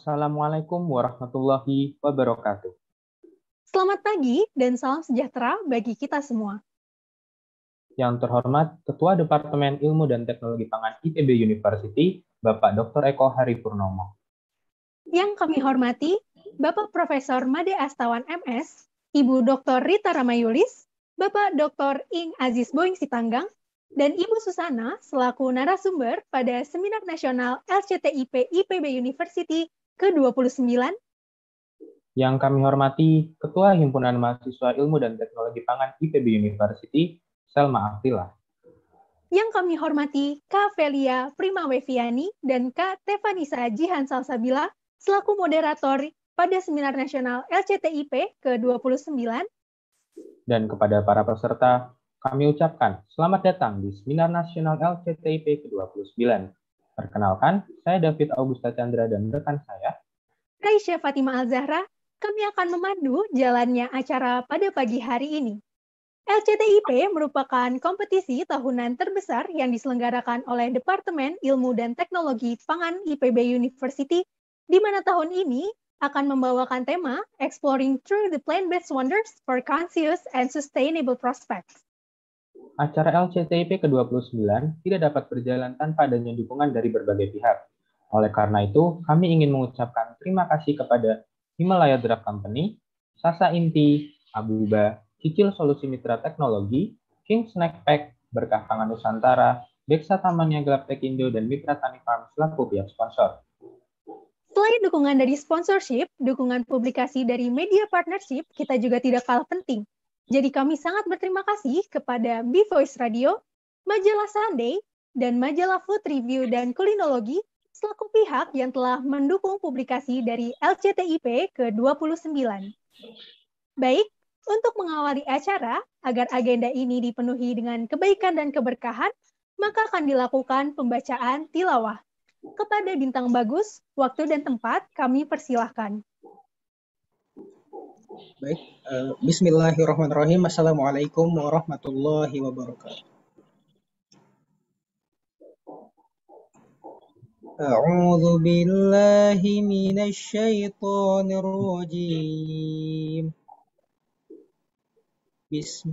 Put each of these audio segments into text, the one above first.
Wassalamualaikum warahmatullahi wabarakatuh. Selamat pagi dan salam sejahtera bagi kita semua. Yang terhormat Ketua Departemen Ilmu dan Teknologi Pangan ITB University, Bapak Dr. Eko Hari Purnomo. Yang kami hormati, Bapak Profesor Made Astawan MS, Ibu Dr. Rita Ramayulis, Bapak Dr. Ing Aziz Boing Sitanggang, dan Ibu Susana selaku narasumber pada Seminar Nasional LCTIP IPB University ke-29 yang kami hormati Ketua Himpunan Mahasiswa Ilmu dan Teknologi Pangan IPB University, Selma Aftila. Yang kami hormati Kak Velia Prima Weviani dan Kak Tevanisa Jihan Salsabila selaku moderator pada Seminar Nasional LCTIP ke-29. Dan kepada para peserta, kami ucapkan selamat datang di Seminar Nasional LCTIP ke-29 Perkenalkan, saya David Augusta Chandra dan rekan saya. Raisya Fatima Al-Zahra, kami akan memandu jalannya acara pada pagi hari ini. LCTIP merupakan kompetisi tahunan terbesar yang diselenggarakan oleh Departemen Ilmu dan Teknologi Pangan IPB University, di mana tahun ini akan membawakan tema Exploring Through the Plant-Based Wonders for Conscious and Sustainable Prospects acara LCTIP ke-29 tidak dapat berjalan tanpa adanya dukungan dari berbagai pihak. Oleh karena itu, kami ingin mengucapkan terima kasih kepada Himalaya Drug Company, Sasa Inti, Abuba, Cicil Solusi Mitra Teknologi, King Snack Pack, Berkah Pangan Nusantara, Beksa Taman Glaptek Indo, dan Mitra Tani Farm selaku pihak sponsor. Selain dukungan dari sponsorship, dukungan publikasi dari media partnership kita juga tidak kalah penting, jadi kami sangat berterima kasih kepada Be voice Radio, Majalah Sunday, dan Majalah Food Review dan Kulinologi selaku pihak yang telah mendukung publikasi dari LCTIP ke-29. Baik, untuk mengawali acara agar agenda ini dipenuhi dengan kebaikan dan keberkahan, maka akan dilakukan pembacaan tilawah. Kepada bintang bagus, waktu dan tempat kami persilahkan. Baik, uh, bismillahirrahmanirrahim. Assalamualaikum warahmatullahi wabarakatuh. A'udzu billahi من الشيطان الرجيم بسم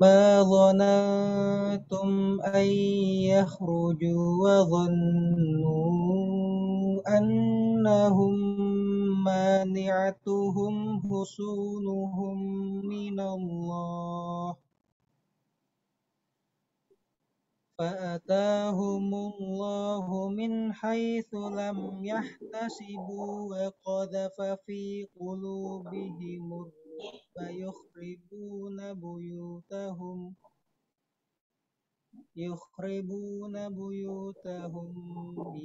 ما ظننتم أن يخرجوا وظنوا أنهم مانعتهم حصونهم من الله فأتاهم الله من حيث لم يحتسبوا وقذف في قلوبهم الرجل ويخربون بيوتهم يخربون بيوتهم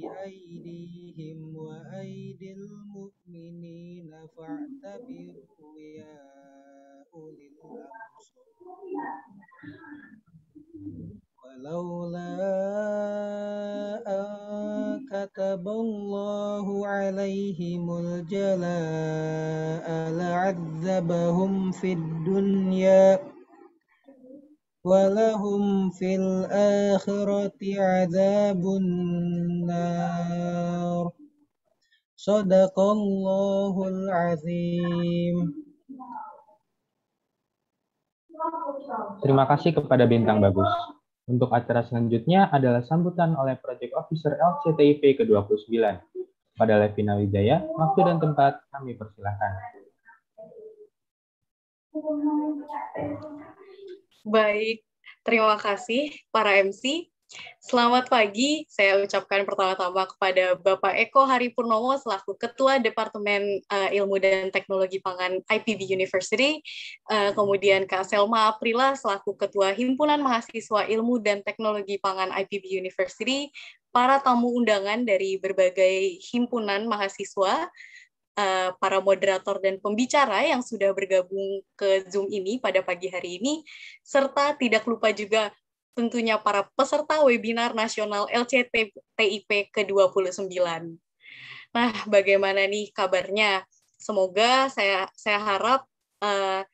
بأيديهم وأيدي المؤمنين فاعتبروا يا أولي الأبصار ولولا أن كتب الله عليهم الجلاء لعذبهم في الدنيا ولهم في الآخرة عذاب النار صدق Terima kasih kepada bintang bagus. Untuk acara selanjutnya adalah sambutan oleh Project Officer LCTIP ke-29. Pada Levina Wijaya, waktu dan tempat kami persilahkan. Baik, terima kasih para MC. Selamat pagi, saya ucapkan pertama-tama kepada Bapak Eko Hari Purnomo selaku Ketua Departemen uh, Ilmu dan Teknologi Pangan IPB University, uh, kemudian Kak Selma Aprila selaku Ketua Himpunan Mahasiswa Ilmu dan Teknologi Pangan IPB University, para tamu undangan dari berbagai himpunan mahasiswa, Uh, para moderator dan pembicara yang sudah bergabung ke Zoom ini pada pagi hari ini, serta tidak lupa juga tentunya para peserta webinar nasional LCTIP ke-29. Nah, bagaimana nih kabarnya? Semoga saya saya harap uh,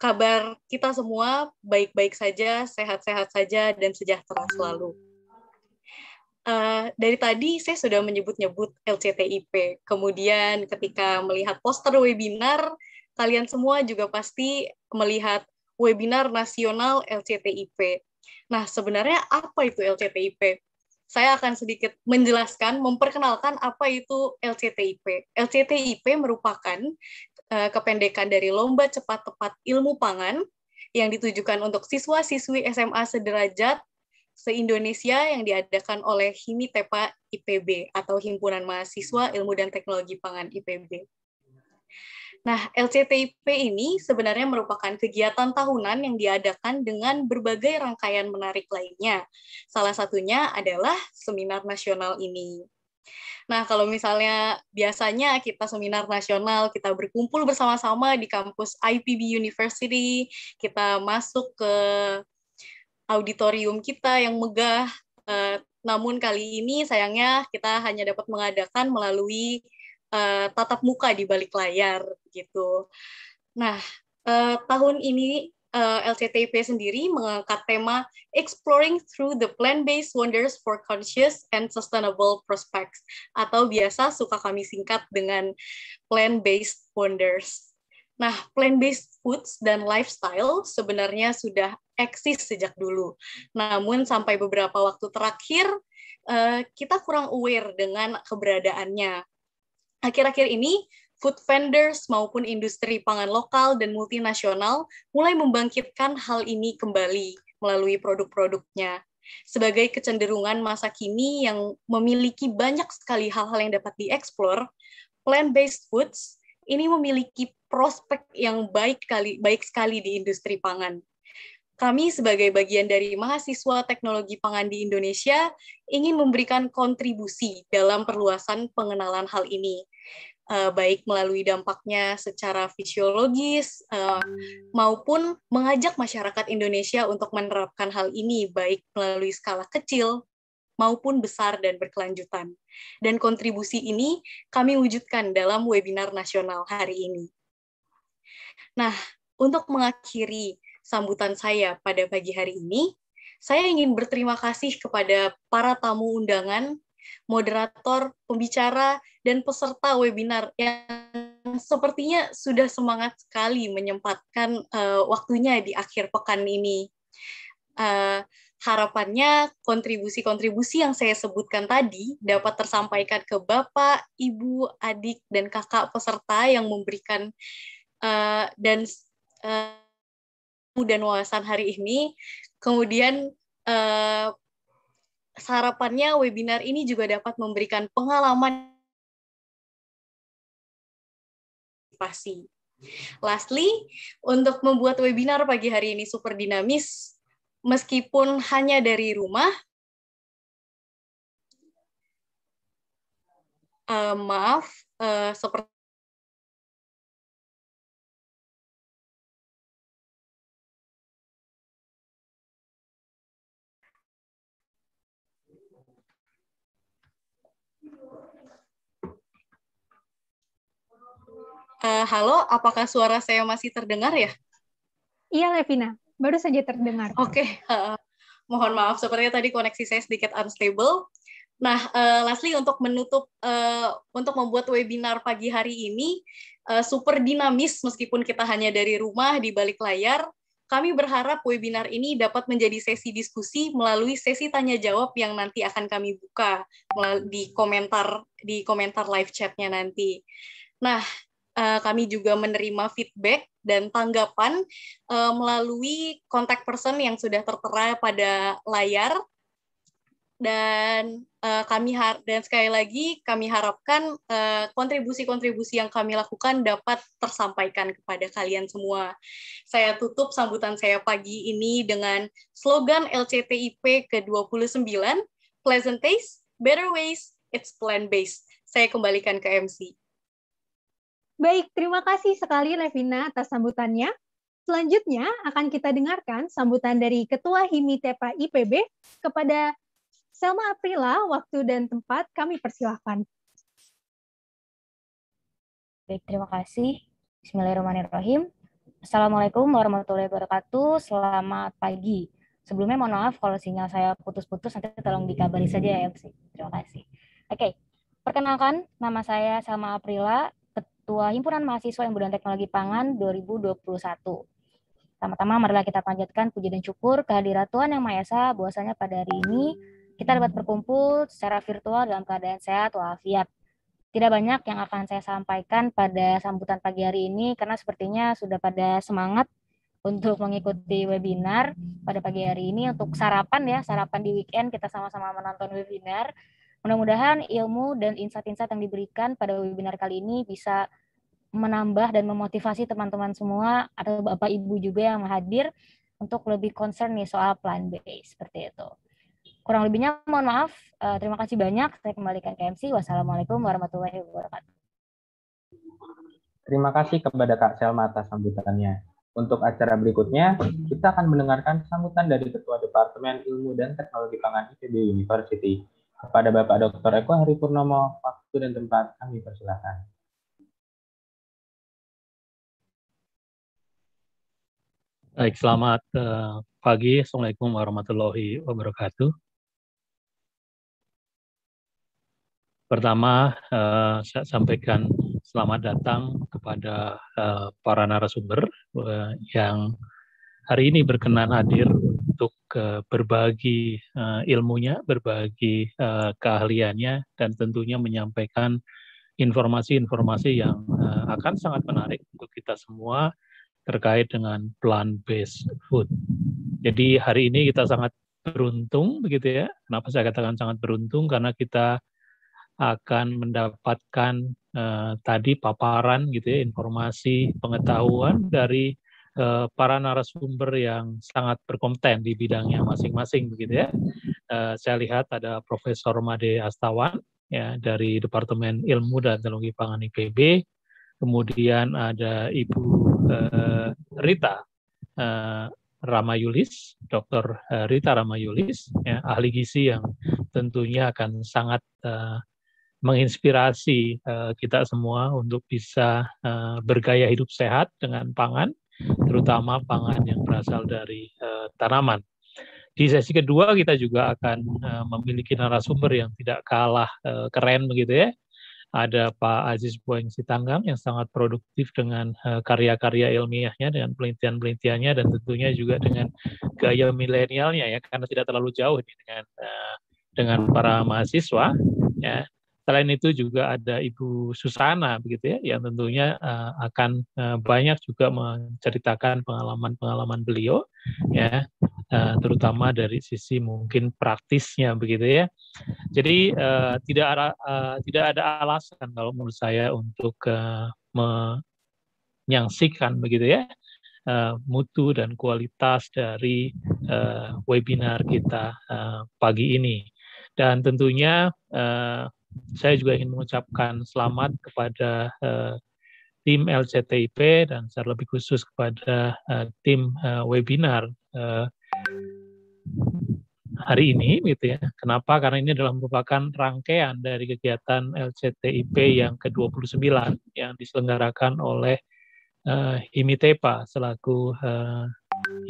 kabar kita semua baik-baik saja, sehat-sehat saja, dan sejahtera selalu. Uh, dari tadi saya sudah menyebut-nyebut LCTIP. Kemudian ketika melihat poster webinar, kalian semua juga pasti melihat webinar nasional LCTIP. Nah, sebenarnya apa itu LCTIP? Saya akan sedikit menjelaskan, memperkenalkan apa itu LCTIP. LCTIP merupakan eh, kependekan dari Lomba Cepat Tepat Ilmu Pangan yang ditujukan untuk siswa-siswi SMA sederajat se-Indonesia yang diadakan oleh HIMITEPA IPB atau Himpunan Mahasiswa Ilmu dan Teknologi Pangan IPB. Nah, LCTIP ini sebenarnya merupakan kegiatan tahunan yang diadakan dengan berbagai rangkaian menarik lainnya. Salah satunya adalah seminar nasional ini. Nah, kalau misalnya biasanya kita seminar nasional, kita berkumpul bersama-sama di kampus IPB University, kita masuk ke auditorium kita yang megah. Eh, namun kali ini sayangnya kita hanya dapat mengadakan melalui Eh, tatap muka di balik layar gitu. Nah, uh, tahun ini uh, eh, LCTP sendiri mengangkat tema Exploring Through the Plant-Based Wonders for Conscious and Sustainable Prospects atau biasa suka kami singkat dengan Plant-Based Wonders. Nah, plant-based foods dan lifestyle sebenarnya sudah eksis sejak dulu. Namun sampai beberapa waktu terakhir, kita kurang aware dengan keberadaannya. Akhir-akhir ini, food vendors maupun industri pangan lokal dan multinasional mulai membangkitkan hal ini kembali melalui produk-produknya. Sebagai kecenderungan masa kini yang memiliki banyak sekali hal-hal yang dapat dieksplor, plant-based foods ini memiliki prospek yang baik kali baik sekali di industri pangan. Kami sebagai bagian dari mahasiswa teknologi pangan di Indonesia ingin memberikan kontribusi dalam perluasan pengenalan hal ini, eh, baik melalui dampaknya secara fisiologis eh, maupun mengajak masyarakat Indonesia untuk menerapkan hal ini baik melalui skala kecil maupun besar dan berkelanjutan. Dan kontribusi ini kami wujudkan dalam webinar nasional hari ini. Nah, untuk mengakhiri sambutan saya pada pagi hari ini. Saya ingin berterima kasih kepada para tamu undangan, moderator, pembicara, dan peserta webinar yang sepertinya sudah semangat sekali menyempatkan uh, waktunya di akhir pekan ini. Uh, harapannya kontribusi-kontribusi yang saya sebutkan tadi dapat tersampaikan ke Bapak, Ibu, adik, dan kakak peserta yang memberikan uh, dan dan wawasan hari ini. Kemudian uh, sarapannya webinar ini juga dapat memberikan pengalaman pasti. Lastly, untuk membuat webinar pagi hari ini super dinamis, meskipun hanya dari rumah, uh, maaf, uh, seperti Eh, halo, apakah suara saya masih terdengar ya? Iya, Levina. Baru saja terdengar. Oke. Okay. Uh, mohon maaf, sepertinya tadi koneksi saya sedikit unstable. Nah, uh, eh, Leslie, untuk menutup, uh, untuk membuat webinar pagi hari ini, uh, super dinamis meskipun kita hanya dari rumah di balik layar, kami berharap webinar ini dapat menjadi sesi diskusi melalui sesi tanya-jawab yang nanti akan kami buka di komentar di komentar live chatnya nanti. Nah, Eh, kami juga menerima feedback dan tanggapan uh, melalui kontak person yang sudah tertera pada layar dan uh, kami har dan sekali lagi kami harapkan kontribusi-kontribusi uh, yang kami lakukan dapat tersampaikan kepada kalian semua. Saya tutup sambutan saya pagi ini dengan slogan LCTIP ke-29 Pleasant Taste, Better Ways, It's Plan Based. Saya kembalikan ke MC. Baik, terima kasih sekali Revina atas sambutannya. Selanjutnya akan kita dengarkan sambutan dari Ketua HIMI TEPA IPB kepada Selma Aprila, waktu dan tempat kami persilahkan. Baik, terima kasih. Bismillahirrahmanirrahim. Assalamualaikum warahmatullahi wabarakatuh. Selamat pagi. Sebelumnya mohon maaf kalau sinyal saya putus-putus, nanti tolong dikabari saja ya, MC. Terima kasih. Oke, perkenalkan nama saya Selma Aprila, Ketua Himpunan Mahasiswa yang dan Teknologi Pangan 2021. Pertama-tama marilah kita panjatkan puji dan syukur kehadirat Tuhan Yang Maha Esa bahwasanya pada hari ini kita dapat berkumpul secara virtual dalam keadaan sehat walafiat. Tidak banyak yang akan saya sampaikan pada sambutan pagi hari ini karena sepertinya sudah pada semangat untuk mengikuti webinar pada pagi hari ini untuk sarapan ya, sarapan di weekend kita sama-sama menonton webinar. Mudah-mudahan ilmu dan insight-insight yang diberikan pada webinar kali ini bisa menambah dan memotivasi teman-teman semua atau Bapak Ibu juga yang hadir untuk lebih concern nih soal plan B seperti itu. Kurang lebihnya mohon maaf. Eh, terima kasih banyak. Saya kembalikan ke MC. Wassalamualaikum warahmatullahi wabarakatuh. Terima kasih kepada Kak Selma atas sambutannya. Untuk acara berikutnya, kita akan mendengarkan sambutan dari Ketua Departemen Ilmu dan Teknologi Pangan ITB University, kepada Bapak Dr. Eko Hari Purnomo, waktu dan tempat kami persilahkan. Baik, selamat uh, pagi. Assalamualaikum warahmatullahi wabarakatuh. Pertama, uh, saya sampaikan selamat datang kepada uh, para narasumber uh, yang hari ini berkenan hadir untuk uh, berbagi uh, ilmunya, berbagi uh, keahliannya, dan tentunya menyampaikan informasi-informasi yang uh, akan sangat menarik untuk kita semua terkait dengan plant-based food. Jadi hari ini kita sangat beruntung begitu ya. Kenapa saya katakan sangat beruntung? Karena kita akan mendapatkan uh, tadi paparan gitu ya, informasi pengetahuan dari uh, para narasumber yang sangat berkompeten di bidangnya masing-masing begitu ya. Uh, saya lihat ada Profesor Made Astawan ya dari Departemen Ilmu dan Teknologi Pangan IPB. Kemudian ada Ibu uh, Rita uh, Ramayulis, Dr. Rita Ramayulis, ya, ahli gizi yang tentunya akan sangat uh, menginspirasi uh, kita semua untuk bisa uh, bergaya hidup sehat dengan pangan terutama pangan yang berasal dari uh, tanaman. Di sesi kedua kita juga akan uh, memiliki narasumber yang tidak kalah uh, keren begitu ya. Ada Pak Aziz Boeng Sitanggang yang sangat produktif dengan karya-karya ilmiahnya, dengan penelitian-penelitiannya, dan tentunya juga dengan gaya milenialnya ya, karena tidak terlalu jauh nih dengan uh, dengan para mahasiswa ya Selain itu juga ada Ibu Susana begitu ya yang tentunya uh, akan uh, banyak juga menceritakan pengalaman-pengalaman beliau ya uh, terutama dari sisi mungkin praktisnya begitu ya. Jadi uh, tidak ada uh, tidak ada alasan kalau menurut saya untuk uh, menyaksikan begitu ya uh, mutu dan kualitas dari uh, webinar kita uh, pagi ini. Dan tentunya uh, saya juga ingin mengucapkan selamat kepada uh, tim LCTIP dan secara lebih khusus kepada uh, tim uh, webinar uh, hari ini gitu ya. Kenapa? Karena ini adalah merupakan rangkaian dari kegiatan LCTIP yang ke-29 yang diselenggarakan oleh uh, HIMITEPA selaku uh,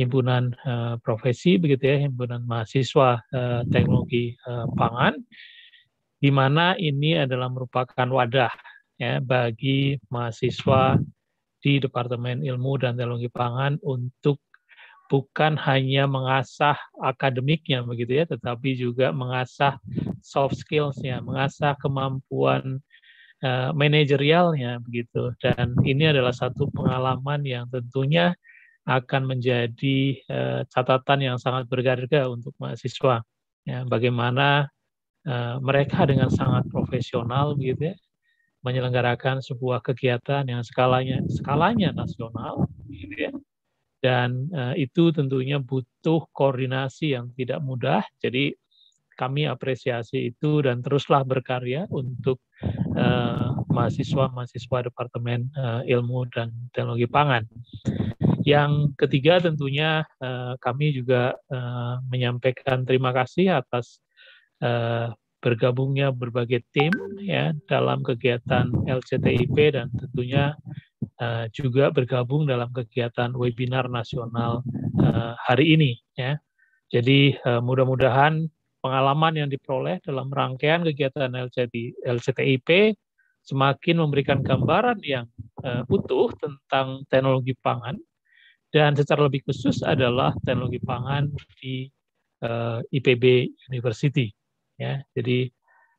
himpunan uh, profesi begitu ya, himpunan mahasiswa uh, teknologi uh, pangan di mana ini adalah merupakan wadah ya bagi mahasiswa di Departemen Ilmu dan Teknologi Pangan untuk bukan hanya mengasah akademiknya begitu ya, tetapi juga mengasah soft skills mengasah kemampuan uh, manajerialnya begitu. Dan ini adalah satu pengalaman yang tentunya akan menjadi uh, catatan yang sangat berharga untuk mahasiswa. Ya, bagaimana Eh, mereka dengan sangat profesional gitu ya, menyelenggarakan sebuah kegiatan yang skalanya skalanya nasional gitu ya. Dan uh, itu tentunya butuh koordinasi yang tidak mudah. Jadi kami apresiasi itu dan teruslah berkarya untuk mahasiswa eh, mahasiswa-mahasiswa Departemen uh, Ilmu dan Teknologi Pangan. Yang ketiga tentunya uh, kami juga uh, menyampaikan terima kasih atas Eh, bergabungnya berbagai tim ya dalam kegiatan LCTIP dan tentunya uh, juga bergabung dalam kegiatan webinar nasional uh, hari ini ya. Jadi uh, mudah-mudahan pengalaman yang diperoleh dalam rangkaian kegiatan LCT, LCTIP semakin memberikan gambaran yang uh, utuh tentang teknologi pangan dan secara lebih khusus adalah teknologi pangan di uh, IPB University ya jadi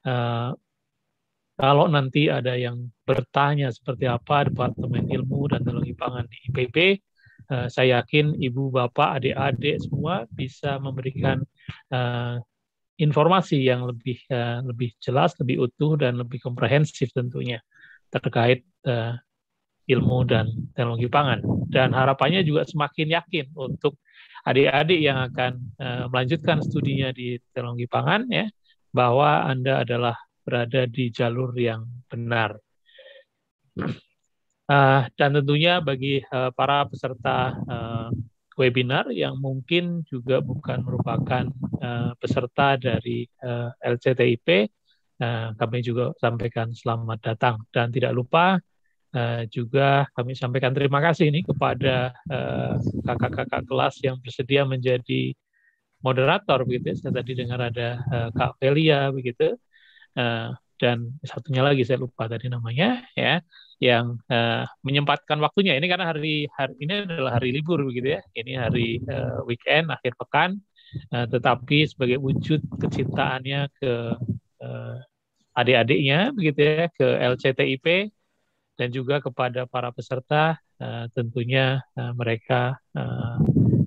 uh, kalau nanti ada yang bertanya seperti apa Departemen Ilmu dan Teknologi Pangan di IPB, uh, eh, saya yakin ibu, bapak, adik-adik semua bisa memberikan uh, informasi yang lebih uh, lebih jelas, lebih utuh dan lebih komprehensif tentunya terkait uh, ilmu dan teknologi pangan. Dan harapannya juga semakin yakin untuk adik-adik yang akan uh, melanjutkan studinya di teknologi pangan ya bahwa Anda adalah berada di jalur yang benar. Uh, dan tentunya bagi uh, para peserta uh, webinar yang mungkin juga bukan merupakan uh, peserta dari uh, LCTIP, uh, kami juga sampaikan selamat datang. Dan tidak lupa uh, juga kami sampaikan terima kasih ini kepada kakak-kakak uh, kakak -kakak kelas yang bersedia menjadi moderator begitu ya. Saya tadi dengar ada uh, Kak Velia begitu. Uh, dan satunya lagi saya lupa tadi namanya ya yang uh, menyempatkan waktunya ini karena hari hari ini adalah hari libur begitu ya ini hari uh, weekend akhir pekan uh, tetapi sebagai wujud kecintaannya ke uh, adik-adiknya begitu ya ke LCTIP dan juga kepada para peserta uh, tentunya uh, mereka uh,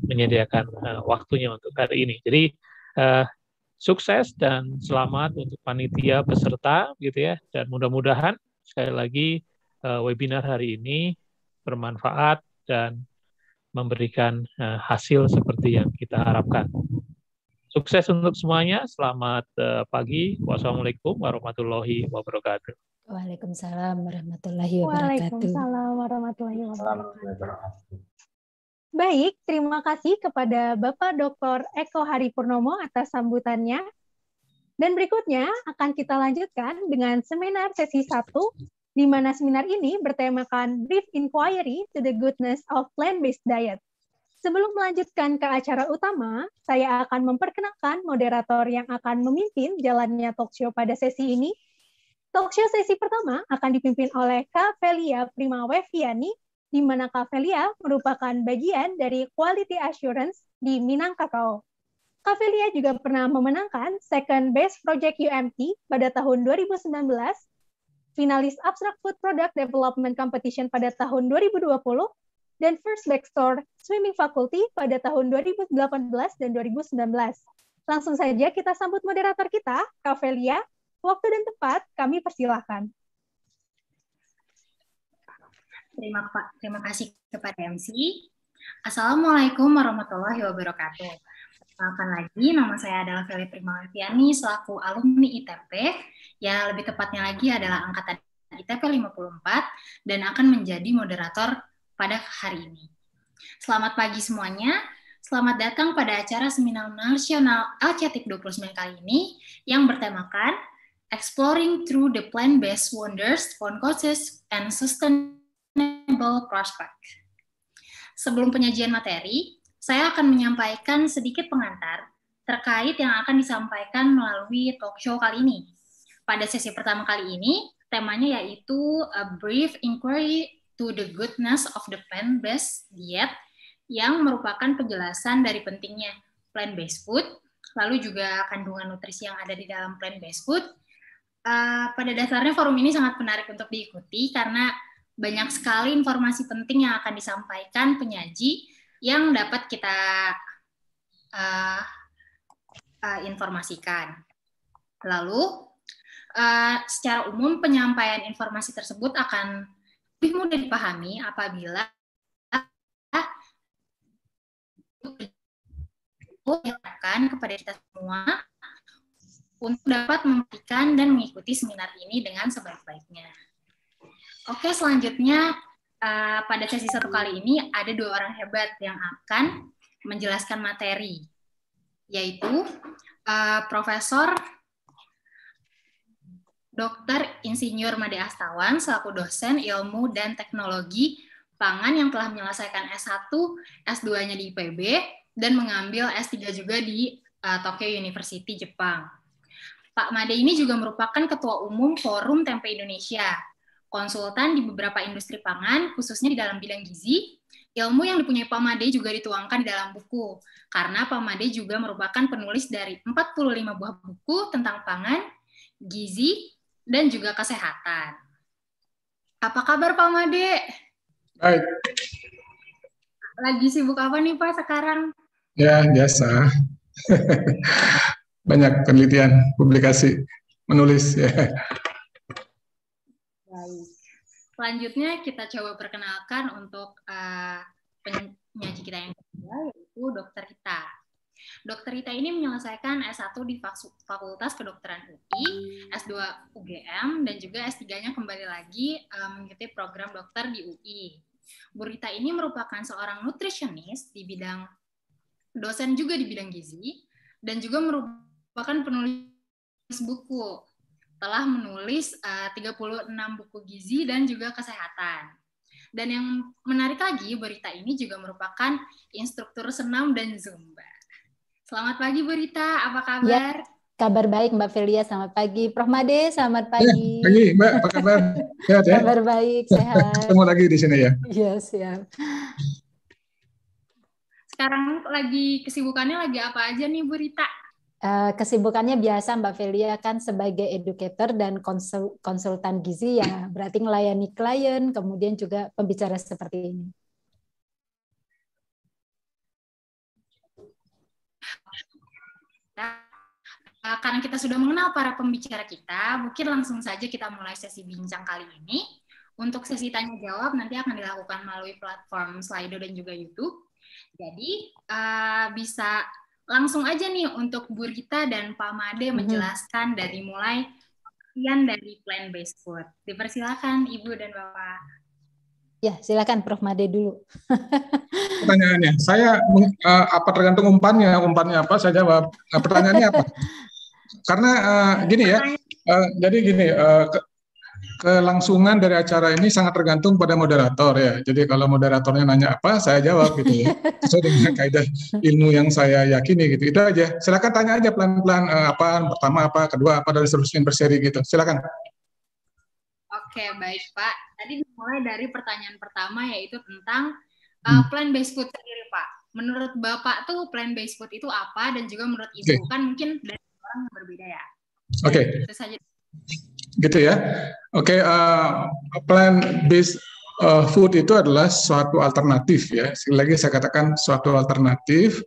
menyediakan uh, waktunya untuk hari ini. Jadi uh, sukses dan selamat untuk panitia peserta gitu ya dan mudah-mudahan sekali lagi uh, webinar hari ini bermanfaat dan memberikan uh, hasil seperti yang kita harapkan. Sukses untuk semuanya. Selamat uh, pagi. Wassalamualaikum warahmatullahi wabarakatuh. Waalaikumsalam warahmatullahi wabarakatuh. Waalaikumsalam warahmatullahi wabarakatuh. Baik, terima kasih kepada Bapak Dr. Eko Hari Purnomo atas sambutannya. Dan berikutnya akan kita lanjutkan dengan seminar sesi 1, di mana seminar ini bertemakan Brief Inquiry to the Goodness of Plant-Based Diet. Sebelum melanjutkan ke acara utama, saya akan memperkenalkan moderator yang akan memimpin jalannya talkshow pada sesi ini. Talkshow sesi pertama akan dipimpin oleh Kak Prima Primaweviani di mana Cavelia merupakan bagian dari Quality Assurance di Minangkabau. Cavelia juga pernah memenangkan Second Best Project UMT pada tahun 2019, finalis Abstract Food Product Development Competition pada tahun 2020, dan First Backstore Swimming Faculty pada tahun 2018 dan 2019. Langsung saja kita sambut moderator kita, Cavelia. Waktu dan tempat kami persilahkan. Terima, terima kasih kepada MC. Assalamualaikum warahmatullahi wabarakatuh. Perkenalkan lagi, nama saya adalah Feli Prima Leviani, selaku alumni ITP, ya lebih tepatnya lagi adalah angkatan ITP 54, dan akan menjadi moderator pada hari ini. Selamat pagi semuanya, selamat datang pada acara seminar nasional LCTIP 29 kali ini, yang bertemakan Exploring Through the Plant-Based Wonders, Phone Causes, and Sustainability Sustainable Prospect. Sebelum penyajian materi, saya akan menyampaikan sedikit pengantar terkait yang akan disampaikan melalui talk show kali ini. Pada sesi pertama kali ini, temanya yaitu A Brief Inquiry to the Goodness of the Plant-Based Diet yang merupakan penjelasan dari pentingnya plant-based food, lalu juga kandungan nutrisi yang ada di dalam plant-based food, Uh, pada dasarnya forum ini sangat menarik untuk diikuti karena banyak sekali informasi penting yang akan disampaikan penyaji yang dapat kita uh, uh, informasikan. Lalu, uh, secara umum penyampaian informasi tersebut akan lebih mudah dipahami apabila diharapkan kepada kita semua untuk dapat memberikan dan mengikuti seminar ini dengan sebaik-baiknya. Oke, selanjutnya uh, pada sesi satu kali ini ada dua orang hebat yang akan menjelaskan materi, yaitu uh, Profesor Dr. Insinyur Made Astawan selaku dosen ilmu dan teknologi pangan yang telah menyelesaikan S1, S2-nya di IPB, dan mengambil S3 juga di uh, Tokyo University, Jepang. Pak Made ini juga merupakan Ketua Umum Forum Tempe Indonesia konsultan di beberapa industri pangan, khususnya di dalam bidang gizi. Ilmu yang dipunyai Pamade juga dituangkan di dalam buku, karena Pamade juga merupakan penulis dari 45 buah buku tentang pangan, gizi, dan juga kesehatan. Apa kabar Pamade? Baik. Lagi sibuk apa nih Pak sekarang? Ya, biasa. Banyak penelitian, publikasi, menulis. Ya. Selanjutnya kita coba perkenalkan untuk uh, eh, penyaji kita yang kedua yaitu Dokter Rita. Dokter Rita ini menyelesaikan S1 di Fakultas Kedokteran UI, S2 UGM, dan juga S3-nya kembali lagi um, mengikuti program dokter di UI. Bu Rita ini merupakan seorang nutritionist di bidang dosen juga di bidang gizi dan juga merupakan penulis buku telah menulis eh, uh, 36 buku gizi dan juga kesehatan. Dan yang menarik lagi, Berita ini juga merupakan instruktur senam dan zumba. Selamat pagi Berita, apa ya, kabar? Ya, kabar baik Mbak Felia, selamat pagi. Prof Made, selamat ya, pagi. Ya, pagi Mbak, apa kabar? Sehat, ya? Kabar baik, sehat. Ketemu lagi di sini ya. Iya, siap. Sekarang lagi kesibukannya lagi apa aja nih Berita? Eh, kesibukannya biasa Mbak Felia kan sebagai educator dan konsultan gizi ya berarti melayani klien kemudian juga pembicara seperti ini. Nah, eh, karena kita sudah mengenal para pembicara kita, mungkin langsung saja kita mulai sesi bincang kali ini. Untuk sesi tanya jawab nanti akan dilakukan melalui platform Slido dan juga YouTube. Jadi uh, bisa langsung aja nih untuk Bu Rita dan Pak Made mm-hmm. menjelaskan dari mulai pengertian dari plant-based food. Dipersilakan Ibu dan Bapak. Ya, silakan Prof. Made dulu. Pertanyaannya, saya uh, apa tergantung umpannya, umpannya apa saya jawab. Eh, pertanyaannya apa? Karena uh, gini ya, uh, jadi gini, uh, kelangsungan dari acara ini sangat tergantung pada moderator ya. Jadi kalau moderatornya nanya apa, saya jawab gitu ya. Sesuai dengan kaidah ilmu yang saya yakini gitu. Itu aja. Silakan tanya aja pelan-pelan eh, apa pertama apa, kedua apa dari seluruh berseri gitu. Silakan. Oke, baik Pak. Tadi dimulai dari pertanyaan pertama yaitu tentang uh, plan based food sendiri, Pak. Menurut Bapak tuh plan based food itu apa dan juga menurut Ibu okay. kan mungkin dari orang berbeda ya. Oke. Okay. Itu saja gitu ya. Oke, okay, uh, eh, plan based uh, food itu adalah suatu alternatif ya. Sekali lagi saya katakan suatu alternatif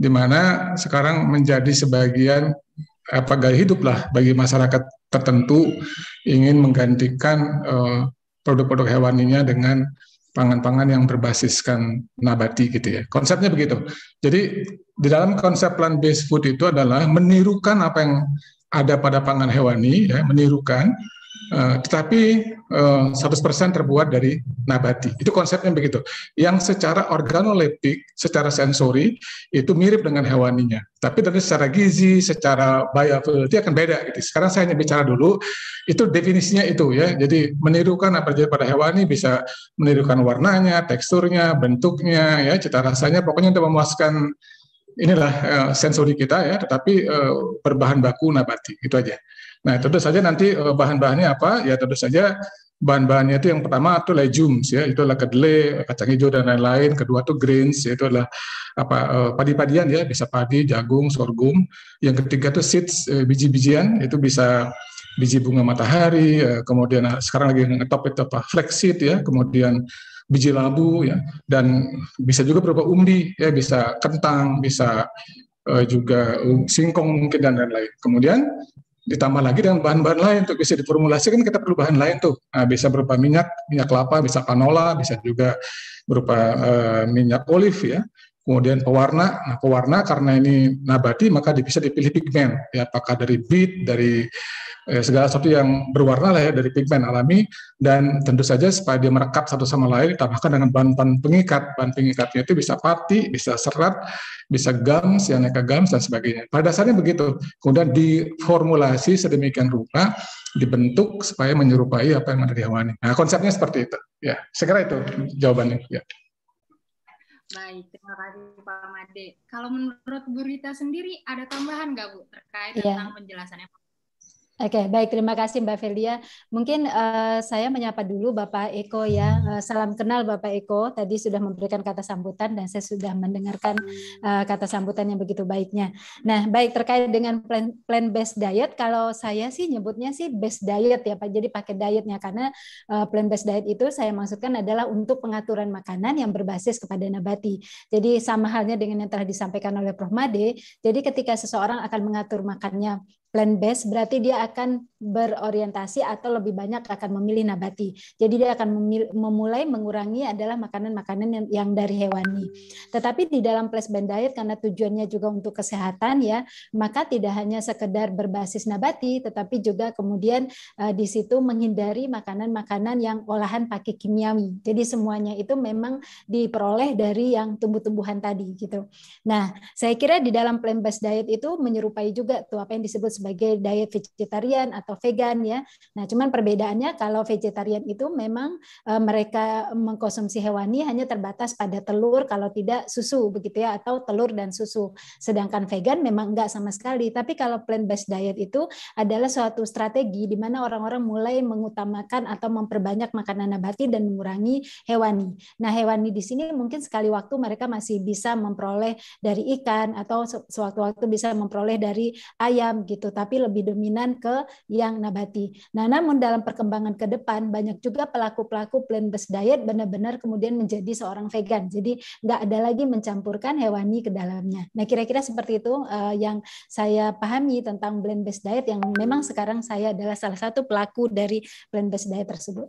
di mana sekarang menjadi sebagian apa eh, gaya hidup lah bagi masyarakat tertentu ingin menggantikan produk produk-produk hewaninya dengan pangan-pangan yang berbasiskan nabati gitu ya. Konsepnya begitu. Jadi di dalam konsep plant based food itu adalah menirukan apa yang ada pada pangan hewani, ya, menirukan, uh, tetapi uh, eh, 100% terbuat dari nabati. Itu konsepnya begitu. Yang secara organoleptik, secara sensori, itu mirip dengan hewaninya. Tapi dari secara gizi, secara bioavailability akan beda. Gitu. Sekarang saya hanya bicara dulu, itu definisinya itu ya. Jadi menirukan apa terjadi pada hewani, bisa menirukan warnanya, teksturnya, bentuknya, ya cita rasanya, pokoknya untuk memuaskan inilah uh, sensori kita ya, tetapi uh, berbahan baku nabati, itu aja. Nah, tentu saja nanti uh, bahan-bahannya apa? Ya tentu saja bahan-bahannya itu yang pertama itu legumes ya, itu adalah kedelai, kacang hijau dan lain-lain. Kedua itu grains, itu adalah apa uh, padi-padian ya, bisa padi, jagung, sorghum. Yang ketiga itu seeds, uh, biji-bijian, itu bisa biji bunga matahari, kemudian sekarang lagi ngetop itu apa flaxseed ya, kemudian biji labu ya dan bisa juga berupa umbi ya bisa kentang bisa uh, juga um, singkong mungkin dan lain-lain kemudian ditambah lagi dengan bahan-bahan lain untuk bisa diformulasikan kita perlu bahan lain tuh nah, bisa berupa minyak minyak kelapa bisa canola bisa juga berupa uh, minyak olive ya kemudian pewarna. Nah, pewarna karena ini nabati maka bisa dipilih pigmen, ya, apakah dari bit, dari eh, segala sesuatu yang berwarna lah ya dari pigmen alami dan tentu saja supaya dia merekat satu sama lain ditambahkan dengan bahan-bahan pengikat bahan pengikatnya itu bisa pati bisa serat bisa gams aneka gams dan sebagainya pada dasarnya begitu kemudian diformulasi sedemikian rupa dibentuk supaya menyerupai apa yang ada di hewan nah konsepnya seperti itu ya sekarang itu jawabannya ya Baik, terima kasih Pak Made. Kalau menurut Bu Rita sendiri, ada tambahan nggak Bu terkait yeah. tentang penjelasannya Oke, okay, baik. Terima kasih Mbak Felia. Mungkin uh, saya menyapa dulu Bapak Eko ya. Uh, salam kenal Bapak Eko. Tadi sudah memberikan kata sambutan dan saya sudah mendengarkan uh, kata sambutan yang begitu baiknya. Nah, baik terkait dengan plan, plan based diet, kalau saya sih nyebutnya sih based diet ya Pak. Jadi pakai dietnya karena uh, plan based diet itu saya maksudkan adalah untuk pengaturan makanan yang berbasis kepada nabati. Jadi sama halnya dengan yang telah disampaikan oleh Prof Made. Jadi ketika seseorang akan mengatur makannya plant based berarti dia akan berorientasi atau lebih banyak akan memilih nabati. Jadi dia akan memulai mengurangi adalah makanan-makanan yang, dari hewani. Tetapi di dalam plant based diet karena tujuannya juga untuk kesehatan ya, maka tidak hanya sekedar berbasis nabati tetapi juga kemudian uh, di situ menghindari makanan-makanan yang olahan pakai kimiawi. Jadi semuanya itu memang diperoleh dari yang tumbuh-tumbuhan tadi gitu. Nah, saya kira di dalam plant based diet itu menyerupai juga tuh apa yang disebut sebagai diet vegetarian atau vegan ya. Nah, cuman perbedaannya kalau vegetarian itu memang e, mereka mengkonsumsi hewani hanya terbatas pada telur kalau tidak susu begitu ya atau telur dan susu. Sedangkan vegan memang enggak sama sekali. Tapi kalau plant based diet itu adalah suatu strategi di mana orang-orang mulai mengutamakan atau memperbanyak makanan nabati dan mengurangi hewani. Nah, hewani di sini mungkin sekali waktu mereka masih bisa memperoleh dari ikan atau sewaktu-waktu bisa memperoleh dari ayam gitu tapi lebih dominan ke yang nabati. Nah, namun dalam perkembangan ke depan banyak juga pelaku-pelaku plant-based diet benar-benar kemudian menjadi seorang vegan. Jadi nggak ada lagi mencampurkan hewani ke dalamnya. Nah, kira-kira seperti itu uh, yang saya pahami tentang plant-based diet yang memang sekarang saya adalah salah satu pelaku dari plant-based diet tersebut.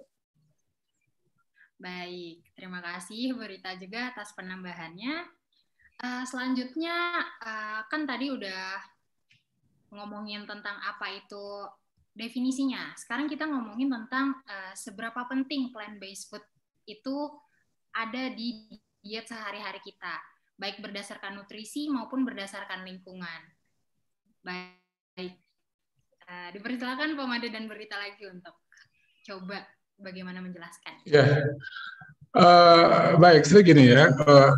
Baik, terima kasih Berita juga atas penambahannya. Uh, selanjutnya, uh, kan tadi udah ngomongin tentang apa itu definisinya. Sekarang kita ngomongin tentang uh, seberapa penting plant-based food itu ada di diet sehari-hari kita, baik berdasarkan nutrisi maupun berdasarkan lingkungan. Baik. Uh, dipersilakan Pemada dan Berita lagi untuk coba bagaimana menjelaskan. Ya. Yeah. Uh, baik, jadi gini ya, uh,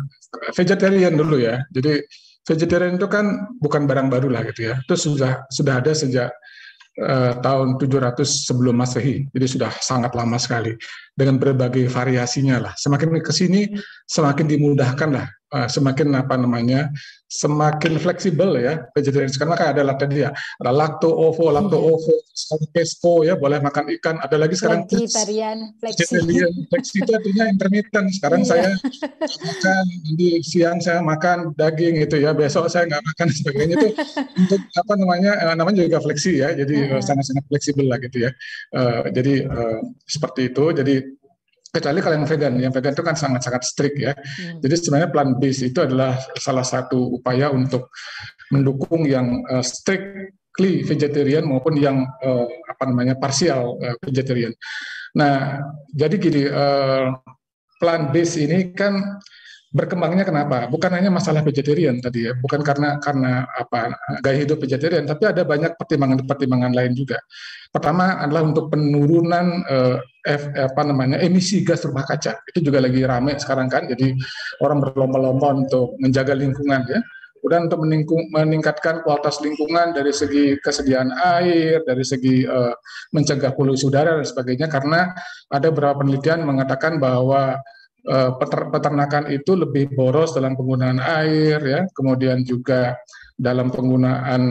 vegetarian dulu ya. Jadi vegetarian itu kan bukan barang baru lah gitu ya. Itu sudah sudah ada sejak uh, tahun 700 sebelum Masehi. Jadi sudah sangat lama sekali dengan berbagai variasinya lah. Semakin ke sini semakin dimudahkan lah Ah, semakin apa namanya semakin fleksibel ya vegetarian karena kan ada tadi ya ada lakto ovo hmm. lakto ovo pesco ya boleh makan ikan ada lagi sekarang vegetarian vegetarian fleksi itu artinya intermittent sekarang iya. saya makan di siang saya makan daging gitu ya besok saya nggak makan sebagainya itu untuk apa namanya eh, namanya juga fleksi ya jadi eh, sangat-sangat fleksibel lah gitu ya eh, jadi seperti itu jadi kecuali kalau yang vegan, yang vegan itu kan sangat-sangat strict ya. Hmm. Jadi sebenarnya plant based itu adalah salah satu upaya untuk mendukung yang uh, strictly vegetarian maupun yang uh, apa namanya parsial uh, vegetarian. Nah, jadi gini uh, plant based ini kan berkembangnya kenapa? Bukan hanya masalah vegetarian tadi ya, bukan karena karena apa gaya hidup vegetarian, tapi ada banyak pertimbangan-pertimbangan lain juga. Pertama adalah untuk penurunan eh, F, apa namanya emisi gas rumah kaca itu juga lagi ramai sekarang kan, jadi orang berlomba-lomba untuk menjaga lingkungan ya. Kemudian untuk meningkatkan kualitas lingkungan dari segi kesediaan air, dari segi eh, mencegah polusi udara dan sebagainya, karena ada beberapa penelitian mengatakan bahwa Eh, peternakan itu lebih boros dalam penggunaan air ya kemudian juga dalam penggunaan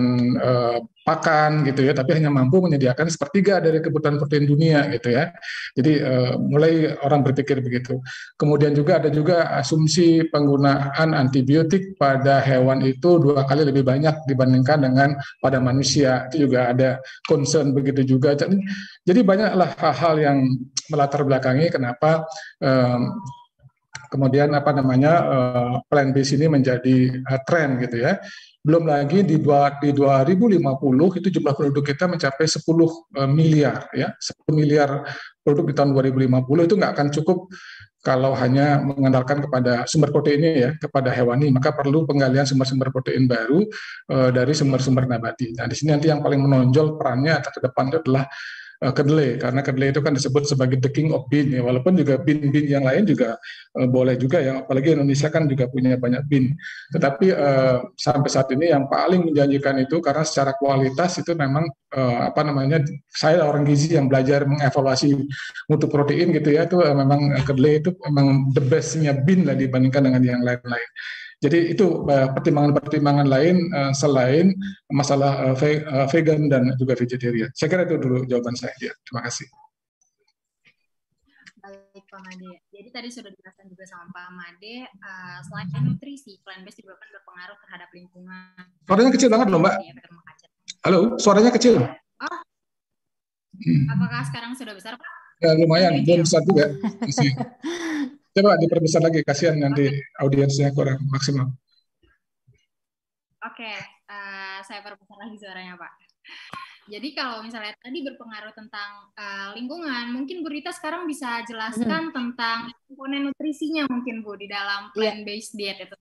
eh, pakan gitu ya tapi hanya mampu menyediakan sepertiga dari kebutuhan protein dunia gitu ya jadi eh, mulai orang berpikir begitu kemudian juga ada juga asumsi penggunaan antibiotik pada hewan itu dua kali lebih banyak dibandingkan dengan pada manusia itu juga ada concern begitu juga jadi banyaklah hal-hal yang melatar belakangi kenapa eh, kemudian apa namanya uh, plan B ini menjadi uh, tren gitu ya. Belum lagi di, dua, di 2050 itu jumlah penduduk kita mencapai 10 eh, miliar ya, 10 miliar penduduk di tahun 2050 itu nggak akan cukup kalau hanya mengandalkan kepada sumber protein ya, kepada hewani, maka perlu penggalian sumber-sumber protein baru uh, dari sumber-sumber nabati. Nah, di sini nanti yang paling menonjol perannya ke depannya adalah uh, kedelai karena kedelai itu kan disebut sebagai the king of bean ya walaupun juga bean-bean yang lain juga uh, boleh juga ya apalagi Indonesia kan juga punya banyak bean tetapi uh, sampai saat ini yang paling menjanjikan itu karena secara kualitas itu memang uh, apa namanya saya orang gizi yang belajar mengevaluasi mutu protein gitu ya itu uh, memang kedelai itu memang the bestnya bean lah dibandingkan dengan yang lain-lain jadi itu eh, pertimbangan-pertimbangan lain eh, selain masalah eh, vegan dan juga vegetarian. Saya kira itu dulu jawaban saya. Ya, terima kasih. Baik, Pak Made. Jadi tadi sudah dijelaskan juga sama Pak Made, uh, selain nutrisi, plant-based juga kan berpengaruh terhadap lingkungan. Suaranya kecil banget loh, Mbak. Ya, ya, Halo, suaranya kecil. Oh, hmm. apakah sekarang sudah besar, Pak? Ya, lumayan, belum ya? besar juga. Masih. Coba diperbesar lagi, kasihan nanti audiensnya kurang maksimal. Oke, okay. uh, eh, saya perbesar lagi suaranya, Pak. Jadi kalau misalnya tadi berpengaruh tentang uh, lingkungan, mungkin Bu Rita sekarang bisa jelaskan hmm. tentang komponen nutrisinya mungkin Bu di dalam iya. plant-based diet itu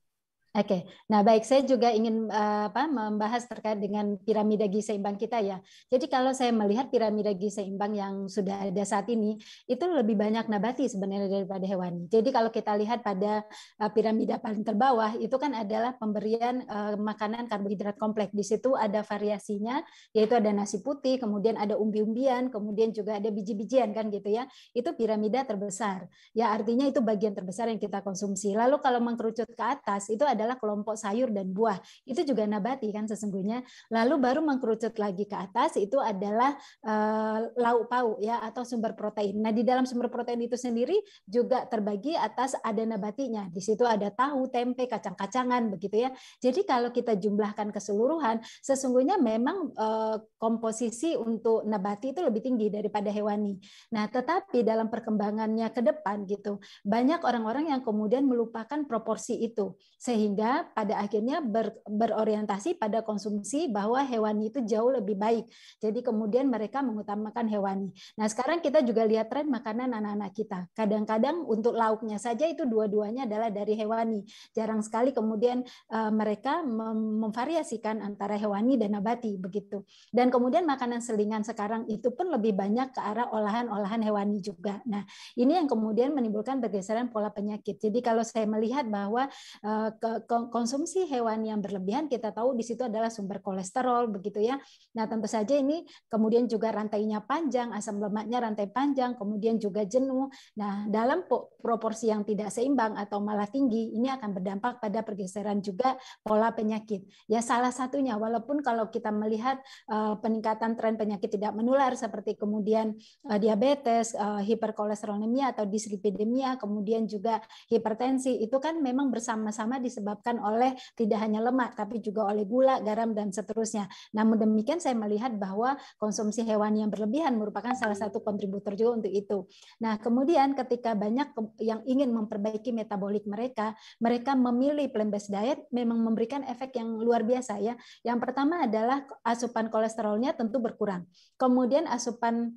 Oke, okay. nah baik saya juga ingin eh, apa membahas terkait dengan piramida gizi seimbang kita ya. Jadi kalau saya melihat piramida gizi seimbang yang sudah ada saat ini itu lebih banyak nabati sebenarnya daripada hewani. Jadi kalau kita lihat pada eh, piramida paling terbawah itu kan adalah pemberian eh, makanan karbohidrat kompleks. Di situ ada variasinya yaitu ada nasi putih, kemudian ada umbi-umbian, kemudian juga ada biji-bijian kan gitu ya. Itu piramida terbesar. Ya artinya itu bagian terbesar yang kita konsumsi. Lalu kalau mengkerucut ke atas itu ada adalah kelompok sayur dan buah. Itu juga nabati kan sesungguhnya. Lalu baru mengkerucut lagi ke atas itu adalah uh, lauk pauk ya atau sumber protein. Nah, di dalam sumber protein itu sendiri juga terbagi atas ada nabatinya. Di situ ada tahu, tempe, kacang-kacangan begitu ya. Jadi kalau kita jumlahkan keseluruhan, sesungguhnya memang uh, komposisi untuk nabati itu lebih tinggi daripada hewani. Nah, tetapi dalam perkembangannya ke depan gitu, banyak orang-orang yang kemudian melupakan proporsi itu sehingga sehingga pada akhirnya ber, berorientasi pada konsumsi bahwa hewani itu jauh lebih baik. Jadi kemudian mereka mengutamakan hewani. Nah sekarang kita juga lihat tren makanan anak-anak kita. Kadang-kadang untuk lauknya saja itu dua-duanya adalah dari hewani. Jarang sekali kemudian uh, mereka mem memvariasikan antara hewani dan nabati begitu. Dan kemudian makanan selingan sekarang itu pun lebih banyak ke arah olahan-olahan hewani juga. Nah ini yang kemudian menimbulkan pergeseran pola penyakit. Jadi kalau saya melihat bahwa eh, konsumsi hewan yang berlebihan kita tahu di situ adalah sumber kolesterol begitu ya. Nah, tentu saja ini kemudian juga rantainya panjang, asam lemaknya rantai panjang, kemudian juga jenuh. Nah, dalam proporsi yang tidak seimbang atau malah tinggi, ini akan berdampak pada pergeseran juga pola penyakit. Ya, salah satunya walaupun kalau kita melihat eh, peningkatan tren penyakit tidak menular seperti kemudian eh, diabetes, uh, eh, hiperkolesterolemia atau dislipidemia, kemudian juga hipertensi itu kan memang bersama-sama disebabkan disebabkan oleh tidak hanya lemak tapi juga oleh gula, garam dan seterusnya. Namun demikian saya melihat bahwa konsumsi hewan yang berlebihan merupakan salah satu kontributor juga untuk itu. Nah, kemudian ketika banyak yang ingin memperbaiki metabolik mereka, mereka memilih plant-based diet memang memberikan efek yang luar biasa ya. Yang pertama adalah asupan kolesterolnya tentu berkurang. Kemudian asupan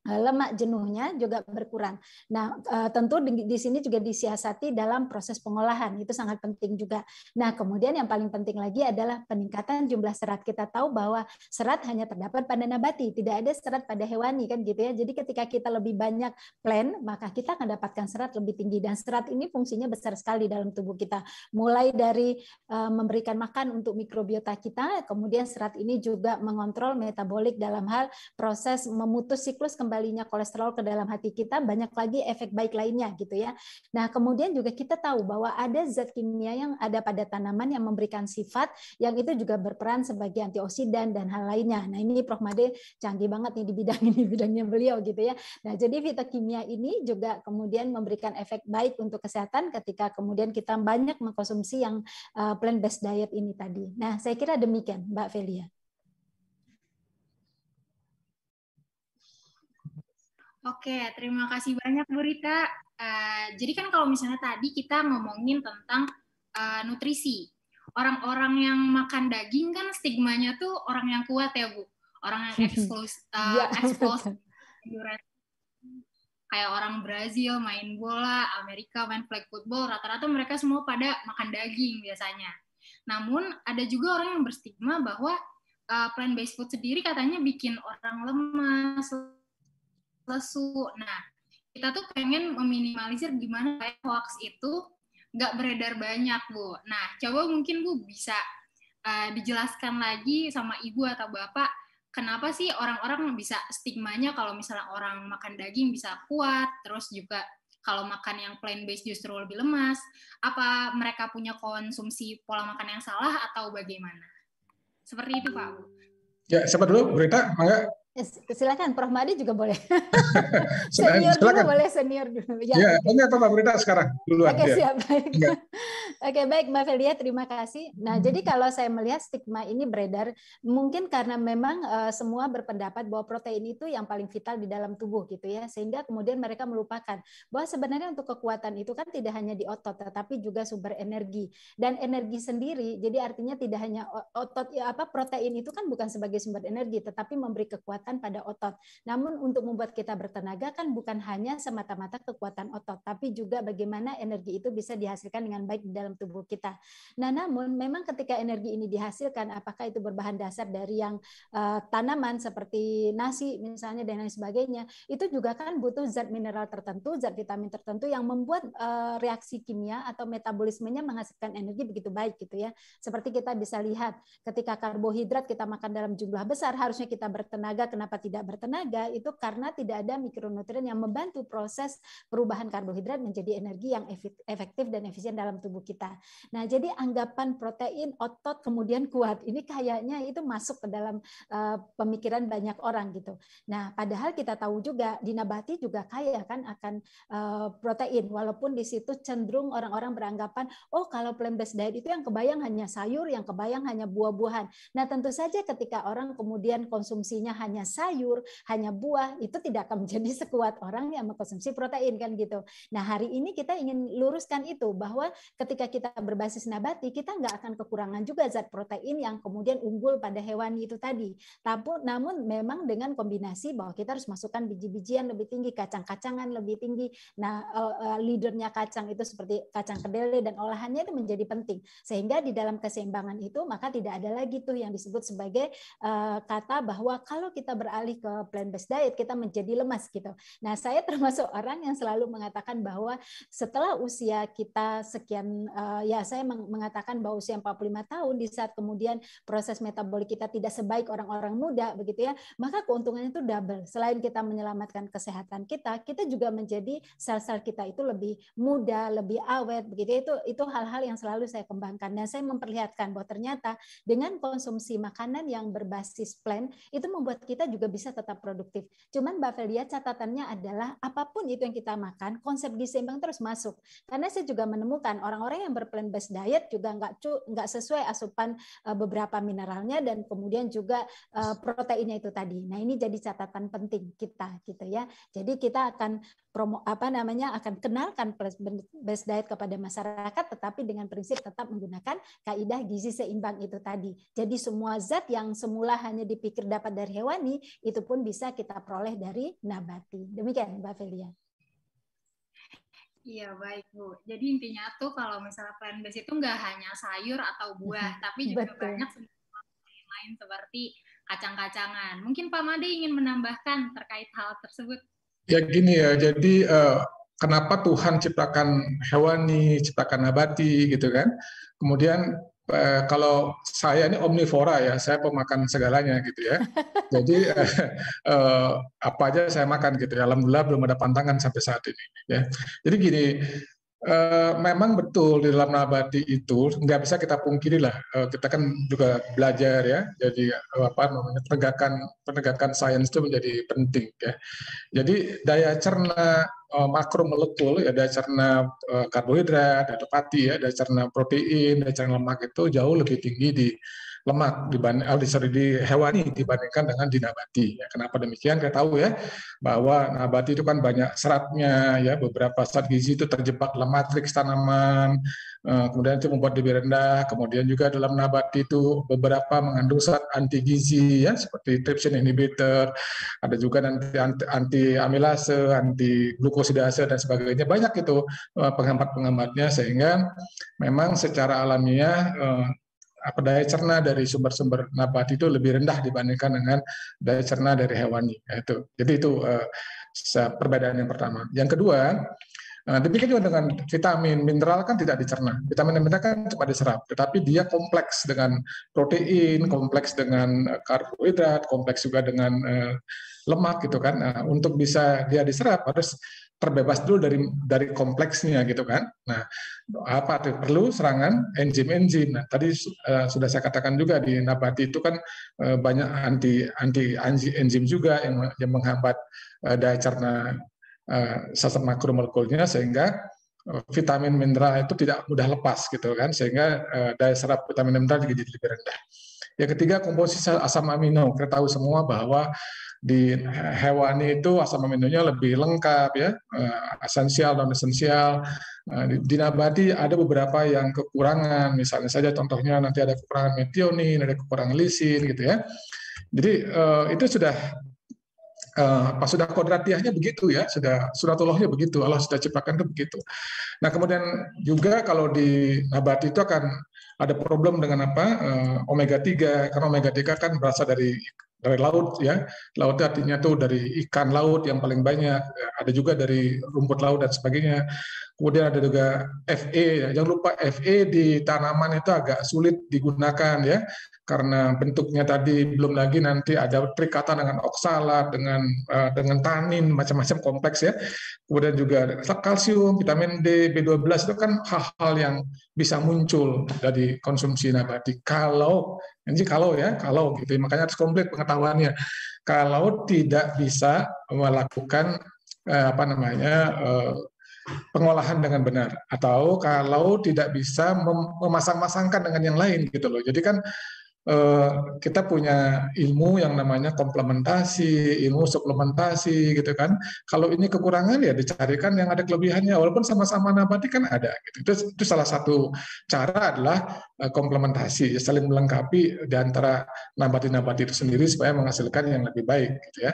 Eh, lemak jenuhnya juga berkurang. Nah, eh, tentu di, sini juga disiasati dalam proses pengolahan. Itu sangat penting juga. Nah, kemudian yang paling penting lagi adalah peningkatan jumlah serat. Kita tahu bahwa serat hanya terdapat pada nabati, tidak ada serat pada hewani kan gitu ya. Jadi ketika kita lebih banyak plan maka kita akan dapatkan serat lebih tinggi dan serat ini fungsinya besar sekali dalam tubuh kita. Mulai dari eh, memberikan makan untuk mikrobiota kita, kemudian serat ini juga mengontrol metabolik dalam hal proses memutus siklus kembali kembalinya kolesterol ke dalam hati kita, banyak lagi efek baik lainnya gitu ya. Nah, kemudian juga kita tahu bahwa ada zat kimia yang ada pada tanaman yang memberikan sifat yang itu juga berperan sebagai antioksidan dan hal lainnya. Nah, ini Prof Made canggih banget nih di bidang ini bidangnya beliau gitu ya. Nah, jadi kimia ini juga kemudian memberikan efek baik untuk kesehatan ketika kemudian kita banyak mengkonsumsi yang eh, plant based diet ini tadi. Nah, saya kira demikian Mbak Felia. Oke, terima kasih banyak Bu Rita. Uh, jadi kan kalau misalnya tadi kita ngomongin tentang uh, nutrisi, orang-orang yang makan daging kan stigmanya tuh orang yang kuat ya Bu, orang yang eksplosif, uh, eh, iya, kayak orang Brazil main bola, Amerika main flag football, rata-rata mereka semua pada makan daging biasanya. Namun ada juga orang yang berstigma bahwa uh, plant based food sendiri katanya bikin orang lemas, lesu. Nah, kita tuh pengen meminimalisir gimana kayak hoax itu nggak beredar banyak, Bu. Nah, coba mungkin Bu bisa uh, dijelaskan lagi sama Ibu atau Bapak, kenapa sih orang-orang bisa stigmanya kalau misalnya orang makan daging bisa kuat, terus juga kalau makan yang plant-based justru lebih lemas? Apa mereka punya konsumsi pola makan yang salah atau bagaimana? Seperti itu, Pak. Ya, siapa dulu berita, Maka Silakan, Prof Madi juga boleh. senior Silakan. dulu boleh, senior dulu. Ya, ya tanya Pak Berita sekarang dulu Oke, okay, iya. siap. Baik. Ya. Oke, baik Mbak Felia, terima kasih. Nah, hmm. jadi kalau saya melihat stigma ini beredar, mungkin karena memang uh, semua berpendapat bahwa protein itu yang paling vital di dalam tubuh gitu ya, sehingga kemudian mereka melupakan bahwa sebenarnya untuk kekuatan itu kan tidak hanya di otot, tetapi juga sumber energi dan energi sendiri. Jadi artinya tidak hanya otot, ya apa protein itu kan bukan sebagai sumber energi, tetapi memberi kekuatan kekuatan pada otot. Namun untuk membuat kita bertenaga kan bukan hanya semata-mata kekuatan otot, tapi juga bagaimana energi itu bisa dihasilkan dengan baik di dalam tubuh kita. Nah, namun memang ketika energi ini dihasilkan, apakah itu berbahan dasar dari yang uh, tanaman seperti nasi misalnya dan lain sebagainya, itu juga kan butuh zat mineral tertentu, zat vitamin tertentu yang membuat uh, reaksi kimia atau metabolismenya menghasilkan energi begitu baik gitu ya. Seperti kita bisa lihat ketika karbohidrat kita makan dalam jumlah besar, harusnya kita bertenaga kenapa tidak bertenaga itu karena tidak ada mikronutrien yang membantu proses perubahan karbohidrat menjadi energi yang efektif dan efisien dalam tubuh kita. Nah, jadi anggapan protein otot kemudian kuat ini kayaknya itu masuk ke dalam uh, pemikiran banyak orang gitu. Nah, padahal kita tahu juga di nabati juga kaya kan akan uh, protein walaupun di situ cenderung orang-orang beranggapan oh kalau plant-based diet itu yang kebayang hanya sayur, yang kebayang hanya buah-buahan. Nah, tentu saja ketika orang kemudian konsumsinya hanya hanya sayur, hanya buah, itu tidak akan menjadi sekuat orang yang mengkonsumsi protein kan gitu. Nah hari ini kita ingin luruskan itu bahwa ketika kita berbasis nabati kita nggak akan kekurangan juga zat protein yang kemudian unggul pada hewani itu tadi. Tapi namun memang dengan kombinasi bahwa kita harus masukkan biji-bijian lebih tinggi, kacang-kacangan lebih tinggi. Nah eh, eh, leadernya kacang itu seperti kacang kedelai dan olahannya itu menjadi penting sehingga di dalam keseimbangan itu maka tidak ada lagi tuh yang disebut sebagai eh, kata bahwa kalau kita kita beralih ke plant based diet kita menjadi lemas gitu. Nah, saya termasuk orang yang selalu mengatakan bahwa setelah usia kita sekian uh, ya saya mengatakan bahwa usia 45 tahun di saat kemudian proses metabolik kita tidak sebaik orang-orang muda begitu ya, maka keuntungannya itu double. Selain kita menyelamatkan kesehatan kita, kita juga menjadi sel-sel kita itu lebih muda, lebih awet begitu. Ya. Itu itu hal-hal yang selalu saya kembangkan dan saya memperlihatkan bahwa ternyata dengan konsumsi makanan yang berbasis plan itu membuat kita kita juga bisa tetap produktif. Cuman Mbak Felia catatannya adalah apapun itu yang kita makan, konsep gizi seimbang terus masuk. Karena saya juga menemukan orang-orang yang berplan based diet juga nggak nggak sesuai asupan eh, beberapa mineralnya dan kemudian juga eh, proteinnya itu tadi. Nah ini jadi catatan penting kita gitu ya. Jadi kita akan promo apa namanya akan kenalkan based diet kepada masyarakat, tetapi dengan prinsip tetap menggunakan kaidah gizi seimbang itu tadi. Jadi semua zat yang semula hanya dipikir dapat dari hewan alami itu pun bisa kita peroleh dari nabati. Demikian Mbak Felia. Iya baik Bu. Jadi intinya tuh kalau misalnya plant based itu nggak hanya sayur atau buah, tapi juga Betul. banyak lain seperti kacang-kacangan. Mungkin Pak Made ingin menambahkan terkait hal tersebut. Ya gini ya. Jadi uh, kenapa Tuhan ciptakan hewani, ciptakan nabati gitu kan? Kemudian Eh, kalau saya ini omnivora ya, saya pemakan segalanya gitu ya. Jadi eh, eh, apa aja saya makan gitu ya. Alhamdulillah belum ada pantangan sampai saat ini. Ya. Jadi gini, Eh, memang betul di dalam nabati itu nggak bisa kita pungkiri lah. Eh, kita kan juga belajar ya, jadi eh, apa namanya penegakan penegakan sains itu menjadi penting ya. Jadi daya cerna makro makromolekul ya daya cerna karbohidrat, daya pati ya, daya cerna protein, daya cerna lemak itu jauh lebih tinggi di lemak dibanding oh, sorry, di hewani dibandingkan dengan di nabati. Ya, kenapa demikian? Kita tahu ya bahwa nabati itu kan banyak seratnya ya beberapa zat gizi itu terjebak dalam matriks tanaman eh, kemudian itu membuat lebih rendah kemudian juga dalam nabati itu beberapa mengandung zat anti gizi ya seperti trypsin inhibitor ada juga nanti anti, anti amilase anti glukosidase dan sebagainya banyak itu eh, penghambat penghambatnya sehingga memang secara alamiah apa daya cerna dari sumber-sumber nabati itu lebih rendah dibandingkan dengan daya cerna dari hewani. Itu. Jadi itu uh, perbedaan yang pertama. Yang kedua, Nah, demikian juga dengan vitamin, mineral kan tidak dicerna. Vitamin dan mineral kan cepat diserap, tetapi dia kompleks dengan protein, kompleks dengan eh, karbohidrat, kompleks juga dengan uh, lemak gitu kan. Nah, untuk bisa dia diserap harus terbebas dulu dari dari kompleksnya gitu kan. Nah, apa tuh perlu serangan enzim-enzim. Nah, tadi uh, sudah saya katakan juga di nabati itu kan uh, banyak anti anti enzim juga yang, yang menghambat uh, daya cerna uh, sistem makromolekulnya sehingga vitamin mineral itu tidak mudah lepas gitu kan sehingga uh, daya serap vitamin mineral juga jadi lebih rendah. Yang ketiga komposisi asam amino. Kita tahu semua bahwa di hewani itu asam aminonya lebih lengkap ya eh, esensial dan esensial eh, di nabati ada beberapa yang kekurangan misalnya saja contohnya nanti ada kekurangan metionin ada kekurangan lisin gitu ya jadi eh, itu sudah apa sudah kodratiahnya begitu ya sudah suratullahnya begitu Allah sudah ciptakan itu begitu nah kemudian juga kalau di nabati itu akan ada problem dengan apa omega 3 karena omega 3 kan berasal dari dari laut ya laut artinya tuh dari ikan laut yang paling banyak ada juga dari rumput laut dan sebagainya kemudian ada juga FE ya. jangan lupa FE di tanaman itu agak sulit digunakan ya karena bentuknya tadi belum lagi nanti ada perikatan dengan oksalat dengan eh, dengan tanin macam-macam kompleks ya kemudian juga kalsium vitamin D B12 itu kan hal-hal yang bisa muncul dari konsumsi nabati kalau ini kalau ya kalau gitu makanya harus komplit pengetahuannya kalau tidak bisa melakukan eh, apa namanya eh, pengolahan dengan benar atau kalau tidak bisa memasang-masangkan dengan yang lain gitu loh jadi kan Eh, kita punya ilmu yang namanya komplementasi, ilmu suplementasi gitu kan. Kalau ini kekurangan ya dicarikan yang ada kelebihannya walaupun sama-sama nabati kan ada gitu. Itu, itu salah satu cara adalah eh, komplementasi, saling melengkapi di antara nabati-nabati itu sendiri supaya menghasilkan yang lebih baik gitu ya.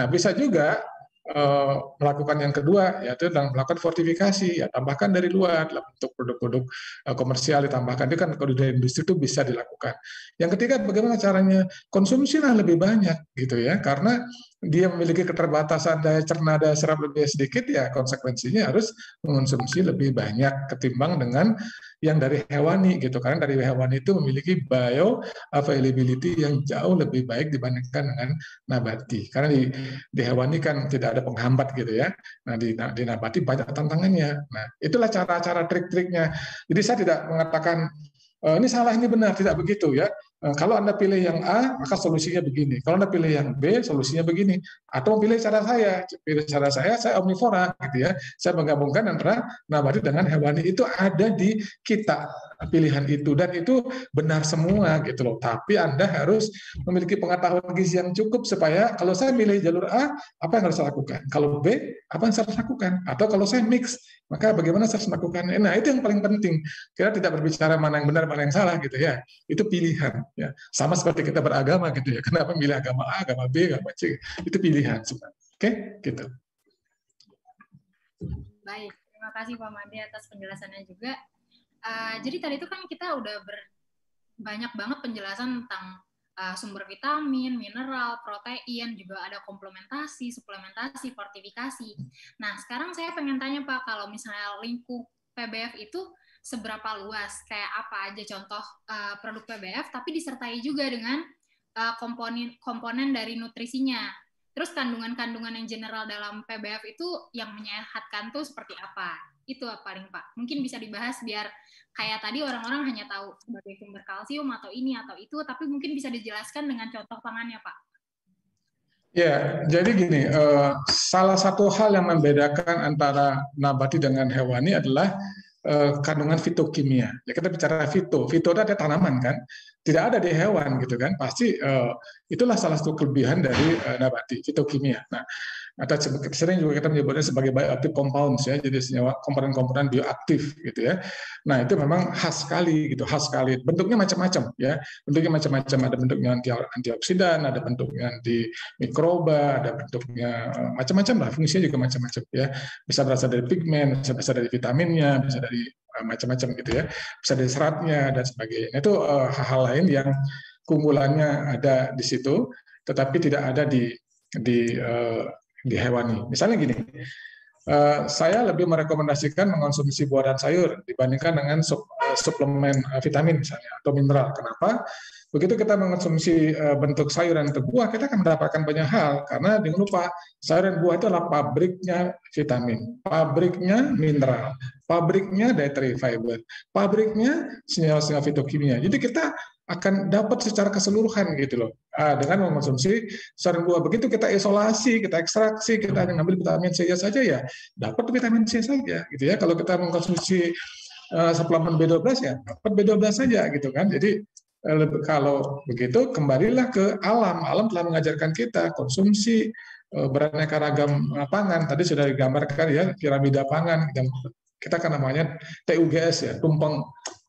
Nah, bisa juga Eh, melakukan yang kedua yaitu tentang melakukan fortifikasi ya tambahkan dari luar dalam bentuk produk-produk eh, komersial ditambahkan itu kan kalau di industri itu bisa dilakukan yang ketiga bagaimana caranya konsumsilah lebih banyak gitu ya karena dia memiliki keterbatasan daya cerna daya serap lebih sedikit ya konsekuensinya harus mengonsumsi lebih banyak ketimbang dengan yang dari hewani gitu karena dari hewani itu memiliki bioavailability yang jauh lebih baik dibandingkan dengan nabati karena di, di hewani kan tidak ada penghambat gitu ya nah di, di nabati banyak tantangannya nah itulah cara-cara trik-triknya jadi saya tidak mengatakan e, ini salah ini benar tidak begitu ya Eh, kalau Anda pilih yang A, maka solusinya begini. Kalau Anda pilih yang B, solusinya begini. Atau pilih cara saya. Pilih cara saya, saya omnivora. gitu ya. Saya menggabungkan antara nabati dengan hewani. Itu ada di kita pilihan itu dan itu benar semua gitu loh. Tapi Anda harus memiliki pengetahuan gizi yang cukup supaya kalau saya milih jalur A, apa yang harus saya lakukan? Kalau B, apa yang harus saya lakukan? Atau kalau saya mix, maka bagaimana saya harus melakukan? Nah, itu yang paling penting. Kita tidak berbicara mana yang benar, mana yang salah gitu ya. Itu pilihan ya. Sama seperti kita beragama gitu ya. Kenapa milih agama A, agama B, agama C? Itu pilihan sebenarnya. Oke, okay? gitu. Baik, terima kasih Pak Made atas penjelasannya juga. Eh, jadi tadi itu kan kita udah ber, banyak banget penjelasan tentang uh, sumber vitamin, mineral, protein, juga ada komplementasi, suplementasi, fortifikasi. Nah, sekarang saya pengen tanya Pak, kalau misalnya lingkup PBF itu seberapa luas? Kayak apa aja contoh uh, produk PBF, tapi disertai juga dengan uh, komponen komponen dari nutrisinya. Terus kandungan-kandungan yang general dalam PBF itu yang menyehatkan tuh seperti apa? itu apa paling pak mungkin bisa dibahas biar kayak tadi orang-orang hanya tahu sebagai sumber kalsium atau ini atau itu tapi mungkin bisa dijelaskan dengan contoh pangannya pak Ya, jadi gini, uh, salah satu hal yang membedakan antara nabati dengan hewani adalah uh, kandungan fitokimia. Ya, kita bicara fito, fito itu ada tanaman kan, tidak ada di hewan gitu kan. Pasti uh, itulah salah satu kelebihan dari nabati, fitokimia. Nah, atau sering juga kita menyebutnya sebagai bioactive compounds ya, jadi senyawa komponen-komponen bioaktif gitu ya. Nah itu memang khas sekali gitu, khas sekali. Bentuknya macam-macam ya, bentuknya macam-macam. Ada bentuknya anti antioksidan, ada bentuknya anti mikroba, ada bentuknya eh, macam-macam lah. Fungsinya juga macam-macam ya. Bisa berasal dari pigmen, bisa berasal dari vitaminnya, bisa dari eh, macam-macam gitu ya, bisa dari seratnya dan sebagainya. Nah, itu eh, hal-hal uh, lain yang keunggulannya ada di situ, tetapi tidak ada di di uh, di hewani. Misalnya gini, eh, saya lebih merekomendasikan mengonsumsi buah dan sayur dibandingkan dengan eh, suplemen eh, vitamin misalnya atau mineral. Kenapa? Begitu kita mengonsumsi bentuk sayur dan buah, kita akan mendapatkan banyak hal karena jangan lupa sayur dan buah itu adalah pabriknya vitamin, pabriknya mineral, pabriknya dietary fiber, pabriknya senyawa-senyawa fitokimia. Jadi kita akan dapat secara keseluruhan gitu loh ah, dengan mengonsumsi sarang buah begitu kita isolasi kita ekstraksi kita hanya ngambil vitamin C saja ya dapat vitamin C saja gitu ya kalau kita mengkonsumsi uh, suplemen B12 ya dapat B12 saja gitu kan jadi eh, kalau begitu kembalilah ke alam alam telah mengajarkan kita konsumsi eh, beraneka ragam pangan tadi sudah digambarkan ya piramida pangan kita kan namanya TUGS ya tumpeng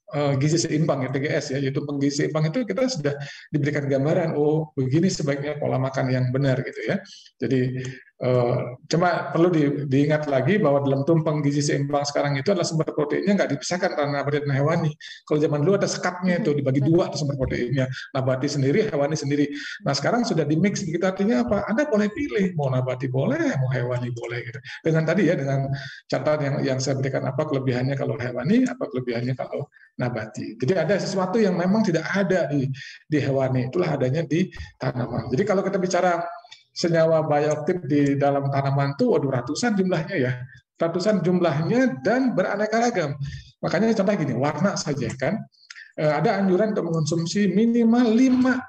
Eh, gizi seimbang ya tgs ya yaitu penggizi seimbang itu kita sudah diberikan gambaran oh begini sebaiknya pola makan yang benar gitu ya jadi Eh, cuma perlu di, diingat lagi bahwa dalam tumpeng gizi seimbang sekarang itu adalah sumber proteinnya nggak dipisahkan karena dan hewani. Kalau zaman dulu ada sekatnya itu mm-hmm. dibagi dua sumber proteinnya, nabati sendiri, hewani sendiri. Nah sekarang sudah di mix gitu artinya apa? Anda boleh pilih mau nabati boleh, mau hewani boleh gitu. Dengan tadi ya dengan catatan yang yang saya berikan apa kelebihannya kalau hewani, apa kelebihannya kalau nabati. Jadi ada sesuatu yang memang tidak ada di di hewani, itulah adanya di tanaman. Jadi kalau kita bicara senyawa bioaktif di dalam tanaman itu waduh ratusan jumlahnya ya ratusan jumlahnya dan beraneka ragam makanya contoh gini warna saja kan eh, ada anjuran untuk mengonsumsi minimal lima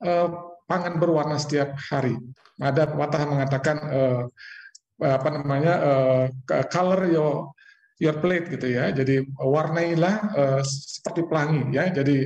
eh, pangan berwarna setiap hari ada patah mengatakan eh, apa namanya color your your plate gitu ya. Jadi warnailah uh, seperti pelangi ya. Jadi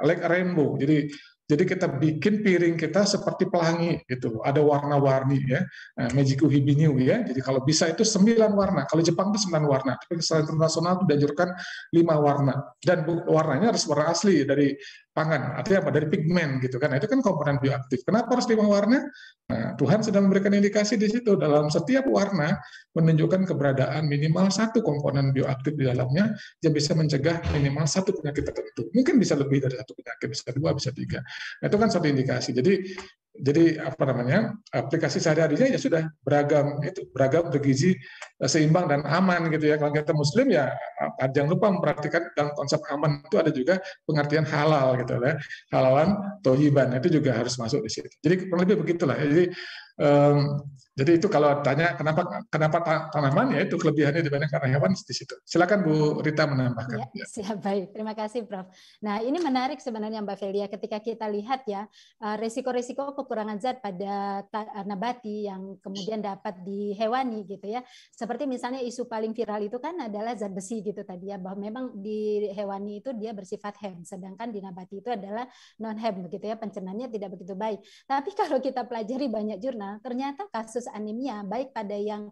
like rainbow. Jadi jadi kita bikin piring kita seperti pelangi gitu, ada warna-warni ya, eh, magic Magiku Hibinyu ya. Jadi kalau bisa itu sembilan warna. Kalau Jepang itu sembilan warna, tapi secara internasional itu dianjurkan lima warna dan warnanya harus warna asli dari pangan, artinya apa? Dari pigmen gitu kan. Nah, itu kan komponen bioaktif. Kenapa harus lima warna? Nah, Tuhan sedang memberikan indikasi di situ dalam setiap warna menunjukkan keberadaan minimal satu komponen bioaktif di dalamnya yang bisa mencegah minimal satu penyakit tertentu. Mungkin bisa lebih dari satu penyakit, bisa dua, bisa tiga. Nah, itu kan satu indikasi. Jadi jadi apa namanya aplikasi sehari-harinya ya sudah beragam itu beragam bergizi eh, seimbang dan aman gitu ya kalau kita muslim ya eh, jangan lupa memperhatikan dalam konsep aman itu ada juga pengertian halal gitu ya halalan tohiban itu juga harus masuk di situ jadi kurang lebih begitulah jadi Um, jadi itu kalau tanya kenapa kenapa tanaman ya itu kelebihannya dibandingkan hewan di situ. Silakan Bu Rita menambahkan. Ya, siap baik, terima kasih Prof. Nah ini menarik sebenarnya Mbak Felia ketika kita lihat ya eh, resiko-resiko kekurangan zat pada nabati yang kemudian dapat dihewani gitu ya. Seperti misalnya isu paling viral itu kan adalah zat besi gitu tadi ya bahwa memang di hewani itu dia bersifat hem, sedangkan di nabati itu adalah non hem begitu ya pencernaannya tidak begitu baik. Tapi kalau kita pelajari banyak jurnal ternyata kasus anemia baik pada yang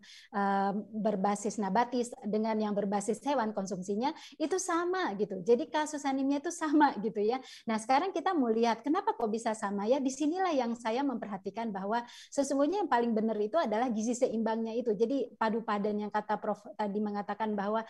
berbasis nabatis dengan yang berbasis hewan konsumsinya itu sama gitu. Jadi kasus anemia itu sama gitu ya. Nah sekarang kita mau lihat kenapa kok bisa sama ya. Disinilah yang saya memperhatikan bahwa sesungguhnya yang paling benar itu adalah gizi seimbangnya itu. Jadi padu padan yang kata Prof tadi mengatakan bahwa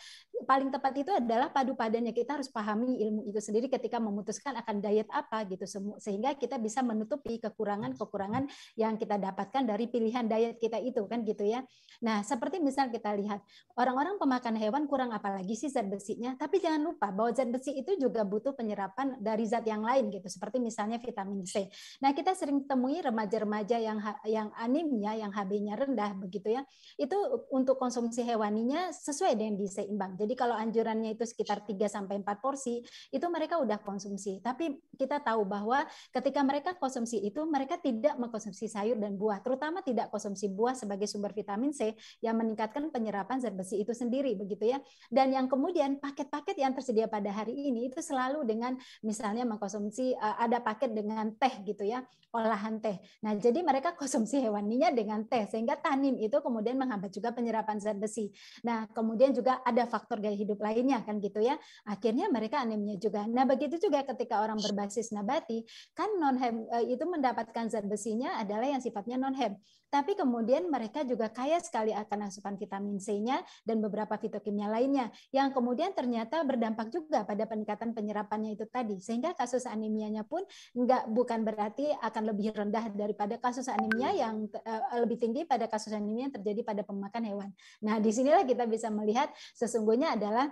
paling tepat itu adalah padu padannya kita harus pahami ilmu itu sendiri ketika memutuskan akan diet apa gitu sehingga kita bisa menutupi kekurangan-kekurangan yang kita dapat mendapatkan dari pilihan diet kita itu kan gitu ya. Nah, seperti misal kita lihat orang-orang pemakan hewan kurang apalagi sih zat besinya, tapi jangan lupa bahwa zat besi itu juga butuh penyerapan dari zat yang lain gitu, seperti misalnya vitamin C. Nah, kita sering temui remaja-remaja yang yang anemia, yang HB-nya rendah begitu ya. Itu untuk konsumsi hewaninya sesuai dengan gizi seimbang. Jadi kalau anjurannya itu sekitar 3 sampai 4 porsi, itu mereka udah konsumsi. Tapi kita tahu bahwa ketika mereka konsumsi itu mereka tidak mengkonsumsi sayur dan buah terutama tidak konsumsi buah sebagai sumber vitamin C yang meningkatkan penyerapan zat besi itu sendiri begitu ya. Dan yang kemudian paket-paket yang tersedia pada hari ini itu selalu dengan misalnya mengkonsumsi eh, ada paket dengan teh gitu ya, olahan teh. Nah, jadi mereka konsumsi hewaninya dengan teh sehingga tanin itu kemudian menghambat juga penyerapan zat besi. Nah, kemudian juga ada faktor gaya hidup lainnya kan gitu ya. Akhirnya mereka anemia juga. Nah, begitu juga ketika orang berbasis nabati kan non eh, itu mendapatkan zat besinya adalah yang sifatnya non hem. Tapi kemudian mereka juga kaya sekali akan asupan vitamin C-nya dan beberapa fitokimia lainnya yang kemudian ternyata berdampak juga pada peningkatan penyerapannya itu tadi. Sehingga kasus anemianya pun enggak bukan berarti akan lebih rendah daripada kasus anemia iya. yang uh, lebih tinggi pada kasus anemia yang terjadi pada pemakan hewan. Nah, disinilah kita bisa melihat sesungguhnya adalah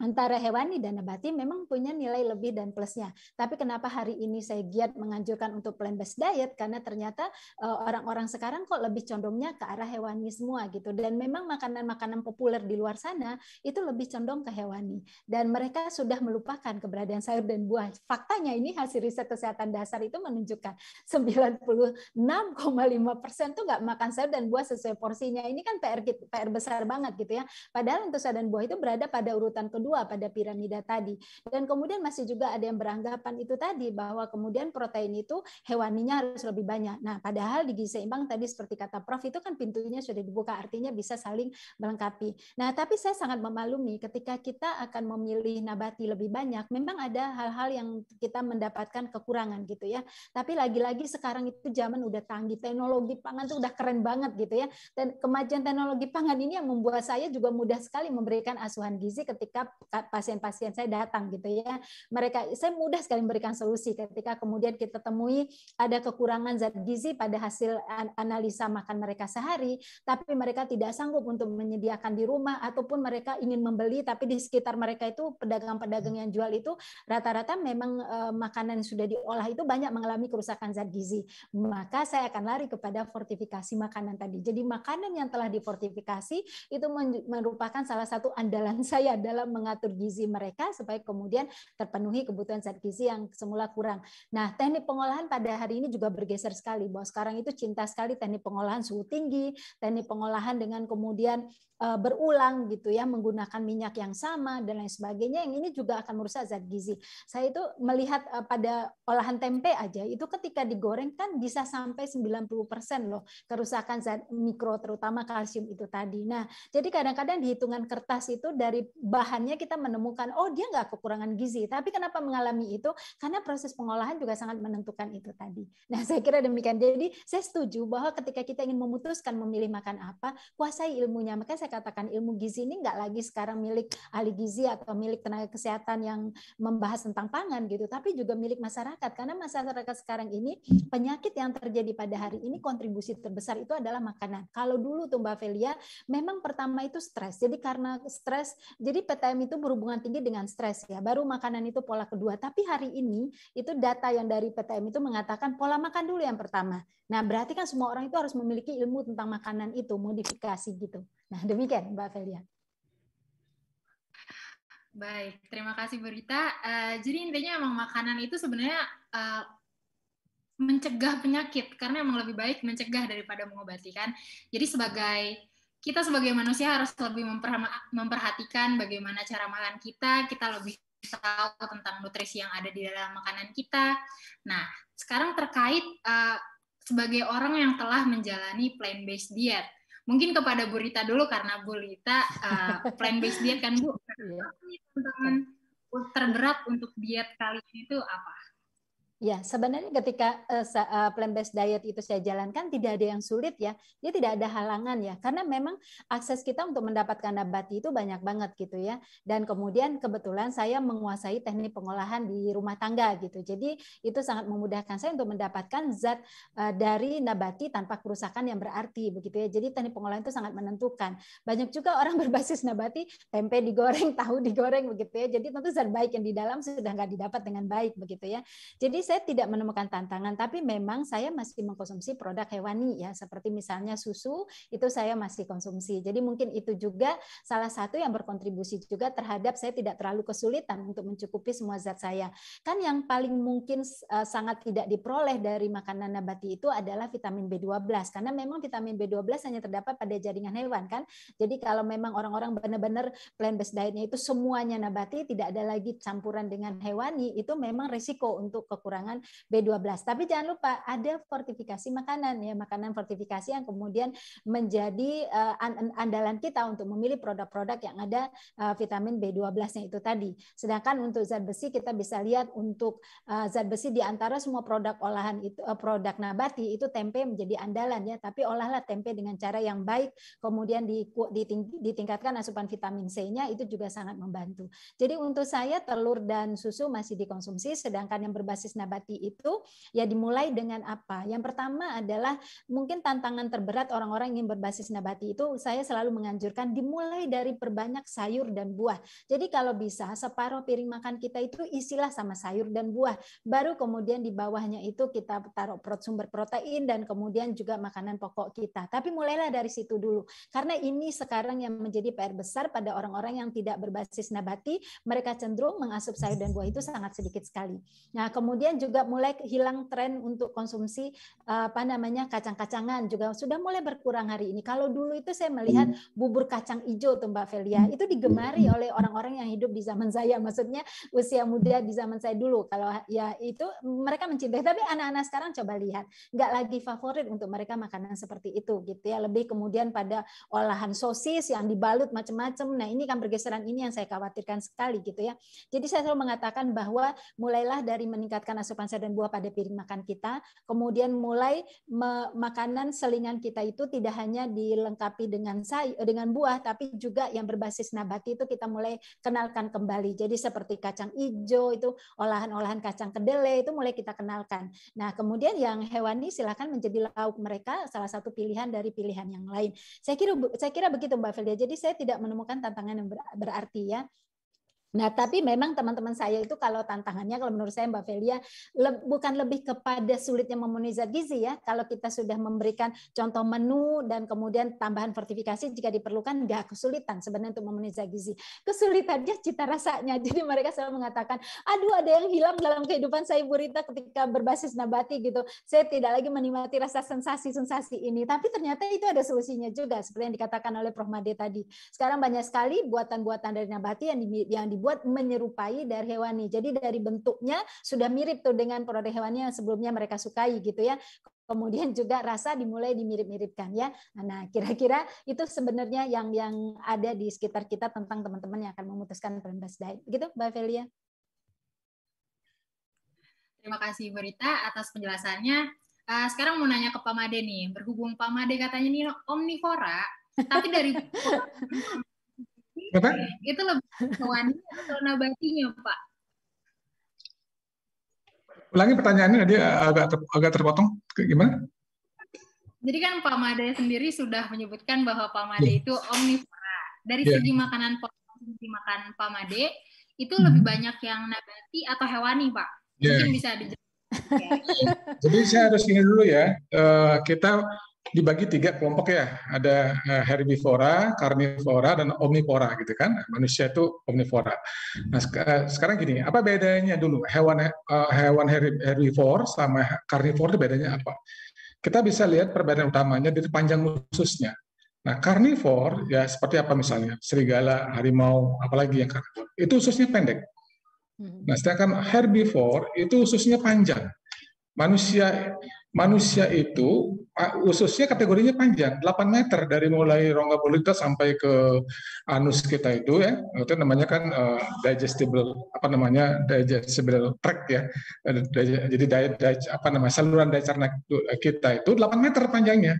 antara hewani dan nabati memang punya nilai lebih dan plusnya. Tapi kenapa hari ini saya giat menganjurkan untuk plant-based diet karena ternyata eh, orang-orang uh, sekarang kok lebih condongnya ke arah hewani semua gitu. Dan memang makanan-makanan populer di luar sana itu lebih condong ke hewani dan mereka sudah melupakan keberadaan sayur dan buah. Faktanya ini hasil riset kesehatan dasar itu menunjukkan 96,5% persen tuh nggak makan sayur dan buah sesuai porsinya. Ini kan PR PR besar banget gitu ya. Padahal untuk sayur dan buah itu berada pada urutan kedua kedua pada piramida tadi. Dan kemudian masih juga ada yang beranggapan itu tadi bahwa kemudian protein itu hewaninya harus lebih banyak. Nah, padahal di gizi seimbang tadi seperti kata Prof itu kan pintunya sudah dibuka, artinya bisa saling melengkapi. Nah, tapi saya sangat memalumi ketika kita akan memilih nabati lebih banyak, memang ada hal-hal yang kita mendapatkan kekurangan gitu ya. Tapi lagi-lagi sekarang itu zaman udah tanggi teknologi pangan tuh udah keren banget gitu ya. Dan kemajuan teknologi pangan ini yang membuat saya juga mudah sekali memberikan asuhan gizi ketika pasien-pasien saya datang gitu ya. Mereka saya mudah sekali memberikan solusi ketika kemudian kita temui ada kekurangan zat gizi pada hasil analisa makan mereka sehari, tapi mereka tidak sanggup untuk menyediakan di rumah ataupun mereka ingin membeli tapi di sekitar mereka itu pedagang-pedagang yang jual itu rata-rata memang eh, makanan yang sudah diolah itu banyak mengalami kerusakan zat gizi. Maka saya akan lari kepada fortifikasi makanan tadi. Jadi makanan yang telah difortifikasi itu merupakan salah satu andalan saya dalam mengatur gizi mereka supaya kemudian terpenuhi kebutuhan zat gizi yang semula kurang. Nah, teknik pengolahan pada hari ini juga bergeser sekali bahwa sekarang itu cinta sekali teknik pengolahan suhu tinggi, teknik pengolahan dengan kemudian Eh, berulang gitu ya menggunakan minyak yang sama dan lain sebagainya yang ini juga akan merusak zat gizi. Saya itu melihat eh, pada olahan tempe aja itu ketika digoreng kan bisa sampai 90% loh kerusakan zat mikro terutama kalsium itu tadi. Nah, jadi kadang-kadang dihitungan kertas itu dari bahannya kita menemukan oh dia nggak kekurangan gizi, tapi kenapa mengalami itu? Karena proses pengolahan juga sangat menentukan itu tadi. Nah, saya kira demikian. Jadi saya setuju bahwa ketika kita ingin memutuskan memilih makan apa, kuasai ilmunya. Maka saya katakan ilmu gizi ini nggak lagi sekarang milik ahli gizi atau milik tenaga kesehatan yang membahas tentang pangan gitu, tapi juga milik masyarakat karena masyarakat sekarang ini penyakit yang terjadi pada hari ini kontribusi terbesar itu adalah makanan. Kalau dulu tuh Mbak Velia, memang pertama itu stres. Jadi karena stres, jadi PTM itu berhubungan tinggi dengan stres ya. Baru makanan itu pola kedua. Tapi hari ini itu data yang dari PTM itu mengatakan pola makan dulu yang pertama. Nah, berarti kan semua orang itu harus memiliki ilmu tentang makanan itu, modifikasi gitu. Nah, demikian Mbak Felia. Baik, terima kasih Berita. Uh, eh, jadi intinya emang makanan itu sebenarnya uh, mencegah penyakit karena emang lebih baik mencegah daripada mengobati kan. Jadi sebagai kita sebagai manusia harus lebih memperhatikan bagaimana cara makan kita, kita lebih tahu tentang nutrisi yang ada di dalam makanan kita. Nah, sekarang terkait uh, sebagai orang yang telah menjalani plant based diet. Mungkin kepada Bu Rita dulu karena Bu Rita eh, uh, plant based diet kan Bu. Iya. Tantangan iya. terberat untuk diet kali ini itu apa? Ya, sebenarnya ketika uh, plant-based diet itu saya jalankan tidak ada yang sulit ya. Dia tidak ada halangan ya. Karena memang akses kita untuk mendapatkan nabati itu banyak banget gitu ya. Dan kemudian kebetulan saya menguasai teknik pengolahan di rumah tangga gitu. Jadi itu sangat memudahkan saya untuk mendapatkan zat uh, dari nabati tanpa kerusakan yang berarti begitu ya. Jadi teknik pengolahan itu sangat menentukan. Banyak juga orang berbasis nabati tempe digoreng, tahu digoreng begitu ya. Jadi tentu zat baik yang di dalam sudah nggak didapat dengan baik begitu ya. Jadi saya tidak menemukan tantangan, tapi memang saya masih mengkonsumsi produk hewani ya, seperti misalnya susu itu saya masih konsumsi. Jadi mungkin itu juga salah satu yang berkontribusi juga terhadap saya tidak terlalu kesulitan untuk mencukupi semua zat saya. Kan yang paling mungkin eh, sangat tidak diperoleh dari makanan nabati itu adalah vitamin B12 karena memang vitamin B12 hanya terdapat pada jaringan hewan kan. Jadi kalau memang orang-orang benar-benar plant based dietnya itu semuanya nabati tidak ada lagi campuran dengan hewani itu memang resiko untuk kekurangan kekurangan B12. Tapi jangan lupa ada fortifikasi makanan ya, makanan fortifikasi yang kemudian menjadi uh, andalan kita untuk memilih produk-produk yang ada uh, vitamin B12-nya itu tadi. Sedangkan untuk zat besi kita bisa lihat untuk uh, zat besi di antara semua produk olahan itu uh, produk nabati itu tempe menjadi andalan ya, tapi olahlah tempe dengan cara yang baik kemudian ditingkatkan asupan vitamin C-nya itu juga sangat membantu. Jadi untuk saya telur dan susu masih dikonsumsi sedangkan yang berbasis nabati Nabati itu ya dimulai dengan apa? Yang pertama adalah mungkin tantangan terberat orang-orang ingin berbasis nabati itu saya selalu menganjurkan dimulai dari perbanyak sayur dan buah. Jadi kalau bisa separuh piring makan kita itu isilah sama sayur dan buah. Baru kemudian di bawahnya itu kita taruh sumber protein dan kemudian juga makanan pokok kita. Tapi mulailah dari situ dulu. Karena ini sekarang yang menjadi PR besar pada orang-orang yang tidak berbasis nabati, mereka cenderung mengasup sayur dan buah itu sangat sedikit sekali. Nah, kemudian juga mulai hilang tren untuk konsumsi eh, apa namanya kacang-kacangan juga sudah mulai berkurang hari ini. Kalau dulu itu saya melihat hmm. bubur kacang hijau tuh Mbak Felia hmm. itu digemari oleh orang-orang yang hidup di zaman saya, maksudnya usia muda di zaman saya dulu. Kalau ya itu mereka mencintai. Tapi anak-anak sekarang coba lihat, nggak lagi favorit untuk mereka makanan seperti itu gitu ya. Lebih kemudian pada olahan sosis yang dibalut macam-macam. Nah ini kan pergeseran ini yang saya khawatirkan sekali gitu ya. Jadi saya selalu mengatakan bahwa mulailah dari meningkatkan asupan sayur dan buah pada piring makan kita. Kemudian mulai makanan selingan kita itu tidak hanya dilengkapi dengan sayur eh, dengan buah tapi juga yang berbasis nabati itu kita mulai kenalkan kembali. Jadi seperti kacang hijau itu olahan-olahan kacang kedelai itu mulai kita kenalkan. Nah, kemudian yang hewani silahkan menjadi lauk mereka salah satu pilihan dari pilihan yang lain. Saya kira saya kira begitu Mbak Felia. Jadi saya tidak menemukan tantangan yang berarti ya. Nah, tapi memang teman-teman saya itu kalau tantangannya kalau menurut saya Mbak Felia le bukan lebih kepada sulitnya memenuhi zat gizi ya. Kalau kita sudah memberikan contoh menu dan kemudian tambahan fortifikasi jika diperlukan nggak kesulitan sebenarnya untuk memenuhi zat gizi. Kesulitannya cita rasanya. Jadi mereka selalu mengatakan, "Aduh, ada yang hilang dalam kehidupan saya Bu Rita ketika berbasis nabati gitu. Saya tidak lagi menikmati rasa sensasi-sensasi ini." Tapi ternyata itu ada solusinya juga seperti yang dikatakan oleh Prof Made tadi. Sekarang banyak sekali buatan-buatan dari nabati yang di, yang dibuat menyerupai dari hewani. Jadi dari bentuknya sudah mirip tuh dengan produk hewani yang sebelumnya mereka sukai gitu ya kemudian juga rasa dimulai dimirip-miripkan ya. Nah, kira-kira itu sebenarnya yang yang ada di sekitar kita tentang teman-teman yang akan memutuskan pembebas diet. gitu, Mbak Felia. Terima kasih Berita atas penjelasannya. Eh, sekarang mau nanya ke Pak Made nih, berhubung Pak Made katanya nih omnivora, tapi dari Itu lebih hewani atau nabatinya, Pak? Ulangi pertanyaannya tadi agak ter, agak terpotong. Gimana? Jadi kan Pak Made sendiri sudah menyebutkan bahwa Pak Made yeah. itu omnivora. Dari yeah. segi makanan dimakan Pak Made itu hmm. lebih banyak yang nabati atau hewani, Pak. Yeah. Mungkin bisa dijelaskan. Jadi saya harus ingat dulu ya. Eh, kita dibagi tiga kelompok ya. Ada eh, herbivora, karnivora, dan omnivora gitu kan. Manusia itu omnivora. Nah eh, sekarang gini, apa bedanya dulu hewan eh, hewan herbivor sama karnivor, itu bedanya apa? Kita bisa lihat perbedaan utamanya dari panjang ususnya. Nah karnivor ya seperti apa misalnya serigala, harimau, apalagi yang karnivor, itu ususnya pendek. Hmm. Nah sedangkan herbivore itu ususnya panjang. Manusia manusia itu ususnya kategorinya panjang, 8 meter dari mulai rongga mulut sampai ke anus kita itu ya. Itu namanya kan uh, digestible apa namanya? digestible tract ya. E, jadi diet, diet apa namanya? saluran daya cerna e, kita itu 8 meter panjangnya.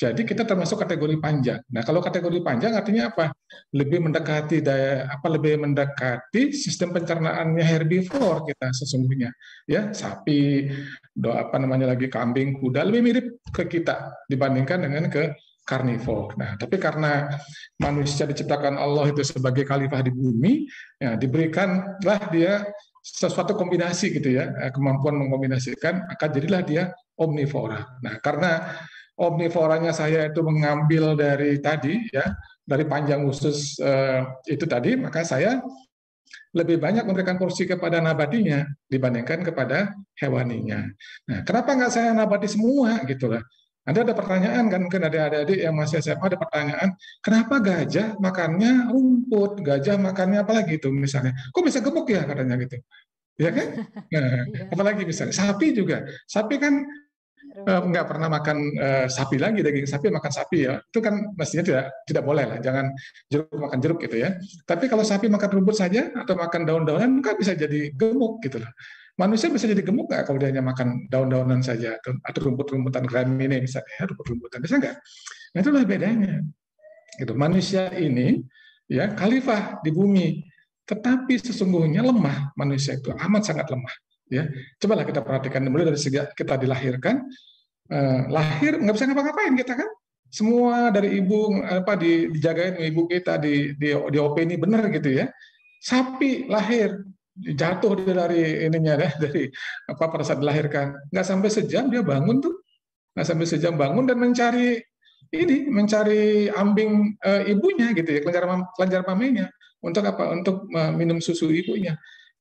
Jadi kita termasuk kategori panjang. Nah, kalau kategori panjang artinya apa? Lebih mendekati daya apa lebih mendekati sistem pencernaannya herbivore kita sesungguhnya. Ya, sapi, do apa namanya lagi kambing, kuda lebih mirip ke kita dibandingkan dengan ke karnivore. Nah, tapi karena manusia diciptakan Allah itu sebagai khalifah di bumi, ya diberikanlah dia sesuatu kombinasi gitu ya, kemampuan mengkombinasikan, maka jadilah dia omnivora. Nah, karena omnivoranya saya itu mengambil dari tadi ya dari panjang usus eh, itu tadi maka saya lebih banyak memberikan porsi kepada nabatinya dibandingkan kepada hewaninya. Nah, kenapa nggak saya nabati semua gitu lah? Anda ada pertanyaan kan mungkin ada ada adik yang masih SMA ada pertanyaan, kenapa gajah makannya rumput, gajah makannya apa lagi itu misalnya? Kok bisa gemuk ya katanya gitu. Ya kan? Nah, iya. apalagi misalnya sapi juga. Sapi kan uh, nggak pernah makan uh, sapi lagi daging sapi makan sapi ya itu kan mestinya tidak tidak boleh lah jangan jeruk makan jeruk gitu ya tapi kalau sapi makan rumput saja atau makan daun-daunan kan bisa jadi gemuk gitu loh manusia bisa jadi gemuk nggak kalau dia hanya makan daun-daunan saja atau, atau rumput-rumputan ini misalnya ya, rumput-rumputan bisa nggak nah itulah bedanya gitu manusia ini ya khalifah di bumi tetapi sesungguhnya lemah manusia itu amat sangat lemah Ya, cobalah kita perhatikan mulai dari sejak kita dilahirkan, eh, lahir nggak bisa ngapa-ngapain kita kan? Semua dari ibu apa di, dijagain ibu kita di di, di OP ini benar gitu ya. Sapi lahir jatuh dia dari ininya deh ya, dari apa pada saat dilahirkan nggak sampai sejam dia bangun tuh nggak sampai sejam bangun dan mencari ini mencari ambing e, ibunya gitu ya kelenjar kelenjar untuk apa untuk eh, minum susu ibunya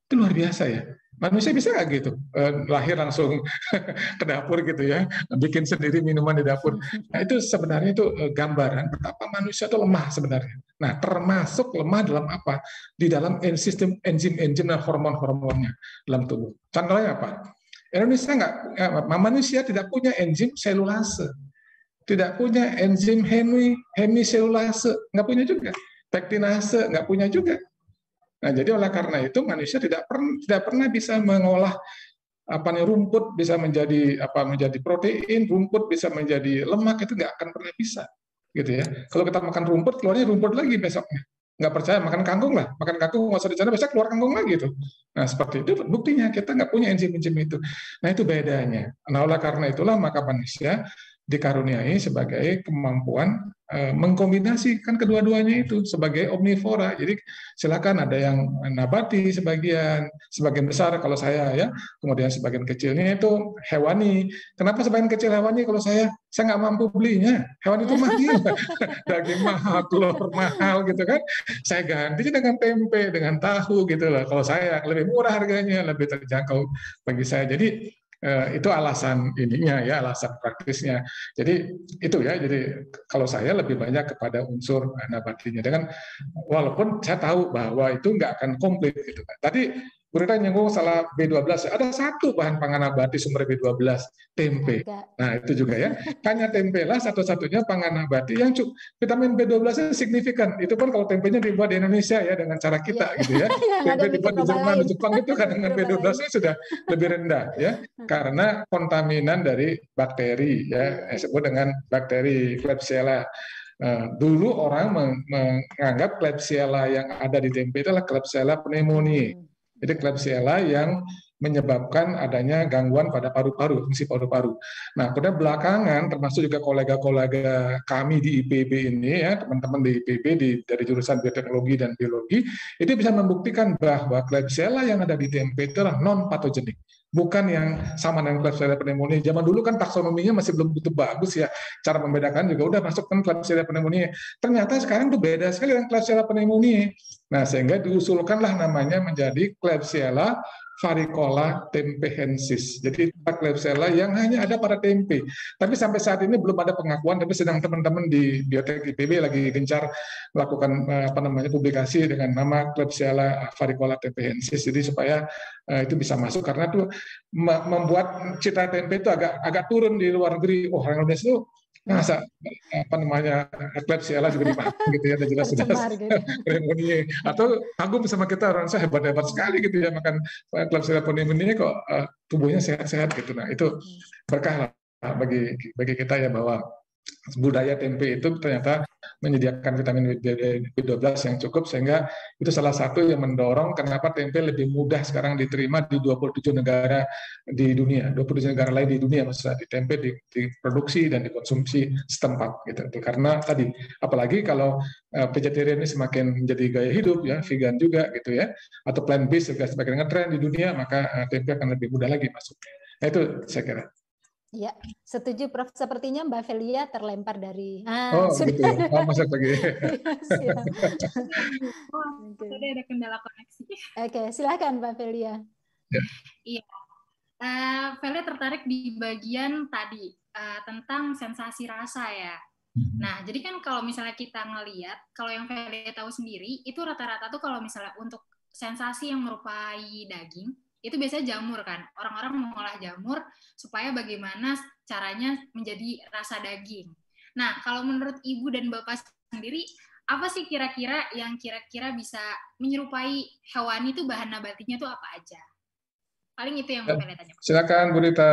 itu luar biasa ya Manusia bisa nggak gitu? Eh, lahir langsung ke dapur gitu ya, bikin sendiri minuman di dapur. Nah itu sebenarnya itu eh, gambaran betapa manusia itu lemah sebenarnya. Nah termasuk lemah dalam apa? Di dalam sistem enzim-enzim dan hormon-hormonnya dalam tubuh. Contohnya apa? Indonesia nggak, eh, manusia tidak punya enzim selulase, tidak punya enzim hemi, hemiselulase, nggak punya juga. Pektinase nggak punya juga Nah, jadi oleh karena itu manusia tidak pernah tidak pernah bisa mengolah apa nih rumput bisa menjadi apa menjadi protein, rumput bisa menjadi lemak itu nggak akan pernah bisa gitu ya. Kalau kita makan rumput keluarnya rumput lagi besoknya. Nggak percaya makan kangkung lah, makan kangkung nggak usah dicari besok keluar kangkung lagi itu Nah seperti itu buktinya kita nggak punya enzim-enzim itu. Nah itu bedanya. Nah oleh karena itulah maka manusia dikaruniai sebagai kemampuan eh, mengkombinasikan kedua-duanya itu sebagai omnivora. Jadi silakan ada yang nabati sebagian, sebagian besar kalau saya ya, kemudian sebagian kecilnya itu hewani. Kenapa sebagian kecil hewani kalau saya saya nggak mampu belinya. Hewan itu mahal, daging mahal, telur mahal gitu kan. Saya ganti dengan tempe, dengan tahu gitu loh. Kalau saya lebih murah harganya, lebih terjangkau bagi saya. Jadi Eh, itu alasan ininya ya alasan praktisnya jadi itu ya jadi kalau saya lebih banyak kepada unsur nabatinya dengan walaupun saya tahu bahwa itu nggak akan komplit gitu kan tadi berita nyinggung salah B12, ya. ada satu bahan pangan nabati sumber B12, tempe. Nah, itu juga ya. Hanya tempe lah satu-satunya pangan nabati yang cukup. Vitamin B12 nya signifikan. Itu pun kalau tempenya dibuat di Indonesia ya, dengan cara kita ya. gitu ya. tempe dibuat di Jerman, di Jepang itu kan dengan B12 nya sudah lebih rendah ya. Hmm. Karena kontaminan dari bakteri ya, disebut dengan bakteri Klebsiella. Nah, dulu orang menganggap klebsiella yang ada di tempe itu adalah klebsiella pneumonia. Hmm. Jadi Klebsiella yang menyebabkan adanya gangguan pada paru-paru, fungsi paru-paru. Nah, kemudian belakangan termasuk juga kolega-kolega kami di IPB ini ya, teman-teman di IPB di, dari jurusan bioteknologi dan biologi, itu bisa membuktikan bahwa Klebsiella yang ada di TMP itu adalah non patogenik bukan yang sama dengan Klebsiella pneumoniae. Zaman dulu kan taksonominya masih belum begitu bagus ya. Cara membedakan juga udah masuk kan Klebsiella pneumoniae. Ternyata sekarang tuh beda sekali dengan Klebsiella pneumoniae. Nah, sehingga diusulkanlah namanya menjadi Klebsiella Varicola tempehensis. Jadi klebsiella yang hanya ada pada tempe. Tapi sampai saat ini belum ada pengakuan, tapi sedang teman-teman di Biotek IPB lagi gencar melakukan eh, apa namanya publikasi dengan nama klebsiella varicola tempehensis. Jadi supaya eh, itu bisa masuk karena itu membuat citra tempe itu agak agak turun di luar negeri. Oh, orang Indonesia itu masa apa namanya eklipsi Allah juga dipakai gitu ya, dan jelas jelas gitu ya. atau kagum sama kita orang saya hebat hebat sekali gitu ya makan eklipsi ini kok uh, tubuhnya sehat-sehat gitu. Nah itu iya. berkah lah bagi bagi kita ya bahwa budaya tempe itu ternyata menyediakan vitamin B12 yang cukup sehingga itu salah satu yang mendorong kenapa tempe lebih mudah sekarang diterima di 27 negara di dunia, 27 negara lain di dunia maksudnya di tempe diproduksi dan dikonsumsi setempat gitu. Karena tadi apalagi kalau eh, vegetarian ini semakin menjadi gaya hidup ya, vegan juga gitu ya atau plant based juga semakin ngetren di dunia maka eh, tempe akan lebih mudah lagi masuk Nah, itu saya kira. Ya, setuju Prof. Sepertinya Mbak Velia terlempar dari ah, ah Oh, sudah. gitu. Ya. Oh, masuk lagi. ya, oh, okay. Tadi ada kendala koneksi. Oke, okay, silakan Mbak Velia. Ya. Iya. Yeah. Uh, Velia tertarik di bagian tadi uh, tentang sensasi rasa ya. Hmm. Nah, jadi kan kalau misalnya kita ngeliat, kalau yang Velia tahu sendiri, itu rata-rata tuh kalau misalnya untuk sensasi yang merupai daging, itu biasanya jamur kan. Orang-orang mengolah jamur supaya bagaimana caranya menjadi rasa daging. Nah, kalau menurut Ibu dan Bapak sendiri, apa sih kira-kira yang kira-kira bisa menyerupai hewan itu bahan nabatinya tuh apa aja? Paling itu yang ya, saya tanya. Silakan Bu Rita.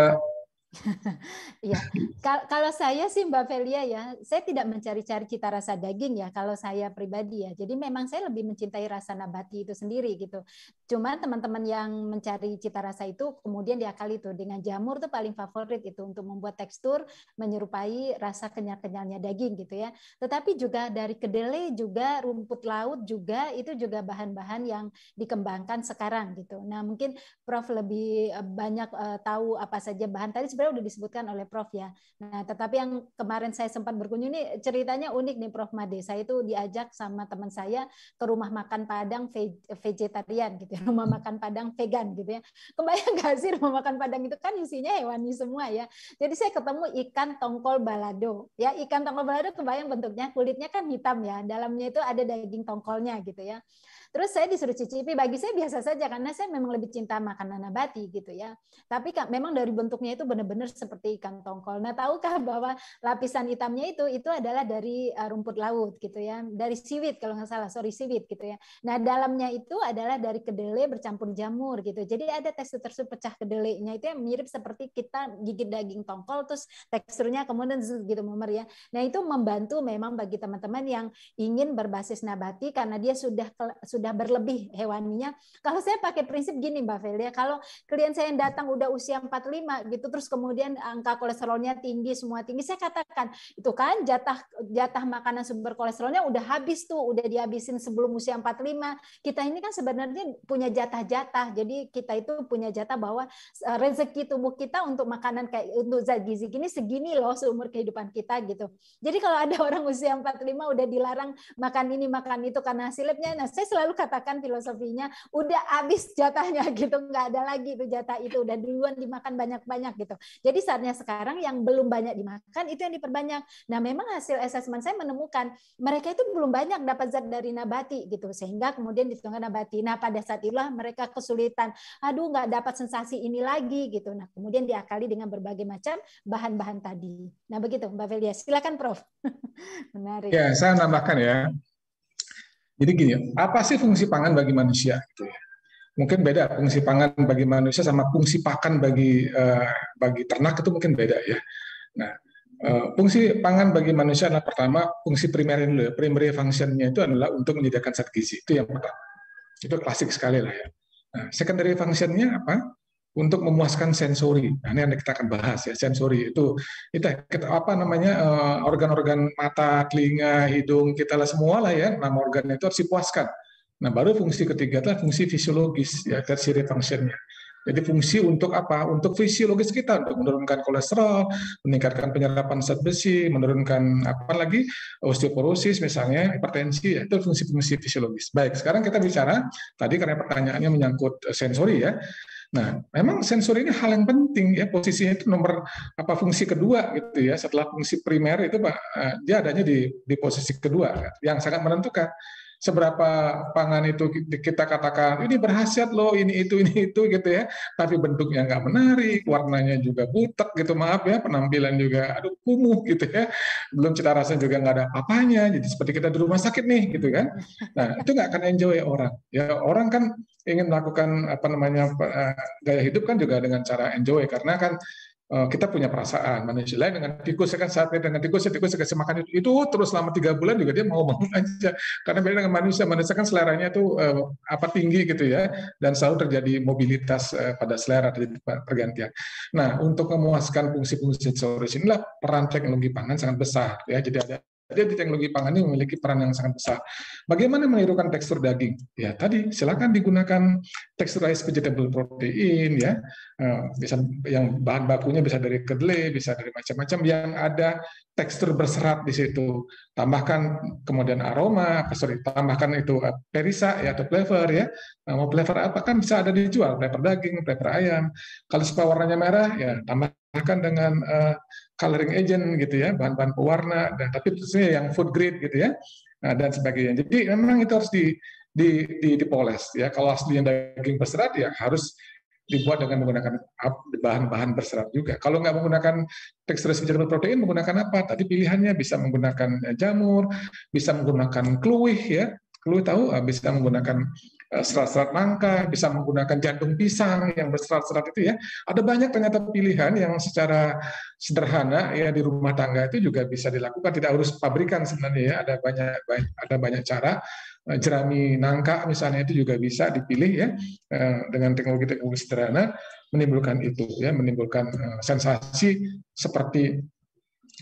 ya, kalau saya sih Mbak Velia ya, saya tidak mencari-cari cita rasa daging ya kalau saya pribadi ya. Jadi memang saya lebih mencintai rasa nabati itu sendiri gitu. Cuman teman-teman yang mencari cita rasa itu kemudian diakali itu dengan jamur tuh paling favorit itu untuk membuat tekstur menyerupai rasa kenyal-kenyalnya daging gitu ya. Tetapi juga dari kedelai juga rumput laut juga itu juga bahan-bahan yang dikembangkan sekarang gitu. Nah, mungkin Prof lebih eh, banyak uh, tahu apa saja bahan tadi sebenarnya sebenarnya udah disebutkan oleh Prof ya. Nah, tetapi yang kemarin saya sempat berkunjung ini ceritanya unik nih Prof Made. Saya itu diajak sama teman saya ke rumah makan Padang vegetarian gitu, ya. rumah makan Padang vegan gitu ya. Kebayang nggak sih rumah makan Padang itu kan isinya hewani semua ya. Jadi saya ketemu ikan tongkol balado. Ya, ikan tongkol balado kebayang bentuknya kulitnya kan hitam ya. Dalamnya itu ada daging tongkolnya gitu ya. Terus saya disuruh cicipi, bagi saya biasa saja karena saya memang lebih cinta makanan nabati gitu ya. Tapi memang dari bentuknya itu benar-benar seperti ikan tongkol. Nah, tahukah bahwa lapisan hitamnya itu itu adalah dari eh, rumput laut gitu ya, dari siwit kalau nggak salah, sorry siwit gitu ya. Nah, dalamnya itu adalah dari kedelai bercampur jamur gitu. Jadi ada tekstur pecah kedelainya itu yang mirip seperti kita gigit daging tongkol terus teksturnya kemudian gitu memer ya. Nah, itu membantu memang bagi teman-teman yang ingin berbasis nabati karena dia sudah sudah sudah berlebih hewannya Kalau saya pakai prinsip gini Mbak Felia, kalau klien saya yang datang udah usia 45 gitu terus kemudian angka kolesterolnya tinggi, semua tinggi, saya katakan itu kan jatah jatah makanan sumber kolesterolnya udah habis tuh, udah dihabisin sebelum usia 45. Kita ini kan sebenarnya punya jatah-jatah. Jadi kita itu punya jatah bahwa e, rezeki tubuh kita untuk makanan kayak untuk zat gizi gini segini loh seumur kehidupan kita gitu. Jadi kalau ada orang usia 45 udah dilarang makan ini makan itu karena hasilnya nah saya selalu katakan filosofinya udah habis jatahnya gitu nggak ada lagi itu jatah itu udah duluan dimakan banyak-banyak gitu jadi saatnya sekarang yang belum banyak dimakan itu yang diperbanyak nah memang hasil asesmen saya menemukan mereka itu belum banyak dapat zat dari nabati gitu sehingga kemudian ditunggu nabati nah pada saat itulah mereka kesulitan aduh nggak dapat sensasi ini lagi gitu nah kemudian diakali dengan berbagai macam bahan-bahan tadi nah begitu Mbak Velia silakan Prof menarik ya saya nambahkan ya jadi gini, apa sih fungsi pangan bagi manusia gitu ya? Mungkin beda fungsi pangan bagi manusia sama fungsi pakan bagi eh, bagi ternak itu mungkin beda ya. Nah, eh, fungsi pangan bagi manusia adalah pertama fungsi primer dulu ya. Primary itu adalah untuk menyediakan zat gizi. Itu yang pertama. Itu klasik sekali lah ya. Nah, secondary fungsinya apa? untuk memuaskan sensori. Nah, ini yang kita akan bahas ya, sensori itu kita, apa namanya eh, organ-organ mata, telinga, hidung, kita lah semua lah ya, nama organ itu harus dipuaskan. Nah, baru fungsi ketiga adalah fungsi fisiologis ya, tertiary function-nya. Jadi fungsi untuk apa? Untuk fisiologis kita untuk menurunkan kolesterol, meningkatkan penyerapan zat besi, menurunkan apa lagi osteoporosis misalnya, hipertensi ya, itu fungsi-fungsi fisiologis. Baik, sekarang kita bicara tadi karena pertanyaannya menyangkut eh, sensori ya. Nah, memang sensor ini hal yang penting ya posisinya itu nomor apa fungsi kedua gitu ya setelah fungsi primer itu pak eh, dia adanya di di posisi kedua ya, yang sangat menentukan seberapa pangan itu kita katakan ini berhasil loh ini itu ini itu gitu ya tapi bentuknya nggak menarik warnanya juga butek gitu maaf ya penampilan juga aduh kumuh gitu ya belum cita rasa juga nggak ada apanya jadi seperti kita di rumah sakit nih gitu kan nah itu nggak akan enjoy ya orang ya orang kan ingin melakukan apa namanya eh, gaya hidup kan juga dengan cara enjoy karena kan Eh, kita punya perasaan manusia lain dengan tikus ya kan dengan tikus ya tikus kasih itu, itu terus selama tiga bulan juga dia mau mengajak aja karena beda dengan manusia manusia kan seleranya tuh eh, apa tinggi gitu ya dan selalu terjadi mobilitas eh, pada selera terjadi pergantian. Nah untuk memuaskan fungsi-fungsi sensoris inilah peran teknologi pangan sangat besar ya jadi ada jadi di teknologi pangan ini memiliki peran yang sangat besar. Bagaimana menirukan tekstur daging? Ya tadi silakan digunakan texturized vegetable protein ya, eh, bisa yang bahan bakunya bisa dari kedelai, bisa dari macam-macam yang ada tekstur berserat di situ. Tambahkan kemudian aroma, sorry, tambahkan itu eh, perisa ya atau flavor ya. Nah, mau flavor apa kan bisa ada dijual, flavor daging, flavor ayam. Kalau suka warnanya merah ya tambah bahkan dengan uh, coloring agent gitu ya, bahan-bahan pewarna dan tapi tentunya yang food grade gitu ya nah, dan sebagainya. Jadi memang itu harus di, di, di dipoles ya. Kalau aslinya daging berserat ya harus dibuat dengan menggunakan bahan-bahan berserat juga. Kalau nggak menggunakan tekstur vegetable protein, menggunakan apa? Tadi pilihannya bisa menggunakan eh, jamur, bisa menggunakan kluih ya. Kluih tahu eh, bisa menggunakan Eh, serat-serat nangka, bisa menggunakan jantung pisang yang berserat-serat itu ya. Ada banyak ternyata pilihan yang secara sederhana ya di rumah tangga itu juga bisa dilakukan. Tidak harus pabrikan sebenarnya ya. Ada banyak ada banyak cara. Eh, jerami nangka misalnya itu juga bisa dipilih ya eh, dengan teknologi-teknologi sederhana menimbulkan itu ya menimbulkan sensasi seperti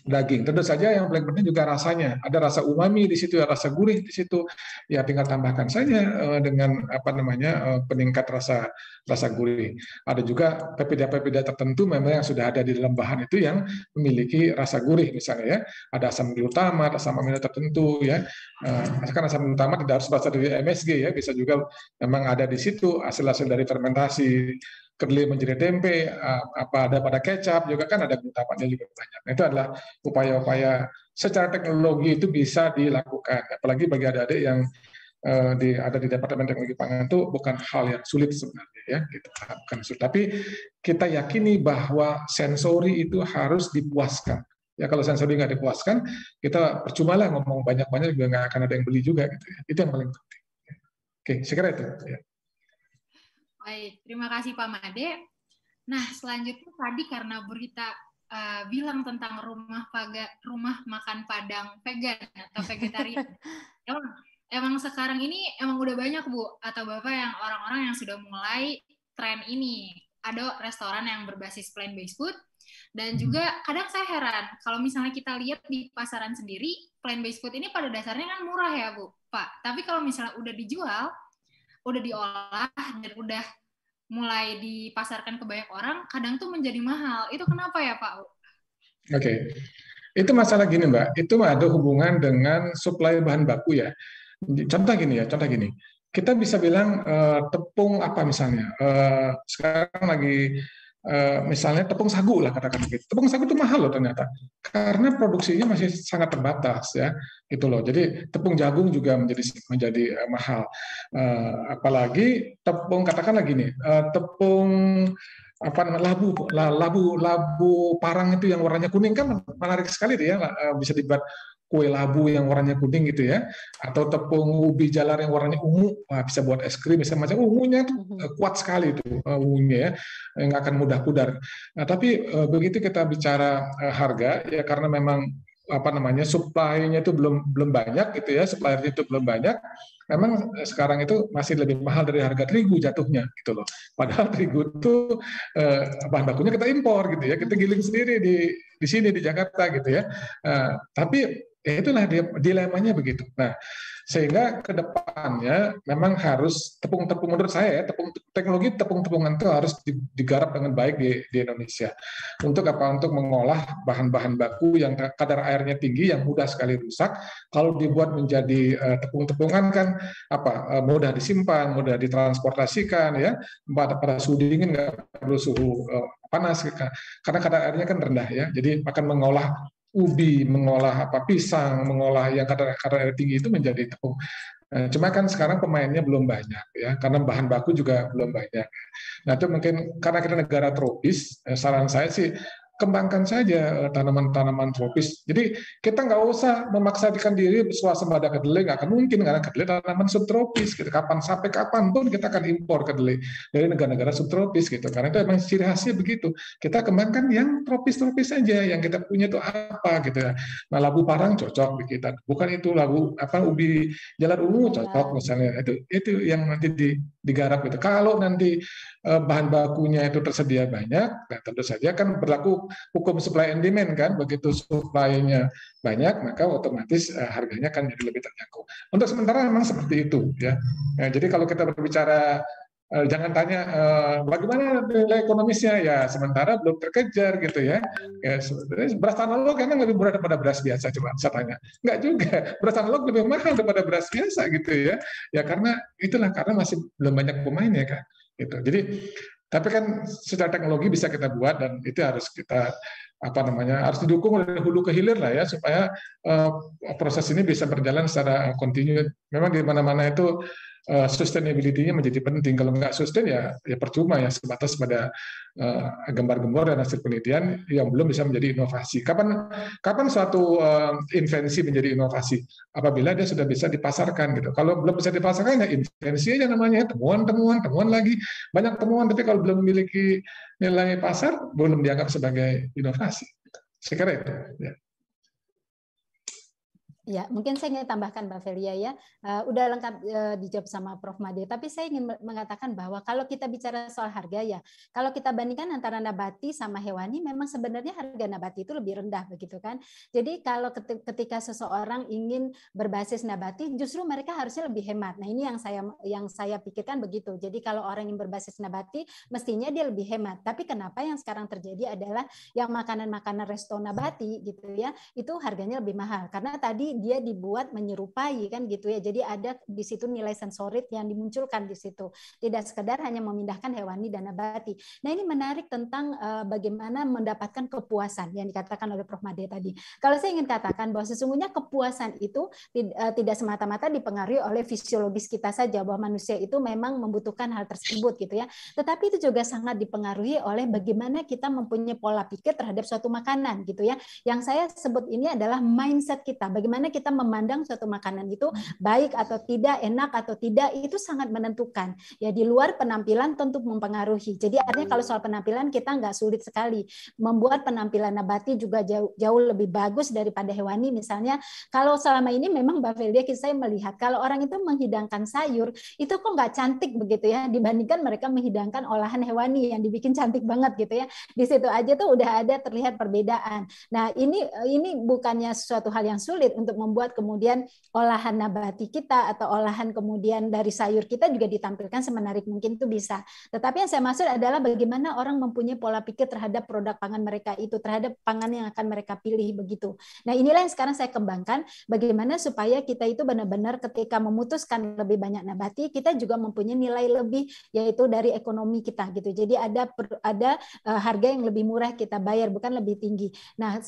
daging. Tentu saja yang paling penting juga rasanya. Ada rasa umami di situ, ada rasa gurih di situ. Ya tinggal tambahkan saja eh, dengan apa namanya eh, peningkat rasa rasa gurih. Ada juga pepeda-pepeda tertentu memang yang sudah ada di dalam bahan itu yang memiliki rasa gurih misalnya ya. Ada asam glutamat, asam amino tertentu ya. Eh, karena asam glutamat tidak harus berasal dari MSG ya, bisa juga memang ada di situ hasil-hasil dari fermentasi kedelai menjadi tempe, apa ada pada kecap juga kan ada glutamatnya juga banyak. Nah, itu adalah upaya-upaya secara teknologi itu bisa dilakukan. Apalagi bagi adik-adik yang uh, di ada di Departemen Teknologi Pangan itu bukan hal yang sulit sebenarnya ya, kita gitu. nah, harapkan. Tapi kita yakini bahwa sensori itu harus dipuaskan. Ya kalau sensori nggak dipuaskan, kita percuma lah ngomong banyak-banyak juga nggak akan ada yang beli juga gitu ya. Itu yang paling penting. Oke, saya itu. Ya. Baik, terima kasih Pak Made. Nah, selanjutnya tadi karena berita uh, bilang tentang rumah paga, rumah makan Padang vegan atau vegetarian. emang, emang sekarang ini emang udah banyak Bu atau Bapak yang orang-orang yang sudah mulai tren ini. Ada restoran yang berbasis plant-based food, dan hmm. juga kadang saya heran kalau misalnya kita lihat di pasaran sendiri, plant based food ini pada dasarnya kan murah ya, Bu, Pak. Tapi kalau misalnya udah dijual, udah diolah dan udah mulai dipasarkan ke banyak orang, kadang tuh menjadi mahal. Itu kenapa ya Pak? Oke, okay. itu masalah gini Mbak. Itu ada hubungan dengan supply bahan baku ya. Contoh gini ya, contoh gini. Kita bisa bilang uh, tepung apa misalnya. Uh, sekarang lagi Eh, misalnya tepung sagu lah katakan begitu. Tepung sagu itu mahal loh ternyata karena produksinya masih sangat terbatas ya gitu loh. Jadi tepung jagung juga menjadi menjadi eh, mahal. Eh, apalagi tepung katakan lagi nih tepung apa namanya labu labu labu parang itu yang warnanya kuning kan menarik sekali tuh ya bisa dibuat kue labu yang warnanya kuning gitu ya, atau tepung ubi jalar yang warnanya ungu, nah, bisa buat es krim, bisa macam ungunya mhm. eh, kuat sekali itu eh, ungunya ya, nggak akan mudah pudar. Nah, tapi eh, begitu kita bicara harga ya karena memang apa namanya supply-nya itu belum belum banyak gitu ya supplier itu belum banyak memang sekarang itu masih lebih mahal dari harga terigu jatuhnya gitu loh padahal terigu itu eh, bahan bakunya kita impor gitu ya kita giling sendiri di di sini di Jakarta gitu ya eh, tapi Itulah dilemanya begitu. Nah, sehingga ke depannya memang harus tepung-tepung menurut saya ya, tepung teknologi tepung-tepungan itu harus digarap dengan baik di, di Indonesia. Untuk apa? Untuk mengolah bahan-bahan baku yang kadar airnya tinggi, yang mudah sekali rusak. Kalau dibuat menjadi uh, tepung-tepungan kan apa? Uh, mudah disimpan, mudah ditransportasikan ya. Pada, pada suhu dingin nggak perlu suhu uh, panas karena kadar airnya kan rendah ya jadi akan mengolah ubi, mengolah apa pisang, mengolah yang kadar air tinggi itu menjadi tepung. Eh, cuma kan sekarang pemainnya belum banyak ya, karena bahan baku juga belum banyak. Nah itu mungkin karena kita negara tropis, eh, saran saya sih kembangkan saja eh, tanaman-tanaman tropis. Jadi kita nggak usah memaksakan diri swasembada kedelai nggak akan mungkin karena kedelai tanaman subtropis. Gitu. Kapan sampai kapan pun kita akan impor kedelai dari negara-negara subtropis gitu. Karena itu memang ciri khasnya begitu. Kita kembangkan yang tropis-tropis saja yang kita punya itu apa gitu ya. Nah labu parang cocok di kita. Gitu. Bukan itu labu apa ubi jalan ungu iya. cocok misalnya. Itu itu yang nanti digarap gitu. Kalau nanti Eh, bahan bakunya itu tersedia banyak, nah tentu saja kan berlaku hukum supply and demand kan, begitu supply-nya banyak maka otomatis eh, harganya kan jadi lebih terjangkau. Untuk sementara memang seperti itu ya. Nah, jadi kalau kita berbicara eh, jangan tanya bagaimana nilai ekonomisnya ya sementara belum terkejar gitu ya. ya beras analog memang lebih murah daripada beras biasa coba saya tanya. Enggak juga. Beras analog lebih mahal daripada beras biasa gitu ya. Ya karena itulah karena masih belum banyak pemain ya kan. Gitu. Jadi tapi kan secara teknologi bisa kita buat dan itu harus kita apa namanya harus didukung oleh hulu ke hilir lah ya supaya uh, proses ini bisa berjalan secara kontinu. Memang di mana-mana itu uh, sustainability-nya menjadi penting. Kalau nggak sustain ya ya percuma ya sebatas pada Eh, gembar-gembor dan hasil penelitian yang belum bisa menjadi inovasi. Kapan kapan suatu eh, invensi menjadi inovasi? Apabila dia sudah bisa dipasarkan gitu. Kalau belum bisa dipasarkan ya invensi aja namanya temuan-temuan temuan lagi banyak temuan tapi kalau belum memiliki nilai pasar belum dianggap sebagai inovasi. Sekarang itu. Ya. Ya, mungkin saya ingin tambahkan Mbak Felia ya. Uh, udah lengkap uh, dijawab sama Prof Made, tapi saya ingin mengatakan bahwa kalau kita bicara soal harga ya, kalau kita bandingkan antara nabati sama hewani memang sebenarnya harga nabati itu lebih rendah begitu kan. Jadi kalau ketika seseorang ingin berbasis nabati justru mereka harusnya lebih hemat. Nah, ini yang saya yang saya pikirkan begitu. Jadi kalau orang yang berbasis nabati mestinya dia lebih hemat. Tapi kenapa yang sekarang terjadi adalah yang makanan-makanan resto nabati gitu ya, itu harganya lebih mahal karena tadi dia dibuat menyerupai kan gitu ya. Jadi ada di situ nilai sensorit yang dimunculkan di situ. Tidak sekedar hanya memindahkan hewani dan nabati. Nah, ini menarik tentang uh, bagaimana mendapatkan kepuasan yang dikatakan oleh Prof Made tadi. Kalau saya ingin katakan bahwa sesungguhnya kepuasan itu eh, tidak semata-mata dipengaruhi oleh fisiologis kita saja bahwa manusia itu memang membutuhkan hal tersebut gitu ya. Tetapi itu juga sangat dipengaruhi oleh bagaimana kita mempunyai pola pikir terhadap suatu makanan gitu ya. Yang saya sebut ini adalah mindset kita. Bagaimana bagaimana kita memandang suatu makanan itu hmm. baik atau tidak, enak atau tidak itu sangat menentukan. Ya di luar penampilan tentu mempengaruhi. Jadi artinya kalau soal penampilan kita nggak sulit sekali membuat penampilan nabati juga jauh jauh lebih bagus daripada hewani misalnya. Kalau selama ini memang Mbak Felia saya melihat kalau orang itu menghidangkan sayur itu kok nggak cantik begitu ya dibandingkan mereka menghidangkan olahan hewani yang dibikin cantik banget gitu ya. Di situ aja tuh udah ada terlihat perbedaan. Nah, ini ini bukannya suatu hal yang sulit untuk untuk membuat kemudian olahan nabati kita atau olahan kemudian dari sayur kita juga ditampilkan semenarik mungkin itu bisa. Tetapi yang saya maksud adalah bagaimana orang mempunyai pola pikir terhadap produk pangan mereka itu, terhadap pangan yang akan mereka pilih begitu. Nah inilah yang sekarang saya kembangkan, bagaimana supaya kita itu benar-benar ketika memutuskan lebih banyak nabati, kita juga mempunyai nilai lebih yaitu dari ekonomi kita gitu. Jadi ada ada eh, harga yang lebih murah kita bayar bukan lebih tinggi. Nah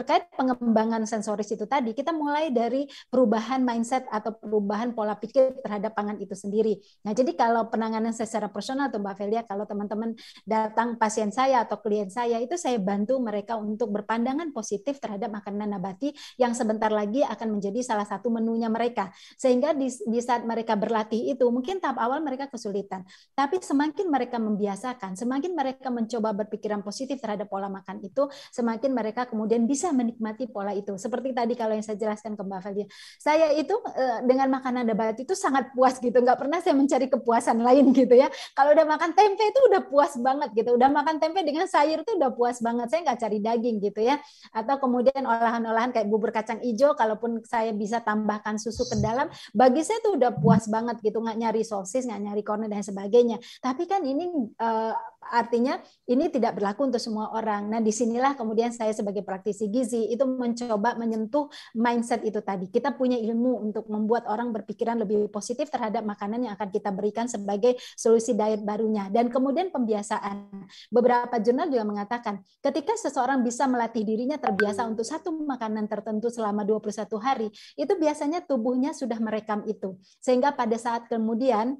terkait pengembangan sensoris itu tadi kita mau mulai dari perubahan mindset atau perubahan pola pikir terhadap pangan itu sendiri. Nah, jadi kalau penanganan secara personal atau Mbak Felia, kalau teman-teman datang pasien saya atau klien saya itu saya bantu mereka untuk berpandangan positif terhadap makanan nabati yang sebentar lagi akan menjadi salah satu menunya mereka. Sehingga di, di saat mereka berlatih itu mungkin tahap awal mereka kesulitan, tapi semakin mereka membiasakan, semakin mereka mencoba berpikiran positif terhadap pola makan itu, semakin mereka kemudian bisa menikmati pola itu. Seperti tadi kalau yang saya jelaskan menjelaskan ke Mbak Felia. Saya itu eh, dengan makanan debat itu sangat puas gitu. Nggak pernah saya mencari kepuasan lain gitu ya. Kalau udah makan tempe itu udah puas banget gitu. Udah makan tempe dengan sayur itu udah puas banget. Saya nggak cari daging gitu ya. Atau kemudian olahan-olahan kayak bubur kacang hijau. Kalaupun saya bisa tambahkan susu ke dalam, bagi saya itu udah puas banget gitu. Nggak nyari sosis, nggak nyari kornet dan sebagainya. Tapi kan ini eh, artinya ini tidak berlaku untuk semua orang. Nah, disinilah kemudian saya sebagai praktisi gizi itu mencoba menyentuh mindset itu tadi. Kita punya ilmu untuk membuat orang berpikiran lebih positif terhadap makanan yang akan kita berikan sebagai solusi diet barunya. Dan kemudian pembiasaan. Beberapa jurnal juga mengatakan, ketika seseorang bisa melatih dirinya terbiasa untuk satu makanan tertentu selama 21 hari, itu biasanya tubuhnya sudah merekam itu. Sehingga pada saat kemudian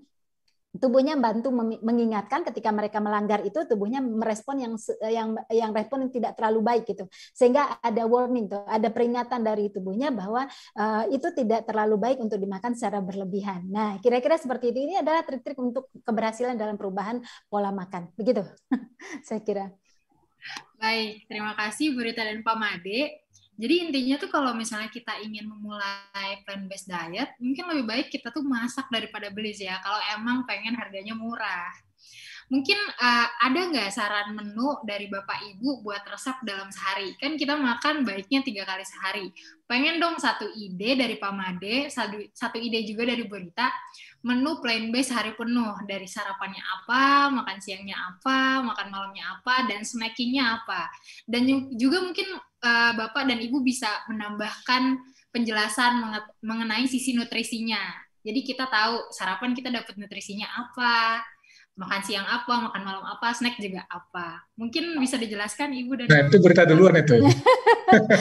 tubuhnya bantu mengingatkan ketika mereka melanggar itu tubuhnya merespon yang yang yang respon yang tidak terlalu baik gitu sehingga ada warning tuh ada peringatan dari tubuhnya bahwa uh, itu tidak terlalu baik untuk dimakan secara berlebihan nah kira-kira seperti itu ini adalah trik-trik untuk keberhasilan dalam perubahan pola makan begitu saya kira baik terima kasih Bu Rita dan Pak Made jadi intinya tuh kalau misalnya kita ingin memulai plant based diet, mungkin lebih baik kita tuh masak daripada beli ya. Kalau emang pengen harganya murah. Mungkin uh, ada nggak saran menu dari bapak ibu buat resep dalam sehari? Kan kita makan baiknya tiga kali sehari. Pengen dong satu ide dari Pak Made, satu ide juga dari Rita menu plain base hari penuh dari sarapannya apa, makan siangnya apa, makan malamnya apa, dan snackingnya apa. Dan juga mungkin uh, bapak dan ibu bisa menambahkan penjelasan mengenai sisi nutrisinya. Jadi kita tahu sarapan kita dapat nutrisinya apa, makan siang apa, makan malam apa, snack juga apa. Mungkin bisa dijelaskan Ibu dan Nah, itu berita duluan itu.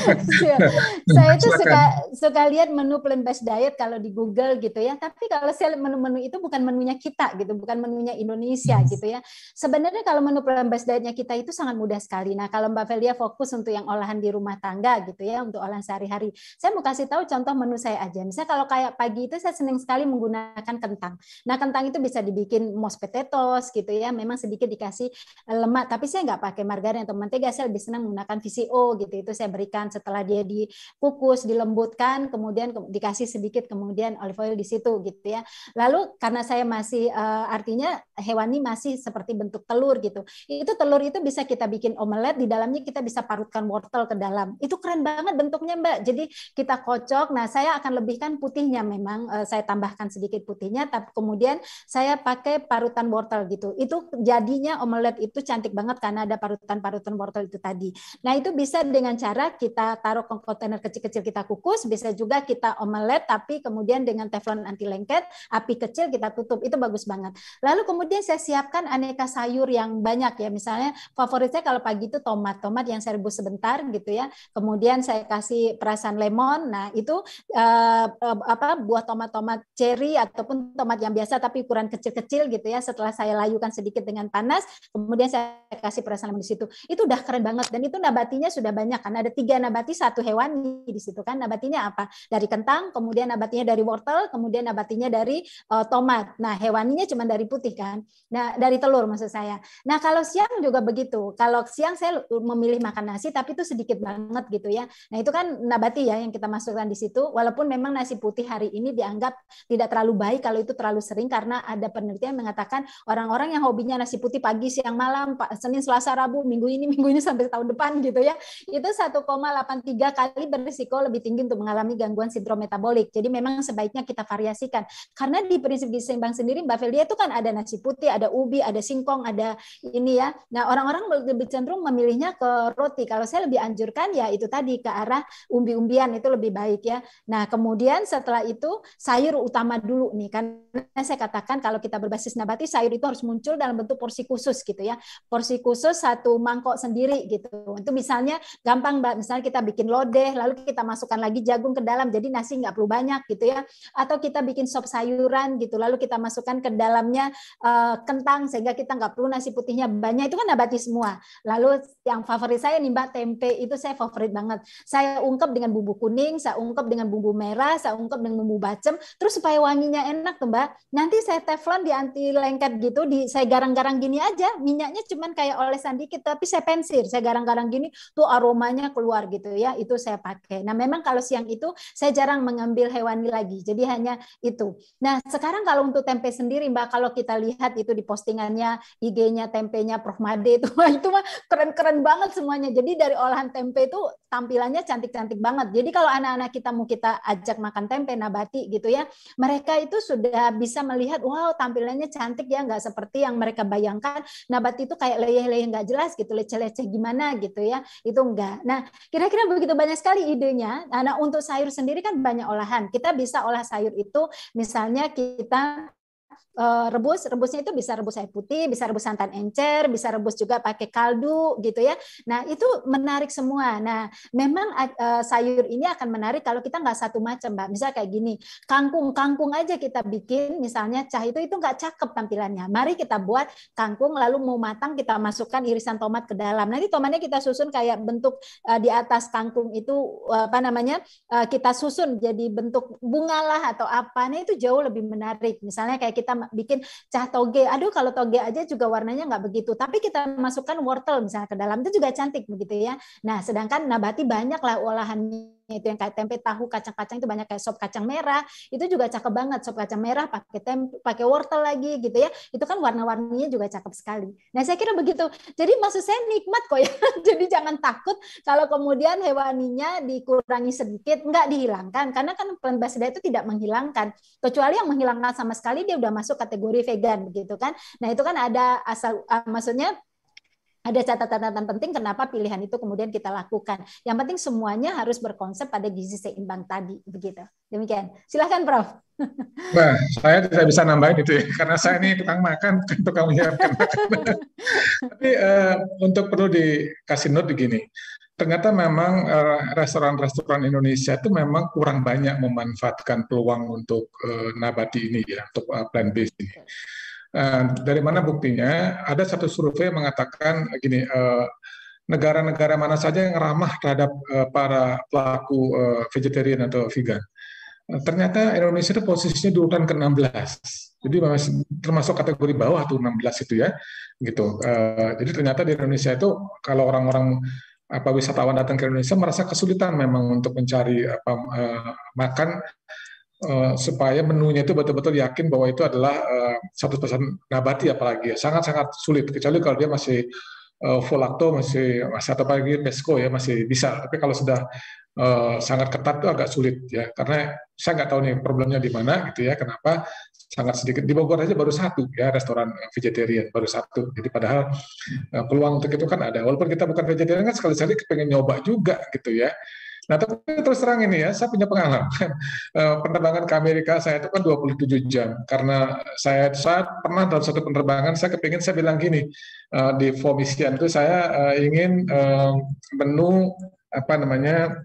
saya itu suka suka lihat menu plant-based diet kalau di Google gitu ya, tapi kalau saya menu-menu itu bukan menunya kita gitu, bukan menunya Indonesia yes. gitu ya. Sebenarnya kalau menu plant-based dietnya kita itu sangat mudah sekali. Nah, kalau Mbak Velia fokus untuk yang olahan di rumah tangga gitu ya, untuk olahan sehari-hari. Saya mau kasih tahu contoh menu saya aja. Misalnya kalau kayak pagi itu saya senang sekali menggunakan kentang. Nah, kentang itu bisa dibikin mos potato saus gitu ya memang sedikit dikasih eh, lemak tapi saya nggak pakai margarin atau mentega saya lebih senang menggunakan VCO gitu itu saya berikan setelah dia dikukus dilembutkan kemudian dikasih sedikit kemudian olive oil di situ gitu ya lalu karena saya masih uh, artinya hewani masih seperti bentuk telur gitu itu telur itu bisa kita bikin omelet di dalamnya kita bisa parutkan wortel ke dalam itu keren banget bentuknya mbak jadi kita kocok nah saya akan lebihkan putihnya memang uh, saya tambahkan sedikit putihnya tapi kemudian saya pakai parutan wortel wortel gitu. Itu jadinya omelet itu cantik banget karena ada parutan-parutan wortel itu tadi. Nah, itu bisa dengan cara kita taruh ke kontainer kecil-kecil kita kukus, bisa juga kita omelet tapi kemudian dengan teflon anti lengket, api kecil kita tutup. Itu bagus banget. Lalu kemudian saya siapkan aneka sayur yang banyak ya. Misalnya favoritnya kalau pagi itu tomat, tomat yang saya rebus sebentar gitu ya. Kemudian saya kasih perasan lemon. Nah, itu eh, eh apa buah tomat-tomat cherry ataupun tomat yang biasa tapi ukuran kecil-kecil gitu ya. Setelah saya layukan sedikit dengan panas, kemudian saya kasih perasan lemon di situ. Itu udah keren banget dan itu nabatinya sudah banyak kan. Ada tiga nabati, satu hewan di situ kan. Nabatinya apa? Dari kentang, kemudian nabatinya dari wortel, kemudian nabatinya dari uh, tomat. Nah, hewaninya cuma dari putih kan. Nah, dari telur maksud saya. Nah, kalau siang juga begitu. Kalau siang saya memilih makan nasi tapi itu sedikit banget gitu ya. Nah, itu kan nabati ya yang kita masukkan di situ walaupun memang nasi putih hari ini dianggap tidak terlalu baik kalau itu terlalu sering karena ada penelitian mengatakan orang-orang yang hobinya nasi putih pagi, siang, malam, Senin, Selasa, Rabu, minggu ini, minggu ini sampai tahun depan gitu ya, itu 1,83 kali berisiko lebih tinggi untuk mengalami gangguan sindrom metabolik. Jadi memang sebaiknya kita variasikan. Karena di prinsip gizi sendiri Mbak Felia itu kan ada nasi putih, ada ubi, ada singkong, ada ini ya. Nah orang-orang lebih cenderung memilihnya ke roti. Kalau saya lebih anjurkan ya itu tadi ke arah umbi-umbian itu lebih baik ya. Nah kemudian setelah itu sayur utama dulu nih. Karena saya katakan kalau kita berbasis nabati sayur itu itu harus muncul dalam bentuk porsi khusus gitu ya. Porsi khusus satu mangkok sendiri gitu. Itu misalnya gampang Mbak, misalnya kita bikin lodeh lalu kita masukkan lagi jagung ke dalam jadi nasi nggak perlu banyak gitu ya. Atau kita bikin sop sayuran gitu lalu kita masukkan ke dalamnya uh, kentang sehingga kita nggak perlu nasi putihnya banyak itu kan nabati semua. Lalu yang favorit saya nih Mbak tempe itu saya favorit banget. Saya ungkep dengan bumbu kuning, saya ungkep dengan bumbu merah, saya ungkep dengan bumbu bacem terus supaya wanginya enak tuh Mbak. Nanti saya teflon di anti lengket gitu itu di saya garang-garang gini aja minyaknya cuman kayak olesan dikit tapi saya pensir saya garang-garang gini tuh aromanya keluar gitu ya itu saya pakai nah memang kalau siang itu saya jarang mengambil hewani lagi jadi hanya itu nah sekarang kalau untuk tempe sendiri mbak kalau kita lihat itu di postingannya IG-nya tempenya Prof Made itu mah itu mah keren-keren banget semuanya jadi dari olahan tempe itu tampilannya cantik-cantik banget jadi kalau anak-anak kita mau kita ajak makan tempe nabati gitu ya mereka itu sudah bisa melihat wow tampilannya cantik ya nggak seperti yang mereka bayangkan Nabati itu kayak leyeh-leyeh nggak jelas gitu leceh-leceh gimana gitu ya itu enggak nah kira-kira begitu banyak sekali idenya nah, nah untuk sayur sendiri kan banyak olahan kita bisa olah sayur itu misalnya kita uh, rebus, rebusnya itu bisa rebus air putih, bisa rebus santan encer, bisa rebus juga pakai kaldu gitu ya. Nah itu menarik semua. Nah memang uh, sayur ini akan menarik kalau kita nggak satu macam, mbak. Misal kayak gini, kangkung kangkung aja kita bikin, misalnya cah itu itu nggak cakep tampilannya. Mari kita buat kangkung, lalu mau matang kita masukkan irisan tomat ke dalam. Nanti tomatnya kita susun kayak bentuk uh, di atas kangkung itu uh, apa namanya uh, kita susun jadi bentuk bunga lah atau apa. Nah itu jauh lebih menarik. Misalnya kayak kita kita bikin cah toge. Aduh kalau toge aja juga warnanya nggak begitu. Tapi kita masukkan wortel misalnya ke dalam itu juga cantik begitu ya. Nah sedangkan nabati banyaklah olahannya itu yang kayak tempe tahu kacang-kacang itu banyak kayak sop kacang merah itu juga cakep banget sop kacang merah pakai tempe pakai wortel lagi gitu ya itu kan warna-warninya juga cakep sekali nah saya kira begitu jadi maksud saya nikmat kok ya jadi jangan takut kalau kemudian hewaninya dikurangi sedikit nggak dihilangkan karena kan plant based itu tidak menghilangkan kecuali yang menghilangkan sama sekali dia udah masuk kategori vegan begitu kan nah itu kan ada asal uh, maksudnya ada catatan-catatan penting kenapa pilihan itu kemudian kita lakukan. Yang penting semuanya harus berkonsep pada gizi seimbang tadi, begitu. Demikian. Silahkan, Prof. Nah, saya tidak bisa nambahin itu ya, karena saya ini tukang makan, tukang menyiapkan Tapi uh, untuk perlu dikasih note begini, ternyata memang eh, restoran-restoran Indonesia itu memang kurang banyak memanfaatkan peluang untuk uh, nabati ini ya, untuk uh, plant base ini. Eh, dari mana buktinya? Ada satu survei yang mengatakan gini, eh, negara-negara mana saja yang ramah terhadap eh, para pelaku vegetarian atau vegan. ternyata Indonesia itu posisinya di urutan ke-16. Jadi termasuk kategori bawah tuh 16 itu ya. Gitu. jadi ternyata di Indonesia itu kalau orang-orang apa wisatawan datang ke Indonesia merasa kesulitan memang untuk mencari apa makan Eh, supaya menunya itu betul-betul yakin bahwa itu adalah eh, satu uh, persen nabati apalagi ya sangat-sangat sulit kecuali kalau dia masih uh, full lacto masih masih atau apalagi pesco ya masih bisa tapi kalau sudah sangat ketat itu agak sulit ya karena saya nggak tahu nih problemnya di mana gitu ya kenapa sangat sedikit di Bogor aja baru satu ya restoran vegetarian baru satu jadi padahal uh, peluang untuk itu kan ada walaupun kita bukan vegetarian kan sekali-sekali kepengen nyoba juga gitu ya Nah, tapi terus terang ini ya, saya punya pengalaman eh, penerbangan ke Amerika saya itu kan 27 jam karena saya saat pernah dalam satu penerbangan saya kepingin saya bilang gini eh, di isian itu saya eh, ingin menu apa namanya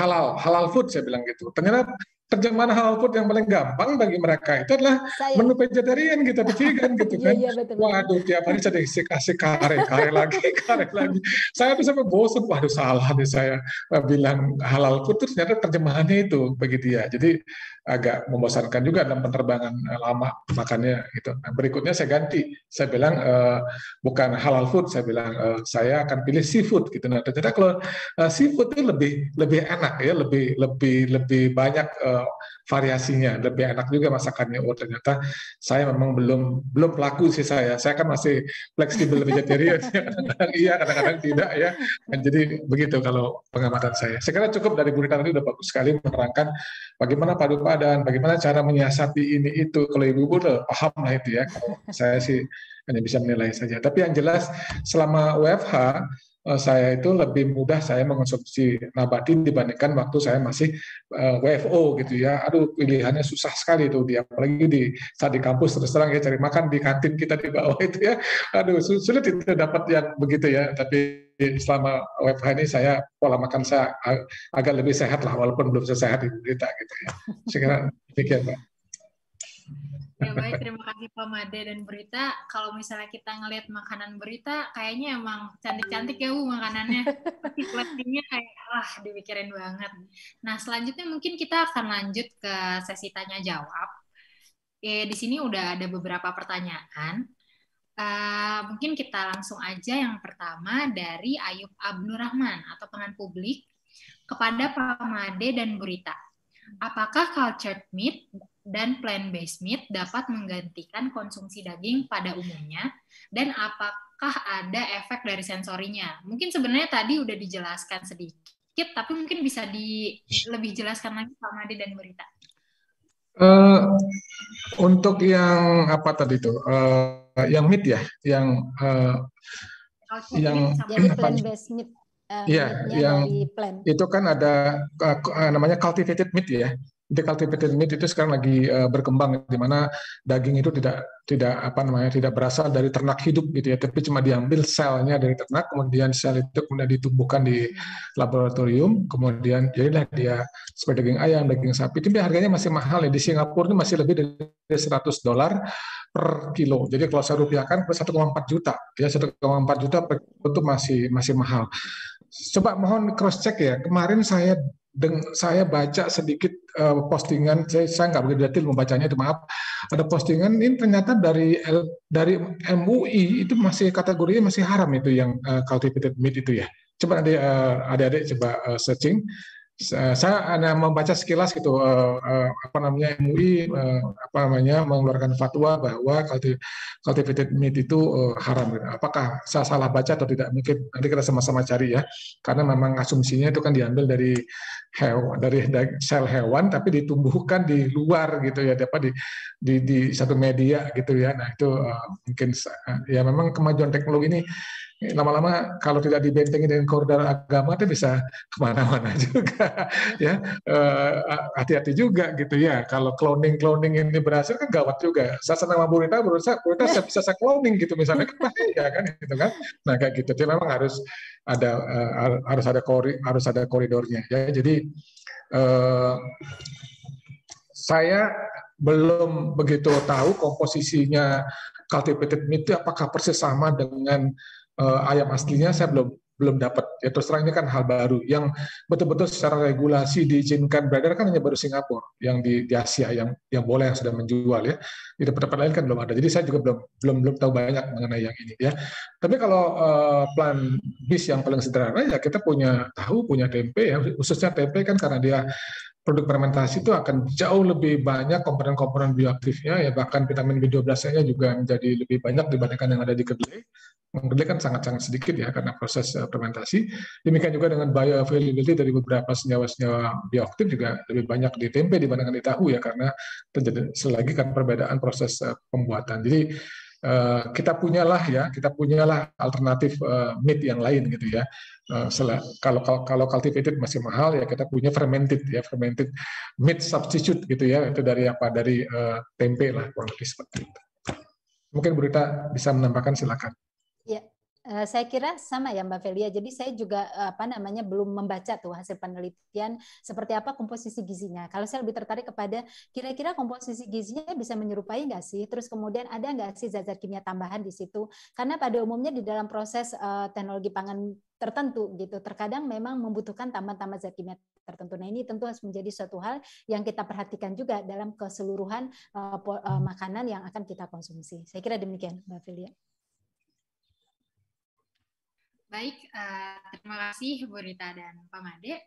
halal halal food saya bilang gitu. Ternyata terjemahan halal food yang paling gampang bagi mereka itu adalah Saya. menu vegetarian kita pikirkan gitu iya, kan. Iya, iya, Waduh tiap hari saya dikasih kare, kare lagi, kare lagi. Saya tuh sampai bosan. Waduh salah nih saya eh, bilang halal food terus ternyata terjemahannya itu bagi dia. Jadi agak membosankan juga dalam penerbangan eh, lama makannya gitu. Nah, berikutnya saya ganti. Saya bilang e, bukan halal food, saya bilang e, saya akan pilih seafood gitu. Nah ternyata kalau seafood itu lebih lebih enak ya, lebih lebih lebih banyak e, variasinya lebih enak juga masakannya oh ternyata saya memang belum belum pelaku sih saya saya kan masih fleksibel lebih kadang-kadang iya kadang-kadang tidak ya Dan jadi begitu kalau pengamatan saya Sekarang cukup dari Bu Rita tadi udah bagus sekali menerangkan bagaimana padu padan bagaimana cara menyiasati ini itu kalau Ibu udah paham lah itu ya kalau saya sih hanya bisa menilai saja tapi yang jelas selama WFH Eh, saya itu lebih mudah saya mengonsumsi nabati dibandingkan waktu saya masih eh, WFO gitu ya. Aduh pilihannya susah sekali itu dia apalagi di saat di kampus terus terang ya cari makan di kantin kita di bawah itu ya. Aduh sulit tidak dapat yang begitu ya. Tapi selama WFH ini saya pola makan saya agak lebih sehat lah walaupun belum sehat itu kita gitu ya. Sekarang demikian Pak. Ya baik, terima kasih Pak Made dan Berita. Kalau misalnya kita ngelihat makanan Berita, kayaknya emang cantik-cantik ya Bu makanannya. Tapi kayak, wah dipikirin banget. Nah selanjutnya mungkin kita akan lanjut ke sesi tanya-jawab. Eh, di sini udah ada beberapa pertanyaan. Uh, mungkin kita langsung aja yang pertama dari Ayub Abnurrahman atau pengen publik kepada Pak Made dan Berita Apakah cultured meat dan plant-based meat dapat menggantikan konsumsi daging pada umumnya dan apakah ada efek dari sensorinya? Mungkin sebenarnya tadi udah dijelaskan sedikit, tapi mungkin bisa di lebih jelaskan lagi Pak Made dan Berita. Uh, eh, untuk yang apa tadi itu? Uh, yang meat ya, yang uh, eh, okay, yang iya, plant-based meat. Uh, ya, yang itu kan ada uh, namanya cultivated meat ya integral TPT ini itu sekarang lagi uh, berkembang di mana daging itu tidak tidak apa namanya tidak berasal dari ternak hidup gitu ya tapi cuma diambil selnya dari ternak kemudian sel itu kemudian ditumbuhkan di laboratorium kemudian jadilah dia seperti daging ayam daging sapi tapi harganya masih mahal ya di Singapura ini masih lebih dari 100 dolar per kilo jadi kalau saya rupiahkan 1,4 juta ya 1,4 juta per kilo itu masih masih mahal coba mohon cross check ya kemarin saya deng, saya baca sedikit uh, postingan saya saya nggak begitu detail membacanya itu maaf ada postingan ini ternyata dari L, dari MUI itu masih kategorinya masih haram itu yang uh, eh, cultivated meat itu ya coba nanti uh, adik-adik coba uh, searching Eh, saya ada membaca sekilas gitu eh, eh, apa namanya MUI apa namanya mengeluarkan fatwa bahwa cultivated meat itu haram. Apakah saya salah baca atau tidak? Mungkin nanti kita sama-sama cari ya, karena memang asumsinya itu kan diambil dari hewan dari sel hewan tapi ditumbuhkan di luar gitu ya, Dapat di, di di satu media gitu ya. Nah itu mungkin ya memang kemajuan teknologi ini lama-lama kalau tidak dibentengi dengan koridor agama itu bisa kemana-mana juga ya eh, hati-hati juga gitu ya kalau cloning cloning ini berhasil kan gawat juga saya senang sama Burita Burita Burita saya bisa saya cloning gitu misalnya kan ya kan gitu kan nah kayak gitu jadi memang harus ada eh, harus ada kori harus ada koridornya ya jadi uh, saya belum begitu tahu komposisinya cultivated meat itu apakah persis sama dengan uh, ayam aslinya saya belum belum dapat. Ya terus terang ini kan hal baru yang betul-betul secara regulasi diizinkan beredar kan hanya baru Singapura yang di, di Asia yang yang boleh yang sudah menjual ya. Di tempat-tempat lain kan belum ada. Jadi saya juga belum belum belum tahu banyak mengenai yang ini ya. Tapi kalau uh, plan bis yang paling sederhana ya kita punya tahu, punya tempe ya. Khususnya tempe kan karena dia produk fermentasi itu akan jauh lebih banyak komponen-komponen bioaktifnya ya bahkan vitamin B12-nya juga menjadi lebih banyak dibandingkan yang ada di kedelai. Kedelai kan sangat-sangat sedikit ya karena proses eh, fermentasi. Demikian juga dengan bioavailability dari beberapa senyawa-senyawa bioaktif juga lebih banyak di tempe dibandingkan di tahu ya karena terjadi selagi kan perbedaan proses eh, pembuatan. Jadi eh, kita punyalah ya, kita punyalah alternatif meat yang lain gitu ya Eh, kalau kalau cultivated masih mahal ya kita punya fermented ya fermented meat substitute gitu ya itu dari apa dari uh, tempe lah kurang lebih seperti itu. Mungkin berita bisa menambahkan silakan. Ya, eh, saya kira sama ya Mbak Felia. Jadi saya juga apa namanya belum membaca tuh hasil penelitian seperti apa komposisi gizinya. Kalau saya lebih tertarik kepada kira-kira komposisi gizinya bisa menyerupai nggak sih? Terus kemudian ada nggak sih zat-zat kimia tambahan di situ? Karena pada umumnya di dalam proses uh, teknologi pangan tertentu gitu. Terkadang memang membutuhkan tambahan-tambahan zat kimia tertentu. Nah ini tentu harus menjadi suatu hal yang kita perhatikan juga dalam keseluruhan uh, uh, makanan yang akan kita konsumsi. Saya kira demikian, Mbak Filia. Baik, uh, terima kasih Bu Rita dan Pak Made.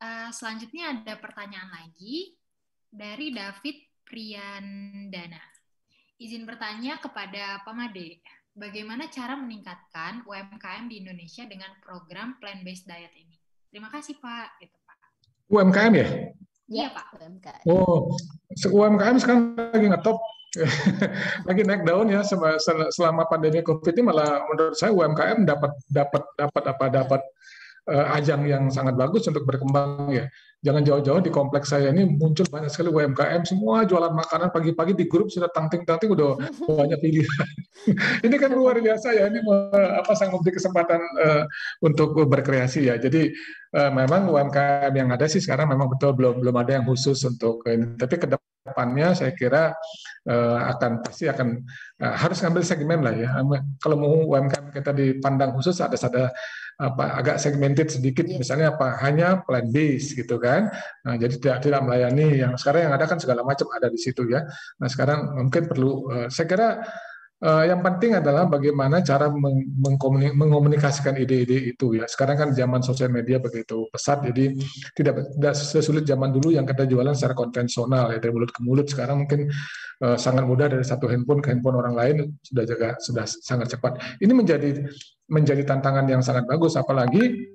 Uh, selanjutnya ada pertanyaan lagi dari David priandana Izin bertanya kepada Pak Made bagaimana cara meningkatkan UMKM di Indonesia dengan program Plan based diet ini. Terima kasih Pak. Gitu, Pak. UMKM ya? Iya ya, Pak. UMKM. Oh, UMKM sekarang lagi ngetop, lagi naik daun ya selama pandemi COVID ini malah menurut saya UMKM dapat dapat dapat apa dapat eh, ajang yang sangat bagus untuk berkembang ya jangan jauh-jauh di kompleks saya ini muncul banyak sekali UMKM semua jualan makanan pagi-pagi di grup sudah tangting-tangting udah banyak pilihan. ini kan luar biasa ya ini apa sanggup memberi kesempatan uh, untuk berkreasi ya. Jadi uh, memang UMKM yang ada sih sekarang memang betul belum belum ada yang khusus untuk ini. Tapi ke depannya saya kira uh, akan pasti akan uh, harus ngambil segmen lah ya. Kalau mau UMKM kita dipandang khusus ada ada apa agak segmented sedikit iya. misalnya apa hanya plan base gitu kan. Nah, jadi tidak tidak melayani yang sekarang yang ada kan segala macam ada di situ ya. Nah, sekarang mungkin perlu uh, saya kira uh, yang penting adalah bagaimana cara meng mengkomunikasikan ide-ide itu ya. Sekarang kan zaman sosial media begitu pesat, jadi tidak, tidak sesulit zaman dulu yang kita jualan secara konvensional ya dari mulut ke mulut. Sekarang mungkin uh, sangat mudah dari satu handphone ke handphone orang lain sudah jaga sudah sangat cepat. Ini menjadi menjadi tantangan yang sangat bagus, apalagi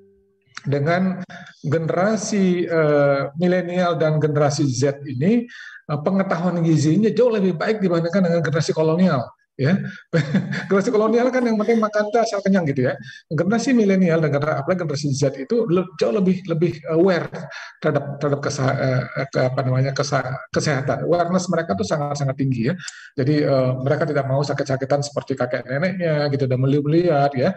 dengan generasi uh, milenial dan generasi Z ini uh, pengetahuan gizinya jauh lebih baik dibandingkan dengan generasi kolonial ya generasi kolonial kan yang penting makan tak asal kenyang gitu ya generasi milenial dan generasi apalagi generasi Z itu jauh lebih lebih aware terhadap terhadap kesa, eh, ke, apa namanya kesa, kesehatan awareness mereka tuh sangat sangat tinggi ya jadi uh, mereka tidak mau sakit-sakitan seperti kakek neneknya gitu dan melihat melihat ya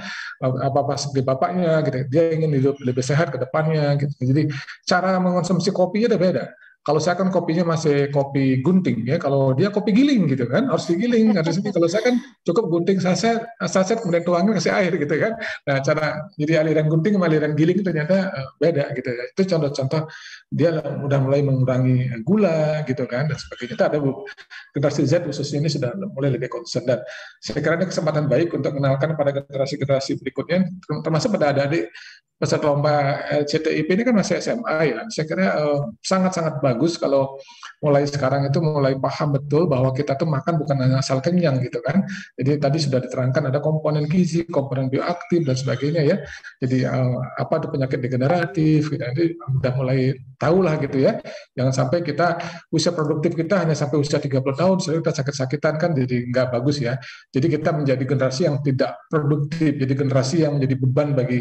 eh, apa apa seperti bapaknya gitu dia ingin hidup lebih sehat ke depannya gitu jadi cara mengonsumsi kopinya udah beda kalau saya kan kopinya masih kopi gunting ya, kalau dia kopi giling gitu kan, harus digiling, harus ini. Kalau saya kan cukup gunting saset, saset kemudian tuangin kasih air gitu kan. Nah cara jadi aliran gunting sama aliran giling ternyata eh, beda gitu ya. Itu contoh-contoh dia sudah mulai mengurangi gula gitu kan dan sebagainya. Kita ada generasi Z khusus ini sudah mulai lebih concern dan saya kira ini kesempatan baik untuk mengenalkan pada generasi-generasi berikutnya termasuk pada adik-adik peserta lomba eh, CTIP ini kan masih SMA ya. Saya kira eh, sangat-sangat eh, bagus kalau mulai sekarang itu mulai paham betul bahwa kita tuh makan bukan hanya asal kenyang gitu kan. Jadi tadi sudah diterangkan ada komponen gizi, komponen bioaktif dan sebagainya ya. Jadi eh, apa itu penyakit degeneratif gitu. Jadi sudah mulai tahulah gitu ya. Jangan sampai kita usia produktif kita hanya sampai usia 30 tahun, selalu kita sakit-sakitan kan jadi nggak bagus ya. Jadi kita menjadi generasi yang tidak produktif, jadi generasi yang menjadi beban bagi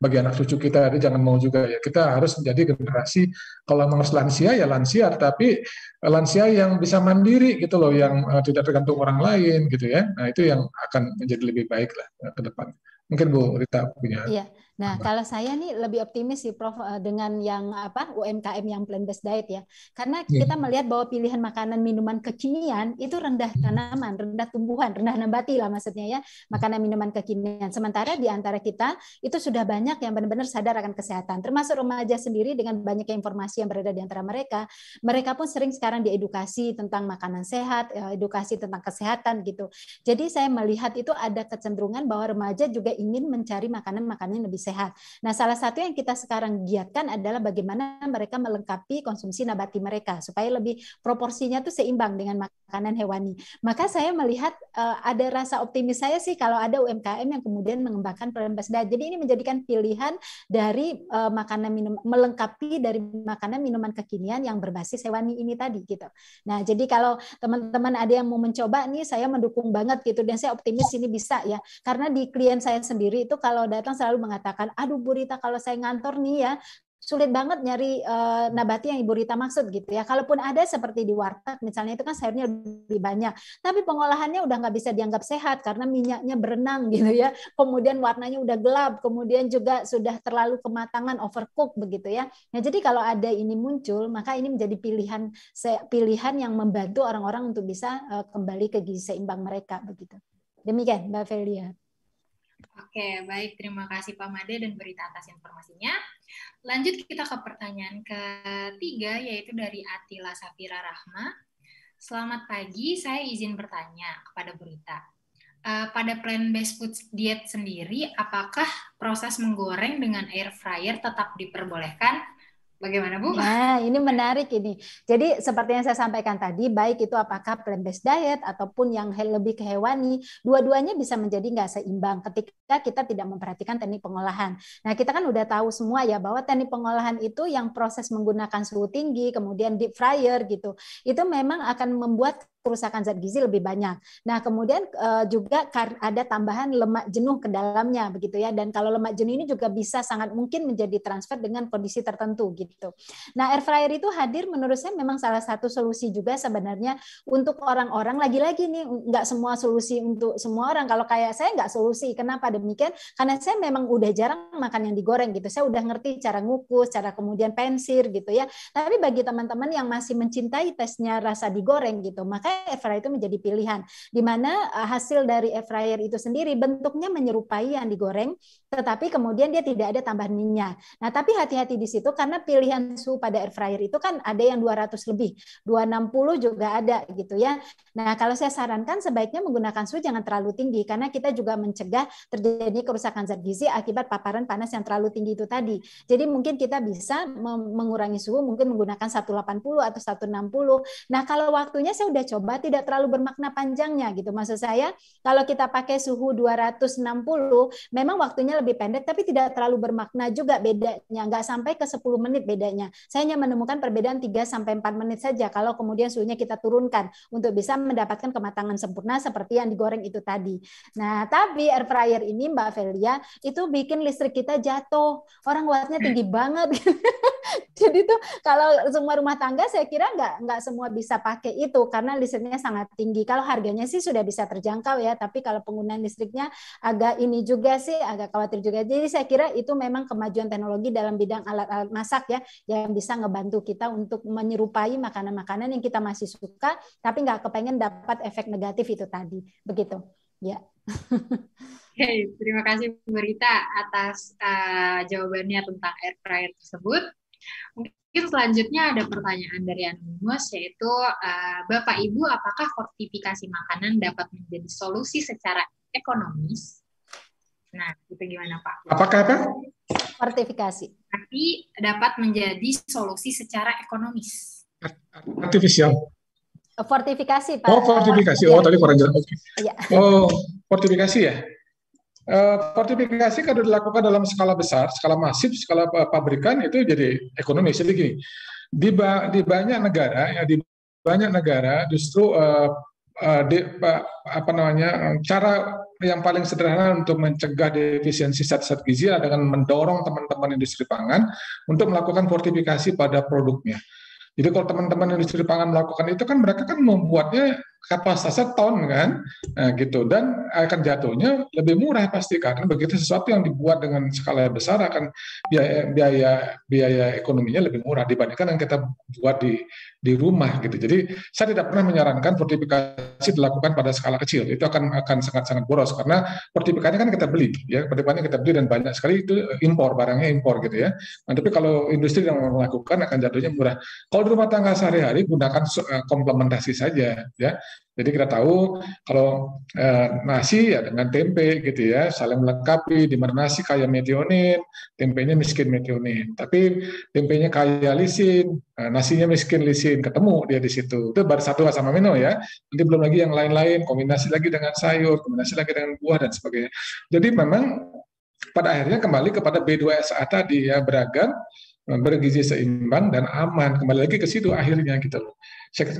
bagi anak cucu kita. Jadi jangan mau juga ya. Kita harus menjadi generasi kalau mau lansia ya lansia, tapi lansia yang bisa mandiri gitu loh, yang eh, tidak tergantung orang lain gitu ya. Nah itu yang akan menjadi lebih baik lah eh, ke depan. Mungkin Bu Rita punya. Iya. Nah, kalau saya nih lebih optimis sih Prof eh, dengan yang apa UMKM yang plant-based diet ya. Karena iya. kita melihat bahwa pilihan makanan minuman kekinian itu rendah hmm. tanaman, rendah tumbuhan, rendah nabati lah maksudnya ya, makanan minuman kekinian. Sementara di antara kita itu sudah banyak yang benar-benar sadar akan kesehatan, termasuk remaja sendiri dengan banyaknya informasi yang berada di antara mereka. Mereka pun sering sekarang diedukasi tentang makanan sehat, eh, edukasi tentang kesehatan gitu. Jadi saya melihat itu ada kecenderungan bahwa remaja juga ingin mencari makanan-makanan yang lebih sehat. Nah, salah satu yang kita sekarang giatkan adalah bagaimana mereka melengkapi konsumsi nabati mereka supaya lebih proporsinya tuh seimbang dengan makanan hewani. Maka saya melihat uh, ada rasa optimis saya sih kalau ada UMKM yang kemudian mengembangkan pembebas diet. Jadi ini menjadikan pilihan dari uh, makanan minum melengkapi dari makanan minuman kekinian yang berbasis hewani ini tadi gitu. Nah, jadi kalau teman-teman ada yang mau mencoba nih saya mendukung banget gitu dan saya optimis ini bisa ya. Karena di klien saya sendiri itu kalau datang selalu mengatakan mengatakan, aduh Bu Rita kalau saya ngantor nih ya, sulit banget nyari uh, nabati yang Ibu Rita maksud gitu ya. Kalaupun ada seperti di warteg misalnya itu kan sayurnya lebih banyak, tapi pengolahannya udah nggak bisa dianggap sehat karena minyaknya berenang gitu ya. Kemudian warnanya udah gelap, kemudian juga sudah terlalu kematangan overcook begitu ya. Nah jadi kalau ada ini muncul maka ini menjadi pilihan pilihan yang membantu orang-orang untuk bisa uh, kembali ke gizi seimbang mereka begitu. Demikian Mbak Felia. Oke, baik. Terima kasih Pak Made dan berita atas informasinya. Lanjut kita ke pertanyaan ketiga, yaitu dari Atila Safira Rahma. Selamat pagi, saya izin bertanya kepada Berita. Eh, pada Plan based food diet sendiri, apakah proses menggoreng dengan air fryer tetap diperbolehkan Bagaimana Bu? Nah, ini menarik ini. Jadi seperti yang saya sampaikan tadi, baik itu apakah plant-based diet ataupun yang lebih ke hewani, dua-duanya bisa menjadi nggak seimbang ketika kita tidak memperhatikan teknik pengolahan. Nah, kita kan udah tahu semua ya bahwa teknik pengolahan itu yang proses menggunakan suhu tinggi, kemudian deep fryer gitu, itu memang akan membuat kerusakan zat gizi lebih banyak. Nah, kemudian eh, juga ada tambahan lemak jenuh ke dalamnya begitu ya. Dan kalau lemak jenuh ini juga bisa sangat mungkin menjadi transfer dengan kondisi tertentu gitu. Nah, air fryer itu hadir menurut saya memang salah satu solusi juga sebenarnya untuk orang-orang lagi-lagi nih nggak semua solusi untuk semua orang. Kalau kayak saya nggak solusi. Kenapa demikian? Karena saya memang udah jarang makan yang digoreng gitu. Saya udah ngerti cara ngukus, cara kemudian pensir gitu ya. Tapi bagi teman-teman yang masih mencintai tesnya rasa digoreng gitu, maka air fryer itu menjadi pilihan. Di mana eh, hasil dari air fryer itu sendiri bentuknya menyerupai yang digoreng tetapi kemudian dia tidak ada tambahan minyak. Nah, tapi hati-hati di situ karena pilihan suhu pada air fryer itu kan ada yang 200 lebih, 260 juga ada gitu ya. Nah, kalau saya sarankan sebaiknya menggunakan suhu jangan terlalu tinggi karena kita juga mencegah terjadi kerusakan zat gizi akibat paparan panas yang terlalu tinggi itu tadi. Jadi mungkin kita bisa mengurangi suhu mungkin menggunakan 180 atau 160. Nah, kalau waktunya saya sudah coba tidak terlalu bermakna panjangnya gitu. Maksud saya kalau kita pakai suhu 260 memang waktunya lebih pendek tapi tidak terlalu bermakna juga bedanya. Nggak sampai ke 10 menit bedanya. Saya hanya menemukan perbedaan 3 sampai 4 menit saja kalau kemudian suhunya kita turunkan untuk bisa mendapatkan kematangan sempurna seperti yang digoreng itu tadi. Nah, tapi air fryer ini Mbak Velia itu bikin listrik kita jatuh. Orang wattnya tinggi hmm. banget. Jadi tuh kalau semua rumah tangga saya kira nggak nggak semua bisa pakai itu karena listriknya sangat tinggi. Kalau harganya sih sudah bisa terjangkau ya, tapi kalau penggunaan listriknya agak ini juga sih agak khawatir khawatir juga. Jadi saya kira itu memang kemajuan teknologi dalam bidang alat-alat masak ya yang bisa ngebantu kita untuk menyerupai makanan-makanan yang kita masih suka tapi nggak kepengen dapat efek negatif itu tadi. Begitu. Ya. Hey, terima kasih Bu atas uh, jawabannya tentang air fryer tersebut. Mungkin selanjutnya ada pertanyaan dari Anonymous, yaitu uh, Bapak Ibu apakah fortifikasi makanan dapat menjadi solusi secara ekonomis Nah, itu gimana Pak? Apakah apa? Sertifikasi. Tapi dapat menjadi solusi secara ekonomis. Artificial. Fortifikasi Pak. Oh, fortifikasi. Oh, tadi kurang jelas. Iya. Oh, fortifikasi ya? Eh, fortifikasi kalau dilakukan dalam skala besar, skala masif, skala pabrikan itu jadi ekonomi. Jadi gini, di, ba di banyak negara, ya, di banyak negara justru uh, uh, di, apa namanya cara yang paling sederhana untuk mencegah defisiensi zat-zat gizi adalah dengan mendorong teman-teman industri pangan untuk melakukan fortifikasi pada produknya. Jadi kalau teman-teman industri pangan melakukan itu kan mereka kan membuatnya kapasitasnya ton kan nah, gitu dan akan jatuhnya lebih murah pasti karena begitu sesuatu yang dibuat dengan skala besar akan biaya biaya biaya ekonominya lebih murah dibandingkan yang kita buat di di rumah gitu jadi saya tidak pernah menyarankan fortifikasi dilakukan pada skala kecil itu akan akan sangat sangat boros karena fortifikasinya kan kita beli ya fortifikasinya kita beli dan banyak sekali itu impor barangnya impor gitu ya nah, tapi kalau industri yang melakukan akan jatuhnya murah kalau di rumah tangga sehari-hari gunakan eh, komplementasi saja ya jadi kita tahu kalau eh, nasi ya dengan tempe gitu ya, saling melengkapi di mana nasi kaya metionin, tempenya miskin metionin. Tapi tempenya kaya lisin, eh, nasinya miskin lisin, ketemu dia di situ. Itu baru satu asam amino ya. Nanti belum lagi yang lain-lain, kombinasi lagi dengan sayur, kombinasi lagi dengan buah dan sebagainya. Jadi memang pada akhirnya kembali kepada B2SA tadi ya beragam eh, bergizi seimbang dan aman kembali lagi ke situ akhirnya gitu loh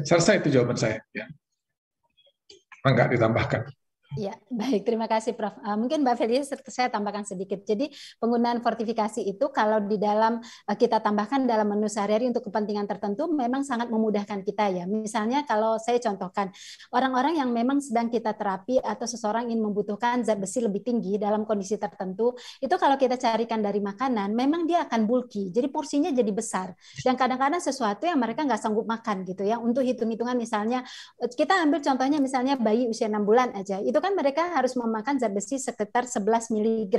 selesai itu jawaban saya ya enggak ditambahkan Ya, baik. Terima kasih, Prof. Eh, mungkin Mbak Felis saya tambahkan sedikit. Jadi penggunaan fortifikasi itu kalau di dalam eh, kita tambahkan dalam menu sehari-hari untuk kepentingan tertentu memang sangat memudahkan kita ya. Misalnya kalau saya contohkan orang-orang yang memang sedang kita terapi atau seseorang ingin membutuhkan zat besi lebih tinggi dalam kondisi tertentu, itu kalau kita carikan dari makanan memang dia akan bulky. Jadi porsinya jadi besar. Dan kadang-kadang sesuatu yang mereka nggak sanggup makan gitu ya. Untuk hitung-hitungan misalnya eh, kita ambil contohnya misalnya bayi usia 6 bulan aja. Itu kan mereka harus memakan zat besi sekitar 11 mg.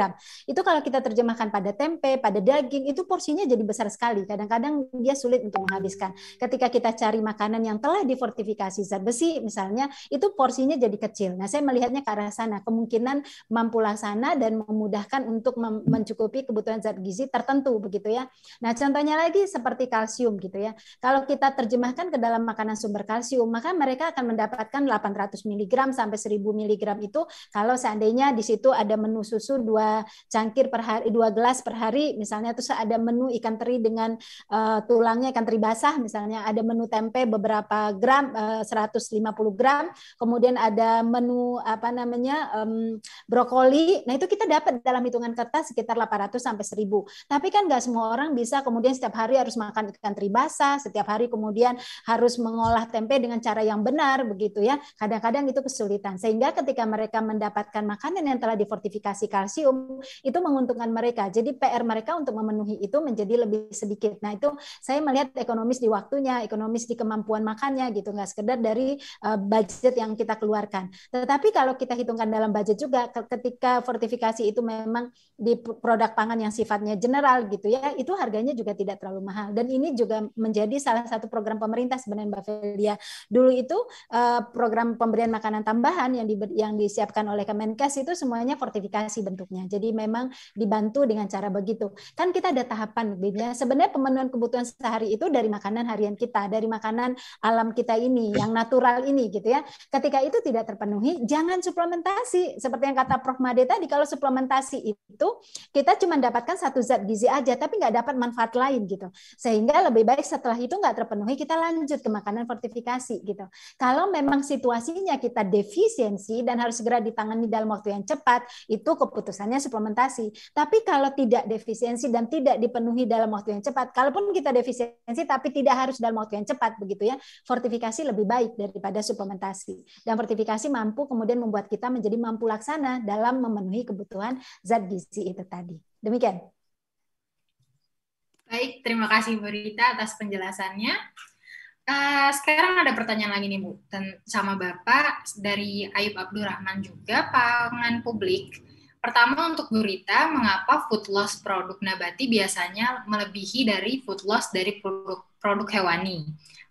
Itu kalau kita terjemahkan pada tempe, pada daging, itu porsinya jadi besar sekali. Kadang-kadang dia sulit untuk menghabiskan. Ketika kita cari makanan yang telah difortifikasi zat besi misalnya, itu porsinya jadi kecil. Nah, saya melihatnya ke arah sana. Kemungkinan mampu laksana dan memudahkan untuk mencukupi kebutuhan zat gizi tertentu begitu ya. Nah, contohnya lagi seperti kalsium gitu ya. Kalau kita terjemahkan ke dalam makanan sumber kalsium, maka mereka akan mendapatkan 800 mg sampai 1000 mg program itu kalau seandainya di situ ada menu susu dua cangkir per hari dua gelas per hari misalnya terus ada menu ikan teri dengan uh, tulangnya ikan teri basah misalnya ada menu tempe beberapa gram eh, uh, 150 gram kemudian ada menu apa namanya um, brokoli nah itu kita dapat dalam hitungan kertas sekitar 800 sampai 1000 tapi kan nggak semua orang bisa kemudian setiap hari harus makan ikan teri basah setiap hari kemudian harus mengolah tempe dengan cara yang benar begitu ya kadang-kadang itu kesulitan sehingga ketika ketika mereka mendapatkan makanan yang telah difortifikasi kalsium itu menguntungkan mereka. Jadi PR mereka untuk memenuhi itu menjadi lebih sedikit. Nah itu saya melihat ekonomis di waktunya, ekonomis di kemampuan makannya gitu, nggak sekedar dari e, budget yang kita keluarkan. Tetapi kalau kita hitungkan dalam budget juga, ketika fortifikasi itu memang di produk pangan yang sifatnya general gitu ya, itu harganya juga tidak terlalu mahal. Dan ini juga menjadi salah satu program pemerintah sebenarnya Mbak Felia. Dulu itu e, program pemberian makanan tambahan yang, diberi yang yang disiapkan oleh Kemenkes itu semuanya fortifikasi bentuknya. Jadi memang dibantu dengan cara begitu. Kan kita ada tahapan bedanya. Sebenarnya pemenuhan kebutuhan sehari itu dari makanan harian kita, dari makanan alam kita ini yang natural ini gitu ya. Ketika itu tidak terpenuhi, jangan suplementasi. Seperti yang kata Prof Made tadi kalau suplementasi itu kita cuma dapatkan satu zat gizi aja tapi nggak dapat manfaat lain gitu. Sehingga lebih baik setelah itu nggak terpenuhi kita lanjut ke makanan fortifikasi gitu. Kalau memang situasinya kita defisiensi dan dan harus segera ditangani dalam waktu yang cepat, itu keputusannya suplementasi. Tapi kalau tidak defisiensi dan tidak dipenuhi dalam waktu yang cepat, kalaupun kita defisiensi tapi tidak harus dalam waktu yang cepat begitu ya, fortifikasi lebih baik daripada suplementasi. Dan fortifikasi mampu kemudian membuat kita menjadi mampu laksana dalam memenuhi kebutuhan zat gizi itu tadi. Demikian. Baik, terima kasih Bu Rita atas penjelasannya. Uh, sekarang ada pertanyaan lagi nih Bu sama Bapak dari Ayub Abdurrahman juga pangan publik. Pertama untuk Gurita, mengapa food loss produk nabati biasanya melebihi dari food loss dari produk produk hewani?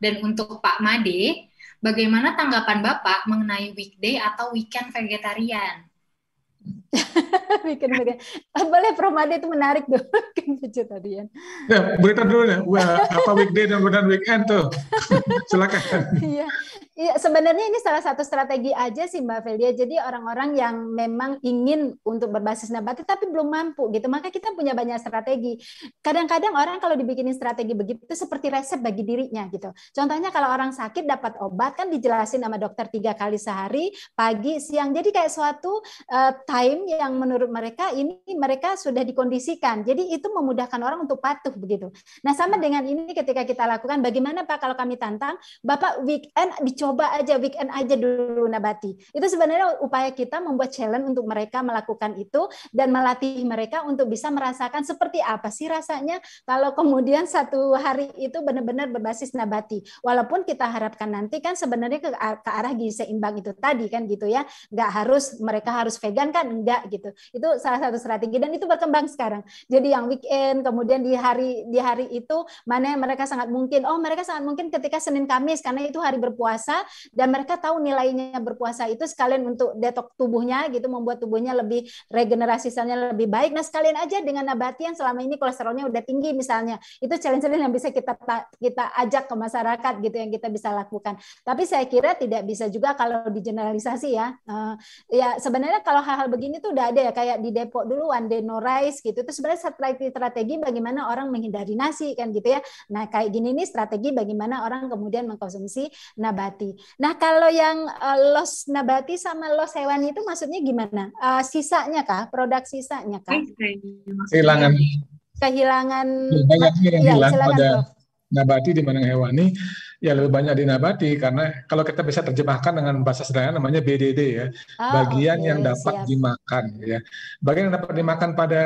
Dan untuk Pak Made, bagaimana tanggapan Bapak mengenai weekday atau weekend vegetarian? bikin bikin eh, boleh promade itu menarik tuh bikin tadi ya ya berita dulu ya apa weekday dan bukan weekend tuh silakan iya Iya, sebenarnya ini salah satu strategi aja sih Mbak Felia. Jadi orang-orang yang memang ingin untuk berbasis nabati tapi belum mampu gitu, maka kita punya banyak strategi. Kadang-kadang orang kalau dibikinin strategi begitu seperti resep bagi dirinya gitu. Contohnya kalau orang sakit dapat obat kan dijelasin sama dokter tiga kali sehari, pagi, siang. Jadi kayak suatu uh, time yang menurut mereka ini mereka sudah dikondisikan. Jadi itu memudahkan orang untuk patuh begitu. Nah, sama dengan ini ketika kita lakukan bagaimana Pak kalau kami tantang, Bapak weekend dicoba aja weekend aja dulu nabati. Itu sebenarnya upaya kita membuat challenge untuk mereka melakukan itu dan melatih mereka untuk bisa merasakan seperti apa sih rasanya kalau kemudian satu hari itu benar-benar berbasis nabati. Walaupun kita harapkan nanti kan sebenarnya ke, arah gizi seimbang itu tadi kan gitu ya. Nggak harus mereka harus vegan kan enggak kerja gitu. Itu salah satu strategi dan itu berkembang sekarang. Jadi yang weekend kemudian di hari di hari itu mana yang mereka sangat mungkin oh mereka sangat mungkin ketika Senin Kamis karena itu hari berpuasa dan mereka tahu nilainya berpuasa itu sekalian untuk detok tubuhnya gitu membuat tubuhnya lebih regenerasi selnya lebih baik. Nah, sekalian aja dengan nabati yang selama ini kolesterolnya udah tinggi misalnya. Itu challenge-challenge yang bisa kita kita ajak ke masyarakat gitu yang kita bisa lakukan. Tapi saya kira tidak bisa juga kalau digeneralisasi ya. Uh, ya sebenarnya kalau hal-hal begini itu udah ada ya kayak di Depok dulu one day no rice gitu. Itu sebenarnya strategi-strategi bagaimana orang menghindari nasi kan gitu ya. Nah, kayak gini nih strategi bagaimana orang kemudian mengkonsumsi nabati. Nah, kalau yang uh, los nabati sama los hewan itu maksudnya gimana? Uh, sisanya kah? Produk sisanya kah? Iya, kehilangan kehilangan Banyak yang ya, hilang pada nabati dibanding hewani ya lebih banyak dinabati karena kalau kita bisa terjemahkan dengan bahasa sederhana namanya BDD ya oh, bagian okay, yang dapat siap. dimakan ya bagian yang dapat dimakan pada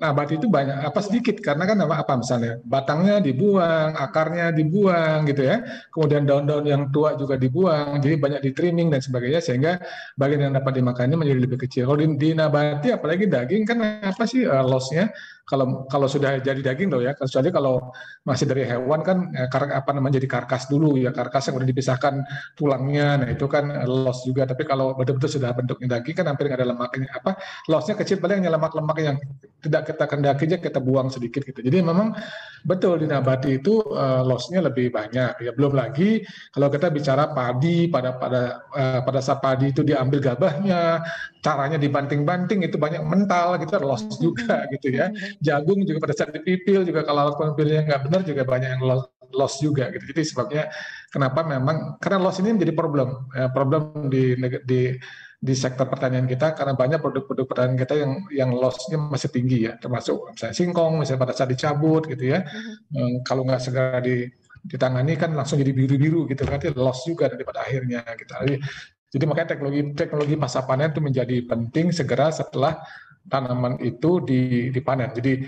nabati itu banyak apa sedikit karena kan apa, apa misalnya batangnya dibuang akarnya dibuang gitu ya kemudian daun-daun yang tua juga dibuang jadi banyak di trimming dan sebagainya sehingga bagian yang dapat dimakannya menjadi lebih kecil kalau di, nabati apalagi daging kan apa sih uh, lossnya kalau kalau sudah jadi daging loh ya kecuali kalau masih dari hewan kan eh, kar apa namanya jadi karkas dulu ya karkas yang udah dipisahkan tulangnya nah itu kan loss juga tapi kalau betul-betul sudah bentuknya daging kan hampir nggak ada lemaknya apa lossnya kecil paling hanya lemak-lemak yang tidak kita kendaki aja kita buang sedikit gitu jadi memang betul di nabati itu uh, lossnya lebih banyak ya belum lagi kalau kita bicara padi pada pada uh, pada saat padi itu diambil gabahnya caranya dibanting-banting itu banyak mental gitu loss hmm. juga gitu ya jagung juga pada saat dipipil juga kalau alat pemipilnya nggak benar juga banyak yang loss, juga gitu. Jadi sebabnya kenapa memang karena loss ini menjadi problem ya, problem di di di sektor pertanian kita karena banyak produk-produk pertanian kita yang yang lossnya masih tinggi ya termasuk misalnya singkong misalnya pada saat dicabut gitu ya mm-hmm. Eh, kalau nggak segera di, ditangani kan langsung jadi biru-biru gitu kan loss juga daripada pada akhirnya gitu jadi makanya teknologi teknologi masa panen itu menjadi penting segera setelah tanaman itu dipanen. Jadi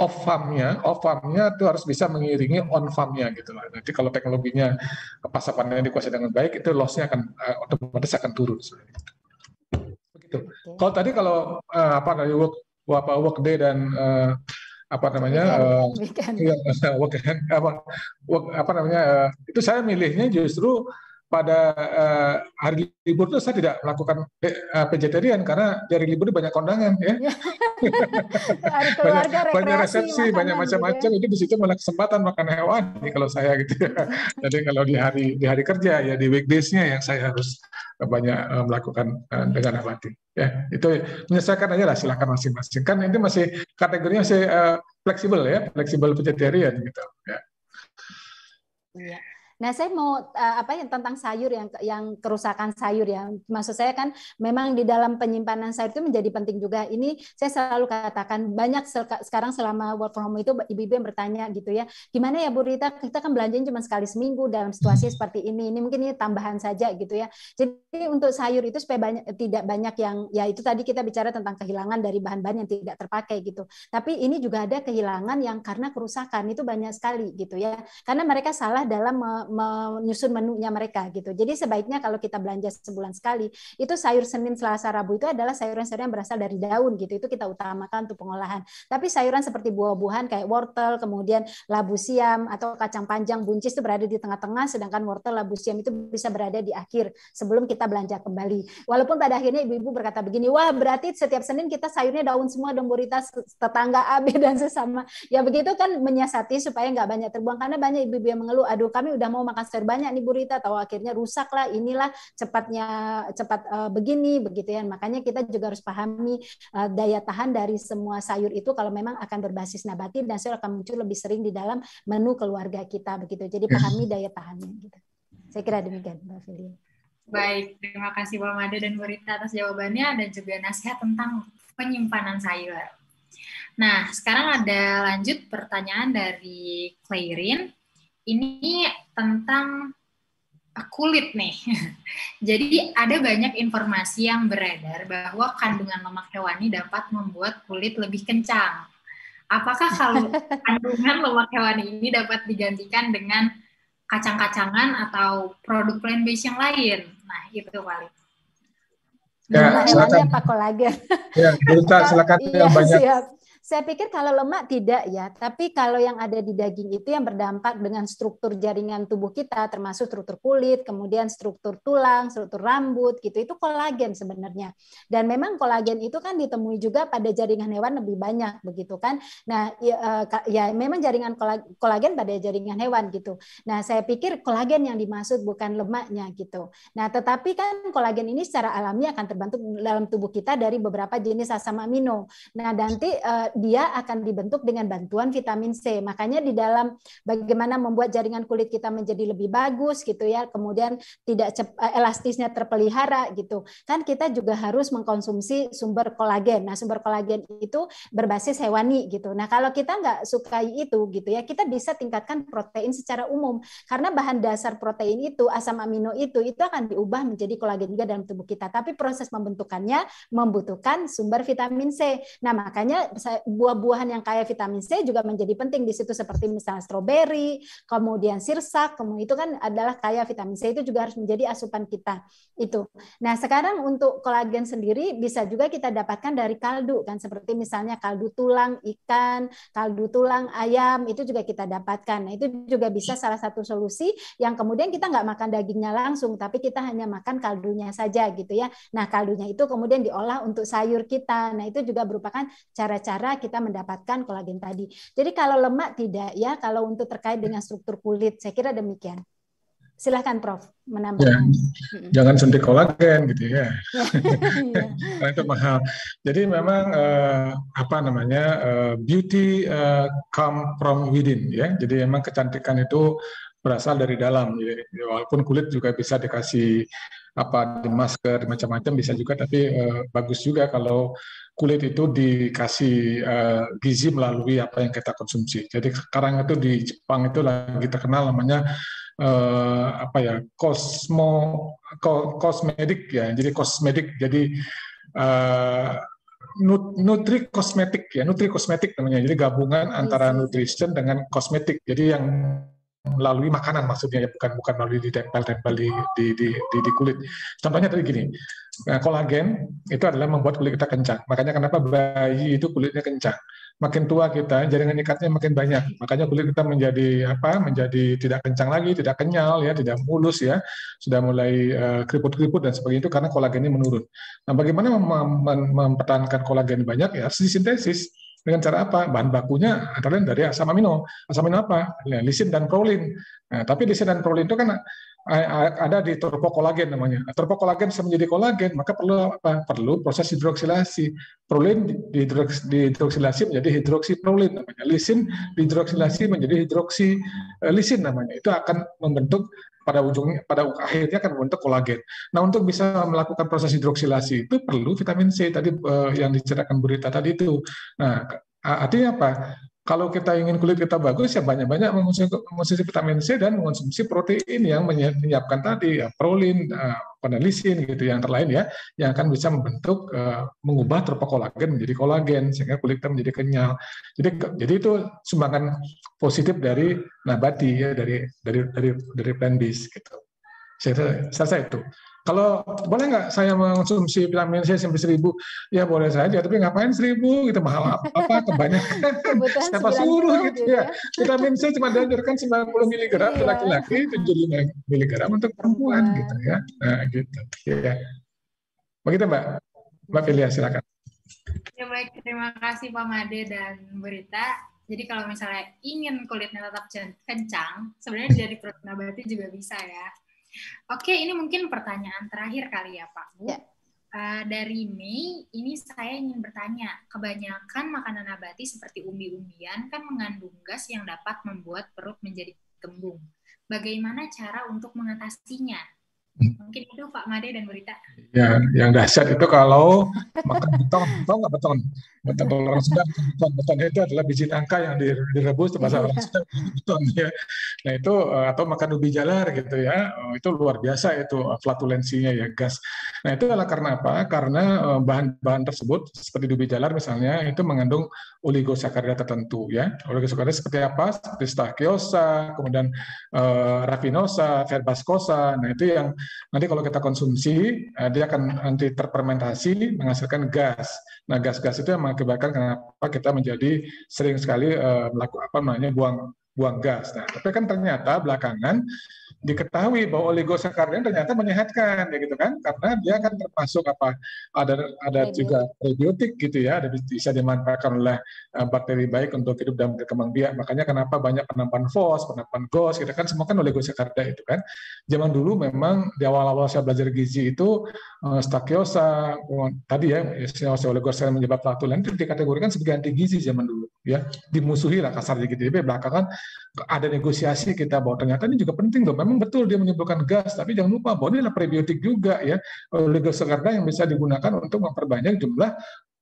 off farmnya, off farmnya itu harus bisa mengiringi on farmnya gitu lah. Nanti kalau teknologinya pas panennya dikuasai dengan baik, itu lossnya akan eh, otomatis akan turun. Gitu. Begitu. Kalau tadi kalau eh, apa dari work apa day dan eh, apa namanya Uh, work, iya, apa, work, apa namanya uh, itu saya milihnya justru pada uh, hari libur itu saya tidak melakukan uh, vegetarian karena di hari libur itu banyak kondangan ya. banyak, resepsi, banyak gitu ya. macam-macam gitu. itu di situ malah kesempatan makan hewan nih kalau saya gitu. Ya. Jadi kalau di hari di hari kerja ya di weekdays-nya yang saya harus banyak uh, melakukan uh, dengan hati. Ya, itu menyesuaikan aja lah silahkan masing-masing. Kan itu masih kategorinya masih uh, fleksibel ya, fleksibel vegetarian gitu ya. Iya. Nah, saya mau eh, apa yang tentang sayur yang yang kerusakan sayur ya. Maksud saya kan memang di dalam penyimpanan sayur itu menjadi penting juga. Ini saya selalu katakan banyak sekarang selama work from home itu ibu-ibu yang bertanya gitu ya. Gimana ya Bu Rita, kita kan belanjanya cuma sekali seminggu dalam situasi hmm. seperti ini. Ini mungkin ini tambahan saja gitu ya. Jadi untuk sayur itu supaya banyak tidak banyak yang ya itu tadi kita bicara tentang kehilangan dari bahan-bahan yang tidak terpakai gitu. Tapi ini juga ada kehilangan yang karena kerusakan itu banyak sekali gitu ya. Karena mereka salah dalam menyusun menunya mereka gitu. Jadi sebaiknya kalau kita belanja sebulan sekali, itu sayur Senin, Selasa, Rabu itu adalah sayuran-sayuran yang berasal dari daun gitu. Itu kita utamakan untuk pengolahan. Tapi sayuran seperti buah-buahan kayak wortel, kemudian labu siam atau kacang panjang, buncis itu berada di tengah-tengah sedangkan wortel, labu siam itu bisa berada di akhir sebelum kita belanja kembali. Walaupun pada akhirnya ibu-ibu berkata begini, "Wah, berarti setiap Senin kita sayurnya daun semua dan burita tetangga AB dan sesama." Ya begitu kan menyiasati supaya nggak banyak terbuang karena banyak ibu-ibu yang mengeluh, "Aduh, kami udah mau mau makan sayur banyak nih Bu Rita, tahu akhirnya rusak lah, inilah cepatnya cepat uh, begini begitu ya. Makanya kita juga harus pahami uh, daya tahan dari semua sayur itu kalau memang akan berbasis nabati dan sayur akan muncul lebih sering di dalam menu keluarga kita begitu. Jadi iya. pahami daya tahannya gitu. Saya kira demikian Mbak Fili. Baik, terima kasih Bu Made dan Bu Rita atas jawabannya dan juga nasihat tentang penyimpanan sayur. Nah, sekarang ada lanjut pertanyaan dari Clairin ini tentang kulit nih. Jadi ada banyak informasi yang beredar bahwa kandungan lemak hewani dapat membuat kulit lebih kencang. Apakah kalau kandungan lemak hewani ini dapat digantikan dengan kacang-kacangan atau produk plant based yang lain? Nah, itu kali. Ya, silakan. Pak kolagen. Ya, silakan iya, yang banyak. Siap. Saya pikir kalau lemak tidak ya, tapi kalau yang ada di daging itu yang berdampak dengan struktur jaringan tubuh kita, termasuk struktur kulit, kemudian struktur tulang, struktur rambut, gitu itu kolagen sebenarnya. Dan memang kolagen itu kan ditemui juga pada jaringan hewan lebih banyak, begitu kan? Nah, ya, eh, ya memang jaringan kolagen pada jaringan hewan gitu. Nah, saya pikir kolagen yang dimaksud bukan lemaknya gitu. Nah, tetapi kan kolagen ini secara alami akan terbentuk dalam tubuh kita dari beberapa jenis asam amino. Nah, nanti eh, dia akan dibentuk dengan bantuan vitamin C. Makanya di dalam bagaimana membuat jaringan kulit kita menjadi lebih bagus gitu ya, kemudian tidak eh, elastisnya terpelihara gitu. Kan kita juga harus mengkonsumsi sumber kolagen. Nah, sumber kolagen itu berbasis hewani gitu. Nah, kalau kita nggak sukai itu gitu ya, kita bisa tingkatkan protein secara umum karena bahan dasar protein itu asam amino itu itu akan diubah menjadi kolagen juga dalam tubuh kita. Tapi proses membentukannya membutuhkan sumber vitamin C. Nah, makanya saya buah-buahan yang kaya vitamin C juga menjadi penting di situ seperti misalnya stroberi, kemudian sirsak, kemudian itu kan adalah kaya vitamin C itu juga harus menjadi asupan kita itu. Nah sekarang untuk kolagen sendiri bisa juga kita dapatkan dari kaldu kan seperti misalnya kaldu tulang ikan, kaldu tulang ayam itu juga kita dapatkan. Nah itu juga bisa salah satu solusi yang kemudian kita nggak makan dagingnya langsung tapi kita hanya makan kaldunya saja gitu ya. Nah kaldunya itu kemudian diolah untuk sayur kita. Nah itu juga merupakan cara-cara kita mendapatkan kolagen tadi. Jadi kalau lemak tidak ya, kalau untuk terkait dengan struktur kulit, saya kira demikian. Silahkan Prof menambahkan. Ya, jangan suntik kolagen gitu ya. Iya. Karena itu mahal. Jadi memang uh, apa namanya uh, beauty uh, come from within ya. Jadi memang kecantikan itu berasal dari dalam. Ya. walaupun kulit juga bisa dikasih apa di masker macam-macam bisa juga tapi eh, bagus juga kalau kulit itu dikasih eh, gizi melalui apa yang kita konsumsi. Jadi sekarang itu di Jepang itu lagi terkenal namanya eh, apa ya kosmo ko, kosmetik ya. Jadi kosmetik jadi eh, nutri kosmetik ya nutri kosmetik namanya. Jadi gabungan iya antara nutrition dengan kosmetik. Jadi yang melalui makanan maksudnya ya bukan bukan melalui ditempel-tempel di di, di di di kulit. Contohnya tadi gini, eh, kolagen itu adalah membuat kulit kita kencang. Makanya kenapa bayi itu kulitnya kencang. Makin tua kita jaringan ikatnya makin banyak. Makanya kulit kita menjadi apa? Menjadi tidak kencang lagi, tidak kenyal ya, tidak mulus ya, sudah mulai eh, keriput-keriput dan sebagainya itu karena kolagennya menurun. Nah, bagaimana mem mem mempertahankan kolagen banyak ya? Sintesis dengan cara apa? Bahan bakunya antara lain dari asam amino. Asam amino apa? Nah, lisin dan prolin. Nah, tapi lisin dan prolin itu kan eh, eh, ada di tropokolagen namanya. Nah, tropokolagen bisa menjadi kolagen, maka perlu apa? Perlu proses hidroksilasi. Prolin dihidroksilasi menjadi hidroksi prolin namanya. Lisin dihidroksilasi menjadi hidroksi lisin namanya. Itu akan membentuk pada ujungnya pada akhirnya akan membentuk kolagen. Nah untuk bisa melakukan proses hidroksilasi itu perlu vitamin C tadi uh, yang diceritakan berita tadi itu. Nah artinya apa? kalau kita ingin kulit kita bagus ya banyak-banyak mengonsumsi vitamin C dan mengonsumsi protein yang menyiapkan tadi ya, prolin, eh, penelisin gitu yang terlain ya yang akan bisa membentuk eh, mengubah terpa kolagen menjadi kolagen sehingga kulit kita menjadi kenyal. Jadi jadi itu sumbangan positif dari nabati ya dari dari dari dari plant based gitu. Saya selesai itu. Kalau boleh nggak saya mengonsumsi vitamin C sampai seribu? Ya boleh saja, tapi ngapain seribu? Gitu mahal apa? -apa kebanyakan. Siapa suruh gitu, gitu ya. ya. Vitamin C cuma dianjurkan 90 mg untuk laki-laki, 75 miligram untuk perempuan nah. gitu ya. Nah gitu. Ya. Begitu Mbak. Mbak Filia silakan. Ya baik, terima kasih Pak Made dan Berita. Jadi kalau misalnya ingin kulitnya tetap kencang, sebenarnya dari produk nabati juga bisa ya. Oke, ini mungkin pertanyaan terakhir kali ya Pak Bu. Ya. Uh, dari Mei, ini saya ingin bertanya, kebanyakan makanan nabati seperti umbi-umbian kan mengandung gas yang dapat membuat perut menjadi kembung. Bagaimana cara untuk mengatasinya? Mungkin itu Pak Made dan Berita. Ya, yang dahsyat itu kalau makan beton, beton nggak beton? Beton orang Sunda beton, beton itu adalah biji nangka yang direbus bahasa orang Sunda beton ya. Nah itu eh, atau makan ubi jalar gitu ya, oh, itu luar biasa itu eh, flatulensinya ya gas. Nah itu adalah karena apa? Karena eh, bahan-bahan tersebut seperti ubi jalar misalnya itu mengandung oligosakarida tertentu ya. Oligosakarida seperti apa? Seperti stachyosa, kemudian uh, rafinosa, verbascosa. Nah itu yang Nanti kalau kita konsumsi, eh, dia akan nanti terpermentasi menghasilkan gas. Nah, gas-gas itu yang mengakibatkan kenapa kita menjadi sering sekali eh, melakukan apa namanya buang buang gas. Nah, tapi kan ternyata belakangan diketahui bahwa oligosakarida ternyata menyehatkan ya gitu kan karena dia kan termasuk apa ada ada iya, juga prebiotik gitu ya ada bisa dimanfaatkan oleh eh, bakteri baik untuk hidup dan berkembang biak makanya kenapa banyak penampan fos penampan gos kita gitu kan semua kan oligosakarida itu kan zaman dulu memang di awal-awal saya belajar gizi itu eh, stakiosa tadi ya stakiosa oligosakarida menyebab lain itu dikategorikan sebagai anti gizi zaman dulu ya dimusuhi lah kasarnya gitu tapi belakangan ada negosiasi kita bahwa ternyata ini juga penting loh memang memang betul dia menimbulkan gas, tapi jangan lupa bahwa ini adalah prebiotik juga ya, oligosakarida yang bisa digunakan untuk memperbanyak jumlah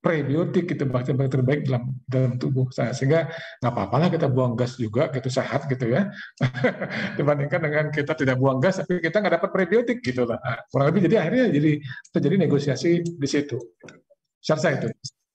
prebiotik gitu bakteri-bakteri terbaik dalam dalam tubuh saya sehingga nggak apa-apalah kita buang gas juga gitu sehat gitu ya dibandingkan dengan kita tidak buang gas tapi kita nggak dapat prebiotik gitu lah kurang lebih jadi akhirnya jadi terjadi negosiasi di situ. Syarsa itu.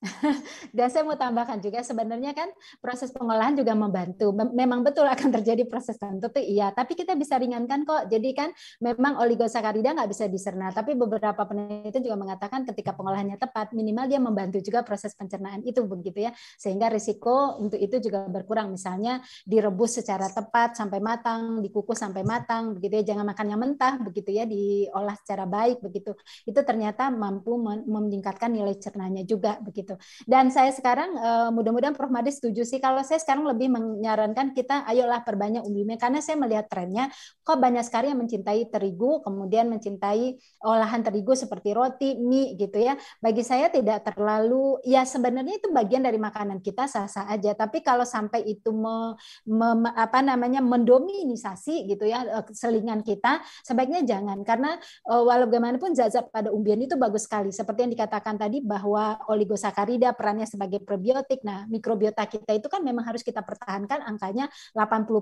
Dan saya mau tambahkan juga sebenarnya kan proses pengolahan juga membantu. Memang betul akan terjadi proses itu iya, tapi kita bisa ringankan kok. Jadi kan memang oligosakarida nggak bisa diserna, tapi beberapa penelitian juga mengatakan ketika pengolahannya tepat, minimal dia membantu juga proses pencernaan itu begitu ya. Sehingga risiko untuk itu juga berkurang. Misalnya direbus secara tepat sampai matang, dikukus sampai matang begitu ya. Jangan makan yang mentah begitu ya, diolah secara baik begitu. Itu ternyata mampu meningkatkan nilai cernanya juga begitu. Dan saya sekarang uh, mudah-mudahan Prof Madi setuju sih kalau saya sekarang lebih menyarankan kita ayolah perbanyak umbi karena saya melihat trennya kok banyak sekali yang mencintai terigu kemudian mencintai olahan terigu seperti roti, mie gitu ya. Bagi saya tidak terlalu ya sebenarnya itu bagian dari makanan kita sah-sah aja tapi kalau sampai itu me, me, apa namanya mendominisasi gitu ya eh, selingan kita sebaiknya jangan karena uh, walau bagaimanapun zat-zat pada umbian itu bagus sekali seperti yang dikatakan tadi bahwa oligosakarida Candida perannya sebagai probiotik. Nah, mikrobiota kita itu kan memang harus kita pertahankan angkanya 80%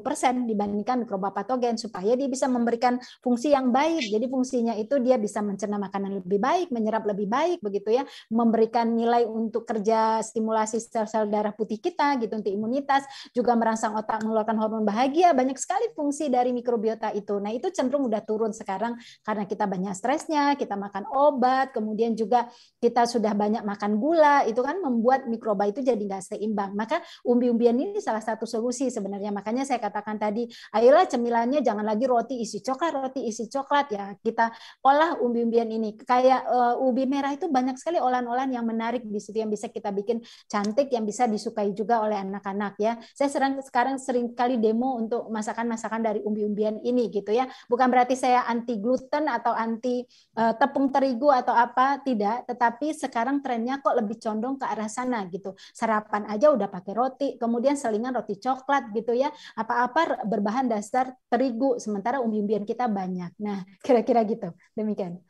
dibandingkan mikroba patogen supaya dia bisa memberikan fungsi yang baik. Jadi fungsinya itu dia bisa mencerna makanan lebih baik, menyerap lebih baik begitu ya, memberikan nilai untuk kerja stimulasi sel-sel darah putih kita gitu untuk imunitas, juga merangsang otak mengeluarkan hormon bahagia. Banyak sekali fungsi dari mikrobiota itu. Nah, itu cenderung udah turun sekarang karena kita banyak stresnya, kita makan obat, kemudian juga kita sudah banyak makan gula itu kan membuat mikroba itu jadi nggak seimbang. Maka umbi-umbian ini salah satu solusi sebenarnya. Makanya saya katakan tadi, ayolah cemilannya jangan lagi roti isi coklat, roti isi coklat ya. Kita olah umbi-umbian ini. Kayak uh, ubi merah itu banyak sekali olahan-olahan yang menarik di situ yang bisa kita bikin cantik, yang bisa disukai juga oleh anak-anak ya. Saya serang, sekarang sering kali demo untuk masakan-masakan dari umbi-umbian ini gitu ya. Bukan berarti saya anti gluten atau anti uh, tepung terigu atau apa tidak, tetapi sekarang trennya kok lebih condong condong ke arah sana gitu. Sarapan aja udah pakai roti, kemudian selingan roti coklat gitu ya. Apa-apa berbahan dasar terigu, sementara umbi-umbian kita banyak. Nah, kira-kira gitu. Demikian.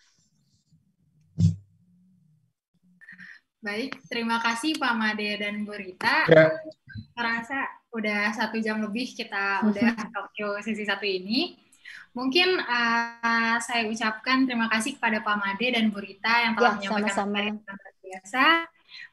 Baik, terima kasih Pak Made dan Bu Rita. Ya. Terasa udah satu jam lebih kita udah Tokyo sesi satu ini. Mungkin uh, saya ucapkan terima kasih kepada Pak Made dan Bu Rita yang telah ya, menyampaikan sama -sama. biasa.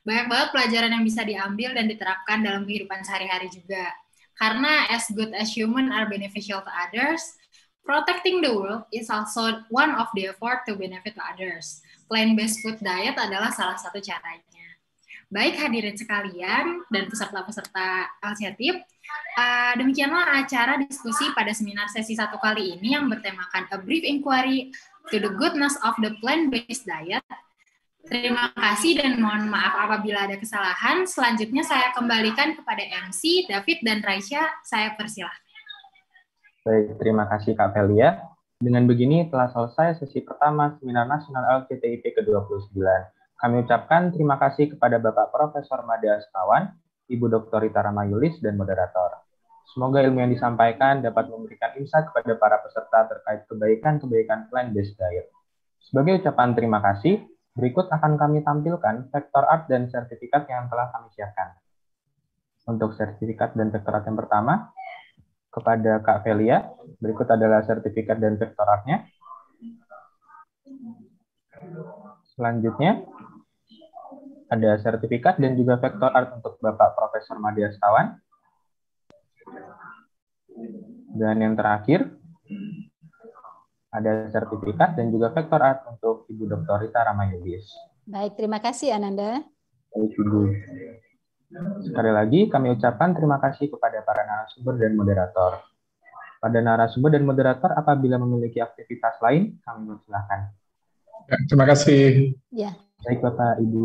Banyak banget pelajaran yang bisa diambil dan diterapkan dalam kehidupan sehari-hari juga. Karena as good as human are beneficial to others, protecting the world is also one of the effort to benefit to others. Plant-based food diet adalah salah satu caranya. Baik hadirin sekalian dan peserta-peserta LCTIP, uh, eh, demikianlah acara diskusi pada seminar sesi satu kali ini yang bertemakan A Brief Inquiry to the Goodness of the Plant-Based Diet Terima kasih dan mohon maaf apabila ada kesalahan. Selanjutnya saya kembalikan kepada MC, David, dan Raisya. Saya persilahkan. Baik, terima kasih Kak Velia. Dengan begini telah selesai sesi pertama Seminar Nasional LCTIP ke-29. Kami ucapkan terima kasih kepada Bapak Profesor Mada Astawan, Ibu Dr. Rita Ramayulis, dan moderator. Semoga ilmu yang disampaikan dapat memberikan insight kepada para peserta terkait kebaikan-kebaikan plan based diet. Sebagai ucapan terima kasih, Berikut akan kami tampilkan sektor art dan sertifikat yang telah kami siapkan. Untuk sertifikat dan sektor art yang pertama, kepada Kak Velia. Berikut adalah sertifikat dan sektor artnya. Selanjutnya, ada sertifikat dan juga sektor art untuk Bapak Profesor Madya Stawan. Dan yang terakhir, ada sertifikat dan juga vektor art untuk Ibu Dr. Rita Ramayudis. Baik, terima kasih Ananda. Baik, Ibu. Sekali lagi kami ucapkan terima kasih kepada para narasumber dan moderator. Pada narasumber dan moderator apabila memiliki aktivitas lain, kami persilahkan. Ya, terima kasih. Ya. Baik Bapak, Ibu.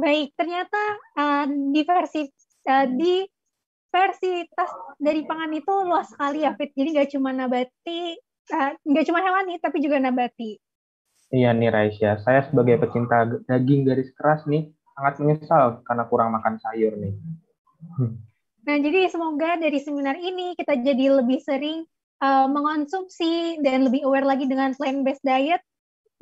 Baik, ternyata uh, eh, diversi uh, eh, di diversitas dari pangan itu luas sekali ya Fit. Jadi nggak cuma nabati, eh, nggak uh, cuma hewani tapi juga nabati. Iya nih Raisya, saya sebagai pecinta daging garis keras nih sangat menyesal karena kurang makan sayur nih. Hmm. Nah jadi semoga dari seminar ini kita jadi lebih sering uh, mengonsumsi dan lebih aware lagi dengan plant-based diet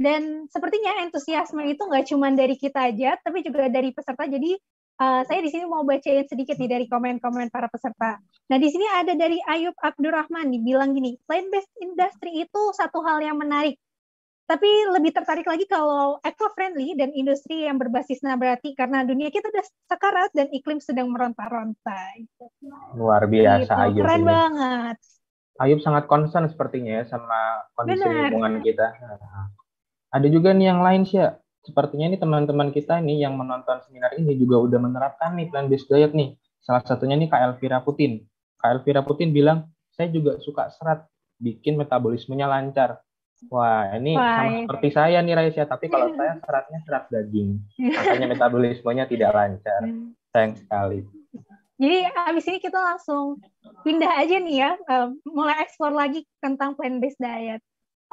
dan sepertinya antusiasme itu nggak cuma dari kita aja tapi juga dari peserta jadi Eh, saya di sini mau bacain sedikit nih dari komen-komen para peserta. Nah, di sini ada dari Ayub Abdurrahman dibilang gini, plant-based industry itu satu hal yang menarik. Tapi lebih tertarik lagi kalau eco-friendly dan industri yang berbasis nabati karena dunia kita sudah sekarat dan iklim sedang meronta-ronta. Luar biasa gitu. Ayub. Keren ini. banget. Ayub sangat concern sepertinya ya sama kondisi Benar. lingkungan kita. Nah, ada juga nih yang lain sih Sepertinya ini teman-teman kita ini yang menonton seminar ini juga udah menerapkan nih plan based diet nih. Salah satunya nih Kak Elvira Putin. Kak Elvira Putin bilang, saya juga suka serat, bikin metabolismenya lancar. Wah, ini Wah. sama seperti saya nih Raisya, tapi kalau saya seratnya serat daging. Makanya metabolismenya tidak lancar. Hmm. Sayang sekali. Jadi abis ini kita langsung pindah aja nih ya, eh, mulai ekspor lagi tentang plan based diet.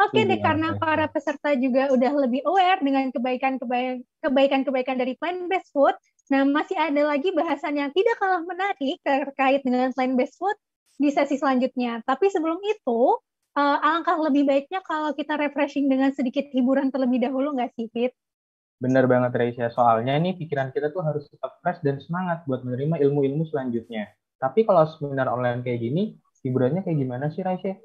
Oke okay deh, karena para peserta juga udah lebih aware dengan kebaikan-kebaikan dari plant-based food. Nah, masih ada lagi bahasan yang tidak kalah menarik terkait dengan plant-based food di sesi selanjutnya. Tapi sebelum itu, uh, alangkah lebih baiknya kalau kita refreshing dengan sedikit hiburan terlebih dahulu nggak sih, Fit? Benar banget, Reisha. Soalnya ini pikiran kita tuh harus tetap fresh dan semangat buat menerima ilmu-ilmu selanjutnya. Tapi kalau seminar online kayak gini, hiburannya kayak gimana sih, Reisha?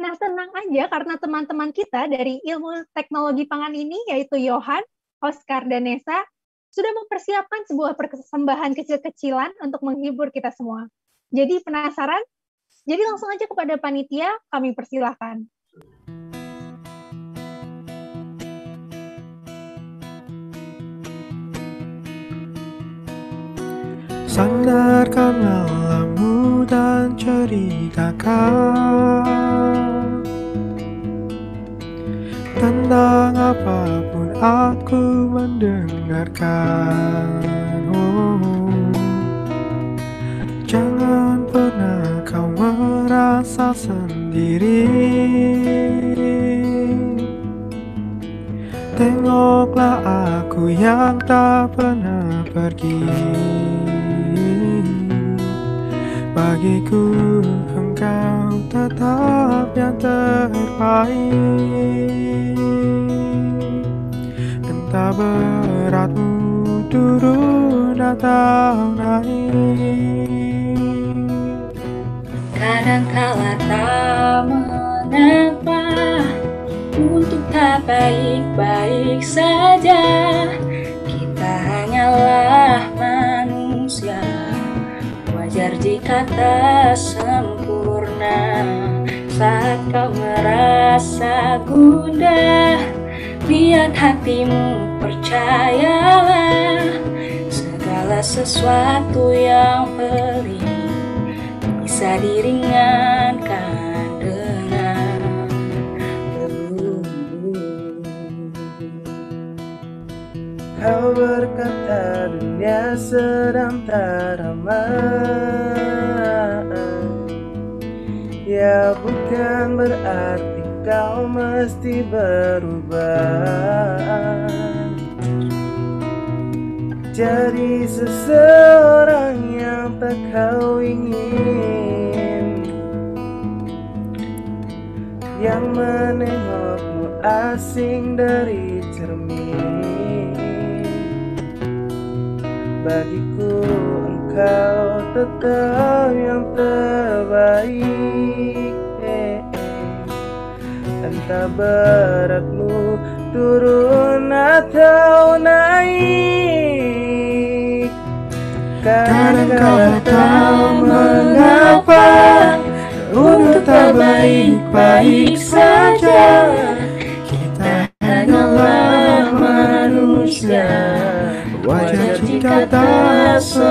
Nah, tenang aja karena teman-teman kita dari ilmu teknologi pangan ini yaitu Johan, Oscar, dan Nesa sudah mempersiapkan sebuah persembahan kecil-kecilan untuk menghibur kita semua. Jadi penasaran? Jadi langsung aja kepada panitia kami persilahkan. Sandarkanlah dan ceritakan Tentang apapun aku mendengarkan oh, Jangan pernah kau merasa sendiri Tengoklah aku yang tak pernah pergi Bagiku engkau tetap yang terbaik Entah beratmu turun atau naik Kadang kala tak mengapa Untuk tak baik-baik saja Kita hanyalah manusia Wajar jika tak sempurna Saat kau merasa gundah Lihat hatimu percayalah Segala sesuatu yang pelik Bisa diringankan Kau berkata dunia sedang tak Ya bukan berarti kau mesti berubah Jadi seseorang yang tak kau ingin Yang menengokmu asing dari Bagiku engkau tetap yang terbaik eh, eh. Entah beratmu turun atau naik Karena kau tahu mengapa Untuk tak baik-baik saja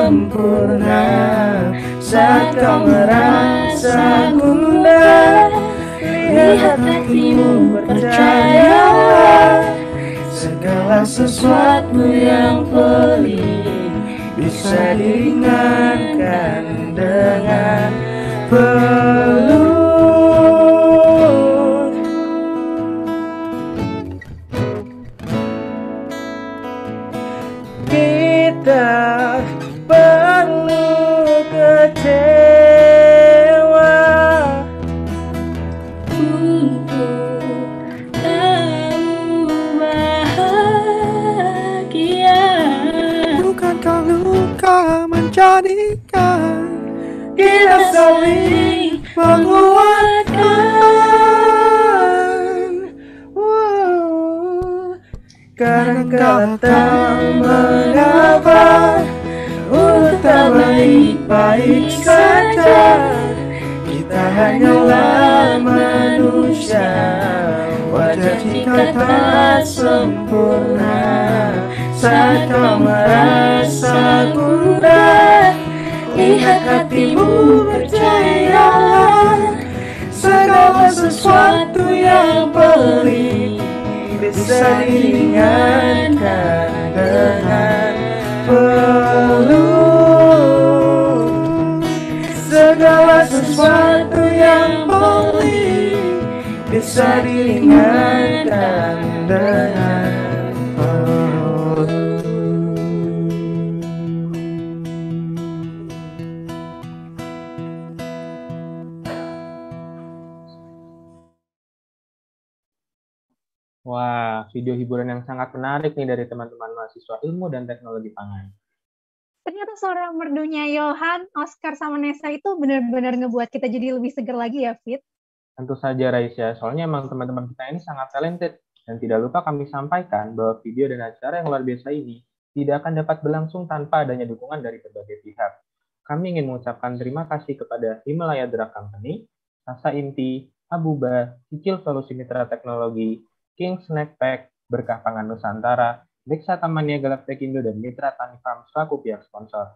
sempurna Saat kau merasa gundah Lihat hatimu percaya Segala sesuatu yang pelik Bisa diringankan dengan pelik saling menguatkan wow. Karena kau tak mengapa Untuk baik-baik saja Kita hanyalah manusia Wajah kita tak sempurna Saat kau merasa kurang lihat hatimu percaya segala sesuatu yang pelik bisa diringankan dengan peluk segala sesuatu yang pelik bisa diringankan dengan video hiburan yang sangat menarik nih dari teman-teman mahasiswa ilmu dan teknologi pangan. Ternyata suara merdunya Johan, Oscar, sama Nessa itu benar-benar ngebuat kita jadi lebih seger lagi ya, Fit. Tentu saja, Raisya. Soalnya emang teman-teman kita ini sangat talented. Dan tidak lupa kami sampaikan bahwa video dan acara yang luar biasa ini tidak akan dapat berlangsung tanpa adanya dukungan dari berbagai pihak. Kami ingin mengucapkan terima kasih kepada Himalaya Drug Company, Rasa Inti, Abuba, Kicil Solusi Mitra Teknologi, King Snack Pack, Berkah Pangan Nusantara, Reksa Tamania Galaktik Indo, dan Mitra Tani Farm selaku pihak sponsor.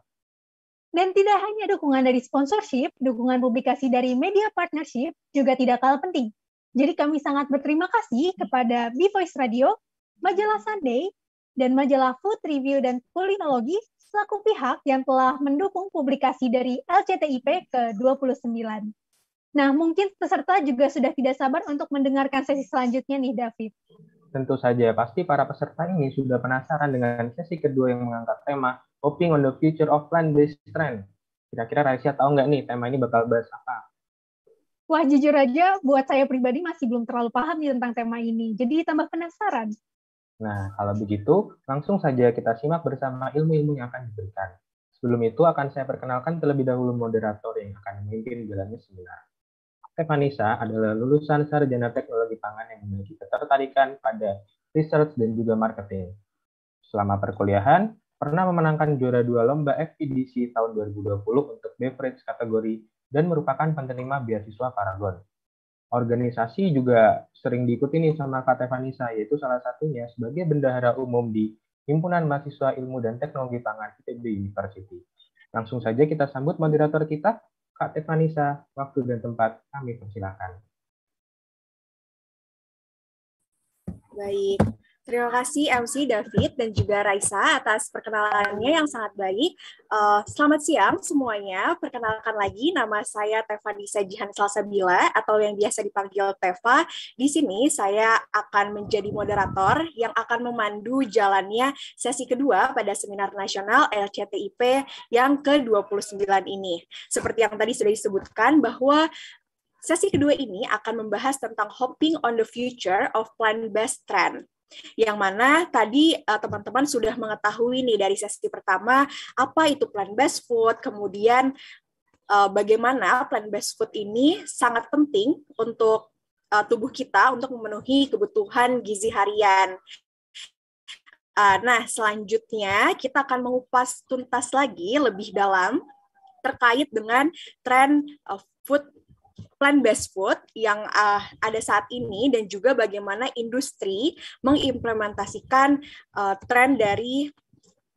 Dan tidak hanya dukungan dari sponsorship, dukungan publikasi dari media partnership juga tidak kalah penting. Jadi kami sangat berterima kasih kepada B-Voice Radio, Majalah Sunday, dan Majalah Food Review dan Kulinologi selaku pihak yang telah mendukung publikasi dari LCTIP ke-29. Nah, mungkin peserta juga sudah tidak sabar untuk mendengarkan sesi selanjutnya nih, David. Tentu saja, pasti para peserta ini sudah penasaran dengan sesi kedua yang mengangkat tema Hoping on the Future of Plant-Based Trend. Kira-kira Raisya tahu nggak nih tema ini bakal bahas apa? Wah, jujur aja buat saya pribadi masih belum terlalu paham nih tentang tema ini. Jadi tambah penasaran. Nah, kalau begitu, langsung saja kita simak bersama ilmu-ilmu yang akan diberikan. Sebelum itu, akan saya perkenalkan terlebih dahulu moderator yang akan memimpin jalannya seminar. Stefanisa adalah lulusan sarjana teknologi pangan yang memiliki ketertarikan pada research dan juga marketing. Selama perkuliahan, pernah memenangkan juara dua lomba FPDC e tahun 2020 untuk beverage kategori dan merupakan penerima beasiswa Paragon. Organisasi juga sering diikuti nih sama Kak yaitu salah satunya sebagai bendahara umum di Himpunan Mahasiswa Ilmu dan Teknologi Pangan ITB University. Langsung saja kita sambut moderator kita, Kak Tevanisa, waktu dan tempat kami persilakan. Baik, Terima kasih MC David dan juga Raisa atas perkenalannya yang sangat baik. Uh, selamat siang semuanya. Perkenalkan lagi nama saya Teva Nisa Jihan Salsabila atau yang biasa dipanggil Teva. Di sini saya akan menjadi moderator yang akan memandu jalannya sesi kedua pada seminar nasional LCTIP yang ke-29 ini. Seperti yang tadi sudah disebutkan bahwa Sesi kedua ini akan membahas tentang hopping on the future of plant-based trend yang mana tadi eh, teman-teman uh, sudah mengetahui nih dari sesi pertama apa itu plan based food, kemudian uh, bagaimana plan based food ini sangat penting untuk uh, tubuh kita untuk memenuhi kebutuhan gizi harian. Uh, nah, selanjutnya kita akan mengupas tuntas lagi lebih dalam terkait dengan tren uh, food plan best food yang uh, ada saat ini dan juga bagaimana industri mengimplementasikan uh, tren dari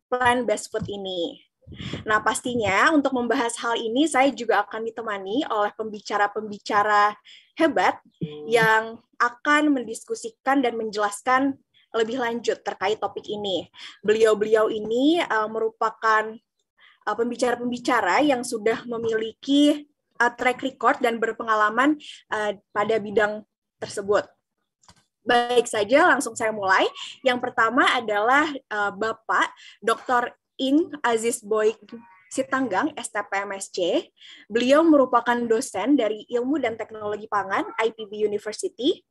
plan best food ini. Nah, pastinya untuk membahas hal ini saya juga akan ditemani oleh pembicara-pembicara hebat hmm. yang akan mendiskusikan dan menjelaskan lebih lanjut terkait topik ini. Beliau-beliau ini uh, merupakan pembicara-pembicara uh, yang sudah memiliki uh, track record dan berpengalaman uh, pada bidang tersebut. Baik saja, langsung saya mulai. Yang pertama adalah uh, Bapak Dr. In Aziz Boyk Sitanggang, STPMSC. Beliau merupakan dosen dari Ilmu dan Teknologi Pangan, IPB University.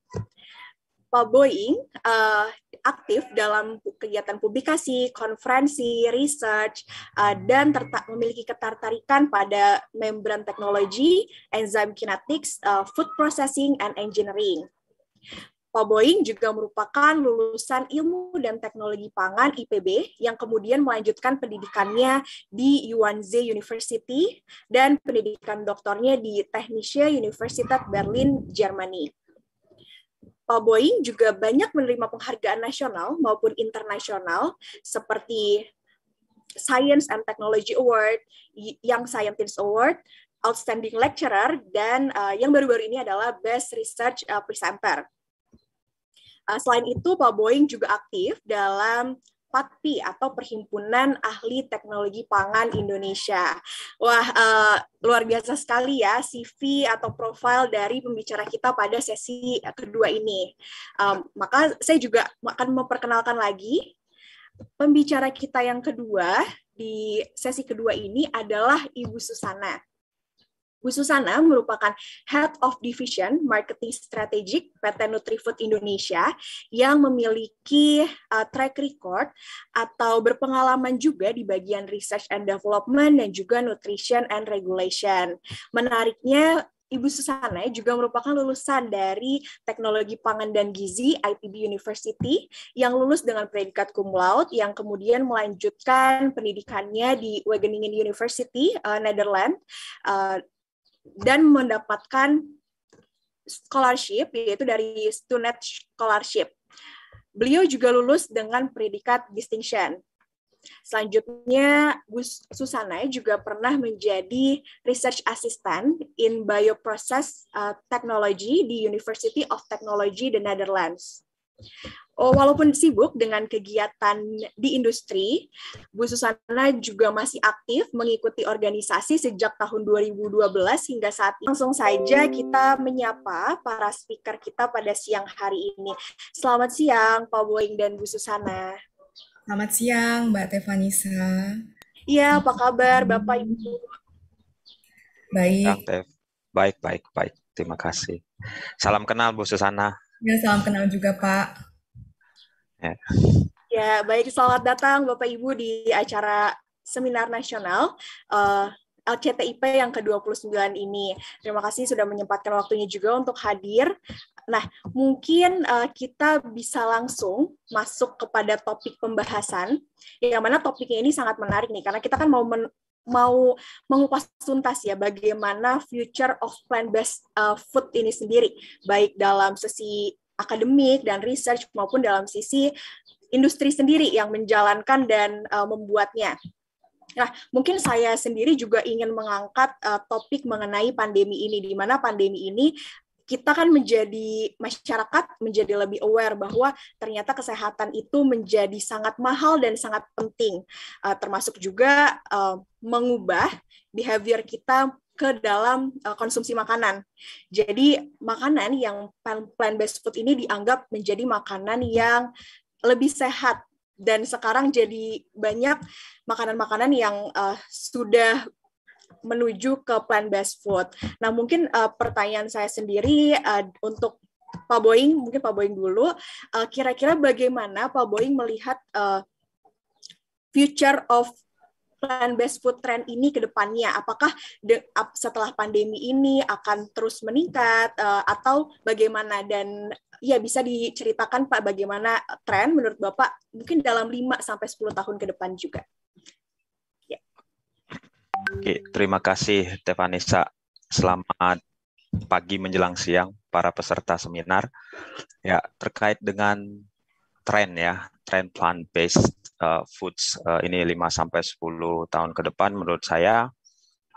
Pak Boeing uh, aktif dalam kegiatan publikasi, konferensi, research, uh, dan memiliki ketertarikan pada membran teknologi, enzim kinetics, uh, food processing, and engineering. Pak Boeing juga merupakan lulusan ilmu dan teknologi pangan IPB yang kemudian melanjutkan pendidikannya di Yuanze University dan pendidikan doktornya di Technische Universität Berlin, Germany. Pak Boeing juga banyak menerima penghargaan nasional maupun internasional seperti Science and Technology Award, Young Scientist Award, Outstanding Lecturer, dan uh, yang baru-baru ini adalah Best Research uh, Presenter. Uh, selain itu, Pak Boeing juga aktif dalam PATPI atau Perhimpunan Ahli Teknologi Pangan Indonesia. Wah, uh, luar biasa sekali ya CV atau profil dari pembicara kita pada sesi kedua ini. Um, maka saya juga akan memperkenalkan lagi pembicara kita yang kedua di sesi kedua ini adalah Ibu Susana. Bu Susana merupakan Head of Division Marketing Strategic PT Nutrifood Indonesia yang memiliki uh, track record atau berpengalaman juga di bagian research and development dan juga nutrition and regulation. Menariknya Ibu Susana juga merupakan lulusan dari Teknologi Pangan dan Gizi ITB University yang lulus dengan predikat cum laude yang kemudian melanjutkan pendidikannya di Wageningen University, uh, Netherlands. Uh, dan mendapatkan scholarship yaitu dari student Scholarship. Beliau juga lulus dengan predikat distinction. Selanjutnya, Bu Susana juga pernah menjadi research assistant in bioprocess uh, technology di University of Technology the Netherlands. Oh, walaupun sibuk dengan kegiatan di industri, Bu Susana juga masih aktif mengikuti organisasi sejak tahun 2012 hingga saat ini. Langsung saja kita menyapa para speaker kita pada siang hari ini. Selamat siang Pak Boeing dan Bu Susana. Selamat siang Mbak Tevanisa. Iya, apa kabar Bapak Ibu? Baik. Baik, baik, baik. Terima kasih. Salam kenal Bu Susana. Ya, salam kenal juga, Pak. Ya. ya, baik. Selamat datang Bapak Ibu di acara seminar nasional uh, eh, LCTIP yang ke-29 ini. Terima kasih sudah menyempatkan waktunya juga untuk hadir. Nah, mungkin uh, kita bisa langsung masuk kepada topik pembahasan, yang mana topiknya ini sangat menarik nih, karena kita kan mau men mau mengupas tuntas ya bagaimana future of plant-based uh, food ini sendiri, baik dalam sisi akademik dan research maupun dalam sisi industri sendiri yang menjalankan dan uh, membuatnya. Nah, mungkin saya sendiri juga ingin mengangkat uh, topik mengenai pandemi ini, di mana pandemi ini kita kan menjadi masyarakat menjadi lebih aware bahwa ternyata kesehatan itu menjadi sangat mahal dan sangat penting, uh, termasuk juga uh, mengubah behavior kita ke dalam uh, konsumsi makanan. Jadi makanan yang plant-based food ini dianggap menjadi makanan yang lebih sehat dan sekarang jadi banyak makanan-makanan yang uh, sudah menuju ke plant-based food. Nah, mungkin uh, pertanyaan saya sendiri uh, untuk Pak Boeing, mungkin Pak Boeing dulu, uh, kira-kira bagaimana Pak Boeing melihat uh, future of plant-based food trend ini ke depannya? Apakah de setelah pandemi ini akan terus meningkat uh, atau bagaimana? Dan ya bisa diceritakan Pak bagaimana tren menurut Bapak mungkin dalam 5 sampai 10 tahun ke depan juga. Oke, terima kasih Tevanisa. Selamat pagi menjelang siang para peserta seminar. Ya, terkait dengan tren ya, tren plant-based uh, foods uh, ini 5 sampai 10 tahun ke depan menurut saya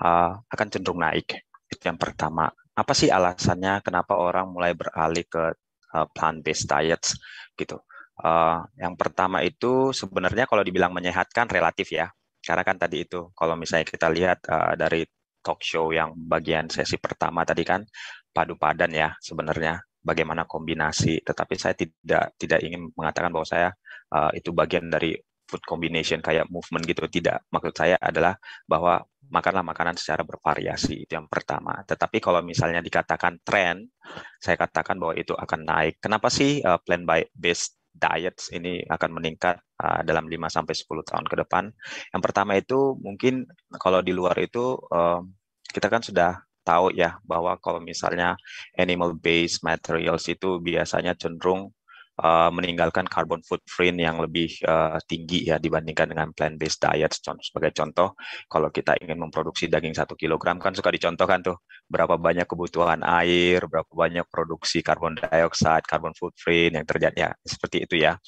uh, akan cenderung naik. Itu yang pertama. Apa sih alasannya kenapa orang mulai beralih ke uh, plant-based diets gitu? Uh, yang pertama itu sebenarnya kalau dibilang menyehatkan relatif ya. Karena kan tadi itu. Kalau misalnya kita lihat uh, dari talk show yang bagian sesi pertama tadi kan padu padan ya sebenarnya bagaimana kombinasi. Tetapi saya tidak tidak ingin mengatakan bahwa saya uh, itu bagian dari food combination kayak movement gitu tidak. Maksud saya adalah bahwa makanlah makanan secara bervariasi itu yang pertama. Tetapi kalau misalnya dikatakan tren, saya katakan bahwa itu akan naik. Kenapa sih uh, plan by based diets ini akan meningkat uh, dalam 5 sampai sepuluh tahun ke depan. Yang pertama itu mungkin kalau di luar itu uh, kita kan sudah tahu ya bahwa kalau misalnya animal based materials itu biasanya cenderung Eh, meninggalkan carbon footprint yang lebih uh, tinggi ya dibandingkan dengan plant-based diet. Contoh, sebagai contoh, kalau kita ingin memproduksi daging satu kg kan suka dicontohkan tuh berapa banyak kebutuhan air, berapa banyak produksi karbon dioksida, carbon footprint yang terjadi ya seperti itu ya.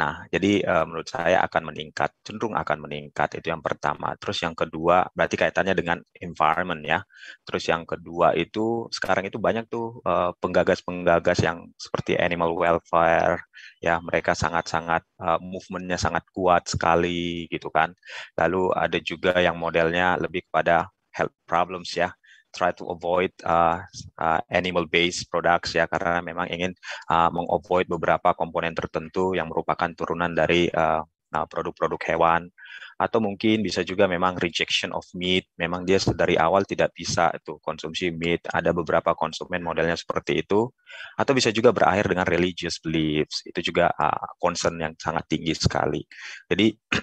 Nah, jadi uh, menurut saya akan meningkat, cenderung akan meningkat itu yang pertama. Terus yang kedua berarti kaitannya dengan environment ya. Terus yang kedua itu sekarang itu banyak tuh penggagas-penggagas yang seperti animal welfare besar ya mereka sangat-sangat uh, movementnya sangat kuat sekali gitu kan lalu ada juga yang modelnya lebih kepada health problems ya try to avoid uh, uh, animal-based products ya karena memang ingin uh, mengavoid beberapa komponen tertentu yang merupakan turunan dari uh, produk-produk hewan atau mungkin bisa juga memang rejection of meat memang dia dari awal tidak bisa itu konsumsi meat ada beberapa konsumen modelnya seperti itu atau bisa juga berakhir dengan religious beliefs itu juga uh, concern yang sangat tinggi sekali jadi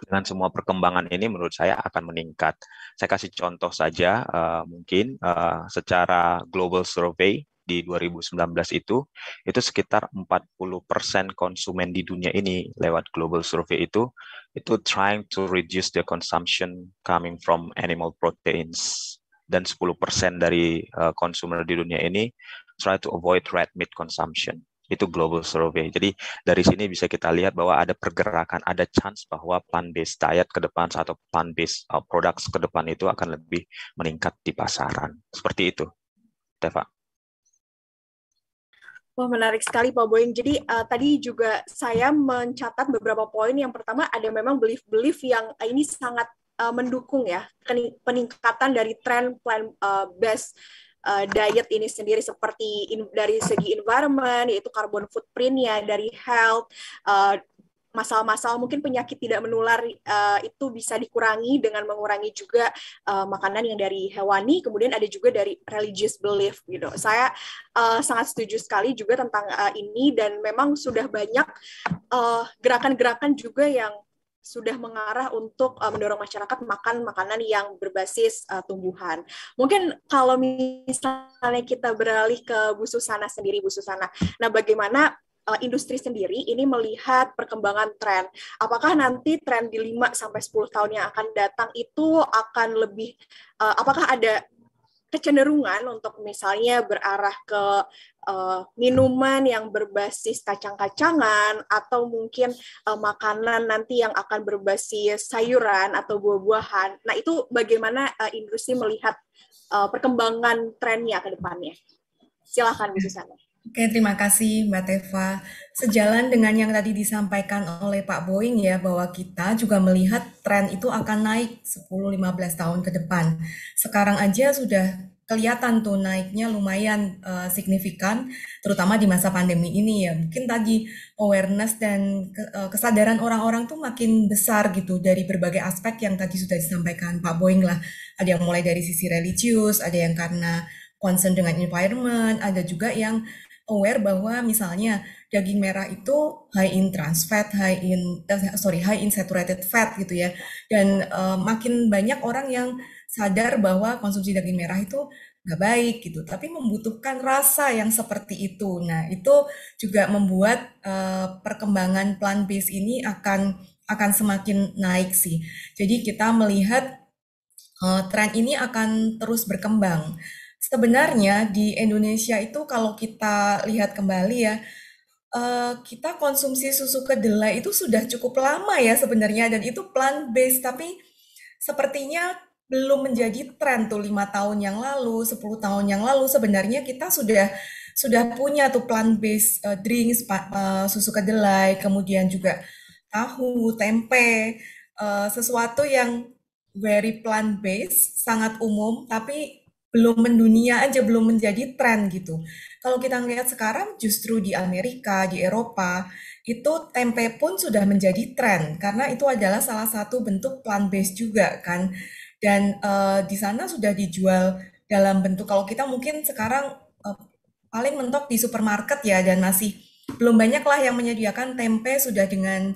dengan semua perkembangan ini menurut saya akan meningkat. Saya kasih contoh saja uh, mungkin uh, secara global survey di 2019 itu itu sekitar 40% konsumen di dunia ini lewat global survey itu itu trying to reduce the consumption coming from animal proteins dan 10% dari uh, consumer di dunia ini try to avoid red meat consumption. Itu global survey. Jadi dari sini bisa kita lihat bahwa ada pergerakan, ada chance bahwa plant-based diet ke depan atau plant-based uh, products ke depan itu akan lebih meningkat di pasaran. Seperti itu, Teva. Wah, menarik sekali Pak Boim. Jadi uh, tadi juga saya mencatat beberapa poin. Yang pertama ada memang belief-belief yang uh, ini sangat uh, mendukung ya peningkatan dari tren plan uh, based diet ini sendiri seperti in, dari segi environment yaitu carbon footprintnya dari health uh, masal-masal mungkin penyakit tidak menular uh, itu bisa dikurangi dengan mengurangi juga uh, makanan yang dari hewani kemudian ada juga dari religious belief gitu saya uh, sangat setuju sekali juga tentang uh, ini dan memang sudah banyak gerakan gerakan-gerakan juga yang sudah mengarah untuk uh, mendorong masyarakat makan makanan yang berbasis uh, tumbuhan. Mungkin kalau misalnya kita beralih ke Bu Susana sendiri, Bu Susana, nah bagaimana Eh, industri sendiri ini melihat perkembangan tren. Apakah nanti tren di 5 sampai 10 tahun yang akan datang itu akan lebih uh, apakah ada kecenderungan untuk misalnya berarah ke uh, minuman yang berbasis kacang-kacangan atau mungkin uh, makanan nanti yang akan berbasis sayuran atau buah-buahan. Nah, itu bagaimana uh, industri melihat uh, perkembangan trennya ke depannya? Silakan Bu Susana. Oke, terima kasih Mbak Teva. Sejalan dengan yang tadi disampaikan oleh Pak Boeing ya, bahwa kita juga melihat tren itu akan naik 10-15 tahun ke depan. Sekarang aja sudah kelihatan tuh naiknya lumayan uh, signifikan, terutama di masa pandemi ini ya. Mungkin tadi awareness dan ke, uh, kesadaran orang-orang tuh makin besar gitu dari berbagai aspek yang tadi sudah disampaikan Pak Boeing lah. Ada yang mulai dari sisi religius, ada yang karena concern dengan environment, ada juga yang aware bahwa misalnya daging merah itu high in trans fat, high in uh, sorry high in saturated fat gitu ya. Dan uh, makin banyak orang yang sadar bahwa konsumsi daging merah itu nggak baik gitu, tapi membutuhkan rasa yang seperti itu. Nah itu juga membuat uh, perkembangan plant based ini akan akan semakin naik sih. Jadi kita melihat uh, tren ini akan terus berkembang. Sebenarnya di Indonesia itu kalau kita lihat kembali ya, eh, kita konsumsi susu kedelai itu sudah cukup lama ya sebenarnya dan itu plant based, tapi sepertinya belum menjadi tren tuh lima tahun yang lalu, 10 tahun yang lalu sebenarnya kita sudah sudah punya tuh plant based, uh, eh, drinks uh, susu kedelai, kemudian juga tahu, tempe, uh, sesuatu yang very plant based, sangat umum, tapi belum mendunia aja, belum menjadi tren gitu. Kalau kita ngelihat sekarang justru di Amerika, di Eropa, itu tempe pun sudah menjadi tren karena itu adalah salah satu bentuk plant based juga kan. Dan uh, di sana sudah dijual dalam bentuk kalau kita mungkin sekarang uh, paling mentok di supermarket ya dan masih belum banyaklah yang menyediakan tempe sudah dengan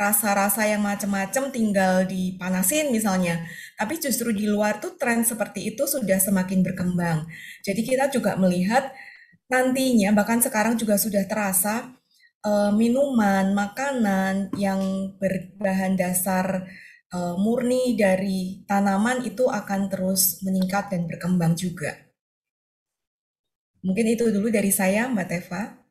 rasa-rasa yang macam-macam tinggal dipanasin misalnya. Tapi justru di luar tuh tren seperti itu sudah semakin berkembang. Jadi kita juga melihat nantinya bahkan sekarang juga sudah terasa uh, minuman, makanan yang berbahan dasar uh, murni dari tanaman itu akan terus meningkat dan berkembang juga. Mungkin itu dulu dari saya, Mbak Teva.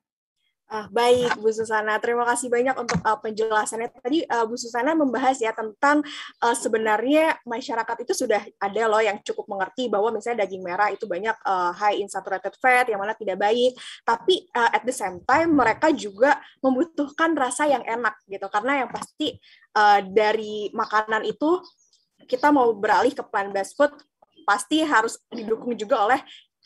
Ah, baik, Bu Susana. Terima kasih banyak untuk uh, penjelasannya. Tadi uh, Bu Susana membahas ya tentang uh, sebenarnya masyarakat itu sudah ada loh yang cukup mengerti bahwa misalnya daging merah itu banyak uh, high saturated fat yang mana tidak baik. Tapi uh, at the same time mereka juga membutuhkan rasa yang enak gitu. Karena yang pasti uh, dari makanan itu kita mau beralih ke plant-based food pasti harus didukung juga oleh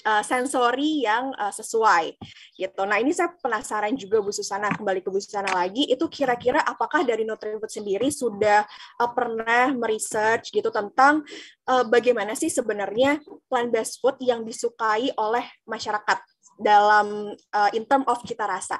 Eh, sensori yang uh, sesuai gitu. Nah ini saya penasaran juga Bu Susana kembali ke Bu Susana lagi itu kira-kira apakah dari Nutrifood sendiri sudah uh, pernah meresearch gitu tentang uh, bagaimana sih sebenarnya plant based food yang disukai oleh masyarakat dalam uh, in term of kita rasa.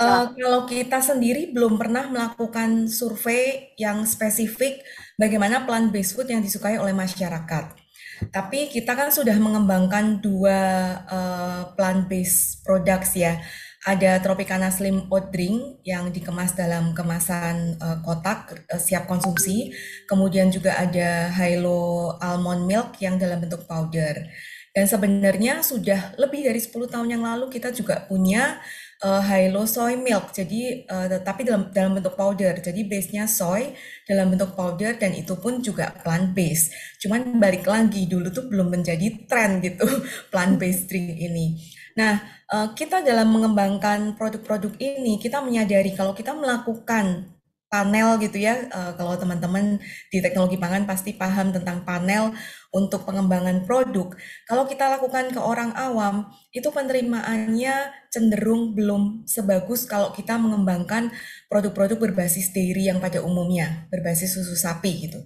Uh, kalau kita sendiri belum pernah melakukan survei yang spesifik bagaimana plant based food yang disukai oleh masyarakat. Tapi kita kan sudah mengembangkan dua uh, eh, plant-based products ya. Ada Tropicana Slim Oat Drink yang dikemas dalam kemasan uh, kotak uh, siap konsumsi. Kemudian juga ada Hilo Almond Milk yang dalam bentuk powder. Dan sebenarnya sudah lebih dari 10 tahun yang lalu kita juga punya uh, high low soy milk. Jadi uh, eh, tetapi dalam dalam bentuk powder. Jadi base-nya soy dalam bentuk powder dan itu pun juga plant based. Cuman balik lagi dulu tuh belum menjadi tren gitu plant based drink ini. Nah, uh, kita dalam mengembangkan produk-produk ini kita menyadari kalau kita melakukan panel gitu ya. Eh, kalau teman-teman di teknologi pangan pasti paham tentang panel untuk pengembangan produk. Kalau kita lakukan ke orang awam, itu penerimaannya cenderung belum sebagus kalau kita mengembangkan produk-produk berbasis dairy yang pada umumnya, berbasis susu sapi gitu.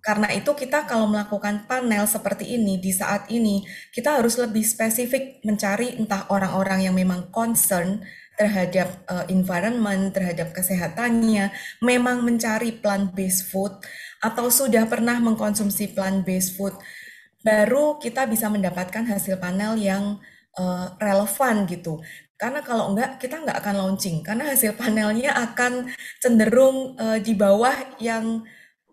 Karena itu kita kalau melakukan panel seperti ini di saat ini, kita harus lebih spesifik mencari entah orang-orang yang memang concern terhadap uh, environment, terhadap kesehatannya, memang mencari plant-based food atau sudah pernah mengkonsumsi plant-based food, baru kita bisa mendapatkan hasil panel yang uh, relevan gitu. Karena kalau enggak, kita enggak akan launching, karena hasil panelnya akan cenderung uh, di bawah yang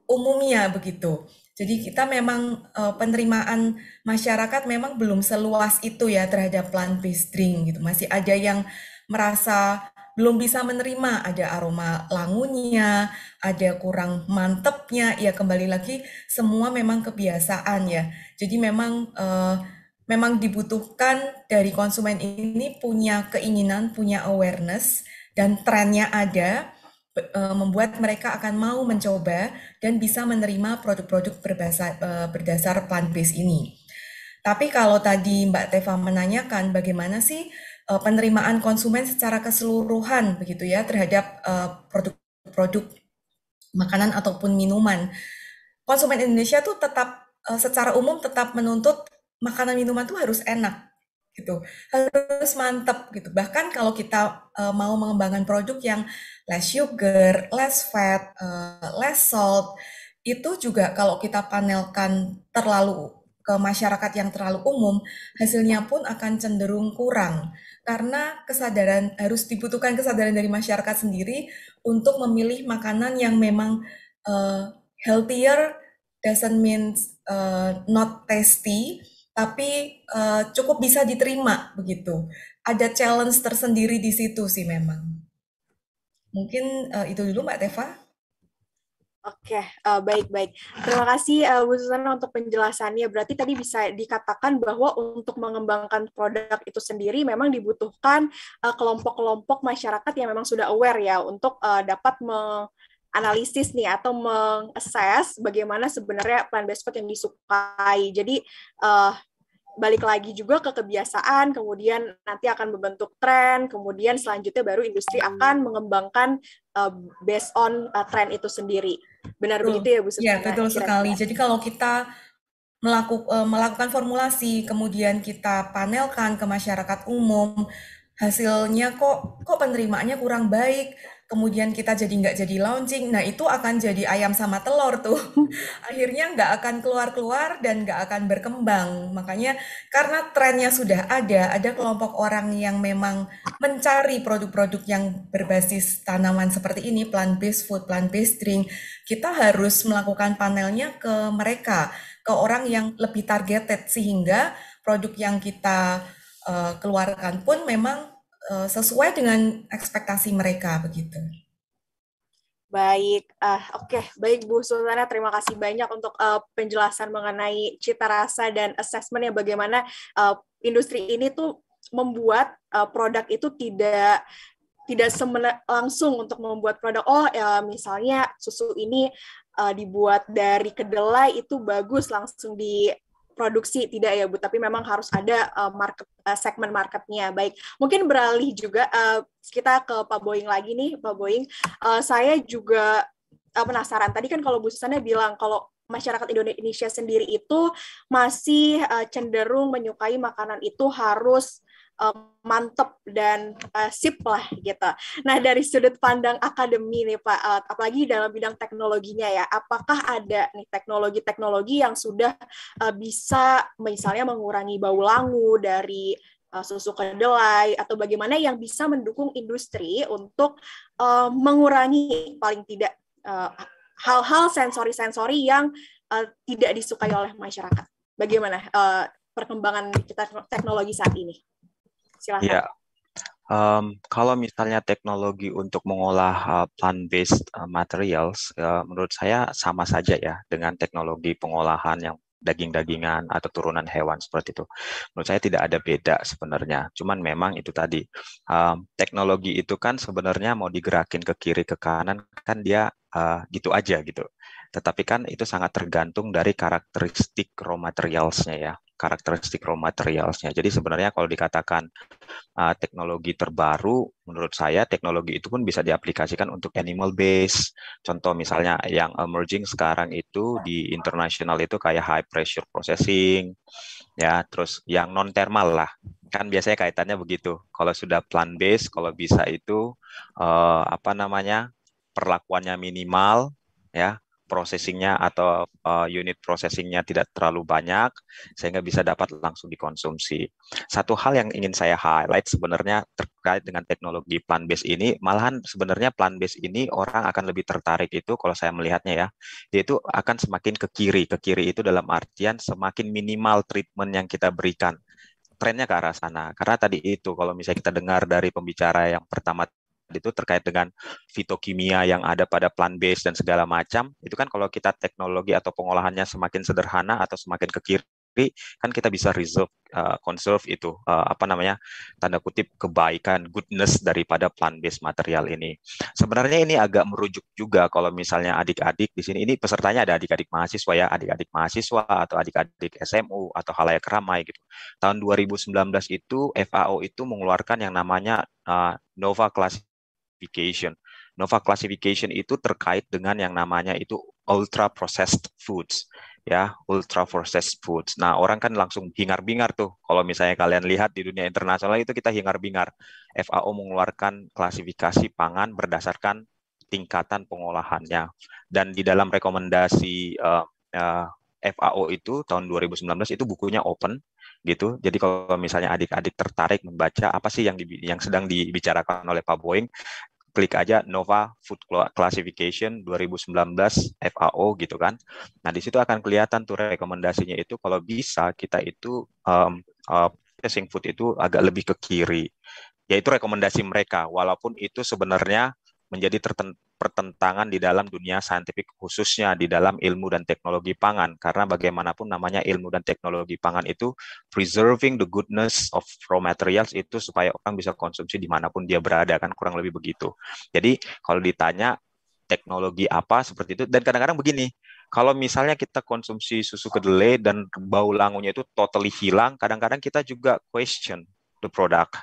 umumnya begitu. Jadi kita memang uh, penerimaan masyarakat memang belum seluas itu ya terhadap plant-based drink gitu. Masih ada yang merasa belum bisa menerima ada aroma langunya, ada kurang mantepnya, ya kembali lagi semua memang kebiasaan ya. Jadi memang uh, memang dibutuhkan dari konsumen ini punya keinginan, punya awareness dan trennya ada eh, membuat mereka akan mau mencoba dan bisa menerima produk-produk berdasar, eh, berdasar plant-based ini. Tapi kalau tadi Mbak Teva menanyakan bagaimana sih uh, penerimaan konsumen secara keseluruhan begitu ya terhadap eh, produk-produk makanan ataupun minuman. Konsumen Indonesia tuh tetap uh, secara umum tetap menuntut makanan minuman tuh harus enak gitu harus mantep gitu bahkan kalau kita uh, mau mengembangkan produk yang less sugar, less fat, uh, less salt itu juga kalau kita panelkan terlalu ke masyarakat yang terlalu umum hasilnya pun akan cenderung kurang karena kesadaran harus dibutuhkan kesadaran dari masyarakat sendiri untuk memilih makanan yang memang uh, healthier doesn't mean uh, eh, not tasty tapi uh, cukup bisa diterima begitu. Ada challenge tersendiri di situ sih memang. Mungkin uh, itu dulu Mbak Teva. Oke, okay, uh, eh, baik-baik. Terima kasih uh, Bu Susana untuk penjelasannya. Berarti tadi bisa dikatakan bahwa untuk mengembangkan produk itu sendiri memang dibutuhkan kelompok eh, kelompok-kelompok masyarakat yang memang sudah aware ya untuk uh, dapat menganalisis nih atau mengakses bagaimana sebenarnya plan based food yang disukai. Jadi uh, balik lagi juga ke kebiasaan, kemudian nanti akan membentuk tren, kemudian selanjutnya baru industri akan mengembangkan uh, based on uh, tren itu sendiri. Benar betul. begitu ya Bu Iya, betul kira-kira. sekali. Jadi kalau kita melaku, e, melakukan formulasi, kemudian kita panelkan ke masyarakat umum, hasilnya kok kok penerimaannya kurang baik, kemudian kita jadi nggak jadi launching, nah itu akan jadi ayam sama telur tuh. Akhirnya nggak akan keluar-keluar dan nggak akan berkembang. Makanya karena trennya sudah ada, ada kelompok orang yang memang mencari produk-produk yang berbasis tanaman seperti ini, plant-based food, plant-based drink, kita harus melakukan panelnya ke mereka, ke orang yang lebih targeted sehingga produk yang kita uh, keluarkan pun memang Eh, sesuai dengan ekspektasi mereka begitu. Baik, uh, oke, okay. baik Bu Sultana, terima kasih banyak untuk uh, penjelasan mengenai cita rasa dan assessmentnya bagaimana uh, industri ini tuh membuat uh, produk itu tidak tidak semena langsung untuk membuat produk. Oh, ya, misalnya susu ini uh, dibuat dari kedelai itu bagus langsung di produksi tidak ya Bu, tapi memang harus ada uh, market uh, segmen marketnya. Baik, mungkin beralih juga uh, kita ke Pak Boeing lagi nih, Pak Boeing. Uh, saya juga uh, penasaran. Tadi kan kalau Bu Susana bilang kalau masyarakat Indonesia sendiri itu masih uh, cenderung menyukai makanan itu harus uh, mantep dan uh, sip lah gitu. Nah dari sudut pandang akademi nih Pak, uh, apalagi dalam bidang teknologinya ya, apakah ada nih teknologi-teknologi yang sudah uh, bisa misalnya mengurangi bau langu dari susu kedelai atau bagaimana yang bisa mendukung industri untuk uh, mengurangi paling tidak uh, hal-hal sensori-sensori yang uh, tidak disukai oleh masyarakat. Bagaimana uh, perkembangan kita teknologi saat ini? Silahkan. Ya. Um, kalau misalnya teknologi untuk mengolah uh, plant-based uh, materials, uh, menurut saya sama saja ya dengan teknologi pengolahan yang daging-dagingan atau turunan hewan seperti itu. Menurut saya tidak ada beda sebenarnya. Cuman memang itu tadi um, teknologi itu kan sebenarnya mau digerakin ke kiri ke kanan kan dia uh, gitu aja gitu. Tetapi kan itu sangat tergantung dari karakteristik raw materialsnya ya karakteristik raw materialsnya. Jadi sebenarnya kalau dikatakan uh, teknologi terbaru, menurut saya teknologi itu pun bisa diaplikasikan untuk animal base. Contoh misalnya yang emerging sekarang itu di internasional itu kayak high pressure processing, ya terus yang non thermal lah. Kan biasanya kaitannya begitu. Kalau sudah plant base kalau bisa itu uh, apa namanya perlakuannya minimal, ya processingnya atau uh, unit processingnya tidak terlalu banyak sehingga bisa dapat langsung dikonsumsi. Satu hal yang ingin saya highlight sebenarnya terkait dengan teknologi plan base ini, malahan sebenarnya plan base ini orang akan lebih tertarik itu kalau saya melihatnya ya, dia itu akan semakin ke kiri. Ke kiri itu dalam artian semakin minimal treatment yang kita berikan trennya ke arah sana. Karena tadi itu kalau misalnya kita dengar dari pembicara yang pertama itu terkait dengan fitokimia yang ada pada plant base dan segala macam itu kan kalau kita teknologi atau pengolahannya semakin sederhana atau semakin ke kiri kan kita bisa reserve uh, conserve itu uh, apa namanya tanda kutip kebaikan goodness daripada plant base material ini sebenarnya ini agak merujuk juga kalau misalnya adik-adik di sini ini pesertanya ada adik-adik mahasiswa ya adik-adik mahasiswa atau adik-adik SMU atau halayak ramai gitu tahun 2019 itu FAO itu mengeluarkan yang namanya uh, Nova Class classification. Nova classification itu terkait dengan yang namanya itu ultra processed foods ya ultra processed foods. Nah orang kan langsung hingar-bingar tuh kalau misalnya kalian lihat di dunia internasional itu kita hingar-bingar. FAO mengeluarkan klasifikasi pangan berdasarkan tingkatan pengolahannya dan di dalam rekomendasi uh, eh, uh, eh, FAO itu tahun 2019 itu bukunya open gitu. Jadi kalau misalnya adik-adik tertarik membaca apa sih yang di, yang sedang dibicarakan oleh Pak Boeing, klik aja Nova Food Classification 2019 FAO gitu kan. Nah, di situ akan kelihatan tuh rekomendasinya itu kalau bisa kita itu um, uh, eh, processing food itu agak lebih ke kiri. Yaitu rekomendasi mereka walaupun itu sebenarnya menjadi pertentangan di dalam dunia saintifik khususnya di dalam ilmu dan teknologi pangan karena bagaimanapun namanya ilmu dan teknologi pangan itu preserving the goodness of raw materials itu supaya orang bisa konsumsi dimanapun dia berada kan kurang lebih begitu. Jadi kalau ditanya teknologi apa seperti itu dan kadang-kadang begini kalau misalnya kita konsumsi susu kedelai dan bau langunya itu totally hilang kadang-kadang kita juga question the product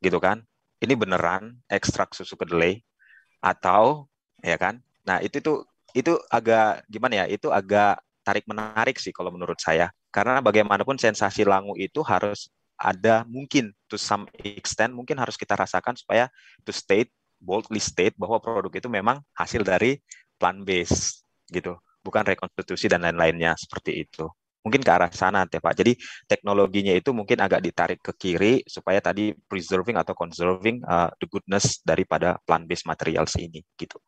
gitu kan ini beneran ekstrak susu kedelai atau ya kan? Nah itu tuh itu agak gimana ya? Itu agak tarik menarik sih kalau menurut saya. Karena bagaimanapun sensasi langu itu harus ada mungkin to some extent mungkin harus kita rasakan supaya to state boldly state bahwa produk itu memang hasil dari plant base gitu, bukan rekonstitusi dan lain-lainnya seperti itu mungkin ke arah sana ya Pak. Jadi teknologinya itu mungkin agak ditarik ke kiri supaya tadi preserving atau conserving uh, the goodness daripada plant based materials ini gitu.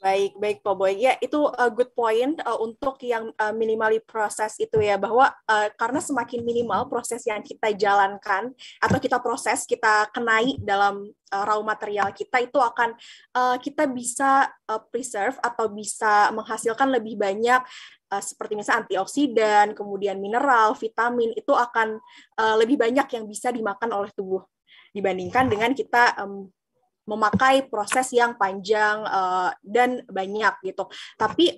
Baik, baik Pak Boy. Ya, itu a uh, good point uh, untuk yang uh, minimali proses itu ya, bahwa uh, karena semakin minimal proses yang kita jalankan atau kita proses, kita kenai dalam uh, raw material kita itu akan uh, kita bisa uh, preserve atau bisa menghasilkan lebih banyak uh, seperti misalnya antioksidan, kemudian mineral, vitamin itu akan uh, lebih banyak yang bisa dimakan oleh tubuh dibandingkan dengan kita um, memakai proses yang panjang uh, dan banyak gitu. Tapi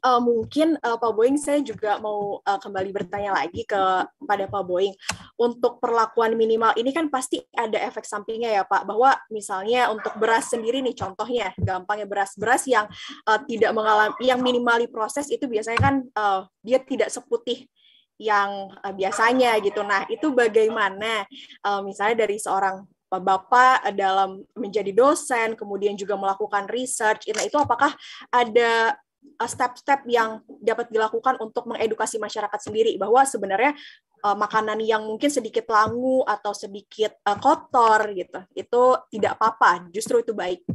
uh, mungkin uh, Pak Boeing saya juga mau uh, kembali bertanya lagi ke pada Pak Boeing untuk perlakuan minimal ini kan pasti ada efek sampingnya ya Pak bahwa misalnya untuk beras sendiri nih contohnya gampangnya beras-beras yang uh, tidak mengalami yang minimal proses itu biasanya kan uh, dia tidak seputih yang uh, biasanya gitu. Nah, itu bagaimana uh, misalnya dari seorang Bapak eh, dalam menjadi dosen, kemudian juga melakukan research, nah itu apakah ada eh, step-step yang dapat dilakukan untuk mengedukasi masyarakat sendiri bahwa sebenarnya eh, makanan yang mungkin sedikit langu atau sedikit kotor gitu itu tidak apa-apa justru itu baik.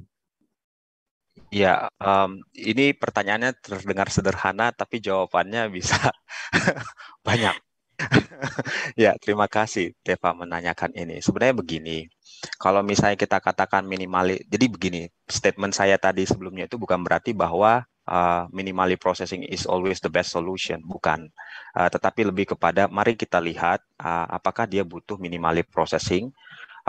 Ya, um, ini pertanyaannya terdengar sederhana tapi jawabannya bisa banyak. ya, terima kasih Teva menanyakan ini. Sebenarnya begini, kalau misalnya kita katakan minimali, jadi begini, statement saya tadi sebelumnya itu bukan berarti bahwa uh, eh, minimally processing is always the best solution, bukan. Uh, tetapi lebih kepada mari kita lihat uh, apakah dia butuh minimally processing,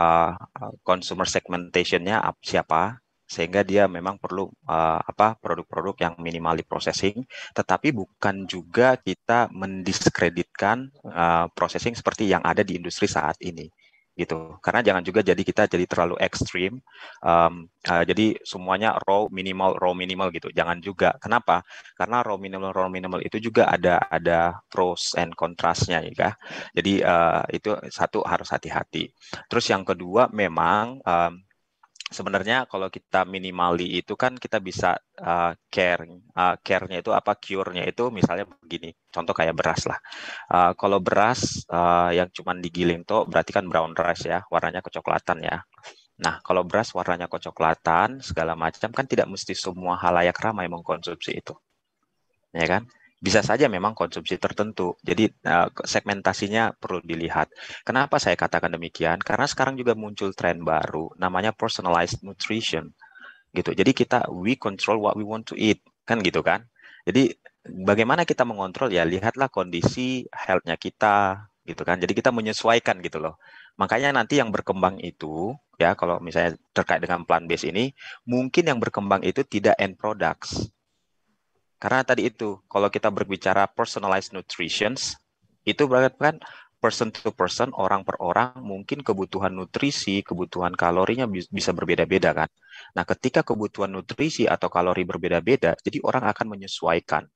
uh, consumer segmentation-nya siapa, sehingga dia memang perlu uh, apa produk-produk yang minimally processing tetapi bukan juga kita mendiskreditkan uh, processing seperti yang ada di industri saat ini gitu karena jangan juga jadi kita jadi terlalu ekstrim um, uh, jadi semuanya raw minimal raw minimal gitu jangan juga kenapa karena raw minimal raw minimal itu juga ada ada pros and kontrasnya ya jadi uh, itu satu harus hati-hati terus yang kedua memang um, sebenarnya kalau kita minimali itu kan kita bisa uh, eh, care uh, eh, care-nya itu apa cure-nya itu misalnya begini contoh kayak beras lah uh, kalau beras uh, yang cuma digiling tuh berarti kan brown rice ya warnanya kecoklatan ya Nah, kalau beras warnanya kecoklatan segala macam kan tidak mesti semua halayak ramai mengkonsumsi itu. Ya kan? bisa saja memang konsumsi tertentu. Jadi eh, segmentasinya perlu dilihat. Kenapa saya katakan demikian? Karena sekarang juga muncul tren baru namanya personalized nutrition gitu. Jadi kita we control what we want to eat kan gitu kan. Jadi bagaimana kita mengontrol ya lihatlah kondisi health-nya kita gitu kan. Jadi kita menyesuaikan gitu loh. Makanya nanti yang berkembang itu ya kalau misalnya terkait dengan plan base ini mungkin yang berkembang itu tidak end products karena tadi itu, kalau kita berbicara personalized nutrition, itu berarti kan person to person, orang per orang, mungkin kebutuhan nutrisi, kebutuhan kalorinya bisa berbeda-beda kan. Nah, ketika kebutuhan nutrisi atau kalori berbeda-beda, jadi orang akan menyesuaikan.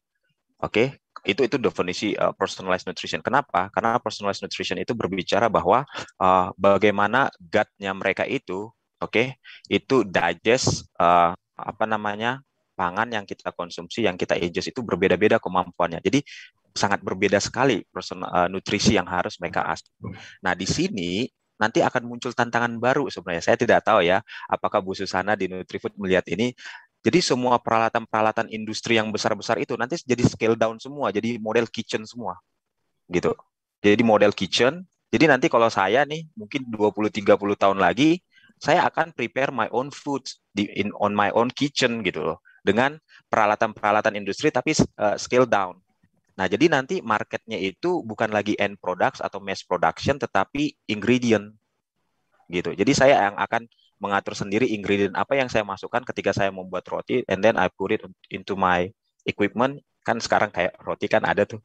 Oke, okay? itu itu definisi uh, personalized nutrition. Kenapa? Karena personalized nutrition itu berbicara bahwa uh, bagaimana gutnya mereka itu, oke, okay, itu digest uh, apa namanya pangan yang kita konsumsi, yang kita ingest itu berbeda-beda kemampuannya. Jadi sangat berbeda sekali personal, eh, nutrisi yang harus mereka asuh. Nah di sini nanti akan muncul tantangan baru sebenarnya. Saya tidak tahu ya apakah Bu Susana di Nutrifood melihat ini jadi semua peralatan-peralatan industri yang besar-besar itu nanti jadi scale down semua, jadi model kitchen semua. Gitu. Jadi model kitchen. Jadi nanti kalau saya nih mungkin 20 30 tahun lagi saya akan prepare my own food di in on my own kitchen gitu loh dengan peralatan-peralatan industri tapi uh, scale down. Nah, jadi nanti marketnya itu bukan lagi end products atau mass production, tetapi ingredient gitu. Jadi saya yang akan mengatur sendiri ingredient apa yang saya masukkan ketika saya membuat roti, and then I put it into my equipment. Kan sekarang kayak roti kan ada tuh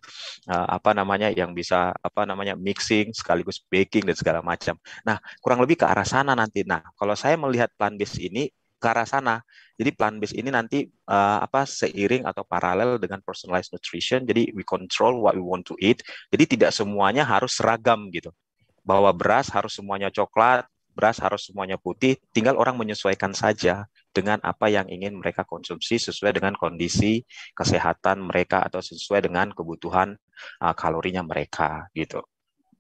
eh, apa namanya yang bisa apa namanya mixing sekaligus baking dan segala macam. Nah, kurang lebih ke arah sana nanti. Nah, kalau saya melihat plan bis ini ke arah sana. Jadi plan based ini nanti uh, apa seiring atau paralel dengan personalized nutrition. Jadi we control what we want to eat. Jadi tidak semuanya harus seragam gitu. Bahwa beras harus semuanya coklat, beras harus semuanya putih. Tinggal orang menyesuaikan saja dengan apa yang ingin mereka konsumsi sesuai dengan kondisi kesehatan mereka atau sesuai dengan kebutuhan uh, kalorinya mereka gitu.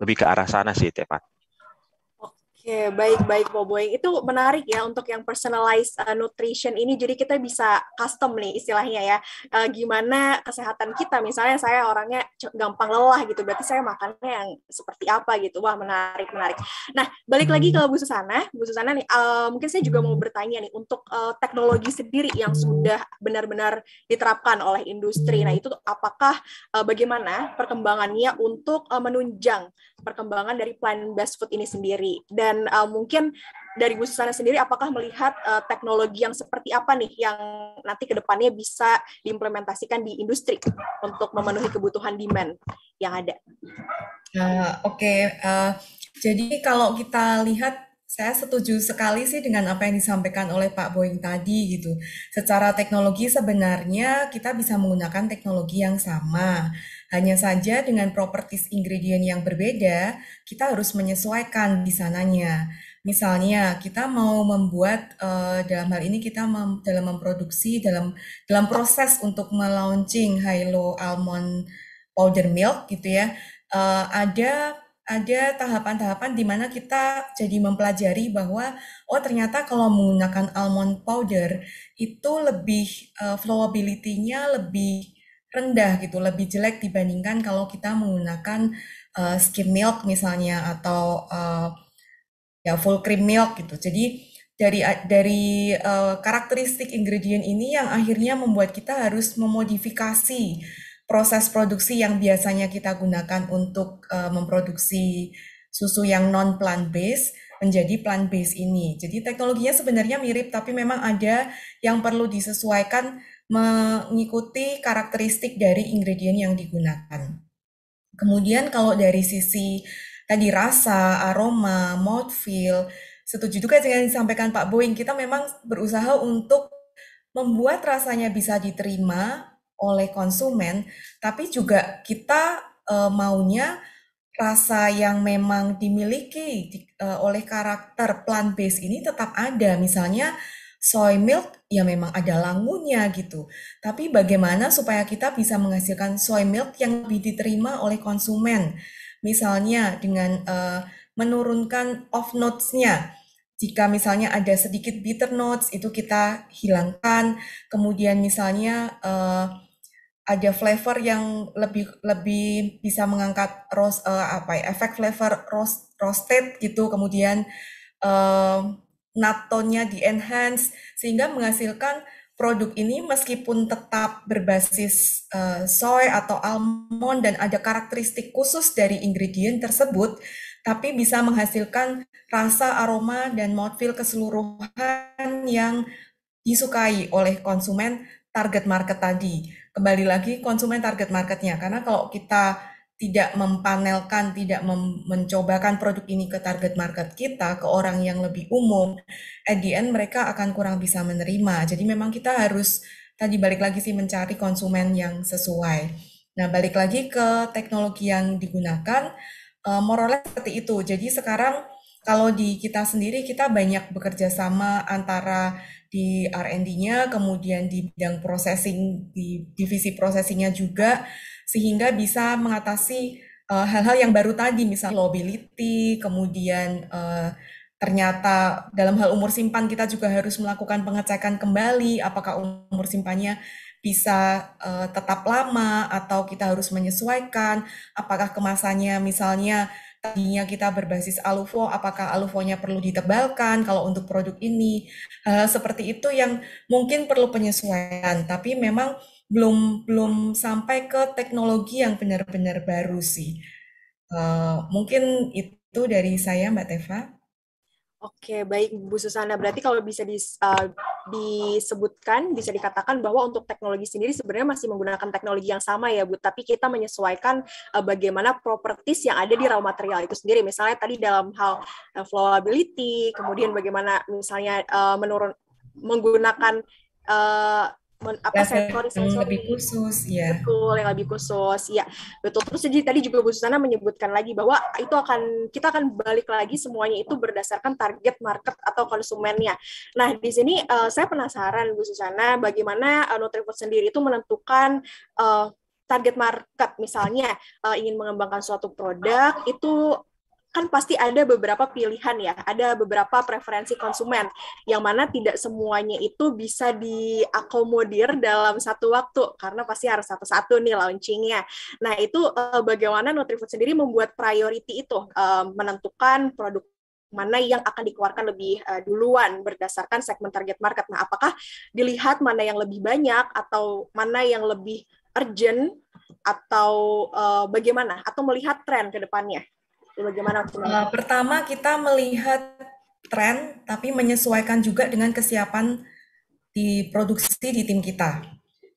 Lebih ke arah sana sih, Tepat. Oke, okay, baik-baik Boboing. Itu menarik ya untuk yang personalized uh, nutrition ini. Jadi kita bisa custom nih istilahnya ya. Uh, gimana kesehatan kita. Misalnya saya orangnya gampang lelah gitu. Berarti saya makannya yang seperti apa gitu. Wah, menarik-menarik. Nah, balik lagi ke hmm. Bu Susana. Bu Susana nih, uh, mungkin saya juga mau bertanya nih. Untuk uh, teknologi sendiri yang sudah benar-benar diterapkan oleh industri. Nah, itu apakah uh, bagaimana perkembangannya untuk uh, menunjang perkembangan dari plan based food ini sendiri dan uh, mungkin dari Bu Susana sendiri apakah melihat uh, teknologi yang seperti apa nih yang nanti kedepannya bisa diimplementasikan di industri untuk memenuhi kebutuhan demand yang ada? Uh, Oke, okay. uh, jadi kalau kita lihat saya setuju sekali sih dengan apa yang disampaikan oleh Pak Boeing tadi gitu. Secara teknologi sebenarnya kita bisa menggunakan teknologi yang sama. Hanya saja dengan properties ingredient yang berbeda, kita harus menyesuaikan di sananya. Misalnya kita mau membuat uh, dalam hal ini kita mem, dalam memproduksi dalam dalam proses untuk melaunching Hilo Almond Powder Milk gitu ya, uh, ada ada tahapan-tahapan di mana kita jadi mempelajari bahwa oh ternyata kalau menggunakan almond powder itu lebih uh, flowability-nya lebih rendah gitu, lebih jelek dibandingkan kalau kita menggunakan uh, skim milk misalnya atau uh, ya full cream milk gitu. Jadi dari dari uh, karakteristik ingredient ini yang akhirnya membuat kita harus memodifikasi proses produksi yang biasanya kita gunakan untuk uh, memproduksi susu yang non plant based menjadi plant based ini. Jadi teknologinya sebenarnya mirip tapi memang ada yang perlu disesuaikan mengikuti karakteristik dari ingredient yang digunakan. Kemudian kalau dari sisi tadi rasa, aroma, mouthfeel, setuju juga dengan yang disampaikan Pak Boeing, kita memang berusaha untuk membuat rasanya bisa diterima oleh konsumen, tapi juga kita e, maunya rasa yang memang dimiliki di, e, oleh karakter plant based ini tetap ada. Misalnya soy milk ya memang ada langunya gitu. Tapi bagaimana supaya kita bisa menghasilkan soy milk yang lebih diterima oleh konsumen? Misalnya dengan uh, menurunkan off notes-nya. Jika misalnya ada sedikit bitter notes itu kita hilangkan. Kemudian misalnya uh, ada flavor yang lebih lebih bisa mengangkat roast uh, eh, apa ya efek flavor roast roasted gitu kemudian uh, natonnya di enhance sehingga menghasilkan produk ini meskipun tetap berbasis uh, soy atau almond dan ada karakteristik khusus dari ingredient tersebut tapi bisa menghasilkan rasa aroma dan mouthfeel keseluruhan yang disukai oleh konsumen target market tadi kembali lagi konsumen target marketnya karena kalau kita tidak mempanelkan, tidak mem mencobakan produk ini ke target market kita, ke orang yang lebih umum, at the end mereka akan kurang bisa menerima. Jadi memang kita harus tadi balik lagi sih mencari konsumen yang sesuai. Nah, balik lagi ke teknologi yang digunakan, uh, eh, moralnya seperti itu. Jadi sekarang kalau di kita sendiri, kita banyak bekerja sama antara di R&D-nya, kemudian di bidang processing, di divisi processing-nya juga, sehingga bisa mengatasi eh, hal-hal uh, yang baru tadi, misalnya mobility, kemudian uh, ternyata dalam hal umur simpan kita juga harus melakukan pengecekan kembali apakah umur simpannya bisa uh, tetap lama atau kita harus menyesuaikan apakah kemasannya misalnya tadinya kita berbasis alufo apakah alufonya perlu ditebalkan kalau untuk produk ini hal, hal seperti itu yang mungkin perlu penyesuaian tapi memang belum belum sampai ke teknologi yang benar-benar baru sih. Uh, mungkin itu dari saya Mbak Teva. Oke, baik Bu Susana. Berarti kalau bisa dis, uh, disebutkan, bisa dikatakan bahwa untuk teknologi sendiri sebenarnya masih menggunakan teknologi yang sama ya Bu, tapi kita menyesuaikan uh, bagaimana properties yang ada di raw material itu sendiri. Misalnya tadi dalam hal uh, flowability, kemudian bagaimana misalnya uh, menurun menggunakan uh, men, apa sensori sensori lebih khusus ya betul yang lebih khusus ya betul terus jadi tadi juga Bu Susana menyebutkan lagi bahwa itu akan kita akan balik lagi semuanya itu berdasarkan target market atau konsumennya nah di sini uh, saya penasaran Bu Susana bagaimana uh, eh, Nutrifood sendiri itu menentukan uh, target market misalnya uh, ingin mengembangkan suatu produk itu kan pasti ada beberapa pilihan ya, ada beberapa preferensi konsumen yang mana tidak semuanya itu bisa diakomodir dalam satu waktu karena pasti harus satu-satu nih launchingnya. Nah itu uh, bagaimana Nutrifood sendiri membuat priority itu uh, menentukan produk mana yang akan dikeluarkan lebih uh, duluan berdasarkan segmen target market. Nah, apakah dilihat mana yang lebih banyak atau mana yang lebih urgent atau uh, bagaimana atau melihat tren ke depannya? Bagaimana? Uh, pertama kita melihat tren tapi menyesuaikan juga dengan kesiapan di produksi di tim kita.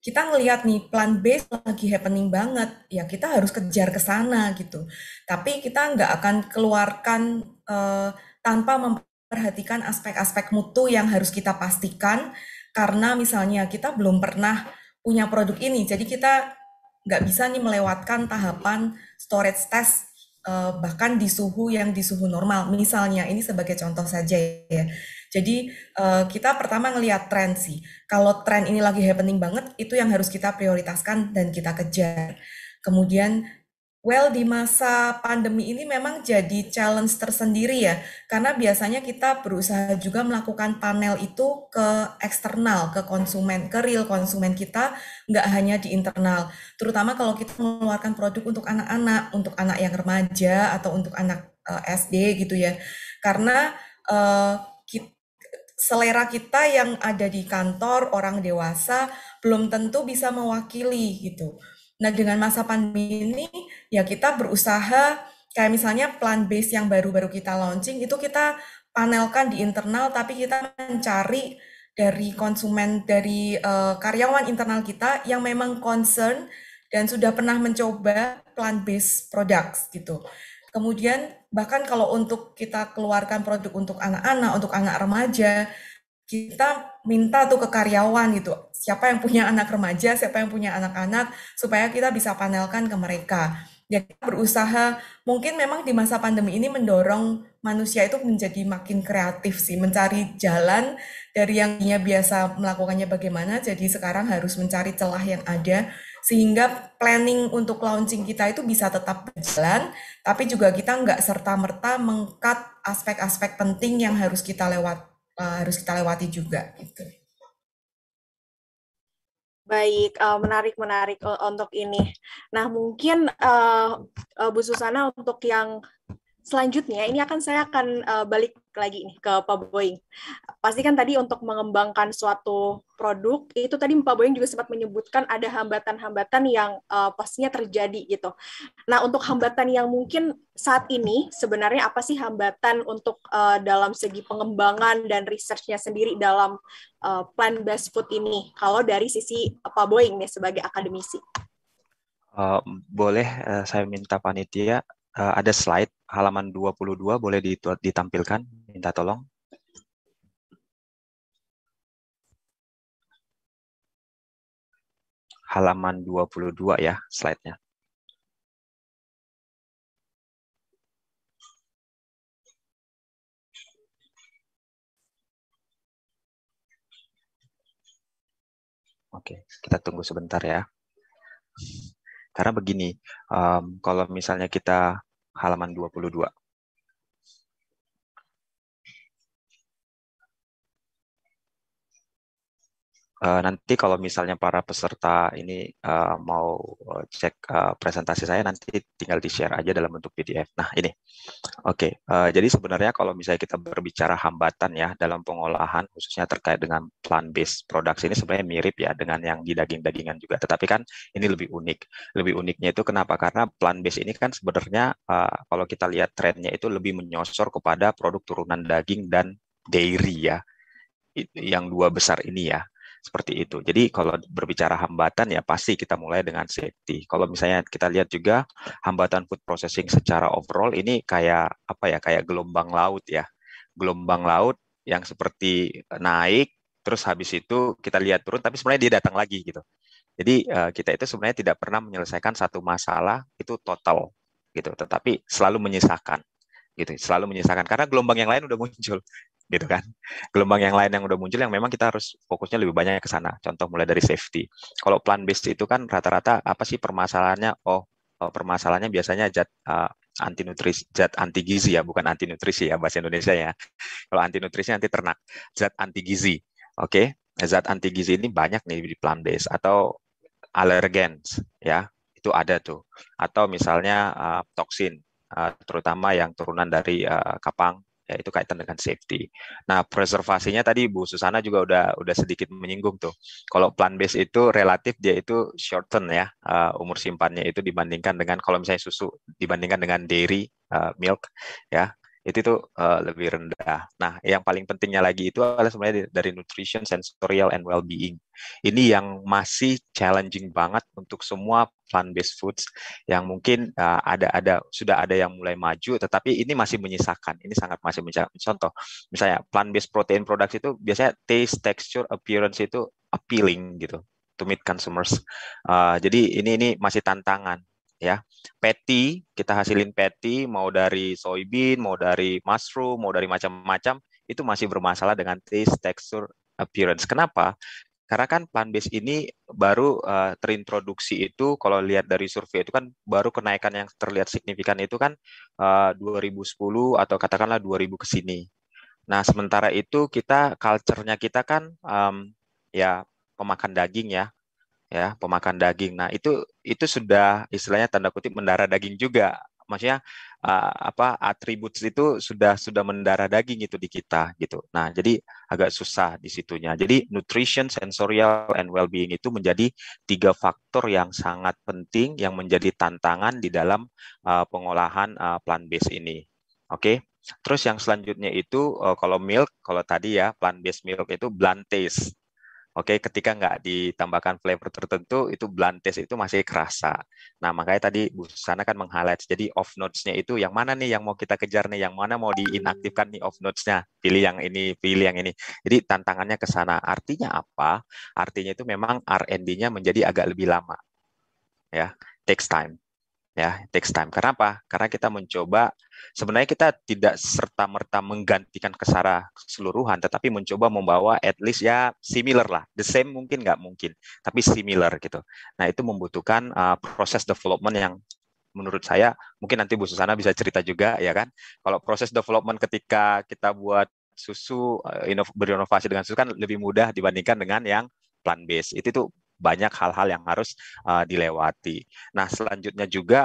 Kita ngelihat nih plan B lagi happening banget, ya kita harus kejar ke sana gitu. Tapi kita nggak akan keluarkan uh, tanpa memperhatikan aspek-aspek mutu yang harus kita pastikan karena misalnya kita belum pernah punya produk ini, jadi kita nggak bisa nih melewatkan tahapan storage test uh, bahkan di suhu yang di suhu normal. Misalnya ini sebagai contoh saja ya. Jadi uh, kita pertama ngelihat tren sih. Kalau tren ini lagi happening banget, itu yang harus kita prioritaskan dan kita kejar. Kemudian Well, di masa pandemi ini memang jadi challenge tersendiri ya, karena biasanya kita berusaha juga melakukan panel itu ke eksternal, ke konsumen, ke real konsumen kita, nggak hanya di internal. Terutama kalau kita mengeluarkan produk untuk anak-anak, untuk anak yang remaja atau untuk anak uh, eh, SD gitu ya, karena uh, eh, kita, selera kita yang ada di kantor orang dewasa belum tentu bisa mewakili gitu Nah, dengan masa pandemi ini ya kita berusaha kayak misalnya plan base yang baru-baru kita launching itu kita panelkan di internal tapi kita mencari dari konsumen dari uh, karyawan internal kita yang memang concern dan sudah pernah mencoba plan base products gitu. Kemudian bahkan kalau untuk kita keluarkan produk untuk anak-anak, untuk anak remaja, kita minta tuh ke karyawan gitu, siapa yang punya anak remaja, siapa yang punya anak-anak, supaya kita bisa panelkan ke mereka. Jadi ya, berusaha, mungkin memang di masa pandemi ini mendorong manusia itu menjadi makin kreatif sih, mencari jalan dari yang dia biasa melakukannya bagaimana, jadi sekarang harus mencari celah yang ada, sehingga planning untuk launching kita itu bisa tetap berjalan, tapi juga kita nggak serta-merta mengkat aspek-aspek penting yang harus kita lewati uh, harus kita lewati juga gitu. Baik, uh, menarik menarik eh, untuk ini. Nah, mungkin uh, Bu Susana untuk yang selanjutnya ini akan saya akan uh, balik lagi nih ke Pak Boeing. Pasti kan tadi untuk mengembangkan suatu produk itu tadi Pak Boeing juga sempat menyebutkan ada hambatan-hambatan yang uh, pastinya terjadi gitu. Nah untuk hambatan yang mungkin saat ini sebenarnya apa sih hambatan untuk uh, dalam segi pengembangan dan researchnya sendiri dalam uh, plant based food ini kalau dari sisi Pak Boeing nih sebagai akademisi? Uh, boleh uh, saya minta panitia uh, ada slide halaman 22 boleh ditampilkan minta tolong. Halaman 22 ya slide-nya. Oke, kita tunggu sebentar ya. Karena begini, um, kalau misalnya kita halaman 22. Eh, nanti kalau misalnya para peserta ini uh, mau eh, cek uh, presentasi saya nanti tinggal di share aja dalam bentuk PDF. Nah ini, oke. Okay. Uh, jadi sebenarnya kalau misalnya kita berbicara hambatan ya dalam pengolahan khususnya terkait dengan plant based products ini sebenarnya mirip ya dengan yang di daging-dagingan juga. Tetapi kan ini lebih unik. Lebih uniknya itu kenapa? Karena plant based ini kan sebenarnya uh, kalau kita lihat trennya itu lebih menyosor kepada produk turunan daging dan dairy ya yang dua besar ini ya seperti itu. Jadi kalau berbicara hambatan ya pasti kita mulai dengan safety. Kalau misalnya kita lihat juga hambatan food processing secara overall ini kayak apa ya? Kayak gelombang laut ya. Gelombang laut yang seperti naik terus habis itu kita lihat turun tapi sebenarnya dia datang lagi gitu. Jadi eh, kita itu sebenarnya tidak pernah menyelesaikan satu masalah itu total gitu, tetapi selalu menyisakan gitu, selalu menyisakan karena gelombang yang lain udah muncul gitu kan. Gelombang yang lain yang udah muncul yang memang kita harus fokusnya lebih banyak ke sana. Contoh mulai dari safety. Kalau plan based itu kan rata-rata apa sih permasalahannya? Oh, oh permasalahannya biasanya zat uh, ah, anti nutrisi, zat anti gizi ya, bukan anti nutrisi ya bahasa Indonesia ya. Kalau anti nutrisi nanti ternak, zat anti gizi. Oke, okay? zat anti gizi ini banyak nih di plan based atau allergens ya, itu ada tuh. Atau misalnya uh, toksin uh, terutama yang turunan dari uh, kapang ya itu kaitan dengan safety. Nah, preservasinya tadi Bu Susana juga udah udah sedikit menyinggung tuh. Kalau plan based itu relatif dia itu shorten ya uh, umur simpannya itu dibandingkan dengan kalau misalnya susu dibandingkan dengan dairy uh, milk ya itu tuh uh, lebih rendah. Nah, yang paling pentingnya lagi itu adalah sebenarnya dari nutrition, sensorial, and well-being. Ini yang masih challenging banget untuk semua plant-based foods yang mungkin uh, ada ada sudah ada yang mulai maju, tetapi ini masih menyisakan. Ini sangat masih menyisakan. Contoh, misalnya plant-based protein products itu biasanya taste, texture, appearance itu appealing gitu to meet consumers. Uh, jadi ini ini masih tantangan ya. Patty, kita hasilin patty mau dari soybean, mau dari mushroom, mau dari macam-macam, itu masih bermasalah dengan taste, texture, appearance. Kenapa? Karena kan plant based ini baru uh, terintroduksi itu kalau lihat dari survei itu kan baru kenaikan yang terlihat signifikan itu kan eh, uh, 2010 atau katakanlah 2000 ke sini. Nah, sementara itu kita culture-nya kita kan um, ya pemakan daging ya, ya pemakan daging. Nah itu itu sudah istilahnya tanda kutip mendarah daging juga. Maksudnya uh, apa atribut itu sudah sudah mendarah daging itu di kita gitu. Nah jadi agak susah di situnya. Jadi nutrition, sensorial, and well-being itu menjadi tiga faktor yang sangat penting yang menjadi tantangan di dalam uh, pengolahan uh, plant based ini. Oke. Okay? Terus yang selanjutnya itu eh, kalau milk, kalau tadi ya plant based milk itu blunt taste Oke, ketika nggak ditambahkan flavor tertentu, itu blunt taste itu masih kerasa. Nah, makanya tadi Bu Susana kan meng-highlight. Jadi off notes-nya itu yang mana nih yang mau kita kejar nih, yang mana mau diinaktifkan nih off notes-nya. Pilih yang ini, pilih yang ini. Jadi tantangannya ke sana. Artinya apa? Artinya itu memang R&D-nya menjadi agak lebih lama. Ya, takes time ya it takes time karena apa karena kita mencoba sebenarnya kita tidak serta merta menggantikan kesara keseluruhan tetapi mencoba membawa at least ya similar lah the same mungkin nggak mungkin tapi similar gitu nah itu membutuhkan uh, proses development yang menurut saya mungkin nanti Bu Susana bisa cerita juga ya kan kalau proses development ketika kita buat susu uh, inov berinovasi dengan susu kan lebih mudah dibandingkan dengan yang plan base itu tuh banyak hal-hal yang harus uh, dilewati. Nah, selanjutnya juga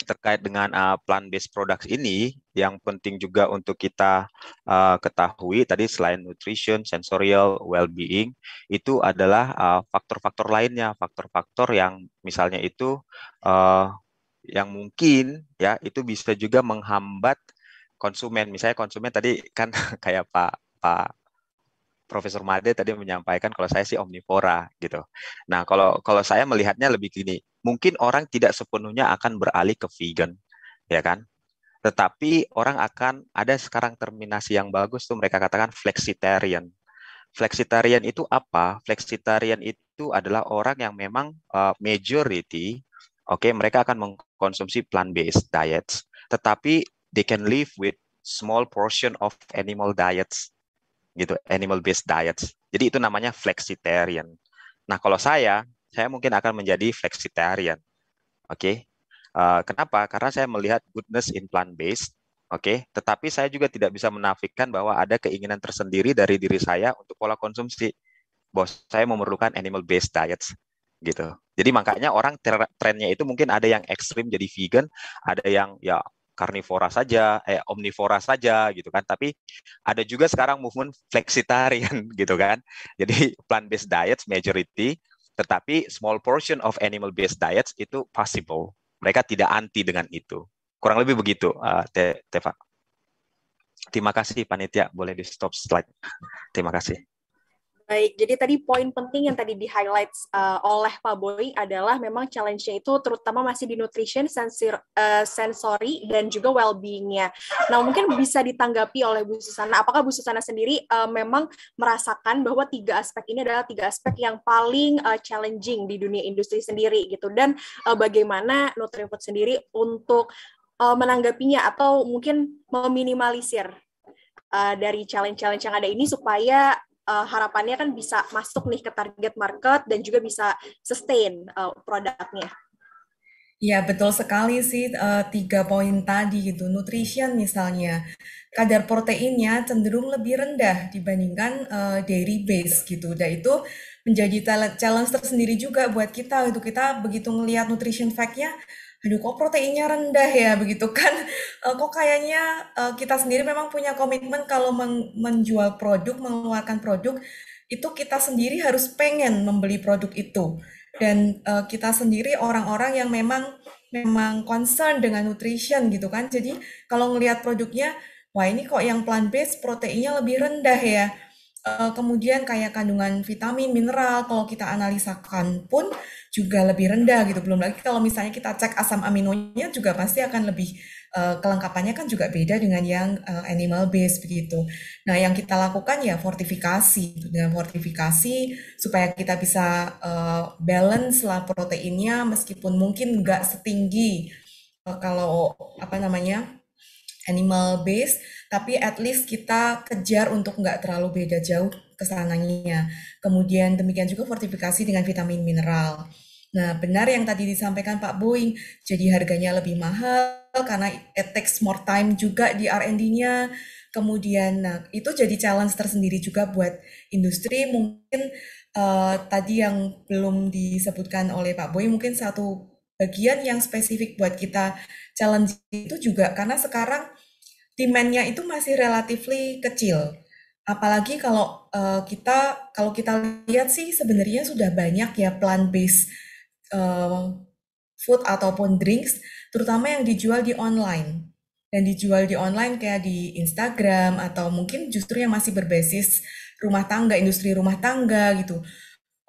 terkait dengan uh, eh, plant-based products ini yang penting juga untuk kita uh, ketahui tadi selain nutrition, sensorial, well-being itu adalah uh, faktor-faktor lainnya, faktor-faktor yang misalnya itu uh, yang mungkin ya itu bisa juga menghambat konsumen. Misalnya konsumen tadi kan kayak Pak Pak Profesor Made tadi menyampaikan kalau saya sih omnivora gitu. Nah, kalau kalau saya melihatnya lebih gini, mungkin orang tidak sepenuhnya akan beralih ke vegan, ya kan? Tetapi orang akan ada sekarang terminasi yang bagus tuh mereka katakan flexitarian. Flexitarian itu apa? Flexitarian itu adalah orang yang memang uh, majority, oke, okay, mereka akan mengkonsumsi plant-based diets, tetapi they can live with small portion of animal diets gitu animal based diets jadi itu namanya flexitarian nah kalau saya saya mungkin akan menjadi flexitarian oke okay? uh, eh, kenapa karena saya melihat goodness in plant based oke okay? tetapi saya juga tidak bisa menafikan bahwa ada keinginan tersendiri dari diri saya untuk pola konsumsi bos saya memerlukan animal based diets gitu. Jadi makanya orang trennya itu mungkin ada yang ekstrim jadi vegan, ada yang ya karnivora saja, eh omnivora saja gitu kan. Tapi ada juga sekarang movement flexitarian gitu kan. Jadi plant based diets majority tetapi small portion of animal based diets itu possible. Mereka tidak anti dengan itu. Kurang lebih begitu, uh, Teva. Terima kasih panitia, boleh di stop slide. Terima kasih. Baik, jadi tadi poin penting yang tadi di-highlight uh, eh, oleh Pak Boy adalah memang challenge-nya itu terutama masih di nutrition, sensor, uh, eh, sensory, dan juga well-being-nya. Nah, mungkin bisa ditanggapi oleh Bu Susana, apakah Bu Susana sendiri uh, memang merasakan bahwa tiga aspek ini adalah tiga aspek yang paling uh, challenging di dunia industri sendiri gitu, dan uh, bagaimana Nutrifood sendiri untuk uh, menanggapinya atau mungkin meminimalisir uh, dari challenge-challenge yang ada ini supaya uh, harapannya kan bisa masuk nih ke target market dan juga bisa sustain uh, produknya. Ya betul sekali sih uh, tiga poin tadi gitu nutrition misalnya kadar proteinnya cenderung lebih rendah dibandingkan uh, dairy base gitu dan itu menjadi challenge tersendiri juga buat kita itu kita begitu melihat nutrition fact-nya aduh kok proteinnya rendah ya begitu kan uh, kok kayaknya uh, kita sendiri memang punya komitmen kalau men menjual produk mengeluarkan produk itu kita sendiri harus pengen membeli produk itu dan uh, kita sendiri orang-orang yang memang memang concern dengan nutrition gitu kan jadi kalau ngelihat produknya wah ini kok yang plant based proteinnya lebih rendah ya Eh, kemudian kayak kandungan vitamin, mineral, kalau kita analisakan pun juga lebih rendah gitu. Belum lagi kalau misalnya kita cek asam aminonya juga pasti akan lebih eh, kelengkapannya kan juga beda dengan yang eh, animal based begitu. Nah, yang kita lakukan ya fortifikasi gitu. dengan fortifikasi supaya kita bisa balance lah proteinnya meskipun mungkin nggak setinggi kalau apa namanya animal based tapi at least kita kejar untuk nggak terlalu beda jauh kesananya. Kemudian demikian juga fortifikasi dengan vitamin mineral. Nah, benar yang tadi disampaikan Pak Boeing, jadi harganya lebih mahal karena it takes more time juga di R&D-nya. Kemudian, nah, itu jadi challenge tersendiri juga buat industri. Mungkin uh, tadi yang belum disebutkan oleh Pak Boy, mungkin satu bagian yang spesifik buat kita challenge itu juga karena sekarang demand itu masih relatif kecil. Apalagi kalau uh, kita kalau kita lihat sih sebenarnya sudah banyak ya plant based uh, eh, food ataupun drinks, terutama yang dijual di online dan dijual di online kayak di Instagram atau mungkin justru yang masih berbasis rumah tangga, industri rumah tangga gitu.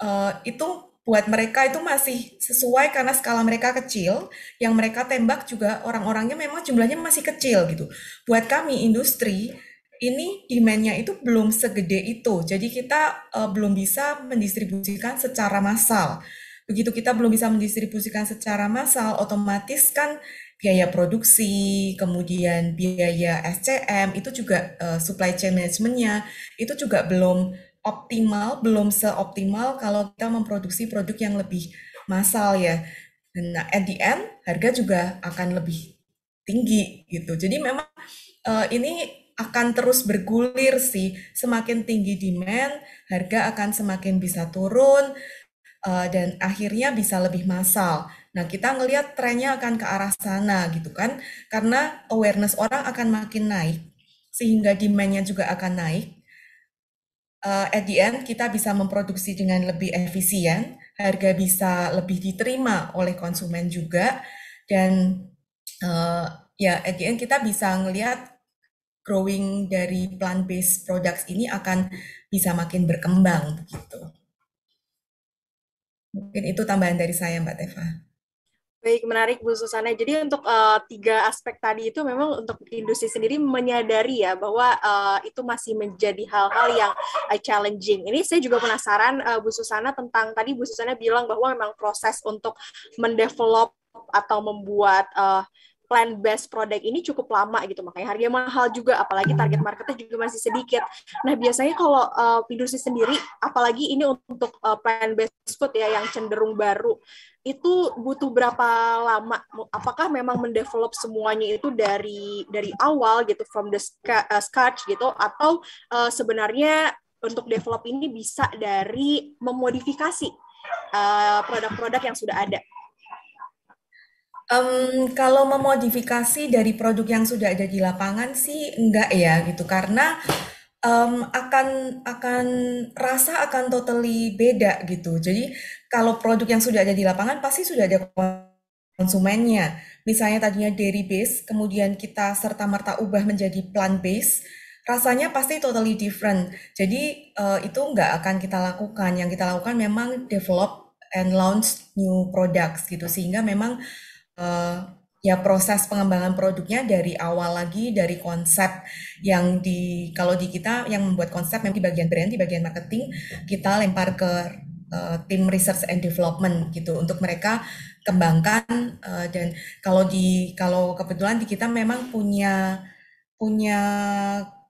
Uh, itu buat mereka itu masih sesuai karena skala mereka kecil, yang mereka tembak juga orang-orangnya memang jumlahnya masih kecil gitu. Buat kami industri ini demand-nya itu belum segede itu. Jadi kita uh, belum bisa mendistribusikan secara massal. Begitu kita belum bisa mendistribusikan secara massal, otomatis kan biaya produksi, kemudian biaya SCM itu juga uh, supply chain management-nya itu juga belum optimal belum seoptimal kalau kita memproduksi produk yang lebih massal ya. Nah, at the end harga juga akan lebih tinggi gitu. Jadi memang uh, ini akan terus bergulir sih. Semakin tinggi demand, harga akan semakin bisa turun uh, dan akhirnya bisa lebih massal. Nah, kita ngelihat trennya akan ke arah sana gitu kan. Karena awareness orang akan makin naik sehingga demand-nya juga akan naik uh, at the end kita bisa memproduksi dengan lebih efisien, harga bisa lebih diterima oleh konsumen juga, dan uh, ya at the end kita bisa melihat growing dari plant-based products ini akan bisa makin berkembang begitu. Mungkin itu tambahan dari saya Mbak Teva. Baik, menarik Bu Susana. Jadi untuk uh, tiga aspek tadi itu memang untuk industri sendiri menyadari ya bahwa uh, itu masih menjadi hal-hal yang uh, challenging. Ini saya juga penasaran uh, Bu Susana tentang tadi Bu Susana bilang bahwa memang proses untuk mendevelop atau membuat uh, plan best product ini cukup lama gitu makanya harganya mahal juga apalagi target marketnya juga masih sedikit nah biasanya kalau uh, industri sendiri apalagi ini untuk uh, plan best food ya yang cenderung baru itu butuh berapa lama? Apakah memang mendevelop semuanya itu dari dari awal gitu from the uh, scratch gitu atau uh, sebenarnya untuk develop ini bisa dari memodifikasi uh, produk-produk uh, yang sudah ada? Um, kalau memodifikasi dari produk yang sudah ada di lapangan sih enggak ya gitu karena um, akan akan rasa akan totally beda gitu. Jadi kalau produk yang sudah ada di lapangan pasti sudah ada konsumennya. Misalnya tadinya dairy base, kemudian kita serta merta ubah menjadi plant base, rasanya pasti totally different. Jadi uh, itu nggak akan kita lakukan. Yang kita lakukan memang develop and launch new products gitu sehingga memang uh, ya proses pengembangan produknya dari awal lagi dari konsep yang di kalau di kita yang membuat konsep memang di bagian brand di bagian marketing kita lempar ke uh, tim research and development gitu untuk mereka kembangkan uh, dan kalau di kalau kebetulan di kita memang punya punya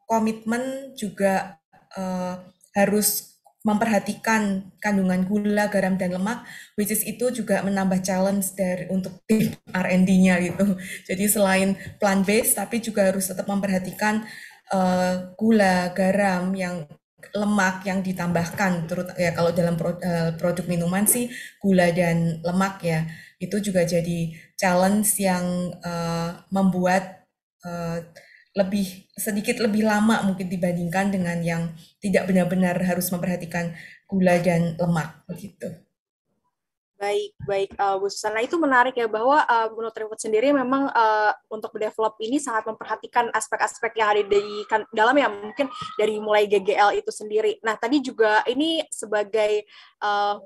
komitmen juga uh, harus memperhatikan kandungan gula, garam, dan lemak, which is itu juga menambah challenge dari untuk tim R&D-nya gitu. Jadi selain plant based, tapi juga harus tetap memperhatikan uh, gula, garam, yang lemak yang ditambahkan. Terus ya kalau dalam pro, uh, produk minuman sih gula dan lemak ya itu juga jadi challenge yang uh, membuat uh, lebih sedikit lebih lama mungkin dibandingkan dengan yang tidak benar-benar harus memperhatikan gula dan lemak begitu. Baik, baik, uh, Bu Susana itu menarik ya bahwa eh, uh, Nutrifood sendiri memang uh, untuk develop ini sangat memperhatikan aspek-aspek yang ada di kan, dalam ya mungkin dari mulai GGL itu sendiri. Nah tadi juga ini sebagai uh,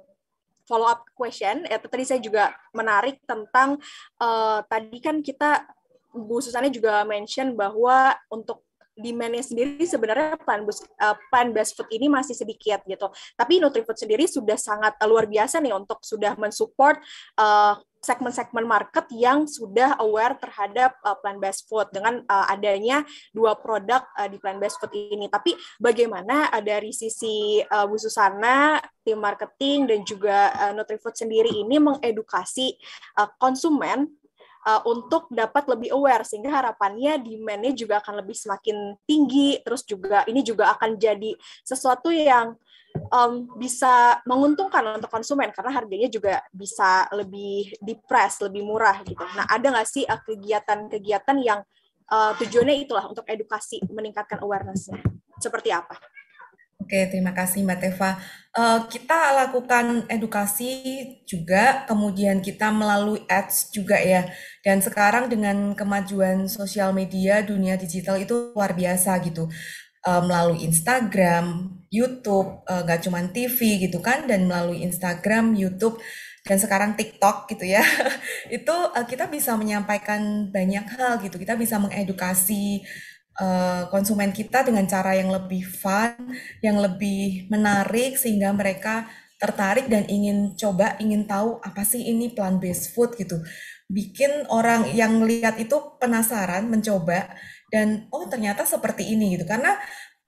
follow up question, ya, tadi saya juga menarik tentang uh, tadi kan kita Bu Susana juga mention bahwa untuk demand-nya sendiri sebenarnya plan uh, plan best food ini masih sedikit gitu. Tapi Nutrifood sendiri sudah sangat eh, luar biasa nih untuk sudah mensupport uh, segmen-segmen market yang sudah aware terhadap uh, plan based food dengan uh, adanya dua produk uh, di plan based food ini. Tapi bagaimana uh, dari sisi uh, Bu Susana, tim marketing dan juga uh, Nutrifood sendiri ini mengedukasi uh, konsumen uh, untuk dapat lebih aware sehingga harapannya demand-nya juga akan lebih semakin tinggi terus juga ini juga akan jadi sesuatu yang um, bisa menguntungkan untuk konsumen karena harganya juga bisa lebih dipres lebih murah gitu. Nah, ada nggak sih eh, kegiatan-kegiatan yang uh, tujuannya itulah untuk edukasi meningkatkan awarenessnya? Seperti apa? Oke, terima kasih Mbak Teva. Eh, kita lakukan edukasi juga, kemudian kita melalui ads juga ya. Dan sekarang dengan kemajuan sosial media, dunia digital itu luar biasa gitu. Eh, melalui Instagram, YouTube, uh, eh, gak cuma TV gitu kan, dan melalui Instagram, YouTube, dan sekarang TikTok gitu ya, itu kita bisa menyampaikan banyak hal gitu. Kita bisa mengedukasi Eh, konsumen kita dengan cara yang lebih fun, yang lebih menarik sehingga mereka tertarik dan ingin coba, ingin tahu apa sih ini plant based food gitu. Bikin orang yang lihat itu penasaran, mencoba dan oh ternyata seperti ini gitu. Karena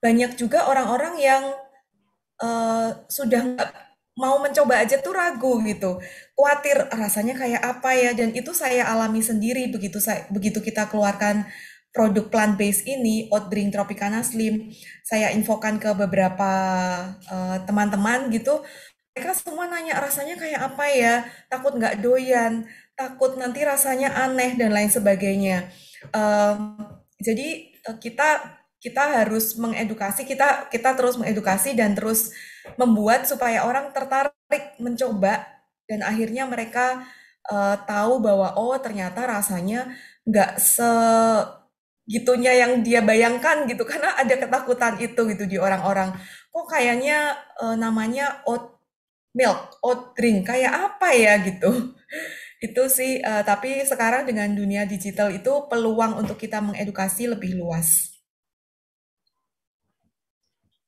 banyak juga orang-orang yang uh, sudah nggak mau mencoba aja tuh ragu gitu, khawatir ah, rasanya kayak apa ya dan itu saya alami sendiri begitu saya begitu kita keluarkan produk plant based ini oat drink Tropicana Slim saya infokan ke beberapa eh, teman-teman uh, gitu mereka semua nanya rasanya kayak apa ya takut nggak doyan takut nanti rasanya aneh dan lain sebagainya uh, jadi eh, kita kita harus mengedukasi kita kita terus mengedukasi dan terus membuat supaya orang tertarik mencoba dan akhirnya mereka uh, tahu bahwa oh ternyata rasanya nggak se gitunya yang dia bayangkan gitu karena ada ketakutan itu gitu di orang-orang kok kayaknya e, namanya oat milk oat drink kayak apa ya gitu itu sih e, tapi sekarang dengan dunia digital itu peluang untuk kita mengedukasi lebih luas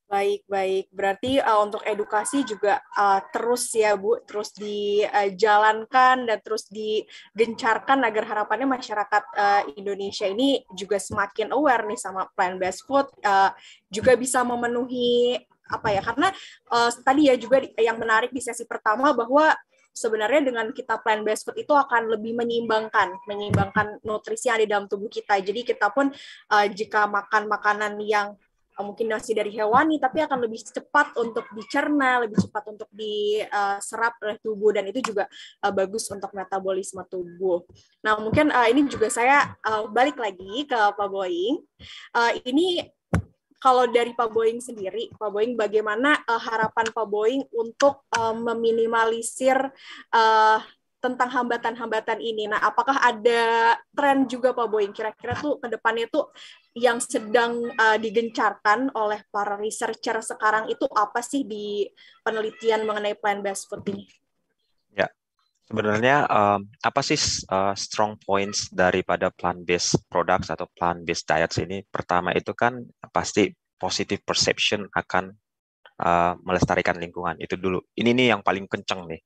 Baik, baik. Berarti uh, untuk edukasi juga uh, terus ya, Bu, terus dijalankan uh, dan terus digencarkan agar harapannya masyarakat uh, Indonesia ini juga semakin aware nih sama plan based food, uh, juga bisa memenuhi apa ya? Karena uh, tadi ya juga yang menarik di sesi pertama bahwa sebenarnya dengan kita plan based food itu akan lebih menyeimbangkan menyeimbangkan nutrisi yang ada di dalam tubuh kita jadi kita pun uh, jika makan makanan yang mungkin nasi dari hewani tapi akan lebih cepat untuk dicerna lebih cepat untuk diserap oleh tubuh dan itu juga eh, bagus untuk metabolisme tubuh nah mungkin eh, ini juga saya eh, balik lagi ke Pak Boeing. ini kalau dari Pak Boeing sendiri, Pak Boeing bagaimana harapan Pak Boeing untuk meminimalisir tentang hambatan-hambatan ini. Nah, apakah ada tren juga Pak Boy kira-kira tuh ke depannya tuh yang sedang uh, digencarkan oleh para researcher sekarang itu apa sih di penelitian mengenai plant based food ini? Ya. Sebenarnya um, apa sih uh, strong points daripada plant based products atau plant based diets ini? Pertama itu kan pasti positive perception akan uh, melestarikan lingkungan itu dulu. Ini nih yang paling kenceng nih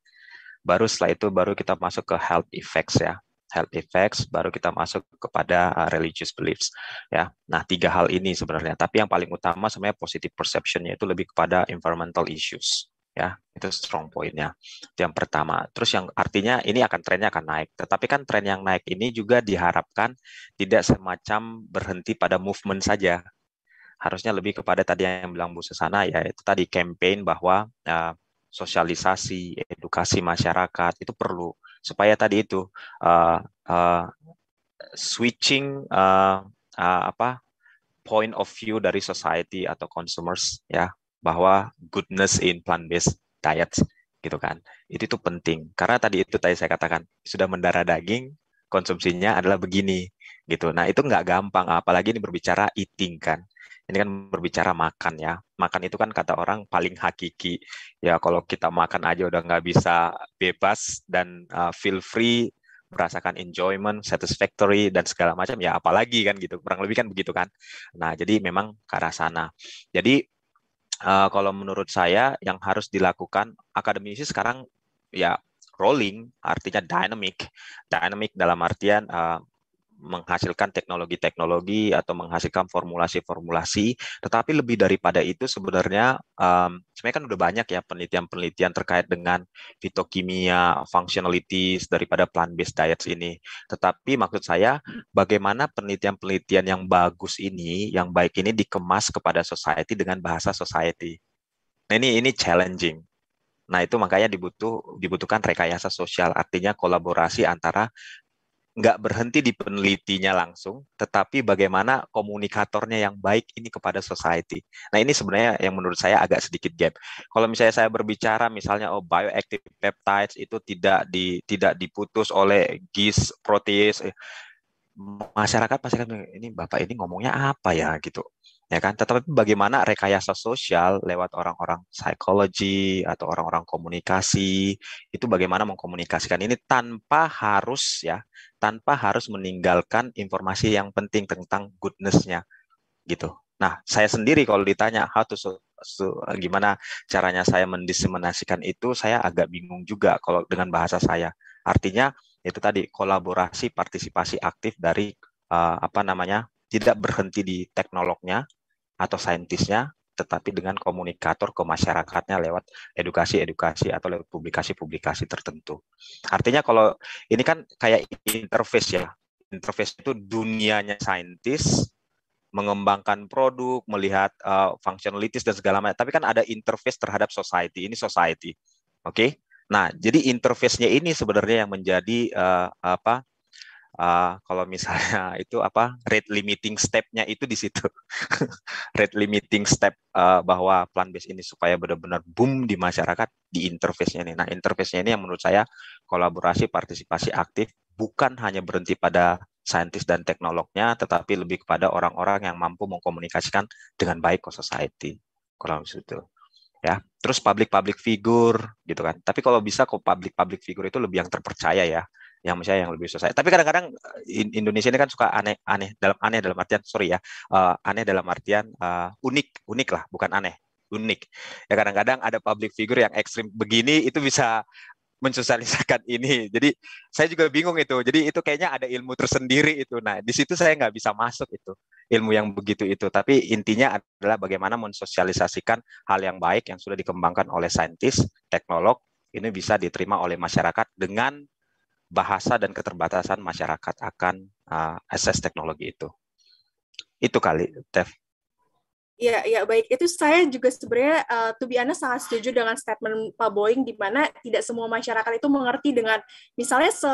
Baru setelah itu baru kita masuk ke health effects ya. Health effects baru kita masuk kepada uh, religious beliefs ya. Nah, tiga hal ini sebenarnya, tapi yang paling utama sebenarnya positive perception yaitu lebih kepada environmental issues ya itu strong pointnya itu yang pertama terus yang artinya ini akan trennya akan naik tetapi kan tren yang naik ini juga diharapkan tidak semacam berhenti pada movement saja harusnya lebih kepada tadi yang bilang Bu Susana ya itu tadi campaign bahwa uh, sosialisasi, edukasi masyarakat itu perlu supaya tadi itu uh, uh, switching uh, uh, apa point of view dari society atau consumers ya bahwa goodness in plant based diet gitu kan itu tuh penting karena tadi itu tadi saya katakan sudah mendarah daging konsumsinya adalah begini gitu nah itu nggak gampang apalagi ini berbicara eating kan ini kan berbicara makan ya. Makan itu kan kata orang paling hakiki. Ya kalau kita makan aja udah nggak bisa bebas dan uh, feel free merasakan enjoyment, satisfactory dan segala macam ya apalagi kan gitu. Kurang lebih kan begitu kan. Nah, jadi memang ke arah sana. Jadi uh, kalau menurut saya yang harus dilakukan akademisi sekarang ya rolling artinya dynamic. Dynamic dalam artian uh, menghasilkan teknologi-teknologi atau menghasilkan formulasi-formulasi, tetapi lebih daripada itu sebenarnya um, sebenarnya kan udah banyak ya penelitian-penelitian terkait dengan fitokimia, functionalities daripada plant-based diets ini. Tetapi maksud saya bagaimana penelitian-penelitian yang bagus ini, yang baik ini dikemas kepada society dengan bahasa society. Nah, ini ini challenging. Nah, itu makanya dibutuh dibutuhkan rekayasa sosial, artinya kolaborasi antara nggak berhenti di penelitinya langsung, tetapi bagaimana komunikatornya yang baik ini kepada society. Nah ini sebenarnya yang menurut saya agak sedikit gap. Kalau misalnya saya berbicara misalnya oh bioactive peptides itu tidak di tidak diputus oleh GIS protease eh, masyarakat pasti kan ini bapak ini ngomongnya apa ya gitu ya kan? Tetapi bagaimana rekayasa sosial lewat orang-orang psikologi atau orang-orang komunikasi itu bagaimana mengkomunikasikan ini tanpa harus ya, tanpa harus meninggalkan informasi yang penting tentang goodness-nya gitu. Nah, saya sendiri kalau ditanya how to, so, gimana caranya saya mendiseminasikan itu, saya agak bingung juga kalau dengan bahasa saya. Artinya itu tadi kolaborasi partisipasi aktif dari uh, apa namanya tidak berhenti di teknolognya atau saintisnya, tetapi dengan komunikator ke masyarakatnya lewat edukasi-edukasi atau lewat publikasi-publikasi tertentu. Artinya kalau ini kan kayak interface ya. Interface itu dunianya saintis, mengembangkan produk, melihat uh, functionalities dan segala macam. Tapi kan ada interface terhadap society. Ini society, oke? Okay? Nah, jadi interface-nya ini sebenarnya yang menjadi uh, apa uh, kalau misalnya itu apa rate limiting stepnya itu di situ rate limiting step uh, bahwa plan base ini supaya benar-benar boom di masyarakat di interface-nya ini. Nah interface-nya ini yang menurut saya kolaborasi partisipasi aktif bukan hanya berhenti pada saintis dan teknolognya, tetapi lebih kepada orang-orang yang mampu mengkomunikasikan dengan baik ke society. kalau begitu. Ya, terus public public figure gitu kan. Tapi kalau bisa kok public public figure itu lebih yang terpercaya ya yang misalnya yang lebih susah. Tapi kadang-kadang eh, Indonesia ini kan suka aneh-aneh dalam aneh dalam artian sorry ya uh, aneh dalam artian uh, unik unik lah bukan aneh unik. Ya kadang-kadang ada public figure yang ekstrim begini itu bisa mensosialisasikan ini. Jadi saya juga bingung itu. Jadi itu kayaknya ada ilmu tersendiri itu. Nah di situ saya nggak bisa masuk itu ilmu yang begitu itu. Tapi intinya adalah bagaimana mensosialisasikan hal yang baik yang sudah dikembangkan oleh saintis, teknolog, ini bisa diterima oleh masyarakat dengan bahasa dan keterbatasan masyarakat akan uh, akses teknologi itu. Itu kali, Tev. Ya, ya baik. Itu saya juga sebenarnya uh, to be honest sangat setuju dengan statement Pak Boeing di mana tidak semua masyarakat itu mengerti dengan misalnya se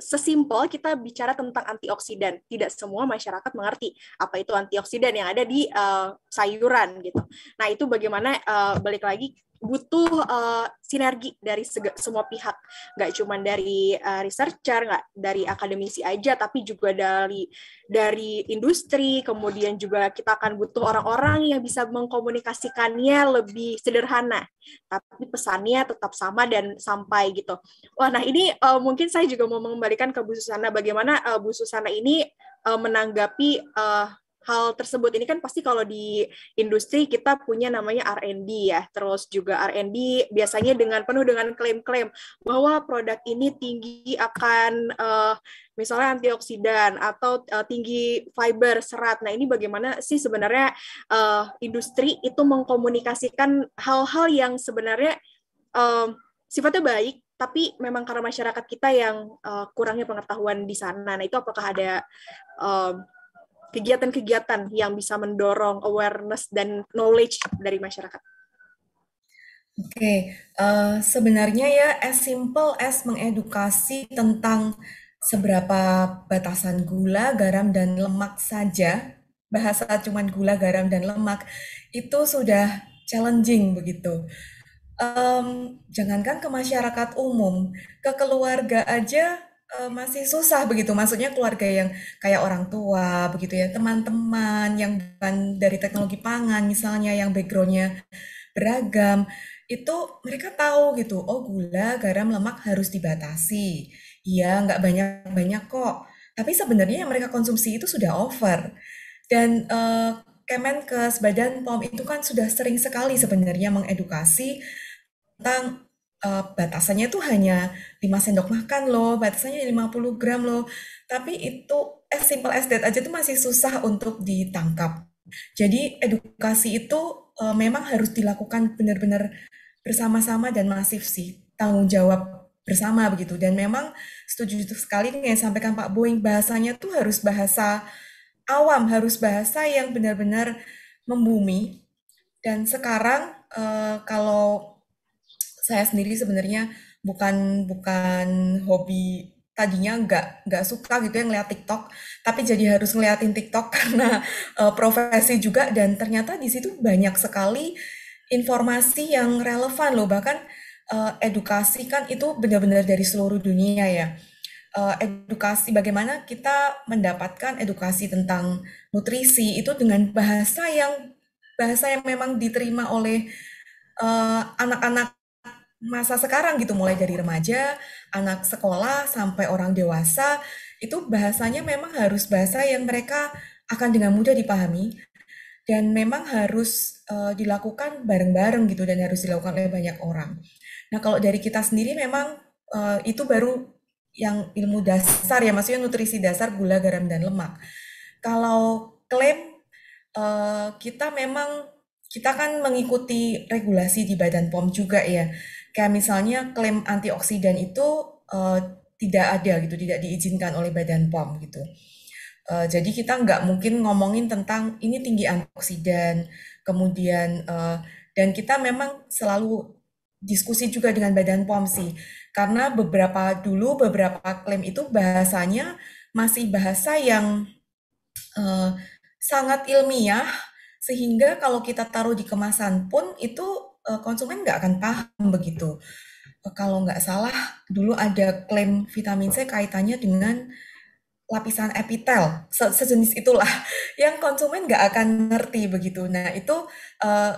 sesimpel kita bicara tentang antioksidan. Tidak semua masyarakat mengerti apa itu antioksidan yang ada di uh, sayuran gitu. Nah, itu bagaimana uh, balik lagi butuh uh, sinergi dari semua pihak, nggak cuma dari uh, researcher, nggak dari akademisi aja, tapi juga dari dari industri. Kemudian juga kita akan butuh orang-orang yang bisa mengkomunikasikannya lebih sederhana, tapi pesannya tetap sama dan sampai gitu. Wah, nah ini uh, mungkin saya juga mau mengembalikan ke Bu Susana, bagaimana uh, Bu Susana ini uh, menanggapi uh, hal tersebut ini kan pasti kalau di industri kita punya namanya R&D ya. Terus juga R&D biasanya dengan penuh dengan klaim-klaim bahwa produk ini tinggi akan uh, misalnya antioksidan atau uh, tinggi fiber serat. Nah, ini bagaimana sih sebenarnya uh, industri itu mengkomunikasikan hal-hal yang sebenarnya uh, sifatnya baik tapi memang karena masyarakat kita yang uh, kurangnya pengetahuan di sana. Nah, itu apakah ada uh, kegiatan-kegiatan yang bisa mendorong awareness dan knowledge dari masyarakat? Oke, okay. uh, eh, sebenarnya ya as simple as mengedukasi tentang seberapa batasan gula, garam, dan lemak saja, bahasa cuman gula, garam, dan lemak, itu sudah challenging begitu um, jangankan ke masyarakat umum, ke keluarga aja uh, masih susah begitu, maksudnya keluarga yang kayak orang tua begitu ya, teman-teman yang bukan dari teknologi pangan misalnya, yang backgroundnya beragam, itu mereka tahu gitu, oh gula, garam, lemak harus dibatasi, iya nggak banyak-banyak kok. Tapi sebenarnya yang mereka konsumsi itu sudah over dan, uh, Kemenkes, Badan POM itu kan sudah sering sekali sebenarnya mengedukasi tentang uh, batasannya itu hanya 5 sendok makan loh, batasannya 50 gram loh. Tapi itu as simple as that aja tuh masih susah untuk ditangkap. Jadi edukasi itu uh, memang harus dilakukan benar-benar bersama-sama dan masif sih. Tanggung jawab bersama begitu dan memang setuju sekali nih yang sampaikan Pak Boeing bahasanya tuh harus bahasa awam harus bahasa yang benar-benar membumi dan sekarang uh, kalau saya sendiri sebenarnya bukan bukan hobi tadinya nggak nggak suka gitu yang ngeliat TikTok, tapi jadi harus ngeliatin TikTok karena uh, profesi juga dan ternyata di situ banyak sekali informasi yang relevan loh bahkan uh, edukasi kan itu benar-benar dari seluruh dunia ya. Uh, edukasi bagaimana kita mendapatkan edukasi tentang nutrisi itu dengan bahasa yang bahasa yang memang diterima oleh anak -anak masa sekarang gitu mulai dari remaja, anak sekolah sampai orang dewasa itu bahasanya memang harus bahasa yang mereka akan dengan mudah dipahami dan memang harus uh, dilakukan bareng-bareng gitu dan harus dilakukan oleh banyak orang. Nah, kalau dari kita sendiri memang uh, itu baru yang ilmu dasar ya maksudnya nutrisi dasar gula, garam dan lemak. Kalau klaim uh, kita memang kita kan mengikuti regulasi di Badan POM juga ya kayak misalnya klaim antioksidan itu uh, tidak ada gitu, tidak diizinkan oleh Badan POM gitu. Uh, jadi kita nggak mungkin ngomongin tentang ini tinggi antioksidan, kemudian uh, dan kita memang selalu diskusi juga dengan Badan POM sih, karena beberapa dulu beberapa klaim itu bahasanya masih bahasa yang uh, sangat ilmiah sehingga kalau kita taruh di kemasan pun itu Eh, konsumen nggak akan paham begitu. Eh, kalau nggak salah, dulu ada klaim vitamin C kaitannya dengan lapisan epitel se sejenis itulah yang konsumen nggak akan ngerti begitu. Nah itu eh,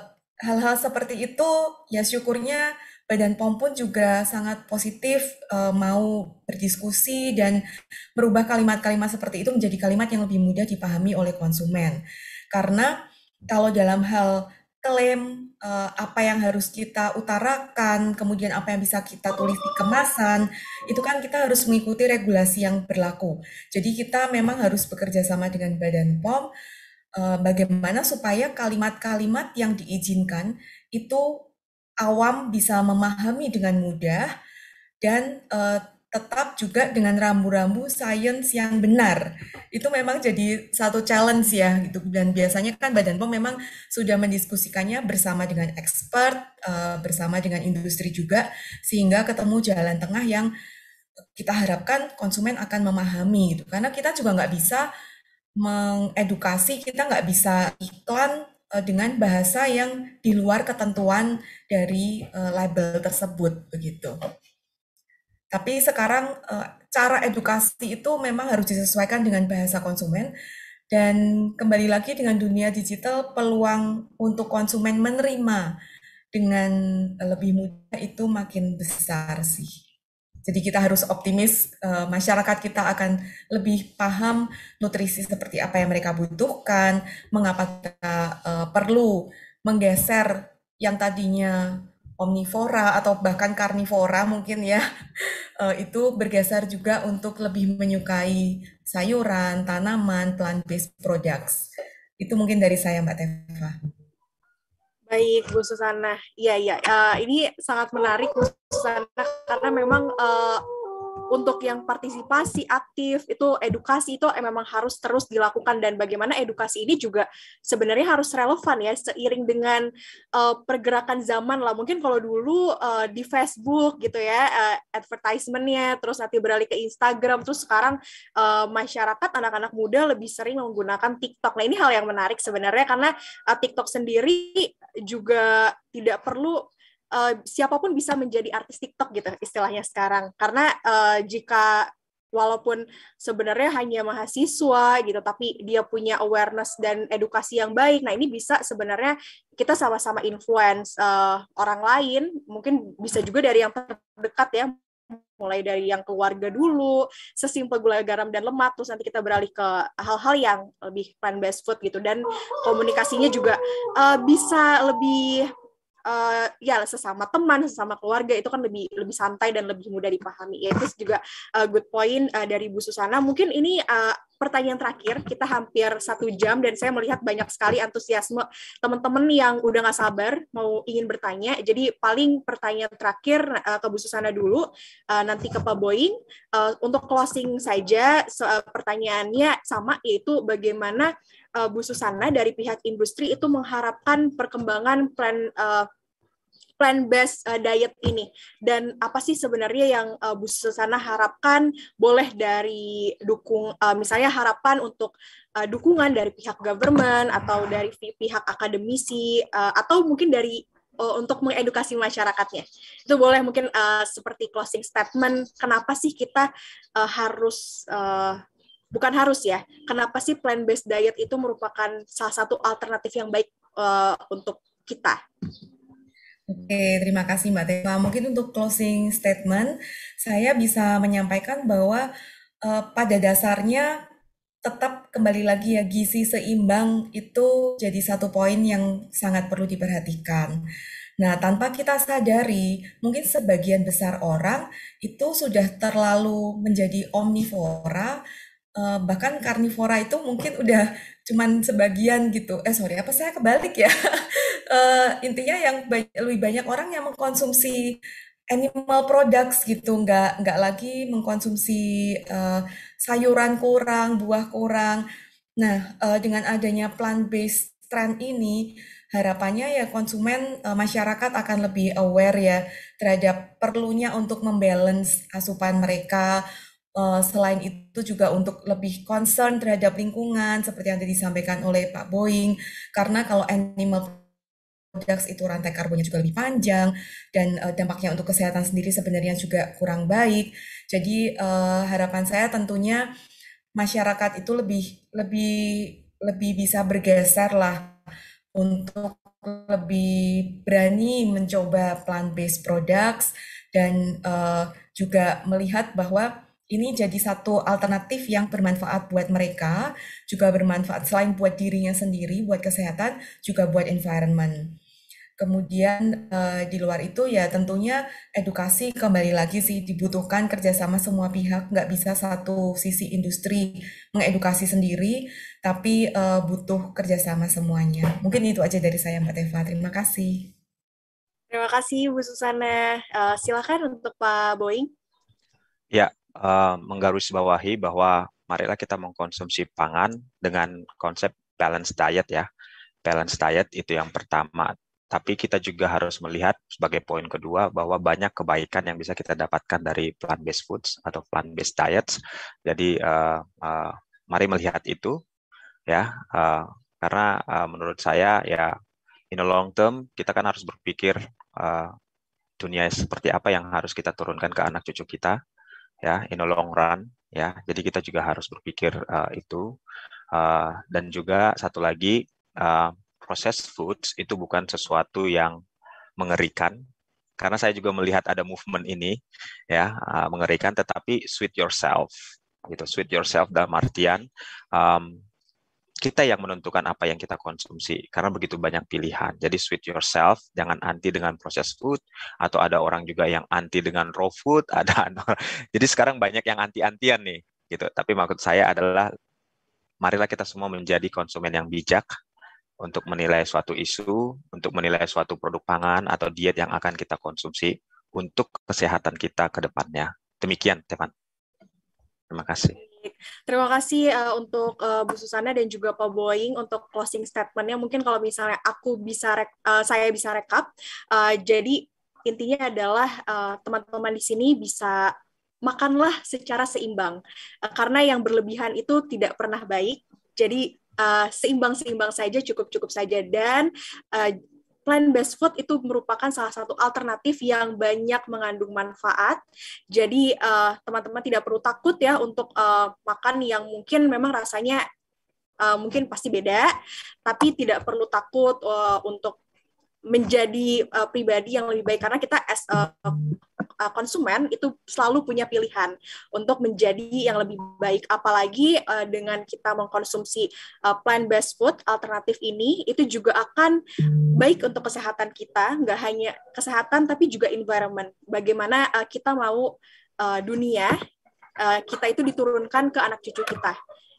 hal-hal uh, seperti itu ya syukurnya Badan POM pun juga sangat positif uh, mau berdiskusi dan merubah kalimat-kalimat seperti itu menjadi kalimat yang lebih mudah dipahami oleh konsumen. Karena kalau dalam hal klaim uh, apa yang harus kita utarakan, kemudian apa yang bisa kita tulis di kemasan, itu kan kita harus mengikuti regulasi yang berlaku. Jadi kita memang harus bekerja sama dengan Badan POM uh, bagaimana supaya kalimat-kalimat yang diizinkan itu awam bisa memahami dengan mudah dan uh, tetap juga dengan rambu-rambu sains yang benar. Itu memang jadi satu challenge ya gitu. Dan biasanya kan Badan POM memang sudah mendiskusikannya bersama dengan expert, eh, bersama dengan industri juga sehingga ketemu jalan tengah yang kita harapkan konsumen akan memahami gitu. Karena kita juga nggak bisa mengedukasi, kita nggak bisa iklan eh, dengan bahasa yang di luar ketentuan dari eh, label tersebut begitu. Tapi sekarang eh, cara edukasi itu memang harus disesuaikan dengan bahasa konsumen dan kembali lagi dengan dunia digital peluang untuk konsumen menerima dengan lebih mudah itu makin besar sih. Jadi kita harus optimis eh, masyarakat kita akan lebih paham nutrisi seperti apa yang mereka butuhkan, mengapa kita eh, perlu menggeser yang tadinya omnivora atau bahkan karnivora mungkin ya eh, itu bergeser juga untuk lebih menyukai sayuran, tanaman, plant-based products. Itu mungkin dari saya Mbak Teva. Baik Bu Susana, iya iya uh, ini sangat menarik Bu Susana karena memang uh, untuk yang partisipasi aktif itu edukasi itu memang harus terus dilakukan dan bagaimana edukasi ini juga sebenarnya harus relevan ya seiring dengan uh, pergerakan zaman lah mungkin kalau dulu uh, di Facebook gitu ya uh, advertisementnya terus nanti beralih ke Instagram terus sekarang uh, masyarakat anak-anak muda lebih sering menggunakan TikTok nah ini hal yang menarik sebenarnya karena uh, TikTok sendiri juga tidak perlu uh, siapapun bisa menjadi artis TikTok gitu istilahnya sekarang. Karena uh, jika walaupun sebenarnya hanya mahasiswa gitu tapi dia punya awareness dan edukasi yang baik nah ini bisa sebenarnya kita sama-sama influence uh, orang lain mungkin bisa juga dari yang terdekat ya mulai dari yang keluarga dulu sesimpel gula garam dan lemak terus nanti kita beralih ke hal-hal yang lebih plant based food gitu dan komunikasinya juga uh, bisa lebih uh, ya sesama teman, sesama keluarga itu kan lebih lebih santai dan lebih mudah dipahami. Ya itu juga uh, good point uh, dari Bu Susana. Mungkin ini uh, pertanyaan terakhir kita hampir satu jam dan saya melihat banyak sekali antusiasme teman-teman yang udah nggak sabar mau ingin bertanya. Jadi paling pertanyaan terakhir uh, ke Bu Susana dulu, uh, nanti ke Pak Boeing. Uh, untuk closing saja so, uh, pertanyaannya sama yaitu bagaimana uh, eh, Bu Susana dari pihak industri itu mengharapkan perkembangan plan uh, plan based uh, diet ini dan apa sih sebenarnya yang uh, Bu Susana harapkan boleh dari dukung uh, misalnya harapan untuk uh, dukungan dari pihak government atau dari pihak akademisi uh, atau mungkin dari uh, untuk mengedukasi masyarakatnya itu boleh mungkin uh, seperti closing statement kenapa sih kita uh, harus uh, bukan harus ya. Kenapa sih plant based diet itu merupakan salah satu alternatif yang baik uh, untuk kita? Oke, terima kasih Mbak Tema. Mungkin untuk closing statement, saya bisa menyampaikan bahwa uh, pada dasarnya tetap kembali lagi ya gizi seimbang itu jadi satu poin yang sangat perlu diperhatikan. Nah, tanpa kita sadari, mungkin sebagian besar orang itu sudah terlalu menjadi omnivora uh, bahkan karnivora itu mungkin udah cuman sebagian gitu. Eh sorry, apa saya kebalik ya? uh, intinya yang banyak, lebih banyak orang yang mengkonsumsi animal products gitu, nggak nggak lagi mengkonsumsi uh, sayuran kurang, buah kurang. Nah, uh, dengan adanya plant based trend ini, harapannya ya konsumen uh, masyarakat akan lebih aware ya terhadap perlunya untuk membalance asupan mereka Eh, selain itu juga untuk lebih concern terhadap lingkungan seperti yang tadi disampaikan oleh Pak Boeing karena kalau animal products itu rantai karbonnya juga lebih panjang dan uh, dampaknya untuk kesehatan sendiri sebenarnya juga kurang baik. Jadi uh, harapan saya tentunya masyarakat itu lebih lebih lebih bisa bergeser lah untuk lebih berani mencoba plant based products dan uh, juga melihat bahwa ini jadi satu alternatif yang bermanfaat buat mereka, juga bermanfaat selain buat dirinya sendiri, buat kesehatan, juga buat environment. Kemudian uh, di luar itu ya tentunya edukasi kembali lagi sih dibutuhkan kerjasama semua pihak, nggak bisa satu sisi industri mengedukasi sendiri, tapi uh, butuh kerjasama semuanya. Mungkin itu aja dari saya Mbak Teva, terima kasih. Terima kasih Bu Susana. Uh, silakan untuk Pak Boeing. Ya, uh, menggarisbawahi bahwa marilah kita mengkonsumsi pangan dengan konsep balance diet ya. Balance diet itu yang pertama. Tapi kita juga harus melihat sebagai poin kedua bahwa banyak kebaikan yang bisa kita dapatkan dari plant-based foods atau plant-based diets. Jadi uh, uh, mari melihat itu ya uh, karena uh, menurut saya ya in the long term kita kan harus berpikir uh, dunia seperti apa yang harus kita turunkan ke anak cucu kita ya in the long run ya. Jadi kita juga harus berpikir uh, itu uh, dan juga satu lagi uh, eh, proses foods itu bukan sesuatu yang mengerikan karena saya juga melihat ada movement ini ya uh, mengerikan tetapi sweet yourself gitu sweet yourself dalam artian um, kita yang menentukan apa yang kita konsumsi karena begitu banyak pilihan. Jadi sweet yourself, jangan anti dengan processed food atau ada orang juga yang anti dengan raw food, ada Jadi sekarang banyak yang anti-antian nih gitu. Tapi maksud saya adalah marilah kita semua menjadi konsumen yang bijak untuk menilai suatu isu, untuk menilai suatu produk pangan atau diet yang akan kita konsumsi untuk kesehatan kita ke depannya. Demikian, teman. Terima kasih. Terima kasih uh, untuk uh, Bu Susana dan juga Pak Boeing untuk closing statementnya. Mungkin kalau misalnya aku bisa rek, uh, saya bisa rekap. Uh, jadi intinya adalah teman-teman uh, di sini bisa makanlah secara seimbang uh, karena yang berlebihan itu tidak pernah baik. Jadi seimbang-seimbang uh, saja, cukup-cukup saja dan uh, plant-based food itu merupakan salah satu alternatif yang banyak mengandung manfaat. Jadi eh, teman-teman uh, tidak perlu takut ya untuk uh, makan yang mungkin memang rasanya uh, mungkin pasti beda, tapi tidak perlu takut uh, untuk menjadi uh, pribadi yang lebih baik karena kita as a, a konsumen itu selalu punya pilihan untuk menjadi yang lebih baik apalagi uh, dengan kita mengkonsumsi uh, plant based food alternatif ini itu juga akan baik untuk kesehatan kita nggak hanya kesehatan tapi juga environment bagaimana uh, kita mau uh, dunia uh, kita itu diturunkan ke anak cucu kita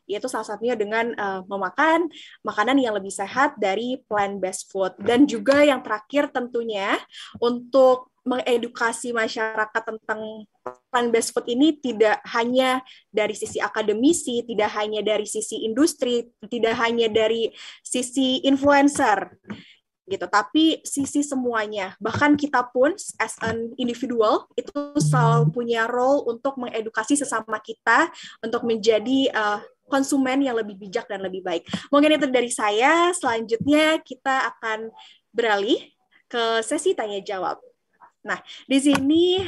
yaitu salah satunya dengan uh, memakan makanan yang lebih sehat dari plant-based food. Dan juga yang terakhir tentunya untuk mengedukasi masyarakat tentang plant-based food ini tidak hanya dari sisi akademisi, tidak hanya dari sisi industri, tidak hanya dari sisi influencer gitu tapi sisi semuanya bahkan kita pun as an individual itu selalu punya role untuk mengedukasi sesama kita untuk menjadi uh, konsumen yang lebih bijak dan lebih baik mungkin itu dari saya selanjutnya kita akan beralih ke sesi tanya jawab nah di sini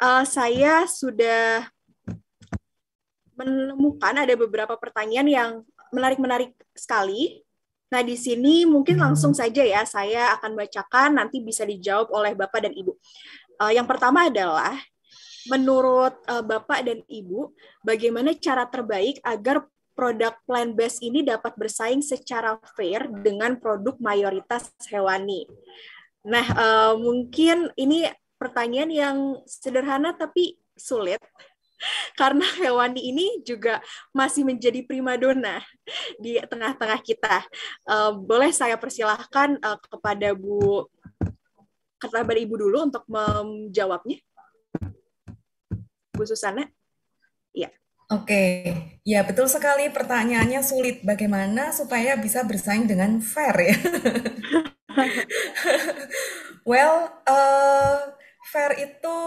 uh, saya sudah menemukan ada beberapa pertanyaan yang menarik-menarik sekali Nah, di sini mungkin hmm. langsung saja ya saya akan bacakan nanti bisa dijawab oleh Bapak dan Ibu. Uh, yang pertama adalah menurut uh, Bapak dan Ibu, bagaimana cara terbaik agar produk plant-based ini dapat bersaing secara fair dengan produk mayoritas hewani. Nah, uh, mungkin ini pertanyaan yang sederhana tapi sulit. karena Hewani ini juga masih menjadi primadona di tengah-tengah kita. Uh, boleh saya persilahkan uh, kepada Bu Kertabar Ibu dulu untuk menjawabnya. Bu Susana? Iya. Oke, okay. ya betul sekali pertanyaannya sulit. Bagaimana supaya bisa bersaing dengan fair ya? well, uh, fair itu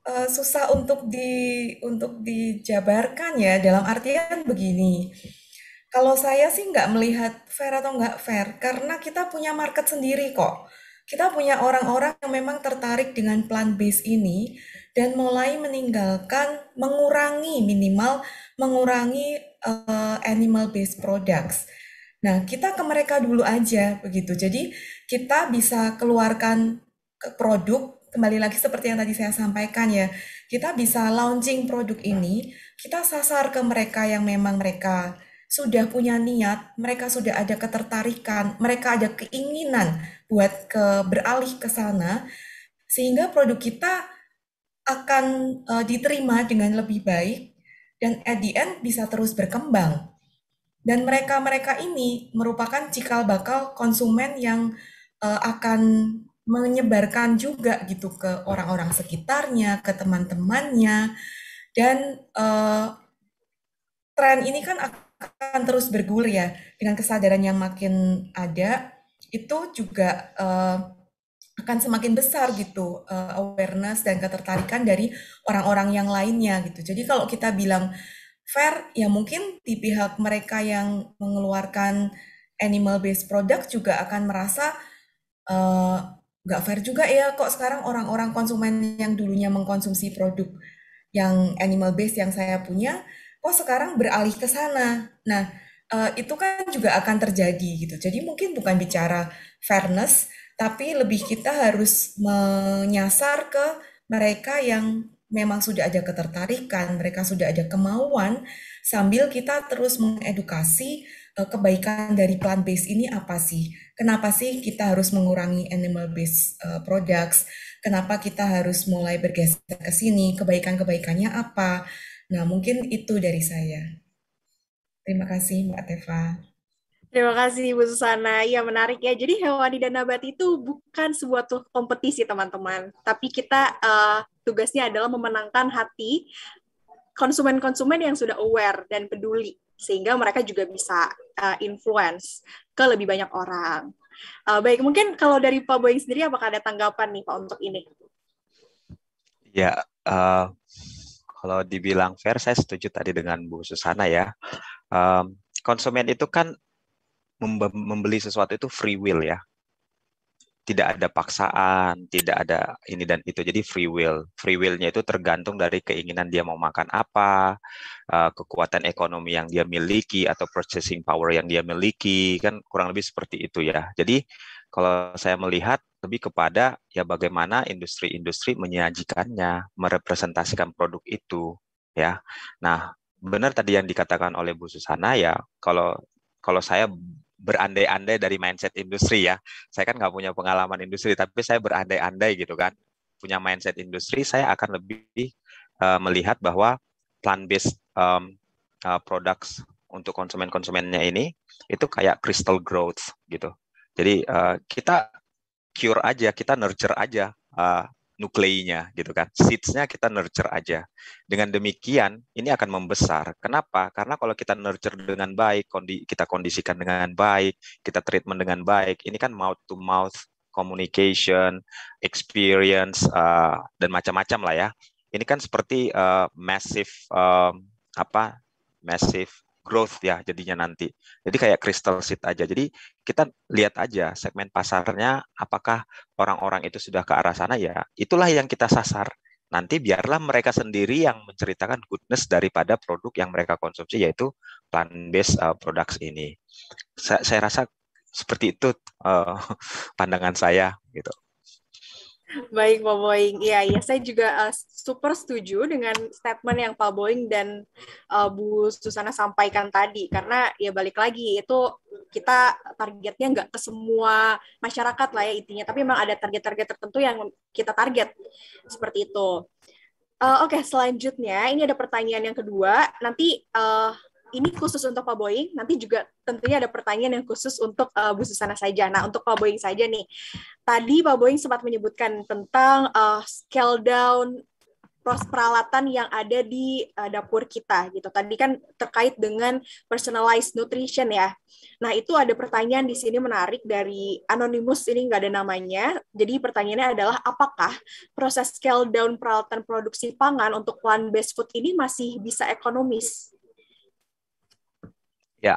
Eh, susah untuk di untuk dijabarkan ya dalam artian begini. Kalau saya sih nggak melihat fair atau nggak fair karena kita punya market sendiri kok. Kita punya orang-orang yang memang tertarik dengan plant base ini dan mulai meninggalkan mengurangi minimal mengurangi uh, animal based products. Nah, kita ke mereka dulu aja begitu. Jadi, kita bisa keluarkan produk kembali lagi seperti yang tadi saya sampaikan ya, kita bisa launching produk ini, kita sasar ke mereka yang memang mereka sudah punya niat, mereka sudah ada ketertarikan, mereka ada keinginan buat ke beralih ke sana, sehingga produk kita akan uh, diterima dengan lebih baik dan at the end bisa terus berkembang. Dan mereka-mereka ini merupakan cikal bakal konsumen yang uh, akan menyebarkan juga gitu ke orang-orang sekitarnya, ke teman-temannya, dan uh, tren ini kan akan terus bergulir ya dengan kesadaran yang makin ada itu juga uh, akan semakin besar gitu uh, awareness dan ketertarikan dari orang-orang yang lainnya gitu. Jadi kalau kita bilang fair ya mungkin di pihak mereka yang mengeluarkan animal based product juga akan merasa nggak fair juga ya kok sekarang orang-orang konsumen yang dulunya mengkonsumsi produk yang animal based yang saya punya kok sekarang beralih ke sana. Nah, eh, itu kan juga akan terjadi gitu. Jadi mungkin bukan bicara fairness, tapi lebih kita harus menyasar ke mereka yang memang sudah ada ketertarikan, mereka sudah ada kemauan, sambil kita terus mengedukasi Eh, kebaikan dari plant based ini apa sih? Kenapa sih kita harus mengurangi animal based uh, products? Kenapa kita harus mulai bergeser ke sini? Kebaikan-kebaikannya apa? Nah, mungkin itu dari saya. Terima kasih Mbak Teva. Terima kasih Bu Susana. Ya menarik ya. Jadi hewan dan nabati itu bukan sebuah tuh kompetisi teman-teman, tapi kita uh, tugasnya adalah memenangkan hati konsumen-konsumen yang sudah aware dan peduli sehingga mereka juga bisa uh, influence ke lebih banyak orang. Uh, baik, mungkin kalau dari Pak Boeing sendiri apakah ada tanggapan nih Pak untuk ini? Ya, uh, kalau dibilang fair, saya setuju tadi dengan Bu Susana ya. Um, konsumen itu kan membeli sesuatu itu free will ya tidak ada paksaan, tidak ada ini dan itu. Jadi free will. Free willnya itu tergantung dari keinginan dia mau makan apa, eh, kekuatan ekonomi yang dia miliki atau purchasing power yang dia miliki, kan kurang lebih seperti itu ya. Jadi kalau saya melihat lebih kepada ya bagaimana industri-industri menyajikannya, merepresentasikan produk itu ya. Nah, benar tadi yang dikatakan oleh Bu Susana ya, kalau kalau saya berandai-andai dari mindset industri ya. Saya kan nggak punya pengalaman industri, tapi saya berandai-andai gitu kan. Punya mindset industri, saya akan lebih uh, melihat bahwa plant-based um, uh, products untuk konsumen-konsumennya ini itu kayak crystal growth gitu. Jadi uh, kita cure aja, kita nurture aja uh, nukleinya gitu kan. Seeds-nya kita nurture aja. Dengan demikian ini akan membesar. Kenapa? Karena kalau kita nurture dengan baik, kondi, kita kondisikan dengan baik, kita treatment dengan baik, ini kan mouth to mouth communication, experience uh, dan macam-macam lah ya. Ini kan seperti uh, massive uh, apa? massive growth ya jadinya nanti. Jadi kayak crystal seed aja. Jadi kita lihat aja segmen pasarnya apakah orang-orang itu sudah ke arah sana ya. Itulah yang kita sasar. Nanti biarlah mereka sendiri yang menceritakan goodness daripada produk yang mereka konsumsi yaitu plant based uh, eh, products ini. Saya, saya rasa seperti itu uh, pandangan saya gitu. Baik Pak Boeing, iya ya saya juga uh, super setuju dengan statement yang Pak Boeing dan uh, Bu Susana sampaikan tadi karena ya balik lagi itu kita targetnya nggak ke semua masyarakat lah ya intinya, tapi memang ada target-target tertentu yang kita target seperti itu. Uh, Oke okay, selanjutnya ini ada pertanyaan yang kedua nanti uh, ini khusus untuk Pak Boeing. nanti juga tentunya ada pertanyaan yang khusus untuk uh, Bu Susana saja. Nah, untuk Pak Boeing saja nih, tadi Pak Boeing sempat menyebutkan tentang uh, scale down pros peralatan yang ada di uh, dapur kita gitu. Tadi kan terkait dengan personalized nutrition ya. Nah itu ada pertanyaan di sini menarik dari anonymous ini nggak ada namanya. Jadi pertanyaannya adalah apakah proses scale down peralatan produksi pangan untuk plant based food ini masih bisa ekonomis? Ya,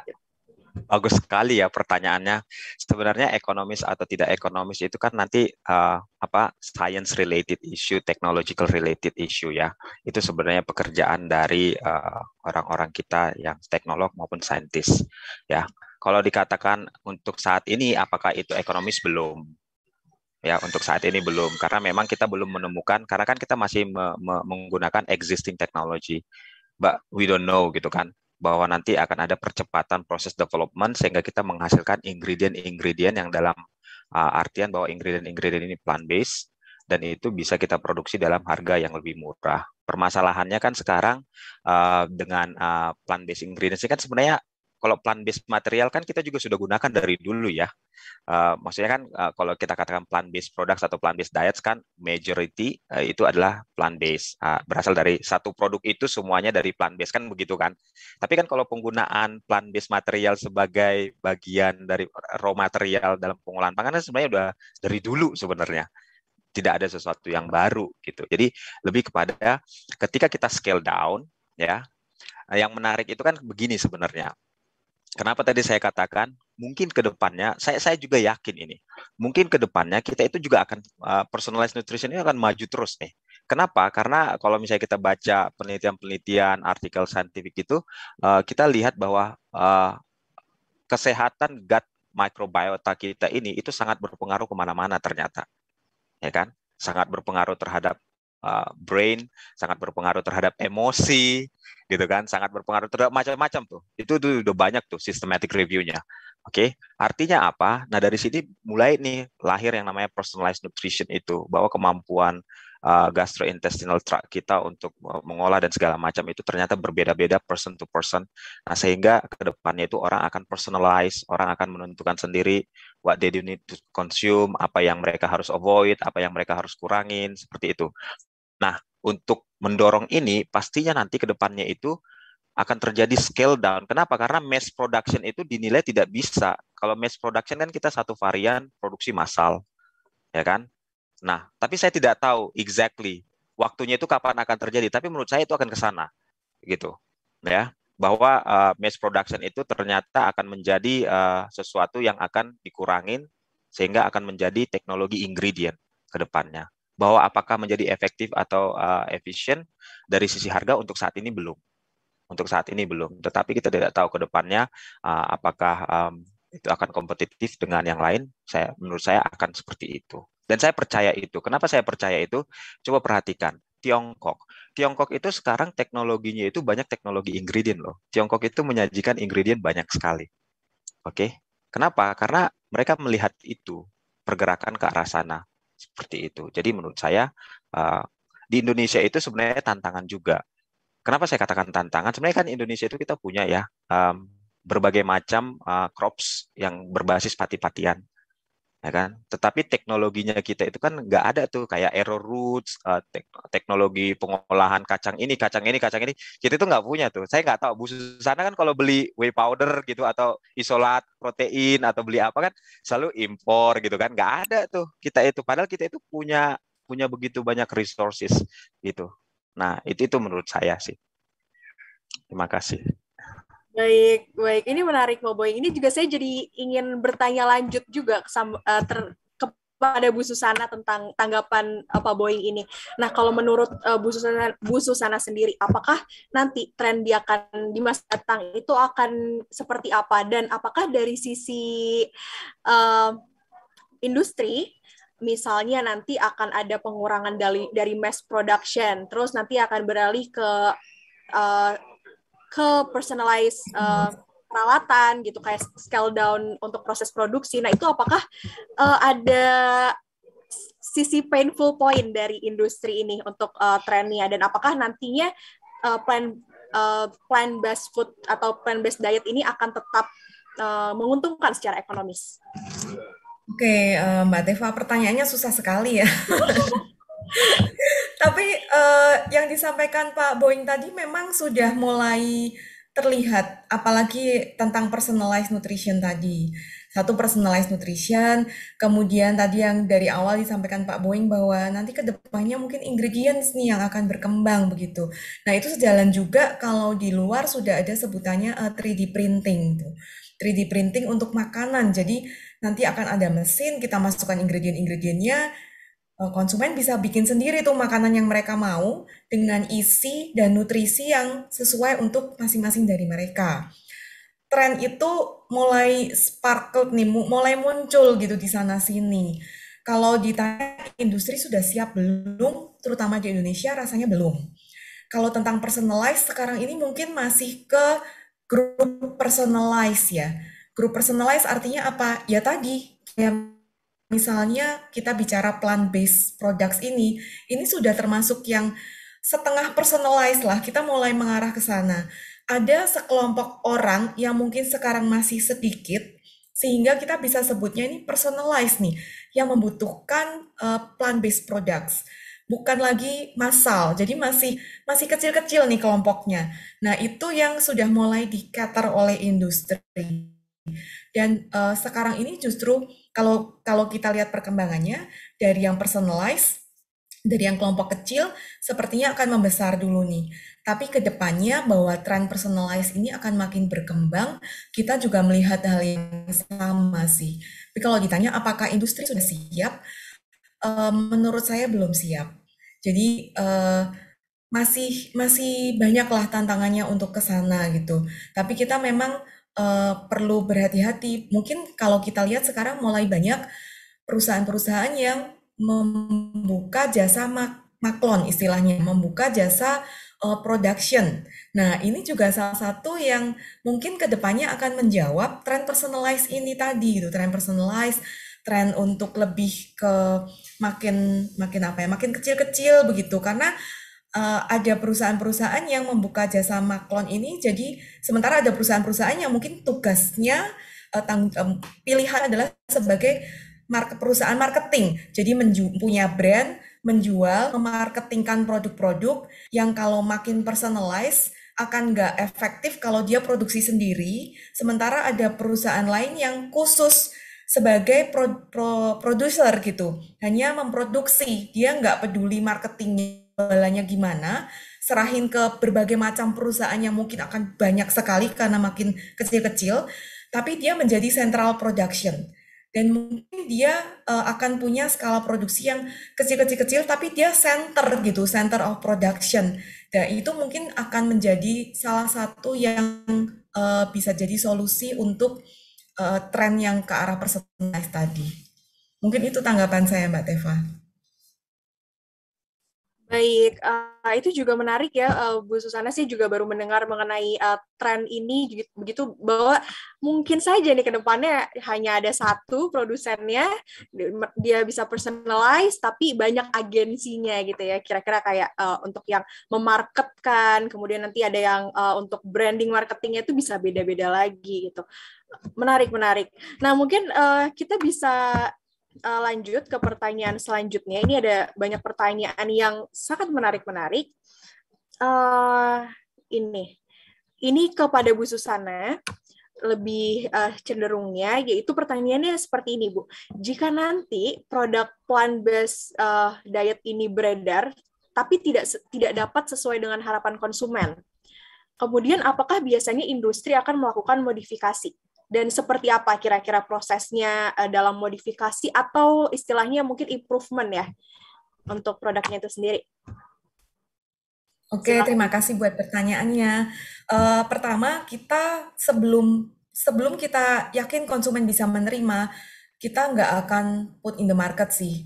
bagus sekali ya pertanyaannya. Sebenarnya ekonomis atau tidak ekonomis itu kan nanti uh, apa science related issue, technological related issue ya. Itu sebenarnya pekerjaan dari orang eh, orang-orang kita yang teknolog maupun saintis ya. Kalau dikatakan untuk saat ini apakah itu ekonomis belum? ya untuk saat ini belum karena memang kita belum menemukan karena kan kita masih me me menggunakan existing technology but we don't know gitu kan bahwa nanti akan ada percepatan proses development sehingga kita menghasilkan ingredient-ingredient yang dalam uh, artian bahwa ingredient-ingredient ini plant-based dan itu bisa kita produksi dalam harga yang lebih murah. Permasalahannya kan sekarang uh, dengan uh, plant-based ingredients ini kan sebenarnya kalau plan based material kan kita juga sudah gunakan dari dulu ya. Uh, maksudnya kan uh, kalau kita katakan plan based products atau plan based diets kan majority uh, itu adalah plan based uh, berasal dari satu produk itu semuanya dari plan based kan begitu kan. Tapi kan kalau penggunaan plan based material sebagai bagian dari raw material dalam pengolahan pangan kan sebenarnya sudah dari dulu sebenarnya tidak ada sesuatu yang baru gitu. Jadi lebih kepada ketika kita scale down ya. Yang menarik itu kan begini sebenarnya. Kenapa tadi saya katakan mungkin ke depannya saya saya juga yakin ini. Mungkin ke depannya kita itu juga akan uh, personalized nutrition ini akan maju terus nih. Kenapa? Karena kalau misalnya kita baca penelitian-penelitian, artikel saintifik itu uh, kita lihat bahwa uh, kesehatan gut microbiota kita ini itu sangat berpengaruh kemana-mana ternyata, ya kan? Sangat berpengaruh terhadap Uh, brain, sangat berpengaruh terhadap emosi, gitu kan, sangat berpengaruh terhadap macam-macam tuh. Itu tuh udah banyak tuh systematic reviewnya. Oke, okay? artinya apa? Nah dari sini mulai nih lahir yang namanya personalized nutrition itu bahwa kemampuan uh, gastrointestinal tract kita untuk uh, mengolah dan segala macam itu ternyata berbeda-beda person to person. Nah sehingga kedepannya itu orang akan personalize, orang akan menentukan sendiri what they do need to consume, apa yang mereka harus avoid, apa yang mereka harus kurangin seperti itu. Nah, untuk mendorong ini pastinya nanti ke depannya itu akan terjadi scale down. Kenapa? Karena mass production itu dinilai tidak bisa. Kalau mass production kan kita satu varian produksi massal, ya kan? Nah, tapi saya tidak tahu exactly waktunya itu kapan akan terjadi. Tapi menurut saya itu akan ke sana, gitu, ya. Bahwa uh, mass production itu ternyata akan menjadi uh, sesuatu yang akan dikurangin sehingga akan menjadi teknologi ingredient ke depannya bahwa apakah menjadi efektif atau uh, efisien dari sisi harga untuk saat ini belum. Untuk saat ini belum, tetapi kita tidak tahu ke depannya uh, apakah um, itu akan kompetitif dengan yang lain. Saya menurut saya akan seperti itu. Dan saya percaya itu. Kenapa saya percaya itu? Coba perhatikan Tiongkok. Tiongkok itu sekarang teknologinya itu banyak teknologi ingredient loh. Tiongkok itu menyajikan ingredient banyak sekali. Oke. Kenapa? Karena mereka melihat itu pergerakan ke arah sana seperti itu. Jadi menurut saya eh, di Indonesia itu sebenarnya tantangan juga. Kenapa saya katakan tantangan? Sebenarnya kan Indonesia itu kita punya ya berbagai macam eh, crops yang berbasis pati-patian ya kan? Tetapi teknologinya kita itu kan nggak ada tuh kayak error roots, uh, tek teknologi pengolahan kacang ini, kacang ini, kacang ini, kita itu nggak punya tuh. Saya nggak tahu Bu sana kan kalau beli whey powder gitu atau isolat protein atau beli apa kan selalu impor gitu kan, nggak ada tuh kita itu. Padahal kita itu punya punya begitu banyak resources gitu. Nah itu itu menurut saya sih. Terima kasih. Baik, baik. Ini menarik, Pak Boy. Ini juga saya jadi ingin bertanya lanjut juga eh, ter, kepada Bu Susana tentang tanggapan apa eh, Boeing ini. Nah, kalau menurut uh, Bu Susana Bu Susana sendiri, apakah nanti tren dia akan di masa datang itu akan seperti apa dan apakah dari sisi uh, industri misalnya nanti akan ada pengurangan dari dari mass production, terus nanti akan beralih ke uh, ke personalized uh, peralatan gitu kayak scale down untuk proses produksi. Nah, itu apakah uh, ada sisi painful point dari industri ini untuk uh, trennya dan apakah nantinya uh, plan uh, plan based food atau plan based diet ini akan tetap uh, menguntungkan secara ekonomis? Oke, okay, uh, Mbak Teva, pertanyaannya susah sekali ya. Tapi uh, yang disampaikan Pak Boeing tadi memang sudah mulai terlihat, apalagi tentang personalized nutrition tadi. Satu personalized nutrition, kemudian tadi yang dari awal disampaikan Pak Boeing bahwa nanti kedepannya mungkin ingredients nih yang akan berkembang begitu. Nah itu sejalan juga kalau di luar sudah ada sebutannya uh, eh, 3D printing tuh. 3D printing untuk makanan, jadi nanti akan ada mesin, kita masukkan ingredient-ingredientnya, Eh, konsumen bisa bikin sendiri tuh makanan yang mereka mau dengan isi dan nutrisi yang sesuai untuk masing-masing dari mereka. Tren itu mulai sparkle nih, mulai muncul gitu di sana sini. Kalau ditanya industri sudah siap belum, terutama di Indonesia rasanya belum. Kalau tentang personalize sekarang ini mungkin masih ke grup personalize ya. Grup personalize artinya apa? Ya tadi yang Misalnya kita bicara plant-based products ini, ini sudah termasuk yang setengah personalized lah, kita mulai mengarah ke sana. Ada sekelompok orang yang mungkin sekarang masih sedikit, sehingga kita bisa sebutnya ini personalized nih, yang membutuhkan uh, eh, plant-based products. Bukan lagi massal, jadi masih masih kecil-kecil nih kelompoknya. Nah itu yang sudah mulai dikater oleh industri. Dan uh, sekarang ini justru kalau kalau kita lihat perkembangannya dari yang personalized dari yang kelompok kecil sepertinya akan membesar dulu nih. Tapi ke depannya bahwa tren personalized ini akan makin berkembang, kita juga melihat hal yang sama sih. Tapi kalau ditanya apakah industri sudah siap, eh, menurut saya belum siap. Jadi eh, masih masih banyaklah tantangannya untuk ke sana gitu. Tapi kita memang uh, perlu berhati-hati. Mungkin kalau kita lihat sekarang mulai banyak perusahaan-perusahaan yang membuka jasa mak maklon istilahnya, membuka jasa uh, production. Nah, ini juga salah satu yang mungkin kedepannya akan menjawab tren personalize ini tadi, itu tren personalize, tren untuk lebih ke makin makin apa ya, makin kecil-kecil begitu, karena uh, ada perusahaan-perusahaan yang membuka jasa maklon ini. Jadi sementara ada perusahaan-perusahaan yang mungkin tugasnya uh, tang um, pilihan adalah sebagai market perusahaan marketing. Jadi punya brand, menjual, memarketingkan produk-produk yang kalau makin personalized akan nggak efektif kalau dia produksi sendiri. Sementara ada perusahaan lain yang khusus sebagai pro, produser gitu, hanya memproduksi, dia nggak peduli marketingnya jualannya gimana, serahin ke berbagai macam perusahaan yang mungkin akan banyak sekali karena makin kecil-kecil, tapi dia menjadi central production. Dan mungkin dia uh, akan punya skala produksi yang kecil-kecil-kecil, tapi dia center gitu, center of production. Dan itu mungkin akan menjadi salah satu yang uh, bisa jadi solusi untuk uh, eh, tren yang ke arah persentase tadi. Mungkin itu tanggapan saya, Mbak Teva. Baik, uh, itu juga menarik ya, uh, Bu Susana sih juga baru mendengar mengenai uh, tren ini, begitu bahwa mungkin saja nih kedepannya hanya ada satu produsennya, dia bisa personalize, tapi banyak agensinya gitu ya, kira-kira kayak uh, untuk yang memarketkan, kemudian nanti ada yang uh, untuk branding marketingnya itu bisa beda-beda lagi gitu. Menarik, menarik. Nah mungkin uh, kita bisa uh, lanjut ke pertanyaan selanjutnya. Ini ada banyak pertanyaan yang sangat menarik-menarik. Uh, ini, ini kepada Bu Susana lebih uh, cenderungnya yaitu pertanyaannya seperti ini Bu. Jika nanti produk plant based uh, diet ini beredar tapi tidak tidak dapat sesuai dengan harapan konsumen. Kemudian apakah biasanya industri akan melakukan modifikasi? dan seperti apa kira-kira prosesnya uh, dalam modifikasi atau istilahnya mungkin improvement ya untuk produknya itu sendiri. Oke, terima kasih buat pertanyaannya. Uh, pertama, kita sebelum sebelum kita yakin konsumen bisa menerima, kita nggak akan put in the market sih.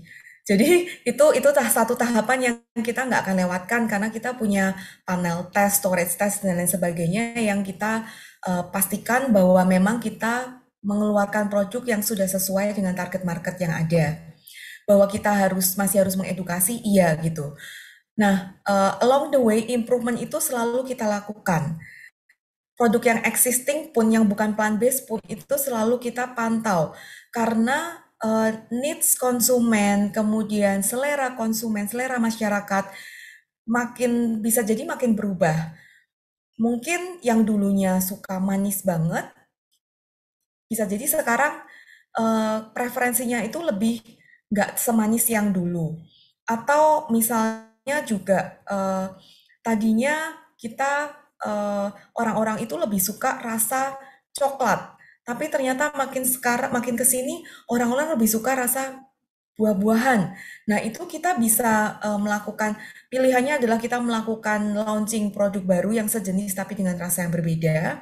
Jadi itu itu satu tahapan yang kita nggak akan lewatkan karena kita punya panel test, storage test dan lain sebagainya yang kita uh, pastikan bahwa memang kita mengeluarkan produk yang sudah sesuai dengan target market yang ada. Bahwa kita harus masih harus mengedukasi, iya gitu. Nah, uh, along the way improvement itu selalu kita lakukan. Produk yang existing pun yang bukan plan based pun itu selalu kita pantau karena uh, needs konsumen, kemudian selera konsumen, selera masyarakat makin bisa jadi makin berubah mungkin yang dulunya suka manis banget bisa jadi sekarang uh, preferensinya itu lebih nggak semanis yang dulu atau misalnya juga uh, tadinya kita eh, orang-orang uh, orang -orang itu lebih suka rasa coklat tapi ternyata makin sekarang makin kesini orang-orang lebih suka rasa buah-buahan. Nah, itu kita bisa uh, melakukan pilihannya adalah kita melakukan launching produk baru yang sejenis tapi dengan rasa yang berbeda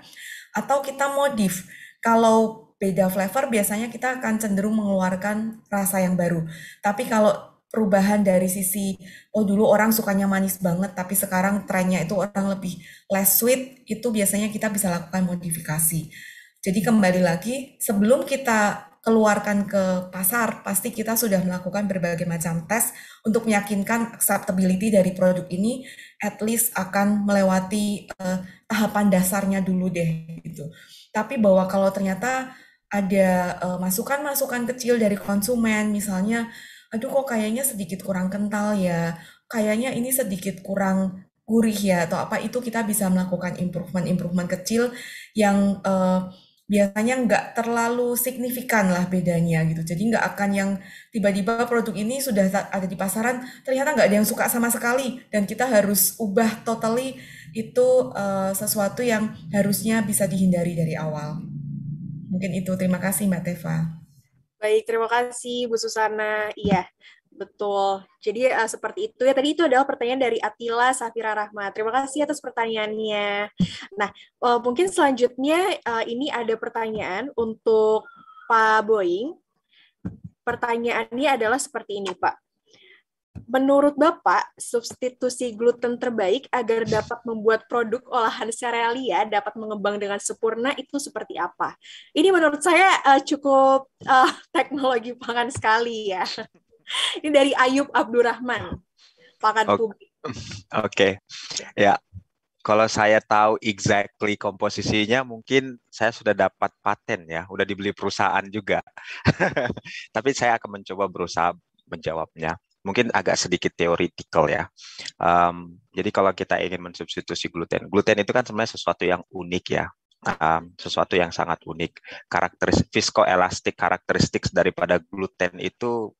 atau kita modif. Kalau beda flavor biasanya kita akan cenderung mengeluarkan rasa yang baru. Tapi kalau perubahan dari sisi oh dulu orang sukanya manis banget tapi sekarang trennya itu orang lebih less sweet itu biasanya kita bisa lakukan modifikasi. Jadi kembali lagi sebelum kita keluarkan ke pasar, pasti kita sudah melakukan berbagai macam tes untuk meyakinkan acceptability dari produk ini at least akan melewati uh, tahapan dasarnya dulu deh gitu. Tapi bahwa kalau ternyata ada eh, masukan-masukan uh, kecil dari konsumen misalnya aduh kok kayaknya sedikit kurang kental ya, kayaknya ini sedikit kurang gurih ya atau apa itu kita bisa melakukan improvement-improvement kecil yang uh, biasanya nggak terlalu signifikan lah bedanya gitu. Jadi nggak akan yang tiba-tiba produk ini sudah ada di pasaran, ternyata nggak ada yang suka sama sekali dan kita harus ubah totally itu uh, sesuatu yang harusnya bisa dihindari dari awal. Mungkin itu. Terima kasih Mbak Teva. Baik, terima kasih Bu Susana. Iya, Betul. Jadi uh, seperti itu ya. Tadi itu adalah pertanyaan dari Atila Safira Rahma. Terima kasih atas pertanyaannya. Nah, uh, mungkin selanjutnya uh, ini ada pertanyaan untuk Pak Boeing. Pertanyaannya adalah seperti ini, Pak. Menurut Bapak, substitusi gluten terbaik agar dapat membuat produk olahan serealia dapat mengembang dengan sempurna itu seperti apa? Ini menurut saya uh, cukup uh, teknologi pangan sekali ya. Ini dari Ayub Abdurrahman, pakan okay. publik. Oke, okay. ya. Kalau saya tahu exactly komposisinya, mungkin saya sudah dapat paten ya, udah dibeli perusahaan juga. Tapi saya akan mencoba berusaha menjawabnya. Mungkin agak sedikit teoritikal ya. Um, jadi kalau kita ingin mensubstitusi gluten, gluten itu kan sebenarnya sesuatu yang unik ya um, sesuatu yang sangat unik. Karakteristik viskoelastik karakteristik daripada gluten itu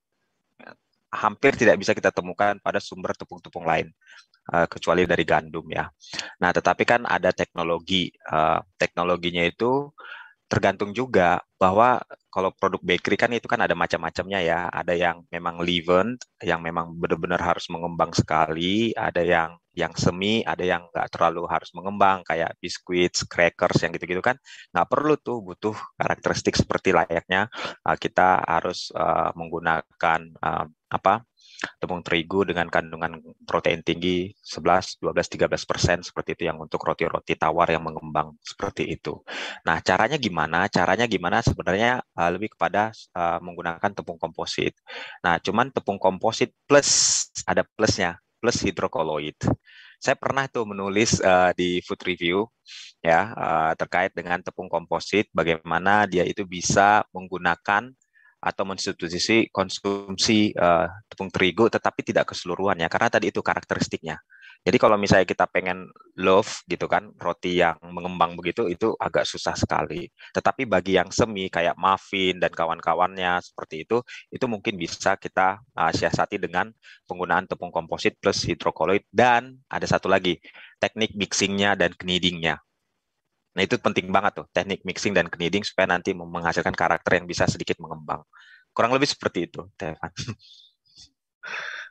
hampir tidak bisa kita temukan pada sumber tepung-tepung lain eh, kecuali dari gandum ya. Nah, tetapi kan ada teknologi eh, teknologinya itu tergantung juga bahwa kalau produk bakery kan itu kan ada macam-macamnya ya. Ada yang memang leaven yang memang benar-benar harus mengembang sekali, ada yang yang semi, ada yang nggak terlalu harus mengembang kayak biskuit, crackers yang gitu-gitu kan nggak perlu tuh butuh karakteristik seperti layaknya eh, kita harus menggunakan apa tepung terigu dengan kandungan protein tinggi 11, 12, 13 persen seperti itu yang untuk roti-roti tawar yang mengembang seperti itu. Nah caranya gimana? Caranya gimana sebenarnya uh, lebih kepada uh, menggunakan tepung komposit. Nah cuman tepung komposit plus ada plusnya plus hidrokoloid. Saya pernah tuh menulis uh, di food review ya uh, terkait dengan tepung komposit bagaimana dia itu bisa menggunakan atau mensubstitusi konsumsi uh, tepung terigu tetapi tidak keseluruhannya karena tadi itu karakteristiknya. Jadi kalau misalnya kita pengen loaf gitu kan, roti yang mengembang begitu itu agak susah sekali. Tetapi bagi yang semi kayak muffin dan kawan-kawannya seperti itu, itu mungkin bisa kita uh, siasati dengan penggunaan tepung komposit plus hidrokoloid dan ada satu lagi teknik mixingnya dan kneadingnya. Nah itu penting banget tuh teknik mixing dan kneading supaya nanti menghasilkan karakter yang bisa sedikit mengembang. Kurang lebih seperti itu, Tevan.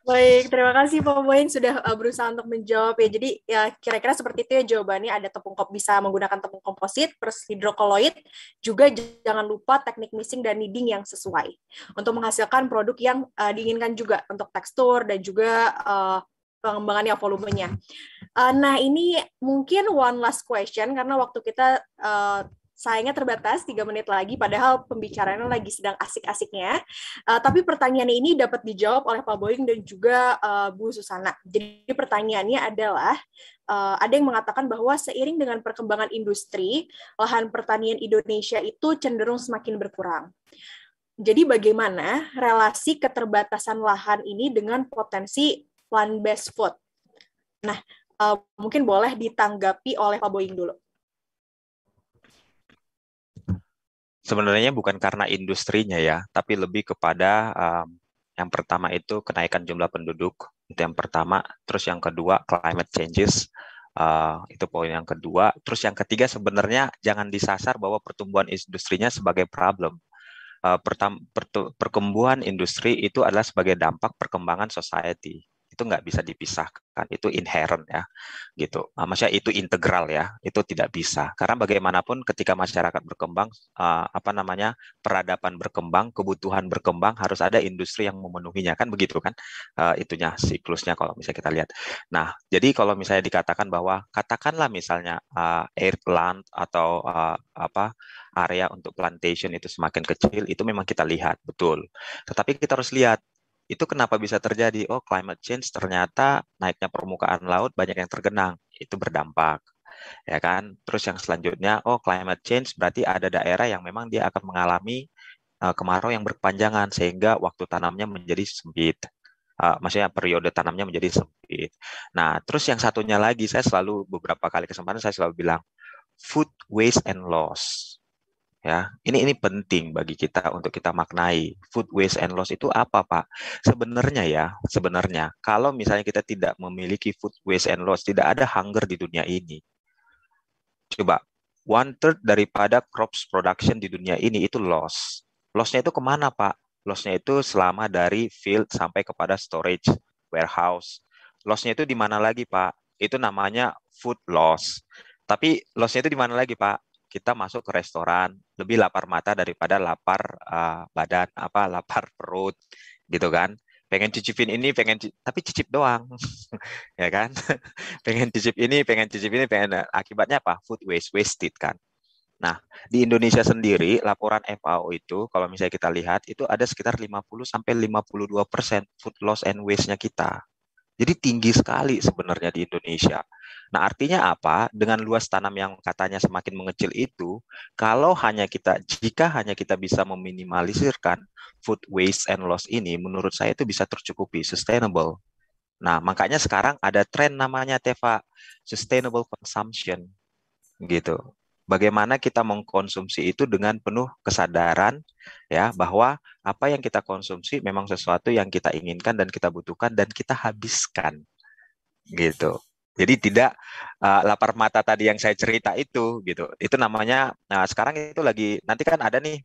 Baik, terima kasih Pak Boyin sudah eh, berusaha untuk menjawab ya. Jadi ya kira-kira seperti itu ya jawabannya ada tepung kop bisa menggunakan tepung komposit, plus hidrokoloid, juga jangan lupa teknik mixing dan kneading yang sesuai untuk menghasilkan produk yang uh, diinginkan juga untuk tekstur dan juga uh, pengembangannya volumenya. Uh, nah ini mungkin one last question karena waktu kita uh, sayangnya terbatas tiga menit lagi padahal pembicaranya lagi sedang asik-asiknya. Uh, tapi pertanyaan ini dapat dijawab oleh Pak Boeing dan juga uh, Bu Susana. Jadi pertanyaannya adalah uh, ada yang mengatakan bahwa seiring dengan perkembangan industri, lahan pertanian Indonesia itu cenderung semakin berkurang. Jadi bagaimana relasi keterbatasan lahan ini dengan potensi plant best food. Nah, uh, mungkin boleh ditanggapi oleh Pak Boying dulu. Sebenarnya bukan karena industrinya ya, tapi lebih kepada um, yang pertama itu kenaikan jumlah penduduk, itu yang pertama. Terus yang kedua climate changes, Uh, itu poin yang kedua. Terus yang ketiga sebenarnya jangan disasar bahwa pertumbuhan industrinya sebagai problem. Uh, pertam, industri itu adalah sebagai dampak perkembangan society itu nggak bisa dipisahkan itu inherent ya gitu uh, maksudnya itu integral ya itu tidak bisa karena bagaimanapun ketika masyarakat berkembang uh, apa namanya peradaban berkembang kebutuhan berkembang harus ada industri yang memenuhinya kan begitu kan uh, itunya siklusnya kalau misalnya kita lihat nah jadi kalau misalnya dikatakan bahwa katakanlah misalnya uh, plant atau uh, apa area untuk plantation itu semakin kecil itu memang kita lihat betul tetapi kita harus lihat itu kenapa bisa terjadi? Oh, climate change ternyata naiknya permukaan laut banyak yang tergenang, itu berdampak ya kan. Terus yang selanjutnya, oh climate change berarti ada daerah yang memang dia akan mengalami uh, kemarau yang berkepanjangan sehingga waktu tanamnya menjadi sempit. Uh, maksudnya periode tanamnya menjadi sempit. Nah, terus yang satunya lagi saya selalu beberapa kali kesempatan saya selalu bilang food waste and loss ya. Ini ini penting bagi kita untuk kita maknai food waste and loss itu apa, Pak? Sebenarnya ya, sebenarnya kalau misalnya kita tidak memiliki food waste and loss, tidak ada hunger di dunia ini. Coba one third daripada crops production di dunia ini itu loss. Lossnya itu kemana, Pak? Lossnya itu selama dari field sampai kepada storage, warehouse. Lossnya itu di mana lagi, Pak? Itu namanya food loss. Tapi lossnya itu di mana lagi, Pak? kita masuk ke restoran lebih lapar mata daripada lapar uh, badan apa lapar perut gitu kan pengen cicipin ini pengen tapi cicip doang ya kan pengen cicip ini pengen cicip ini pengen nah, akibatnya apa food waste wasted kan nah di Indonesia sendiri laporan FAO itu kalau misalnya kita lihat itu ada sekitar 50 sampai 52 persen food loss and waste-nya kita jadi tinggi sekali sebenarnya di Indonesia. Nah, artinya apa? Dengan luas tanam yang katanya semakin mengecil itu, kalau hanya kita jika hanya kita bisa meminimalisirkan food waste and loss ini, menurut saya itu bisa tercukupi, sustainable. Nah, makanya sekarang ada tren namanya Teva, sustainable consumption gitu bagaimana kita mengkonsumsi itu dengan penuh kesadaran ya bahwa apa yang kita konsumsi memang sesuatu yang kita inginkan dan kita butuhkan dan kita habiskan gitu. Jadi tidak uh, lapar mata tadi yang saya cerita itu gitu. Itu namanya nah sekarang itu lagi nanti kan ada nih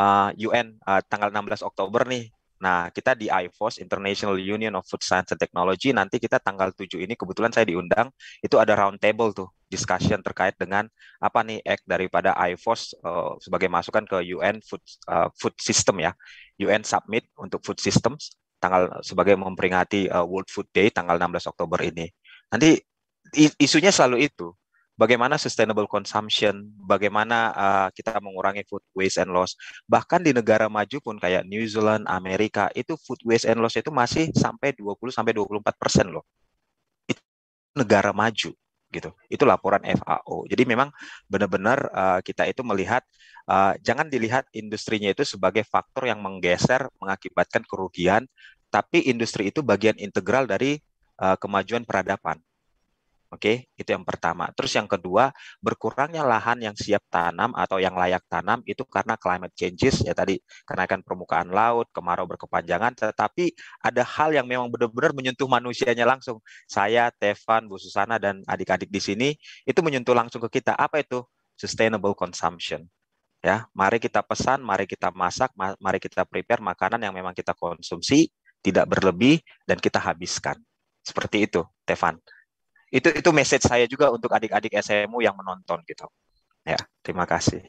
uh, UN uh, tanggal 16 Oktober nih Nah, kita di IFOS, International Union of Food Science and Technology, nanti kita tanggal 7 ini kebetulan saya diundang, itu ada round table tuh, discussion terkait dengan apa nih act daripada IFOS uh, eh, sebagai masukan ke UN Food, uh, Food System ya, UN submit untuk Food Systems, tanggal sebagai memperingati uh, World Food Day tanggal 16 Oktober ini. Nanti isunya selalu itu, bagaimana sustainable consumption, bagaimana uh, kita mengurangi food waste and loss. Bahkan di negara maju pun kayak New Zealand, Amerika, itu food waste and loss itu masih sampai 20 sampai 24 persen loh. Itu negara maju gitu. Itu laporan FAO. Jadi memang benar-benar uh, kita itu melihat uh, jangan dilihat industrinya itu sebagai faktor yang menggeser mengakibatkan kerugian, tapi industri itu bagian integral dari uh, kemajuan peradaban. Oke, okay? itu yang pertama. Terus yang kedua, berkurangnya lahan yang siap tanam atau yang layak tanam itu karena climate changes ya tadi kenaikan permukaan laut, kemarau berkepanjangan, tetapi ada hal yang memang benar-benar menyentuh manusianya langsung. Saya, Tevan, Bu Susana dan adik-adik di sini itu menyentuh langsung ke kita. Apa itu? Sustainable consumption ya mari kita pesan mari kita masak mari kita prepare makanan yang memang kita konsumsi tidak berlebih dan kita habiskan seperti itu Tevan itu itu message saya juga untuk adik-adik SMU yang menonton gitu. Ya, terima kasih.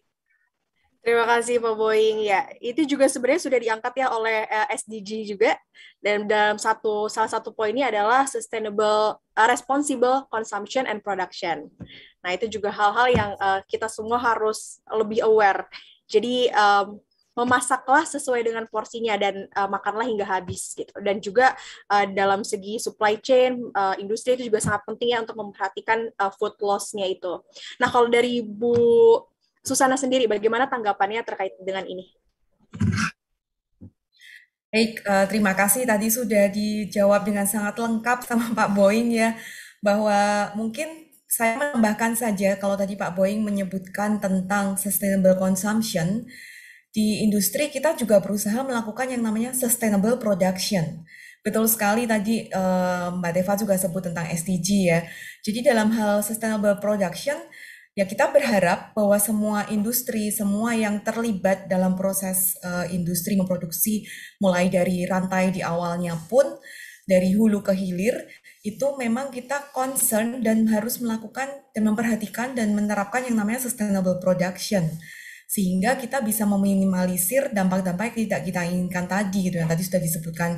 Terima kasih Pak Boeing. Ya, itu juga sebenarnya sudah diangkat ya oleh eh, SDG juga. Dan dalam satu salah satu poinnya adalah sustainable uh, responsible consumption and production. Nah, itu juga hal-hal yang uh, kita semua harus lebih aware. Jadi um, memasaklah sesuai dengan porsinya dan uh, makanlah hingga habis gitu. Dan juga uh, dalam segi supply chain uh, industri itu juga sangat penting ya untuk memperhatikan uh, food loss-nya itu. Nah, kalau dari Bu Susana sendiri bagaimana tanggapannya terkait dengan ini? Baik, uh, terima kasih tadi sudah dijawab dengan sangat lengkap sama Pak Boeing ya, bahwa mungkin saya menambahkan saja kalau tadi Pak Boeing menyebutkan tentang sustainable consumption, di industri kita juga berusaha melakukan yang namanya sustainable production. Betul sekali tadi eh, Mbak Deva juga sebut tentang SDG ya. Jadi dalam hal sustainable production ya kita berharap bahwa semua industri, semua yang terlibat dalam proses eh, industri memproduksi mulai dari rantai di awalnya pun dari hulu ke hilir itu memang kita concern dan harus melakukan dan memperhatikan dan menerapkan yang namanya sustainable production sehingga kita bisa meminimalisir dampak-dampak yang tidak kita inginkan tadi gitu yang tadi sudah disebutkan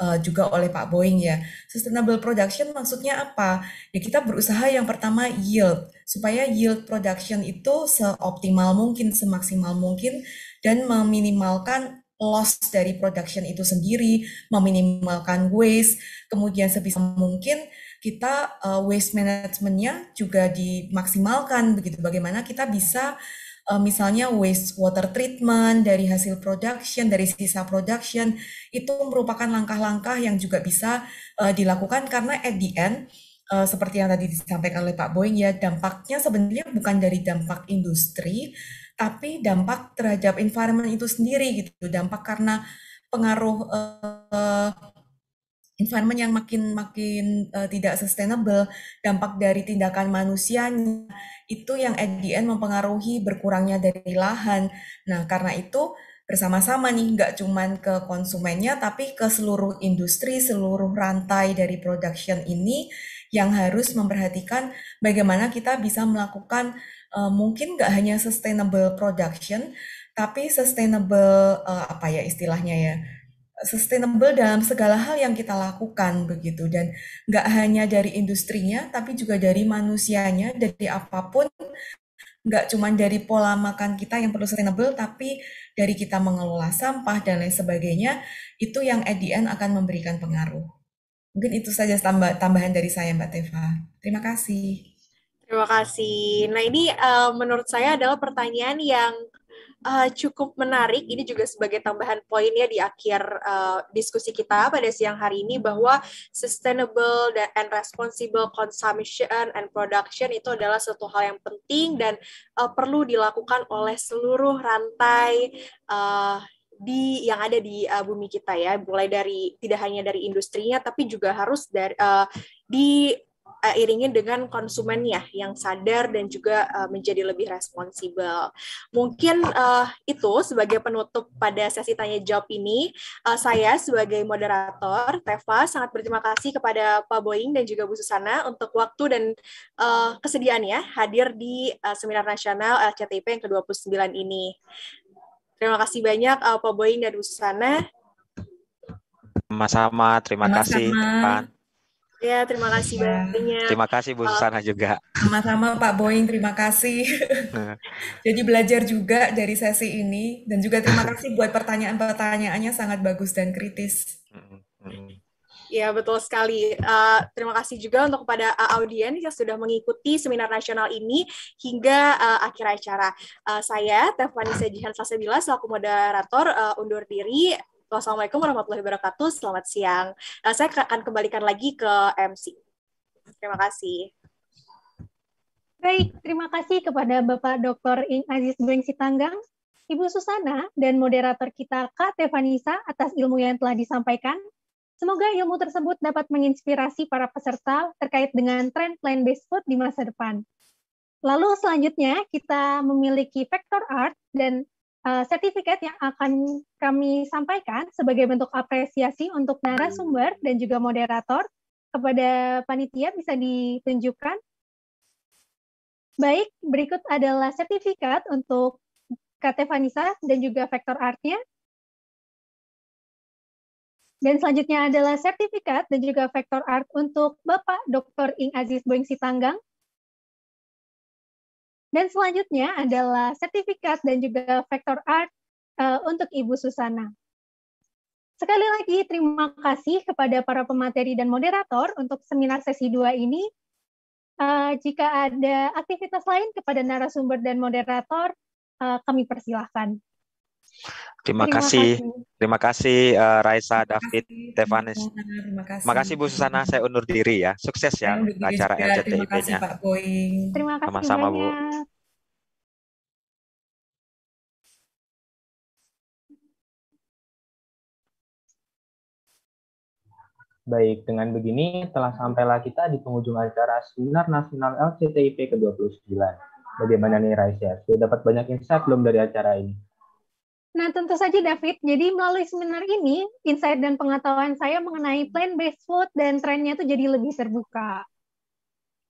uh, juga oleh Pak Boeing ya sustainable production maksudnya apa ya kita berusaha yang pertama yield supaya yield production itu seoptimal mungkin semaksimal mungkin dan meminimalkan loss dari production itu sendiri meminimalkan waste kemudian sebisa mungkin kita uh, waste managementnya juga dimaksimalkan begitu bagaimana kita bisa uh, misalnya waste water treatment dari hasil production, dari sisa production itu merupakan langkah-langkah yang juga bisa uh, dilakukan karena at the end uh, seperti yang tadi disampaikan oleh Pak Boeing ya dampaknya sebenarnya bukan dari dampak industri tapi dampak terhadap environment itu sendiri gitu dampak karena pengaruh uh, environment yang makin makin uh, tidak sustainable dampak dari tindakan manusianya itu yang at the end mempengaruhi berkurangnya dari lahan. Nah, karena itu bersama-sama nih, nggak cuma ke konsumennya, tapi ke seluruh industri, seluruh rantai dari production ini yang harus memperhatikan bagaimana kita bisa melakukan uh, mungkin nggak hanya sustainable production, tapi sustainable uh, apa ya istilahnya ya, sustainable dalam segala hal yang kita lakukan begitu dan nggak hanya dari industrinya tapi juga dari manusianya dari apapun nggak cuma dari pola makan kita yang perlu sustainable tapi dari kita mengelola sampah dan lain sebagainya itu yang EDN akan memberikan pengaruh mungkin itu saja tambah tambahan dari saya Mbak Teva terima kasih terima kasih nah ini uh, menurut saya adalah pertanyaan yang uh, cukup menarik. Ini juga sebagai tambahan poinnya di akhir uh, diskusi kita pada siang hari ini bahwa sustainable and responsible consumption and production itu adalah satu hal yang penting dan uh, perlu dilakukan oleh seluruh rantai uh, di yang ada di uh, bumi kita ya mulai dari tidak hanya dari industrinya tapi juga harus dari uh, di uh, eh, iringi dengan konsumennya yang sadar dan juga uh, menjadi lebih responsibel. Mungkin uh, itu sebagai penutup pada sesi tanya jawab ini, uh, saya sebagai moderator Teva sangat berterima kasih kepada Pak Boeing dan juga Bu Susana untuk waktu dan uh, kesediaannya hadir di uh, seminar nasional LCTP yang ke-29 ini. Terima kasih banyak uh, Pak Boeing dan Bu Susana. Sama-sama, terima Sama-sama. kasih. Sama-sama. Ya, terima kasih ya. banyak. Terima kasih Bu Susana juga. Sama-sama Pak Boeing, terima kasih. Nah. Jadi belajar juga dari sesi ini dan juga terima kasih buat pertanyaan-pertanyaannya sangat bagus dan kritis. Mm-hmm. Ya, betul sekali. Uh, terima kasih juga untuk kepada uh, audiens yang sudah mengikuti seminar nasional ini hingga uh, akhir acara. Uh, saya, Tefani Sejihan Sasebila, selaku moderator, uh, undur diri. Wassalamualaikum warahmatullahi wabarakatuh. Selamat siang. Uh, saya akan kembalikan lagi ke MC. Terima kasih. Baik, terima kasih kepada Bapak Dr. Ing Aziz Beng Sitanggang, Ibu Susana, dan moderator kita Kak Tevanisa atas ilmu yang telah disampaikan. Semoga ilmu tersebut dapat menginspirasi para peserta terkait dengan tren plant-based food di masa depan. Lalu selanjutnya kita memiliki Factor art dan Eh, sertifikat yang akan kami sampaikan sebagai bentuk apresiasi untuk narasumber dan juga moderator kepada panitia bisa ditunjukkan. Baik, berikut adalah sertifikat untuk KT Vanisa dan juga vektor artnya. Dan selanjutnya adalah sertifikat dan juga vektor art untuk Bapak Dr. Ing Aziz Boing Sitanggang dan selanjutnya adalah sertifikat dan juga vektor art eh, untuk Ibu Susana. Sekali lagi terima kasih kepada para pemateri dan moderator untuk seminar sesi 2 ini. Eh, jika ada aktivitas lain kepada narasumber dan moderator, eh, kami persilahkan. Terima, kasih. Terima kasih uh, Raisa, terima David, kasih. Tevanis. Terima kasih. Terima kasih Bu Susana, saya undur diri ya. Sukses ya untuk acara LCTIP-nya. Terima kasih Sama-sama Bu. Baik, dengan begini telah sampailah kita di penghujung acara Seminar Nasional LCTIP ke-29. Bagaimana nih Raisa? Sudah dapat banyak insight belum dari acara ini? Nah, tentu saja David, jadi melalui seminar ini, insight dan pengetahuan saya mengenai plant-based food dan trennya itu jadi lebih terbuka.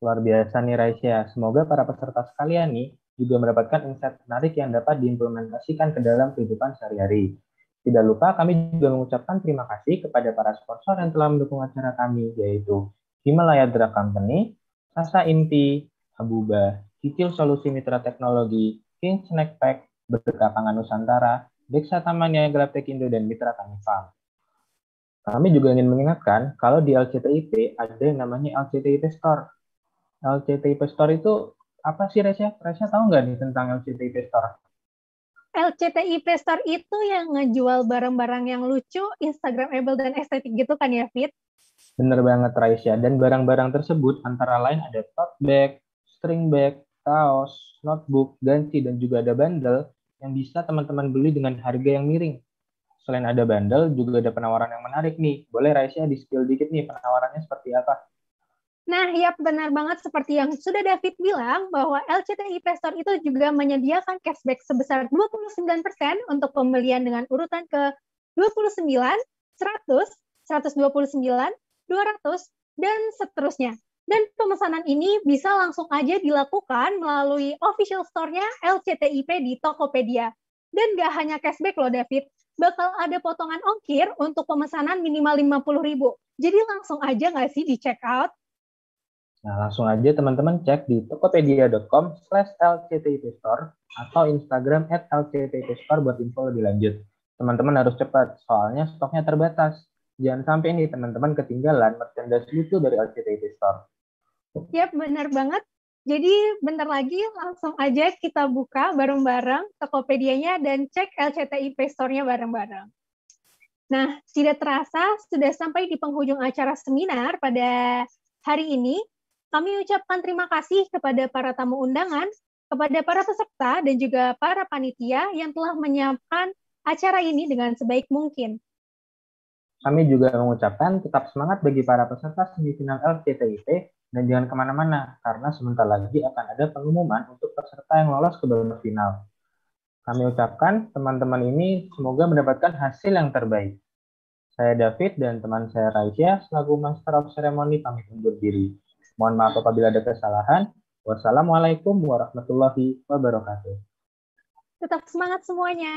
Luar biasa nih Raisya, semoga para peserta sekalian nih juga mendapatkan insight menarik yang dapat diimplementasikan ke dalam kehidupan sehari-hari. Tidak lupa kami juga mengucapkan terima kasih kepada para sponsor yang telah mendukung acara kami, yaitu Himalaya Drug Company, Sasa Inti, Abuba, Kikil Solusi Mitra Teknologi, King Snack Pack, Berkah Pangan Nusantara, Deksa Tamania Graptek Indo dan Mitra Tani Farm. Kami juga ingin mengingatkan kalau di LCTIP ada yang namanya LCTIP Store. LCTIP Store itu apa sih Resya? Resya tahu nggak nih tentang LCTIP Store? LCTIP Store itu yang ngejual barang-barang yang lucu, Instagramable dan estetik gitu kan ya Fit? Bener banget Raisya. Dan barang-barang tersebut antara lain ada tote bag, string bag, kaos, notebook, ganti, dan juga ada bundle yang bisa teman-teman beli dengan harga yang miring. Selain ada bandel, juga ada penawaran yang menarik nih. Boleh Raisya di-spill dikit nih penawarannya seperti apa? Nah, ya benar banget seperti yang sudah David bilang bahwa LCT Investor itu juga menyediakan cashback sebesar 29% untuk pembelian dengan urutan ke 29, 100, 129, 200, dan seterusnya. Dan pemesanan ini bisa langsung aja dilakukan melalui official store-nya LCTIP di Tokopedia. Dan gak hanya cashback loh David, bakal ada potongan ongkir untuk pemesanan minimal 50 ribu. Jadi langsung aja nggak sih di check out? Nah, langsung aja teman-teman cek di tokopedia.com slash lctip store atau Instagram at lctip store buat info lebih lanjut. Teman-teman harus cepat, soalnya stoknya terbatas. Jangan sampai nih teman-teman ketinggalan merchandise lucu dari LCTIP store. Yap, benar banget. Jadi bentar lagi langsung aja kita buka bareng-bareng Tokopedia-nya dan cek LCTI Store-nya bareng-bareng. Nah, tidak terasa sudah sampai di penghujung acara seminar pada hari ini. Kami ucapkan terima kasih kepada para tamu undangan, kepada para peserta, dan juga para panitia yang telah menyiapkan acara ini dengan sebaik mungkin. Kami juga mengucapkan tetap semangat bagi para peserta semifinal LCTIP dan jangan kemana-mana, karena sebentar lagi akan ada pengumuman untuk peserta yang lolos ke babak final. Kami ucapkan teman-teman ini semoga mendapatkan hasil yang terbaik. Saya David dan teman saya Raisya selaku Master of Ceremony pamit undur diri. Mohon maaf apabila ada kesalahan. Wassalamualaikum warahmatullahi wabarakatuh. Tetap semangat semuanya.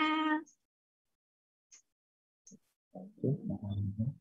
Thank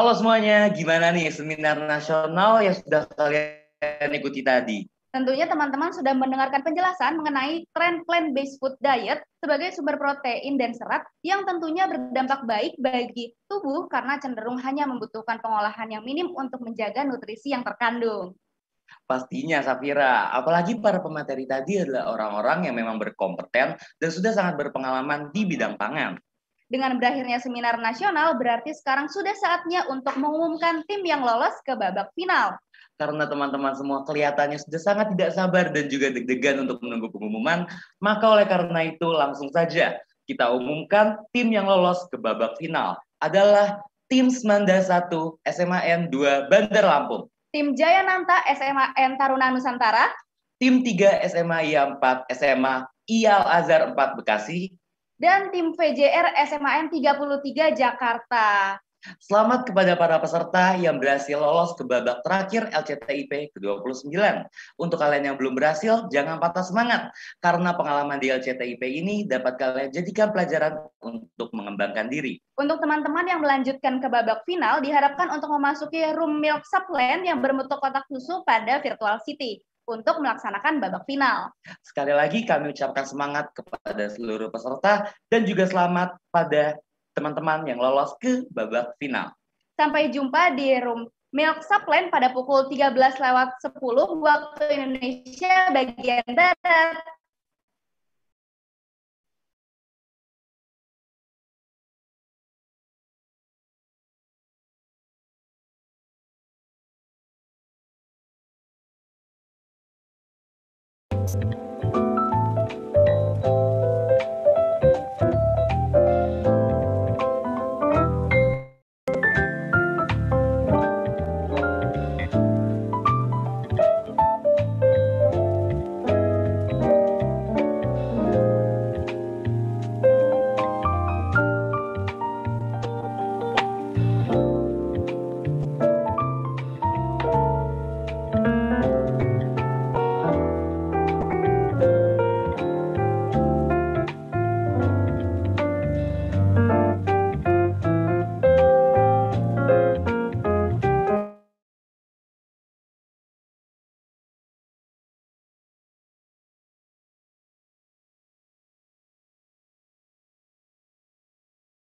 Halo semuanya, gimana nih seminar nasional yang sudah kalian ikuti tadi? Tentunya teman-teman sudah mendengarkan penjelasan mengenai tren plant-based food diet sebagai sumber protein dan serat yang tentunya berdampak baik bagi tubuh karena cenderung hanya membutuhkan pengolahan yang minim untuk menjaga nutrisi yang terkandung. Pastinya Safira, apalagi para pemateri tadi adalah orang-orang yang memang berkompeten dan sudah sangat berpengalaman di bidang pangan. Dengan berakhirnya seminar nasional, berarti sekarang sudah saatnya untuk mengumumkan tim yang lolos ke babak final. Karena teman-teman semua kelihatannya sudah sangat tidak sabar dan juga deg-degan untuk menunggu pengumuman, maka oleh karena itu langsung saja kita umumkan tim yang lolos ke babak final adalah tim Semanda 1 SMA N 2 Bandar Lampung. Tim Jaya Nanta SMA N Taruna Nusantara. Tim 3 SMA IA 4 SMA IAL Azhar 4 Bekasi dan tim VJR SMAN 33 Jakarta. Selamat kepada para peserta yang berhasil lolos ke babak terakhir LCTIP ke-29. Untuk kalian yang belum berhasil, jangan patah semangat, karena pengalaman di LCTIP ini dapat kalian jadikan pelajaran untuk mengembangkan diri. Untuk teman-teman yang melanjutkan ke babak final, diharapkan untuk memasuki room milk supplement yang bermutu kotak susu pada virtual city untuk melaksanakan babak final. Sekali lagi kami ucapkan semangat kepada seluruh peserta dan juga selamat pada teman-teman yang lolos ke babak final. Sampai jumpa di room Milk Supplement pada pukul 13 lewat 10 waktu Indonesia bagian barat. Thank you.